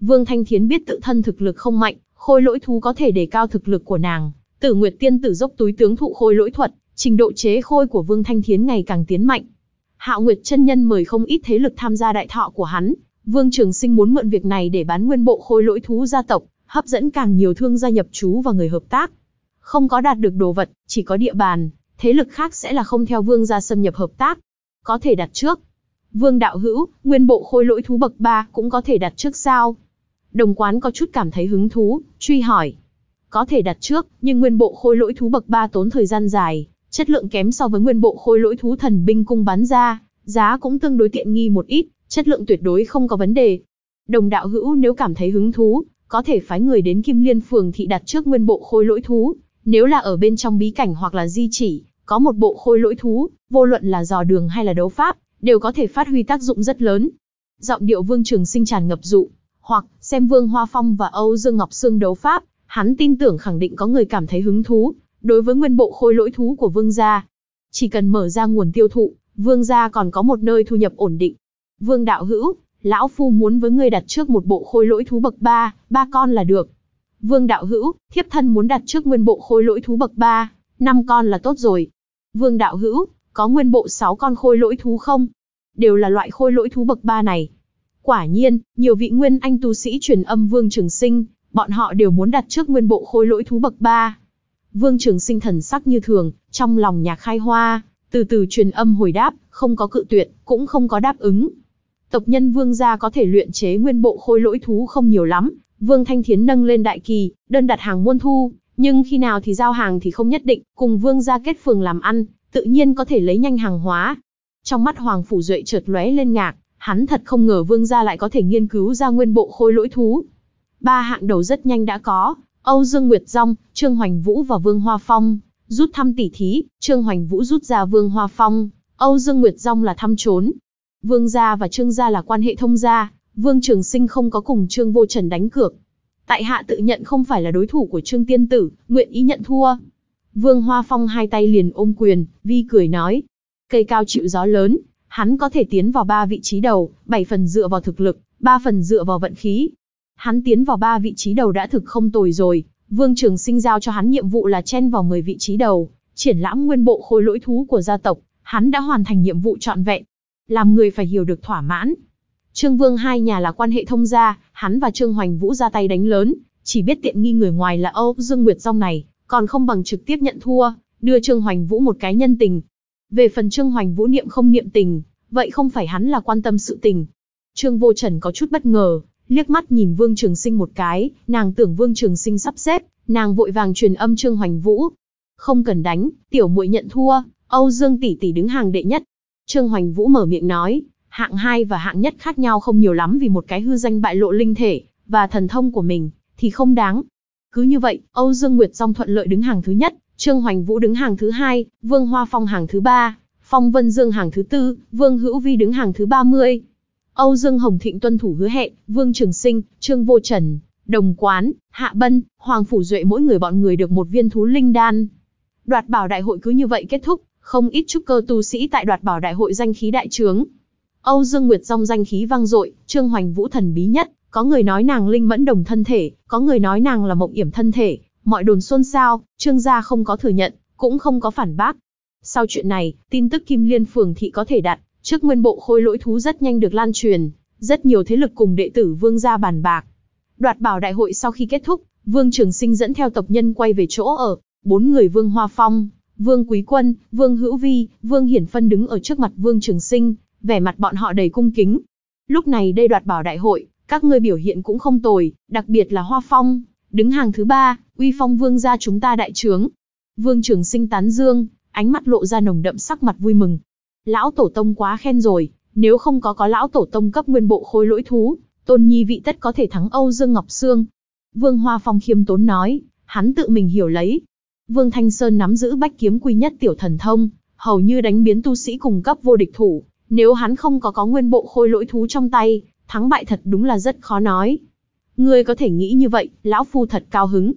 Speaker 1: Vương Thanh Thiến biết tự thân thực lực không mạnh, khôi lỗi thú có thể đề cao thực lực của nàng. Tử Nguyệt Tiên tử dốc túi tướng thụ khôi lỗi thuật, Trình độ chế khôi của Vương Thanh Thiến ngày càng tiến mạnh. Hạo Nguyệt chân nhân mời không ít thế lực tham gia đại thọ của hắn, Vương Trường Sinh muốn mượn việc này để bán nguyên bộ khôi lỗi thú gia tộc, hấp dẫn càng nhiều thương gia nhập chú và người hợp tác. Không có đạt được đồ vật, chỉ có địa bàn, thế lực khác sẽ là không theo vương gia xâm nhập hợp tác. Có thể đặt trước. Vương đạo hữu, nguyên bộ khôi lỗi thú bậc 3 cũng có thể đặt trước sao? Đồng quán có chút cảm thấy hứng thú, truy hỏi. Có thể đặt trước, nhưng nguyên bộ khôi lỗi thú bậc 3 tốn thời gian dài, chất lượng kém so với nguyên bộ khối lỗi thú thần binh cung bán ra, giá cũng tương đối tiện nghi một ít, chất lượng tuyệt đối không có vấn đề. Đồng đạo hữu nếu cảm thấy hứng thú, có thể phái người đến Kim Liên phường thị đặt trước nguyên bộ khối lỗi thú, nếu là ở bên trong bí cảnh hoặc là di chỉ, có một bộ khối lỗi thú, vô luận là dò đường hay là đấu pháp, đều có thể phát huy tác dụng rất lớn. Giọng điệu Vương Trường Sinh tràn ngập dụ, hoặc xem Vương Hoa Phong và Âu Dương Ngọc Sương đấu pháp, hắn tin tưởng khẳng định có người cảm thấy hứng thú, Đối với nguyên bộ khôi lỗi thú của vương gia, chỉ cần mở ra nguồn tiêu thụ, vương gia còn có một nơi thu nhập ổn định. Vương đạo hữu, lão phu muốn với ngươi đặt trước một bộ khôi lỗi thú bậc 3, ba con là được. Vương đạo hữu, thiếp thân muốn đặt trước nguyên bộ khôi lỗi thú bậc 3, năm con là tốt rồi. Vương đạo hữu, có nguyên bộ 6 con khôi lỗi thú không? Đều là loại khôi lỗi thú bậc 3 này. Quả nhiên, nhiều vị nguyên anh tu sĩ truyền âm Vương Trường Sinh, bọn họ đều muốn đặt trước nguyên bộ khôi lỗi thú bậc 3, Vương Trường Sinh thần sắc như thường, trong lòng nhạc khai hoa, từ từ truyền âm hồi đáp, không có cự tuyệt, cũng không có đáp ứng. Tộc nhân Vương gia có thể luyện chế nguyên bộ khôi lỗi thú không nhiều lắm, Vương Thanh Thiến nâng lên đại kỳ, đơn đặt hàng muôn thu, nhưng khi nào thì giao hàng thì không nhất định, cùng Vương gia kết phường làm ăn, tự nhiên có thể lấy nhanh hàng hóa. Trong mắt Hoàng phủ Duệ chợt lóe lên ngạc, hắn thật không ngờ Vương gia lại có thể nghiên cứu ra nguyên bộ khôi lỗi thú. Ba hạng đầu rất nhanh đã có, Âu Dương Nguyệt Dung, Trương Hoành Vũ và Vương Hoa Phong rút thăm tỉ thí, Trương Hoành Vũ rút ra Vương Hoa Phong, Âu Dương Nguyệt Dung là thăm trốn. Vương gia và Trương gia là quan hệ thông gia, Vương Trường Sinh không có cùng Trương Vô Trần đánh cược. Tại hạ tự nhận không phải là đối thủ của Trương Tiên Tử, nguyện ý nhận thua. Vương Hoa Phong hai tay liền ôm quyền, vi cười nói. Cây cao chịu gió lớn, hắn có thể tiến vào ba vị trí đầu, bảy phần dựa vào thực lực, ba phần dựa vào vận khí, Hắn tiến vào ba vị trí đầu đã thực không tồi rồi, Vương Trường Sinh giao cho hắn nhiệm vụ là chen vào 10 vị trí đầu, triển lãm nguyên bộ khối lỗi thú của gia tộc, hắn đã hoàn thành nhiệm vụ trọn vẹn. Làm người phải hiểu được thỏa mãn. Trương Vương hai nhà là quan hệ thông gia, hắn và Trương Hoành Vũ ra tay đánh lớn, chỉ biết tiện nghi người ngoài là Âu Dương Nguyệt Dung này, còn không bằng trực tiếp nhận thua, đưa Trương Hoành Vũ một cái nhân tình. Về phần Trương Hoành Vũ niệm không niệm tình, vậy không phải hắn là quan tâm sự tình. Trương Vô Trần có chút bất ngờ, liếc mắt nhìn Vương Trường Sinh một cái, nàng tưởng Vương Trường Sinh sắp xếp, nàng vội vàng truyền âm Trương Hoành Vũ. Không cần đánh, tiểu muội nhận thua, Âu Dương tỷ tỷ đứng hàng đệ nhất. Trương Hoành Vũ mở miệng nói, hạng 2 và hạng nhất khác nhau không nhiều lắm vì một cái hư danh bại lộ linh thể và thần thông của mình thì không đáng. Cứ như vậy, Âu Dương Nguyệt Song thuận lợi đứng hàng thứ nhất, Trương Hoành Vũ đứng hàng thứ hai, Vương Hoa Phong hàng thứ ba, Phong Vân Dương hàng thứ tư, Vương Hữu Vi đứng hàng thứ 30, Âu Dương Hồng Thịnh tuân thủ hứa hẹn, Vương Trường Sinh, Trương Vô Trần, Đồng Quán, Hạ Bân, Hoàng Phủ Duệ mỗi người bọn người được một viên thú linh đan. Đoạt bảo đại hội cứ như vậy kết thúc, không ít trúc cơ tu sĩ tại đoạt bảo đại hội danh khí đại trướng. Âu Dương Nguyệt Dung danh khí vang dội, Trương Hoành Vũ thần bí nhất, có người nói nàng linh mẫn đồng thân thể, có người nói nàng là mộng yểm thân thể, mọi đồn xôn xao, Trương gia không có thừa nhận, cũng không có phản bác. Sau chuyện này, tin tức Kim Liên phường thị có thể đạt Trước nguyên bộ khôi lỗi thú rất nhanh được lan truyền, rất nhiều thế lực cùng đệ tử vương gia bàn bạc. Đoạt bảo đại hội sau khi kết thúc, Vương Trường Sinh dẫn theo tộc nhân quay về chỗ ở, bốn người Vương Hoa Phong, Vương Quý Quân, Vương Hữu Vi, Vương Hiển Phân đứng ở trước mặt Vương Trường Sinh, vẻ mặt bọn họ đầy cung kính. Lúc này đây đoạt bảo đại hội, các ngươi biểu hiện cũng không tồi, đặc biệt là Hoa Phong, đứng hàng thứ ba, uy phong vương gia chúng ta đại trướng. Vương Trường Sinh tán dương, ánh mắt lộ ra nồng đậm sắc mặt vui mừng, lão tổ tông quá khen rồi, nếu không có có lão tổ tông cấp nguyên bộ khối lỗi thú, tôn nhi vị tất có thể thắng Âu Dương Ngọc Sương. Vương Hoa Phong khiêm tốn nói, hắn tự mình hiểu lấy. Vương Thanh Sơn nắm giữ bách kiếm quy nhất tiểu thần thông, hầu như đánh biến tu sĩ cùng cấp vô địch thủ, nếu hắn không có có nguyên bộ khôi lỗi thú trong tay, thắng bại thật đúng là rất khó nói. Ngươi có thể nghĩ như vậy, lão phu thật cao hứng.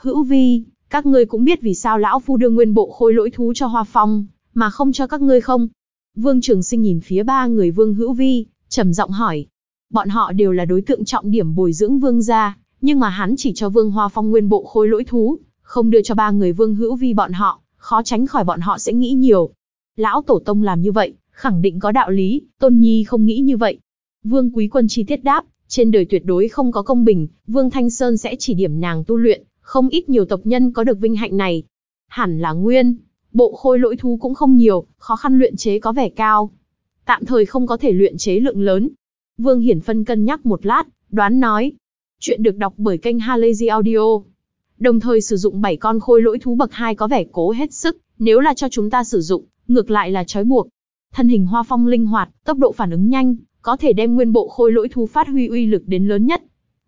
Speaker 1: Hữu vi, các ngươi cũng biết vì sao lão phu đưa nguyên bộ khôi lỗi thú cho Hoa Phong, mà không cho các ngươi không? Vương Trường Sinh nhìn phía ba người Vương Hữu Vi, trầm giọng hỏi. Bọn họ đều là đối tượng trọng điểm bồi dưỡng Vương gia, nhưng mà hắn chỉ cho Vương Hoa Phong nguyên bộ khối lỗi thú, không đưa cho ba người Vương Hữu Vi bọn họ, khó tránh khỏi bọn họ sẽ nghĩ nhiều. Lão tổ tông làm như vậy, khẳng định có đạo lý, Tôn Nhi không nghĩ như vậy. Vương Quý Quân chi tiết đáp, trên đời tuyệt đối không có công bình, Vương Thanh Sơn sẽ chỉ điểm nàng tu luyện, không ít nhiều tộc nhân có được vinh hạnh này. Hẳn là nguyên, bộ khôi lỗi thú cũng không nhiều, khó khăn luyện chế có vẻ cao. Tạm thời không có thể luyện chế lượng lớn. Vương Hiển Phân cân nhắc một lát, đoán nói. Chuyện được đọc bởi kênh Halazy Audio. Đồng thời sử dụng 7 con khôi lỗi thú bậc 2 có vẻ cố hết sức, nếu là cho chúng ta sử dụng, ngược lại là trói buộc. Thân hình hoa phong linh hoạt, tốc độ phản ứng nhanh, có thể đem nguyên bộ khôi lỗi thú phát huy uy lực đến lớn nhất.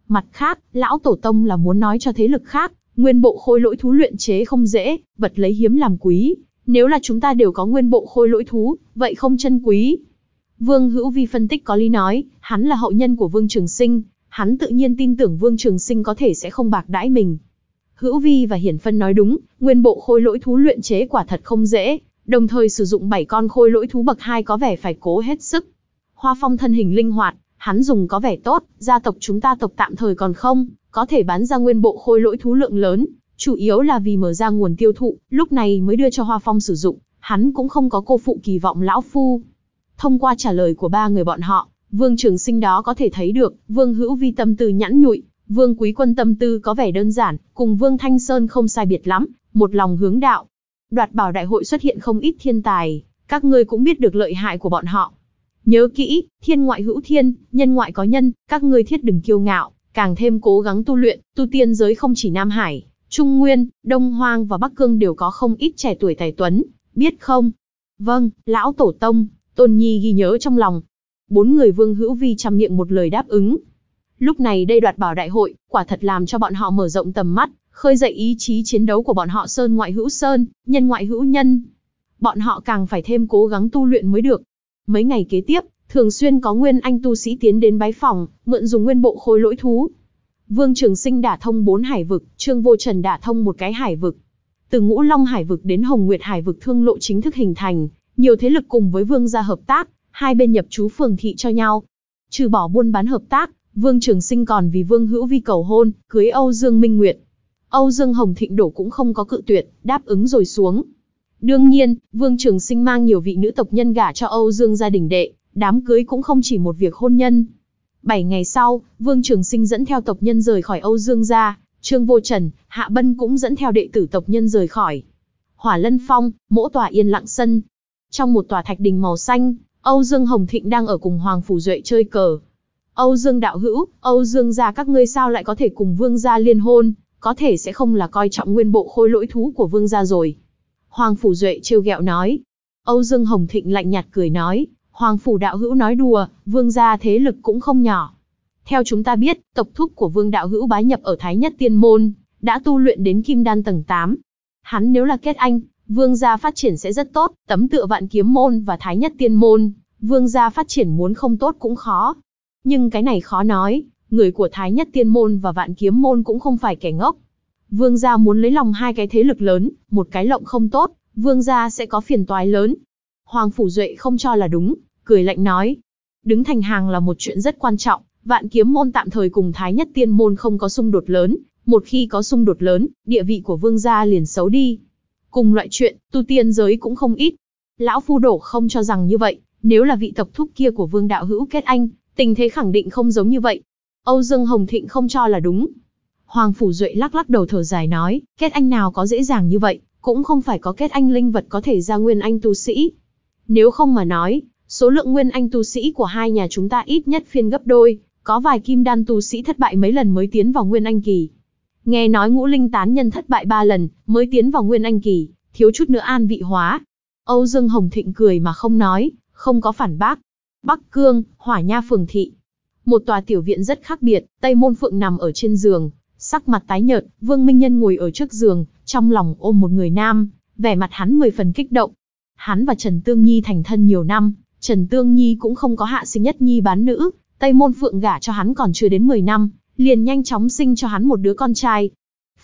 Speaker 1: Mặt khác, lão tổ tông là muốn nói cho thế lực khác, Nguyên bộ khôi lỗi thú luyện chế không dễ, vật lấy hiếm làm quý. Nếu là chúng ta đều có nguyên bộ khôi lỗi thú, vậy không chân quý. Vương Hữu Vi phân tích có lý nói, hắn là hậu nhân của Vương Trường Sinh, hắn tự nhiên tin tưởng Vương Trường Sinh có thể sẽ không bạc đãi mình. Hữu Vi và Hiển Phân nói đúng, nguyên bộ khôi lỗi thú luyện chế quả thật không dễ, đồng thời sử dụng 7 con khôi lỗi thú bậc 2 có vẻ phải cố hết sức. Hoa Phong thân hình linh hoạt, hắn dùng có vẻ tốt, gia tộc chúng ta tộc tạm thời còn không, có thể bán ra nguyên bộ khối lỗi thú lượng lớn, chủ yếu là vì mở ra nguồn tiêu thụ, lúc này mới đưa cho Hoa Phong sử dụng, hắn cũng không có cô phụ kỳ vọng lão phu. Thông qua trả lời của ba người bọn họ, Vương Trường Sinh đó có thể thấy được, Vương Hữu Vi tâm tư nhẵn nhụi, Vương Quý Quân tâm tư có vẻ đơn giản, cùng Vương Thanh Sơn không sai biệt lắm, một lòng hướng đạo. Đoạt bảo đại hội xuất hiện không ít thiên tài, các ngươi cũng biết được lợi hại của bọn họ. Nhớ kỹ, thiên ngoại hữu thiên, nhân ngoại có nhân, các ngươi thiết đừng kiêu ngạo, càng thêm cố gắng tu luyện, tu tiên giới không chỉ Nam Hải, Trung Nguyên, Đông Hoang và Bắc Cương đều có không ít trẻ tuổi tài tuấn, biết không? Vâng, lão tổ tông, Tôn Nhi ghi nhớ trong lòng. Bốn người Vương Hữu Vi chăm miệng một lời đáp ứng. Lúc này đây đoạt bảo đại hội, quả thật làm cho bọn họ mở rộng tầm mắt, khơi dậy ý chí chiến đấu của bọn họ sơn ngoại hữu sơn, nhân ngoại hữu nhân. Bọn họ càng phải thêm cố gắng tu luyện mới được. Mấy ngày kế tiếp, Thường xuyên có nguyên anh tu sĩ tiến đến bái phòng, mượn dùng nguyên bộ khối lỗi thú. Vương Trường Sinh đả thông bốn hải vực, Trương Vô Trần đả thông một cái hải vực. Từ Ngũ Long hải vực đến Hồng Nguyệt hải vực thương lộ chính thức hình thành, nhiều thế lực cùng với Vương gia hợp tác, hai bên nhập chú phường thị cho nhau. Trừ bỏ buôn bán hợp tác, Vương Trường Sinh còn vì Vương Hữu Vi cầu hôn, cưới Âu Dương Minh Nguyệt. Âu Dương Hồng Thịnh Đổ cũng không có cự tuyệt, đáp ứng rồi xuống. Đương nhiên, Vương Trường Sinh mang nhiều vị nữ tộc nhân gả cho Âu Dương gia đình đệ, đám cưới cũng không chỉ một việc hôn nhân. Bảy ngày sau, Vương Trường Sinh dẫn theo tộc nhân rời khỏi Âu Dương gia, Trương Vô Trần, Hạ Bân cũng dẫn theo đệ tử tộc nhân rời khỏi. Hỏa Lân Phong, mỗi tòa yên lặng sân. Trong một tòa thạch đình màu xanh, Âu Dương Hồng Thịnh đang ở cùng Hoàng Phủ Duệ chơi cờ. Âu Dương đạo hữu, Âu Dương gia các ngươi sao lại có thể cùng Vương gia liên hôn, có thể sẽ không là coi trọng nguyên bộ khôi lỗi thú của Vương gia rồi. Hoàng Phủ Duệ trêu ghẹo nói. Âu Dương Hồng Thịnh lạnh nhạt cười nói, Hoàng phủ đạo hữu nói đùa, vương gia thế lực cũng không nhỏ. Theo chúng ta biết, tộc thúc của vương đạo hữu bái nhập ở Thái Nhất Tiên Môn, đã tu luyện đến kim đan tầng 8. Hắn nếu là kết anh, vương gia phát triển sẽ rất tốt, tấm tựa vạn kiếm môn và Thái Nhất Tiên Môn, vương gia phát triển muốn không tốt cũng khó. Nhưng cái này khó nói, người của Thái Nhất Tiên Môn và Vạn Kiếm Môn cũng không phải kẻ ngốc. Vương gia muốn lấy lòng hai cái thế lực lớn, một cái lộng không tốt, vương gia sẽ có phiền toái lớn. Hoàng Phủ Duệ không cho là đúng, cười lạnh nói. Đứng thành hàng là một chuyện rất quan trọng, vạn kiếm môn tạm thời cùng thái nhất tiên môn không có xung đột lớn, một khi có xung đột lớn, địa vị của vương gia liền xấu đi. Cùng loại chuyện, tu tiên giới cũng không ít. Lão phu đổ không cho rằng như vậy, nếu là vị tộc thúc kia của vương đạo hữu kết anh, tình thế khẳng định không giống như vậy. Âu Dương Hồng Thịnh không cho là đúng. Hoàng Phủ Duệ lắc lắc đầu thở dài nói, kết anh nào có dễ dàng như vậy, cũng không phải có kết anh linh vật có thể ra nguyên anh tu sĩ. Nếu không mà nói, Số lượng nguyên anh tu sĩ của hai nhà chúng ta ít nhất phiên gấp đôi, có vài kim đan tu sĩ thất bại mấy lần mới tiến vào nguyên anh kỳ. Nghe nói ngũ linh tán nhân thất bại ba lần, mới tiến vào nguyên anh kỳ, thiếu chút nữa an vị hóa. Âu Dương Hồng Thịnh cười mà không nói, không có phản bác. Bắc Cương, Hỏa Nha Phường Thị. Một tòa tiểu viện rất khác biệt, Tây Môn Phượng nằm ở trên giường, sắc mặt tái nhợt, Vương Minh Nhân ngồi ở trước giường, trong lòng ôm một người nam, vẻ mặt hắn mười phần kích động. Hắn và Trần Tương Nhi thành thân nhiều năm, Trần Tương Nhi cũng không có hạ sinh nhất nhi bán nữ, Tây Môn Phượng gả cho hắn còn chưa đến 10 năm, liền nhanh chóng sinh cho hắn một đứa con trai.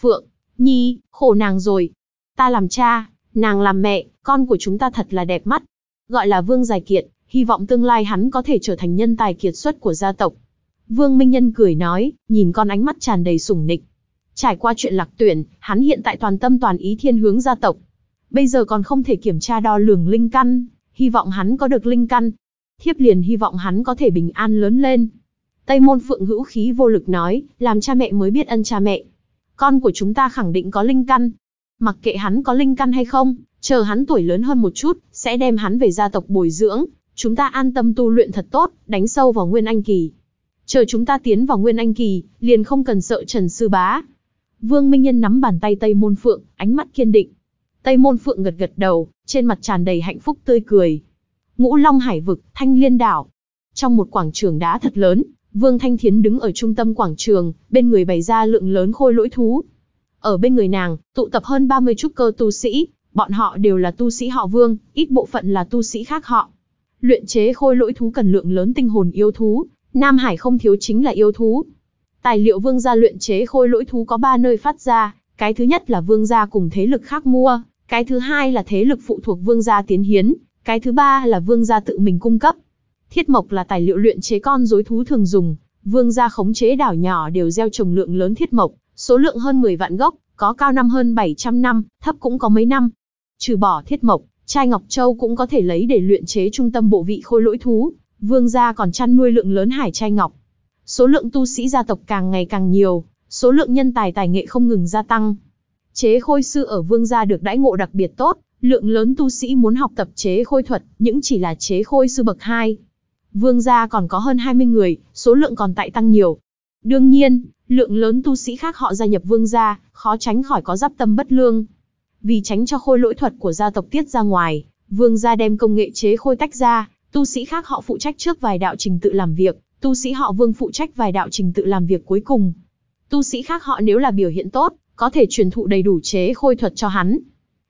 Speaker 1: Phượng, Nhi, khổ nàng rồi. Ta làm cha, nàng làm mẹ, con của chúng ta thật là đẹp mắt. Gọi là Vương Giải Kiệt, hy vọng tương lai hắn có thể trở thành nhân tài kiệt xuất của gia tộc. Vương Minh Nhân cười nói, nhìn con ánh mắt tràn đầy sủng nịch. Trải qua chuyện lạc tuyển, hắn hiện tại toàn tâm toàn ý thiên hướng gia tộc. Bây giờ còn không thể kiểm tra đo lường linh căn, hy vọng hắn có được linh căn. Thiếp liền hy vọng hắn có thể bình an lớn lên. Tây môn phượng hữu khí vô lực nói, làm cha mẹ mới biết ân cha mẹ. Con của chúng ta khẳng định có linh căn. Mặc kệ hắn có linh căn hay không, chờ hắn tuổi lớn hơn một chút, sẽ đem hắn về gia tộc bồi dưỡng. Chúng ta an tâm tu luyện thật tốt, đánh sâu vào nguyên anh kỳ. Chờ chúng ta tiến vào nguyên anh kỳ, liền không cần sợ Trần Sư Bá. Vương Minh Nhân nắm bàn tay Tây Môn Phượng, ánh mắt kiên định. Tây Môn Phượng gật gật đầu, trên mặt tràn đầy hạnh phúc tươi cười. Ngũ Long Hải Vực, Thanh Liên Đảo. Trong một quảng trường đá thật lớn, Vương Thanh Thiến đứng ở trung tâm quảng trường, bên người bày ra lượng lớn khôi lỗi thú. Ở bên người nàng, tụ tập hơn 30 trúc cơ tu sĩ, bọn họ đều là tu sĩ họ Vương, ít bộ phận là tu sĩ khác họ. Luyện chế khôi lỗi thú cần lượng lớn tinh hồn yêu thú, Nam Hải không thiếu chính là yêu thú. Tài liệu Vương gia luyện chế khôi lỗi thú có 3 nơi phát ra, cái thứ nhất là vương gia cùng thế lực khác mua, cái thứ hai là thế lực phụ thuộc vương gia tiến hiến, cái thứ ba là vương gia tự mình cung cấp. Thiết mộc là tài liệu luyện chế con rối thú thường dùng, vương gia khống chế đảo nhỏ đều gieo trồng lượng lớn thiết mộc, số lượng hơn 10 vạn gốc, có cao năm hơn 700 năm, thấp cũng có mấy năm. Trừ bỏ thiết mộc, chai ngọc châu cũng có thể lấy để luyện chế trung tâm bộ vị khôi lỗi thú, vương gia còn chăn nuôi lượng lớn hải chai ngọc. Số lượng tu sĩ gia tộc càng ngày càng nhiều, số lượng nhân tài tài nghệ không ngừng gia tăng. Chế khôi sư ở vương gia được đãi ngộ đặc biệt tốt, lượng lớn tu sĩ muốn học tập chế khôi thuật, những chỉ là chế khôi sư bậc 2. Vương gia còn có hơn 20 người, số lượng còn tại tăng nhiều. Đương nhiên, lượng lớn tu sĩ khác họ gia nhập vương gia, khó tránh khỏi có giáp tâm bất lương. Vì tránh cho khôi lỗi thuật của gia tộc tiết ra ngoài, vương gia đem công nghệ chế khôi tách ra, tu sĩ khác họ phụ trách trước vài đạo trình tự làm việc, tu sĩ họ vương phụ trách vài đạo trình tự làm việc cuối cùng. Tu sĩ khác họ nếu là biểu hiện tốt, có thể truyền thụ đầy đủ chế khôi thuật cho hắn.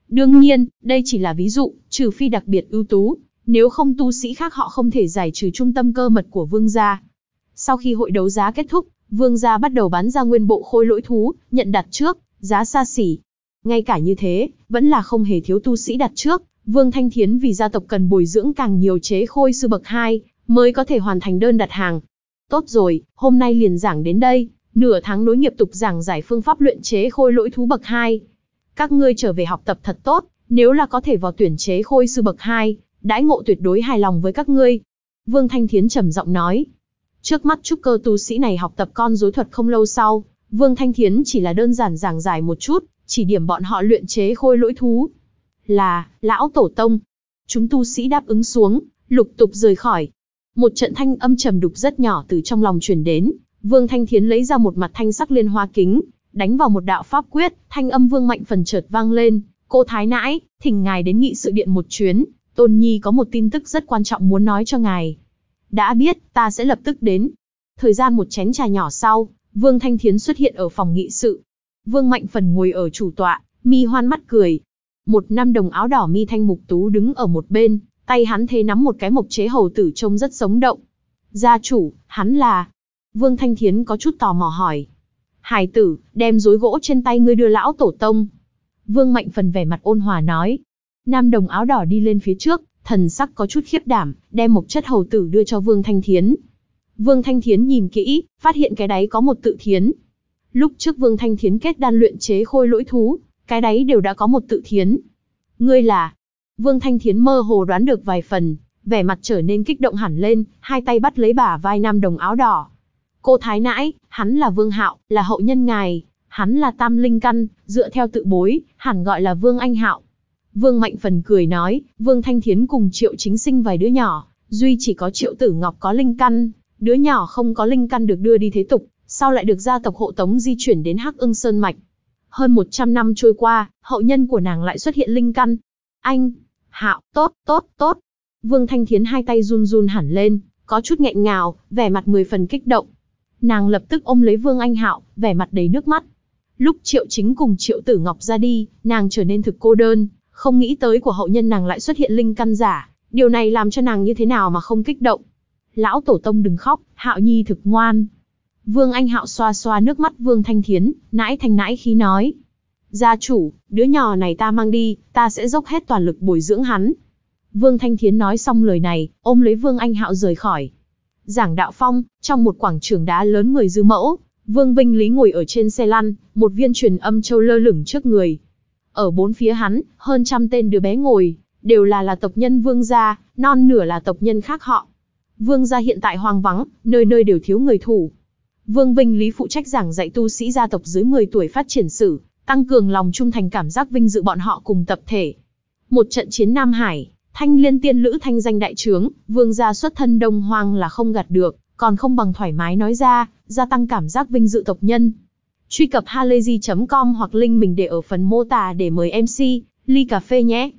Speaker 1: Đương nhiên, đây chỉ là ví dụ, trừ phi đặc biệt ưu tú, nếu không tu sĩ khác họ không thể giải trừ trung tâm cơ mật của vương gia. Sau khi hội đấu giá kết thúc, vương gia bắt đầu bán ra nguyên bộ khôi lỗi thú, nhận đặt trước, giá xa xỉ. Ngay cả như thế, vẫn là không hề thiếu tu sĩ đặt trước, vương thanh thiến vì gia tộc cần bồi dưỡng càng nhiều chế khôi sư bậc 2, mới có thể hoàn thành đơn đặt hàng. Tốt rồi, hôm nay liền giảng đến đây, Nửa tháng nối nghiệp tục giảng giải phương pháp luyện chế khôi lỗi thú bậc 2. Các ngươi trở về học tập thật tốt, nếu là có thể vào tuyển chế khôi sư bậc 2, đãi ngộ tuyệt đối hài lòng với các ngươi. Vương Thanh Thiến trầm giọng nói. Trước mắt trúc cơ tu sĩ này học tập con dối thuật không lâu sau, Vương Thanh Thiến chỉ là đơn giản giảng giải một chút, chỉ điểm bọn họ luyện chế khôi lỗi thú. Là, lão tổ tông. Chúng tu sĩ đáp ứng xuống, lục tục rời khỏi. Một trận thanh âm trầm đục rất nhỏ từ trong lòng truyền đến, Vương Thanh Thiến lấy ra một mặt thanh sắc liên hoa kính, đánh vào một đạo pháp quyết, thanh âm Vương Mạnh Phần chợt vang lên, "Cô thái nãi, thỉnh ngài đến nghị sự điện một chuyến, Tôn Nhi có một tin tức rất quan trọng muốn nói cho ngài." "Đã biết, ta sẽ lập tức đến." Thời gian một chén trà nhỏ sau, Vương Thanh Thiến xuất hiện ở phòng nghị sự. Vương Mạnh Phần ngồi ở chủ tọa, mi hoan mắt cười. Một nam đồng áo đỏ mi thanh mục tú đứng ở một bên, tay hắn thế nắm một cái mộc chế hầu tử trông rất sống động. Gia chủ, hắn là Vương Thanh Thiến có chút tò mò hỏi. Hải tử, đem rối gỗ trên tay ngươi đưa lão tổ tông. Vương Mạnh Phần vẻ mặt ôn hòa nói. Nam đồng áo đỏ đi lên phía trước, thần sắc có chút khiếp đảm, đem một chất hầu tử đưa cho Vương Thanh Thiến. Vương Thanh Thiến nhìn kỹ, phát hiện cái đáy có một tự thiến. Lúc trước Vương Thanh Thiến kết đan luyện chế khôi lỗi thú, cái đáy đều đã có một tự thiến. Ngươi là... Vương Thanh Thiến mơ hồ đoán được vài phần, vẻ mặt trở nên kích động hẳn lên, hai tay bắt lấy bả vai nam đồng áo đỏ. Cô Thái Nãi, hắn là Vương Hạo, là hậu nhân ngài, hắn là Tam Linh Căn, dựa theo tự bối, hẳn gọi là Vương Anh Hạo. Vương Mạnh Phần cười nói, Vương Thanh Thiến cùng Triệu Chính sinh vài đứa nhỏ, duy chỉ có Triệu Tử Ngọc có Linh Căn, đứa nhỏ không có Linh Căn được đưa đi thế tục, sau lại được gia tộc hộ tống di chuyển đến Hắc ưng Sơn Mạch. Hơn một trăm năm trôi qua, hậu nhân của nàng lại xuất hiện Linh Căn. Anh, Hạo, tốt, tốt, tốt. Vương Thanh Thiến hai tay run run hẳn lên, có chút nghẹn ngào, vẻ mặt mười phần kích động nàng lập tức ôm lấy Vương Anh Hạo, vẻ mặt đầy nước mắt. Lúc Triệu Chính cùng Triệu Tử Ngọc ra đi, nàng trở nên thực cô đơn, không nghĩ tới của hậu nhân nàng lại xuất hiện linh căn giả, điều này làm cho nàng như thế nào mà không kích động. Lão tổ tông đừng khóc, Hạo Nhi thực ngoan. Vương Anh Hạo xoa xoa nước mắt Vương Thanh Thiến, nãi thành nãi khi nói. Gia chủ, đứa nhỏ này ta mang đi, ta sẽ dốc hết toàn lực bồi dưỡng hắn. Vương Thanh Thiến nói xong lời này, ôm lấy Vương Anh Hạo rời khỏi, Giảng Đạo Phong, trong một quảng trường đá lớn người dư mẫu, Vương Vinh Lý ngồi ở trên xe lăn, một viên truyền âm châu lơ lửng trước người. Ở bốn phía hắn, hơn trăm tên đứa bé ngồi, đều là là tộc nhân Vương gia, non nửa là tộc nhân khác họ. Vương gia hiện tại hoang vắng, nơi nơi đều thiếu người thủ. Vương Vinh Lý phụ trách giảng dạy tu sĩ gia tộc dưới 10 tuổi phát triển sử, tăng cường lòng trung thành cảm giác vinh dự bọn họ cùng tập thể. Một trận chiến Nam Hải, Thanh liên tiên lữ thanh danh đại trướng, vương gia xuất thân đông hoang là không gạt được, còn không bằng thoải mái nói ra, gia tăng cảm giác vinh dự tộc nhân. Truy cập halayzi.com hoặc link mình để ở phần mô tả để mời MC, ly cà phê nhé.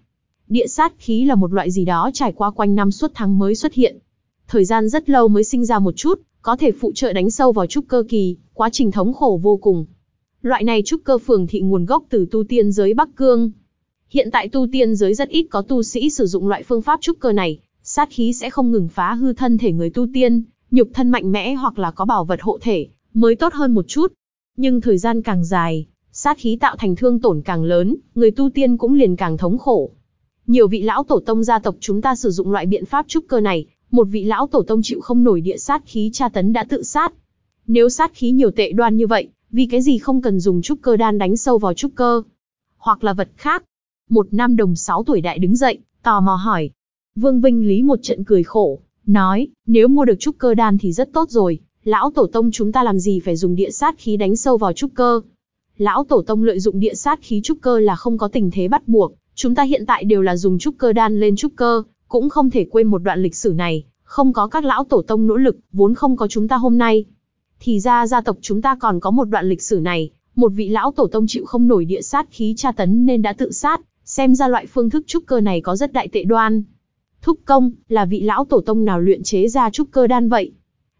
Speaker 1: Địa sát khí là một loại gì đó trải qua quanh năm suốt tháng mới xuất hiện. Thời gian rất lâu mới sinh ra một chút, có thể phụ trợ đánh sâu vào trúc cơ kỳ, quá trình thống khổ vô cùng. Loại này trúc cơ phường thị nguồn gốc từ tu tiên giới Bắc Cương, Hiện tại tu tiên giới rất ít có tu sĩ sử dụng loại phương pháp trúc cơ này, sát khí sẽ không ngừng phá hư thân thể người tu tiên, nhục thân mạnh mẽ hoặc là có bảo vật hộ thể, mới tốt hơn một chút. Nhưng thời gian càng dài, sát khí tạo thành thương tổn càng lớn, người tu tiên cũng liền càng thống khổ. Nhiều vị lão tổ tông gia tộc chúng ta sử dụng loại biện pháp trúc cơ này, một vị lão tổ tông chịu không nổi địa sát khí tra tấn đã tự sát. Nếu sát khí nhiều tệ đoan như vậy, vì cái gì không cần dùng trúc cơ đan đánh sâu vào trúc cơ, hoặc là vật khác, một nam đồng 6 tuổi đại đứng dậy, tò mò hỏi. Vương Vinh Lý một trận cười khổ, nói, nếu mua được trúc cơ đan thì rất tốt rồi, lão tổ tông chúng ta làm gì phải dùng địa sát khí đánh sâu vào trúc cơ. Lão tổ tông lợi dụng địa sát khí trúc cơ là không có tình thế bắt buộc, chúng ta hiện tại đều là dùng trúc cơ đan lên trúc cơ, cũng không thể quên một đoạn lịch sử này, không có các lão tổ tông nỗ lực, vốn không có chúng ta hôm nay. Thì ra gia tộc chúng ta còn có một đoạn lịch sử này, một vị lão tổ tông chịu không nổi địa sát khí tra tấn nên đã tự sát, xem ra loại phương thức trúc cơ này có rất đại tệ đoan. Thúc công, là vị lão tổ tông nào luyện chế ra trúc cơ đan vậy?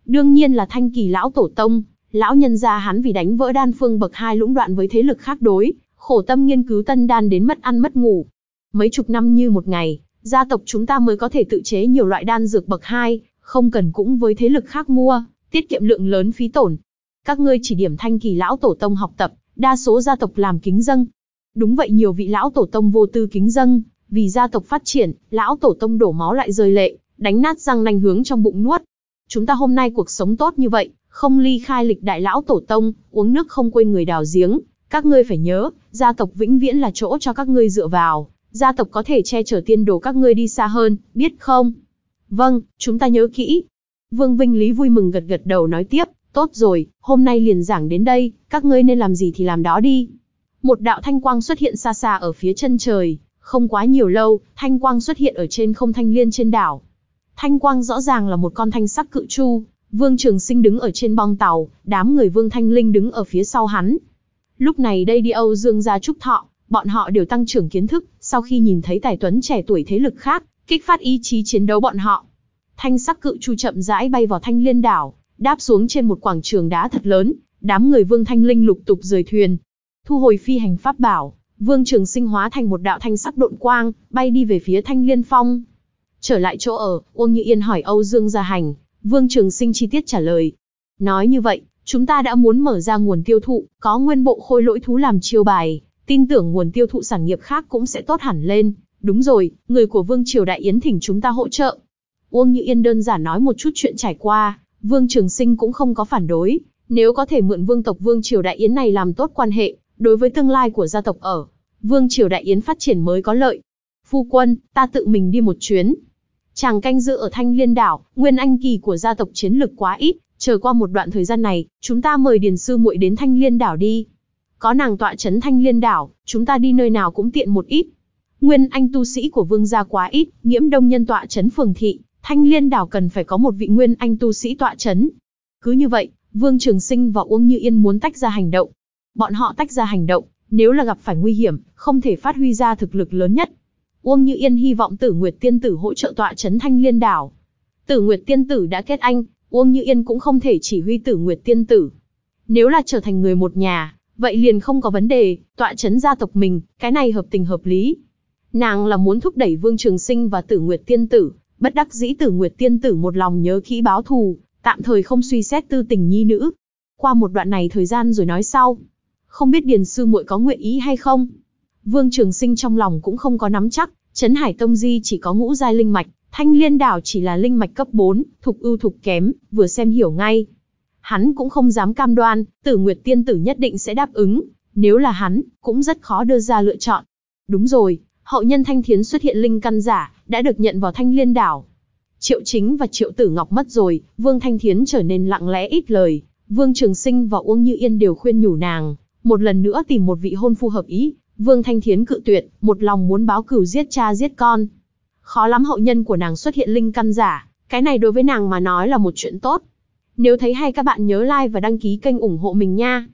Speaker 1: Đương nhiên là thanh kỳ lão tổ tông, lão nhân gia hắn vì đánh vỡ đan phương bậc hai lũng đoạn với thế lực khác đối, khổ tâm nghiên cứu tân đan đến mất ăn mất ngủ. Mấy chục năm như một ngày, gia tộc chúng ta mới có thể tự chế nhiều loại đan dược bậc hai, không cần cũng với thế lực khác mua, tiết kiệm lượng lớn phí tổn. Các ngươi chỉ điểm thanh kỳ lão tổ tông học tập, đa số gia tộc làm kính dâng, Đúng vậy nhiều vị lão tổ tông vô tư kính dâng, vì gia tộc phát triển, lão tổ tông đổ máu lại rơi lệ, đánh nát răng nanh hướng trong bụng nuốt. Chúng ta hôm nay cuộc sống tốt như vậy, không ly khai lịch đại lão tổ tông, uống nước không quên người đào giếng. Các ngươi phải nhớ, gia tộc vĩnh viễn là chỗ cho các ngươi dựa vào, gia tộc có thể che chở tiên đồ các ngươi đi xa hơn, biết không? Vâng, chúng ta nhớ kỹ. Vương Vinh Lý vui mừng gật gật đầu nói tiếp, tốt rồi, hôm nay liền giảng đến đây, các ngươi nên làm gì thì làm đó đi. Một đạo thanh quang xuất hiện xa xa ở phía chân trời, không quá nhiều lâu, thanh quang xuất hiện ở trên không thanh liên trên đảo. Thanh quang rõ ràng là một con thanh sắc cự chu, Vương Trường Sinh đứng ở trên bong tàu, đám người Vương Thanh Linh đứng ở phía sau hắn. Lúc này đây đi Âu Dương gia trúc thọ, bọn họ đều tăng trưởng kiến thức, sau khi nhìn thấy tài tuấn trẻ tuổi thế lực khác, kích phát ý chí chiến đấu bọn họ. Thanh sắc cự chu chậm rãi bay vào Thanh Liên đảo, đáp xuống trên một quảng trường đá thật lớn, đám người Vương Thanh Linh lục tục rời thuyền, thu hồi phi hành pháp bảo, Vương Trường Sinh hóa thành một đạo thanh sắc độn quang, bay đi về phía Thanh Liên Phong. Trở lại chỗ ở, Uông Như Yên hỏi Âu Dương Gia Hành, Vương Trường Sinh chi tiết trả lời. Nói như vậy, chúng ta đã muốn mở ra nguồn tiêu thụ, có nguyên bộ khôi lỗi thú làm chiêu bài, tin tưởng nguồn tiêu thụ sản nghiệp khác cũng sẽ tốt hẳn lên. Đúng rồi, người của Vương Triều Đại Yến thỉnh chúng ta hỗ trợ. Uông Như Yên đơn giản nói một chút chuyện trải qua, Vương Trường Sinh cũng không có phản đối. Nếu có thể mượn vương tộc Vương Triều Đại Yến này làm tốt quan hệ, đối với tương lai của gia tộc ở vương triều đại yến phát triển mới có lợi phu quân ta tự mình đi một chuyến chàng canh giữ ở thanh liên đảo nguyên anh kỳ của gia tộc chiến lực quá ít chờ qua một đoạn thời gian này chúng ta mời điền sư muội đến thanh liên đảo đi có nàng tọa trấn thanh liên đảo chúng ta đi nơi nào cũng tiện một ít nguyên anh tu sĩ của vương gia quá ít nhiễm đông nhân tọa trấn phường thị thanh liên đảo cần phải có một vị nguyên anh tu sĩ tọa trấn cứ như vậy Vương Trường Sinh và Uông Như Yên muốn tách ra hành động, Bọn họ tách ra hành động, nếu là gặp phải nguy hiểm, không thể phát huy ra thực lực lớn nhất. Uông Như Yên hy vọng Tử Nguyệt Tiên Tử hỗ trợ tọa chấn Thanh Liên Đảo. Tử Nguyệt Tiên Tử đã kết anh, Uông Như Yên cũng không thể chỉ huy Tử Nguyệt Tiên Tử. Nếu là trở thành người một nhà, vậy liền không có vấn đề, tọa chấn gia tộc mình, cái này hợp tình hợp lý. Nàng là muốn thúc đẩy Vương Trường Sinh và Tử Nguyệt Tiên Tử, bất đắc dĩ Tử Nguyệt Tiên Tử một lòng nhớ kỹ báo thù, tạm thời không suy xét tư tình nhi nữ. Qua một đoạn này thời gian rồi nói sau không biết Điền sư muội có nguyện ý hay không. Vương Trường Sinh trong lòng cũng không có nắm chắc, Trấn Hải Tông Di chỉ có ngũ giai linh mạch, Thanh Liên Đảo chỉ là linh mạch cấp 4, thục ưu thục kém, vừa xem hiểu ngay. Hắn cũng không dám cam đoan, Tử Nguyệt Tiên tử nhất định sẽ đáp ứng, nếu là hắn, cũng rất khó đưa ra lựa chọn. Đúng rồi, hậu nhân Thanh Thiến xuất hiện linh căn giả, đã được nhận vào Thanh Liên Đảo. Triệu Chính và Triệu Tử Ngọc mất rồi, Vương Thanh Thiến trở nên lặng lẽ ít lời, Vương Trường Sinh và Uông Như Yên đều khuyên nhủ nàng, một lần nữa tìm một vị hôn phu hợp ý, Vương Thanh Thiến cự tuyệt, một lòng muốn báo cửu giết cha giết con. Khó lắm hậu nhân của nàng xuất hiện linh căn giả, cái này đối với nàng mà nói là một chuyện tốt. Nếu thấy hay các bạn nhớ like và đăng ký kênh ủng hộ mình nha.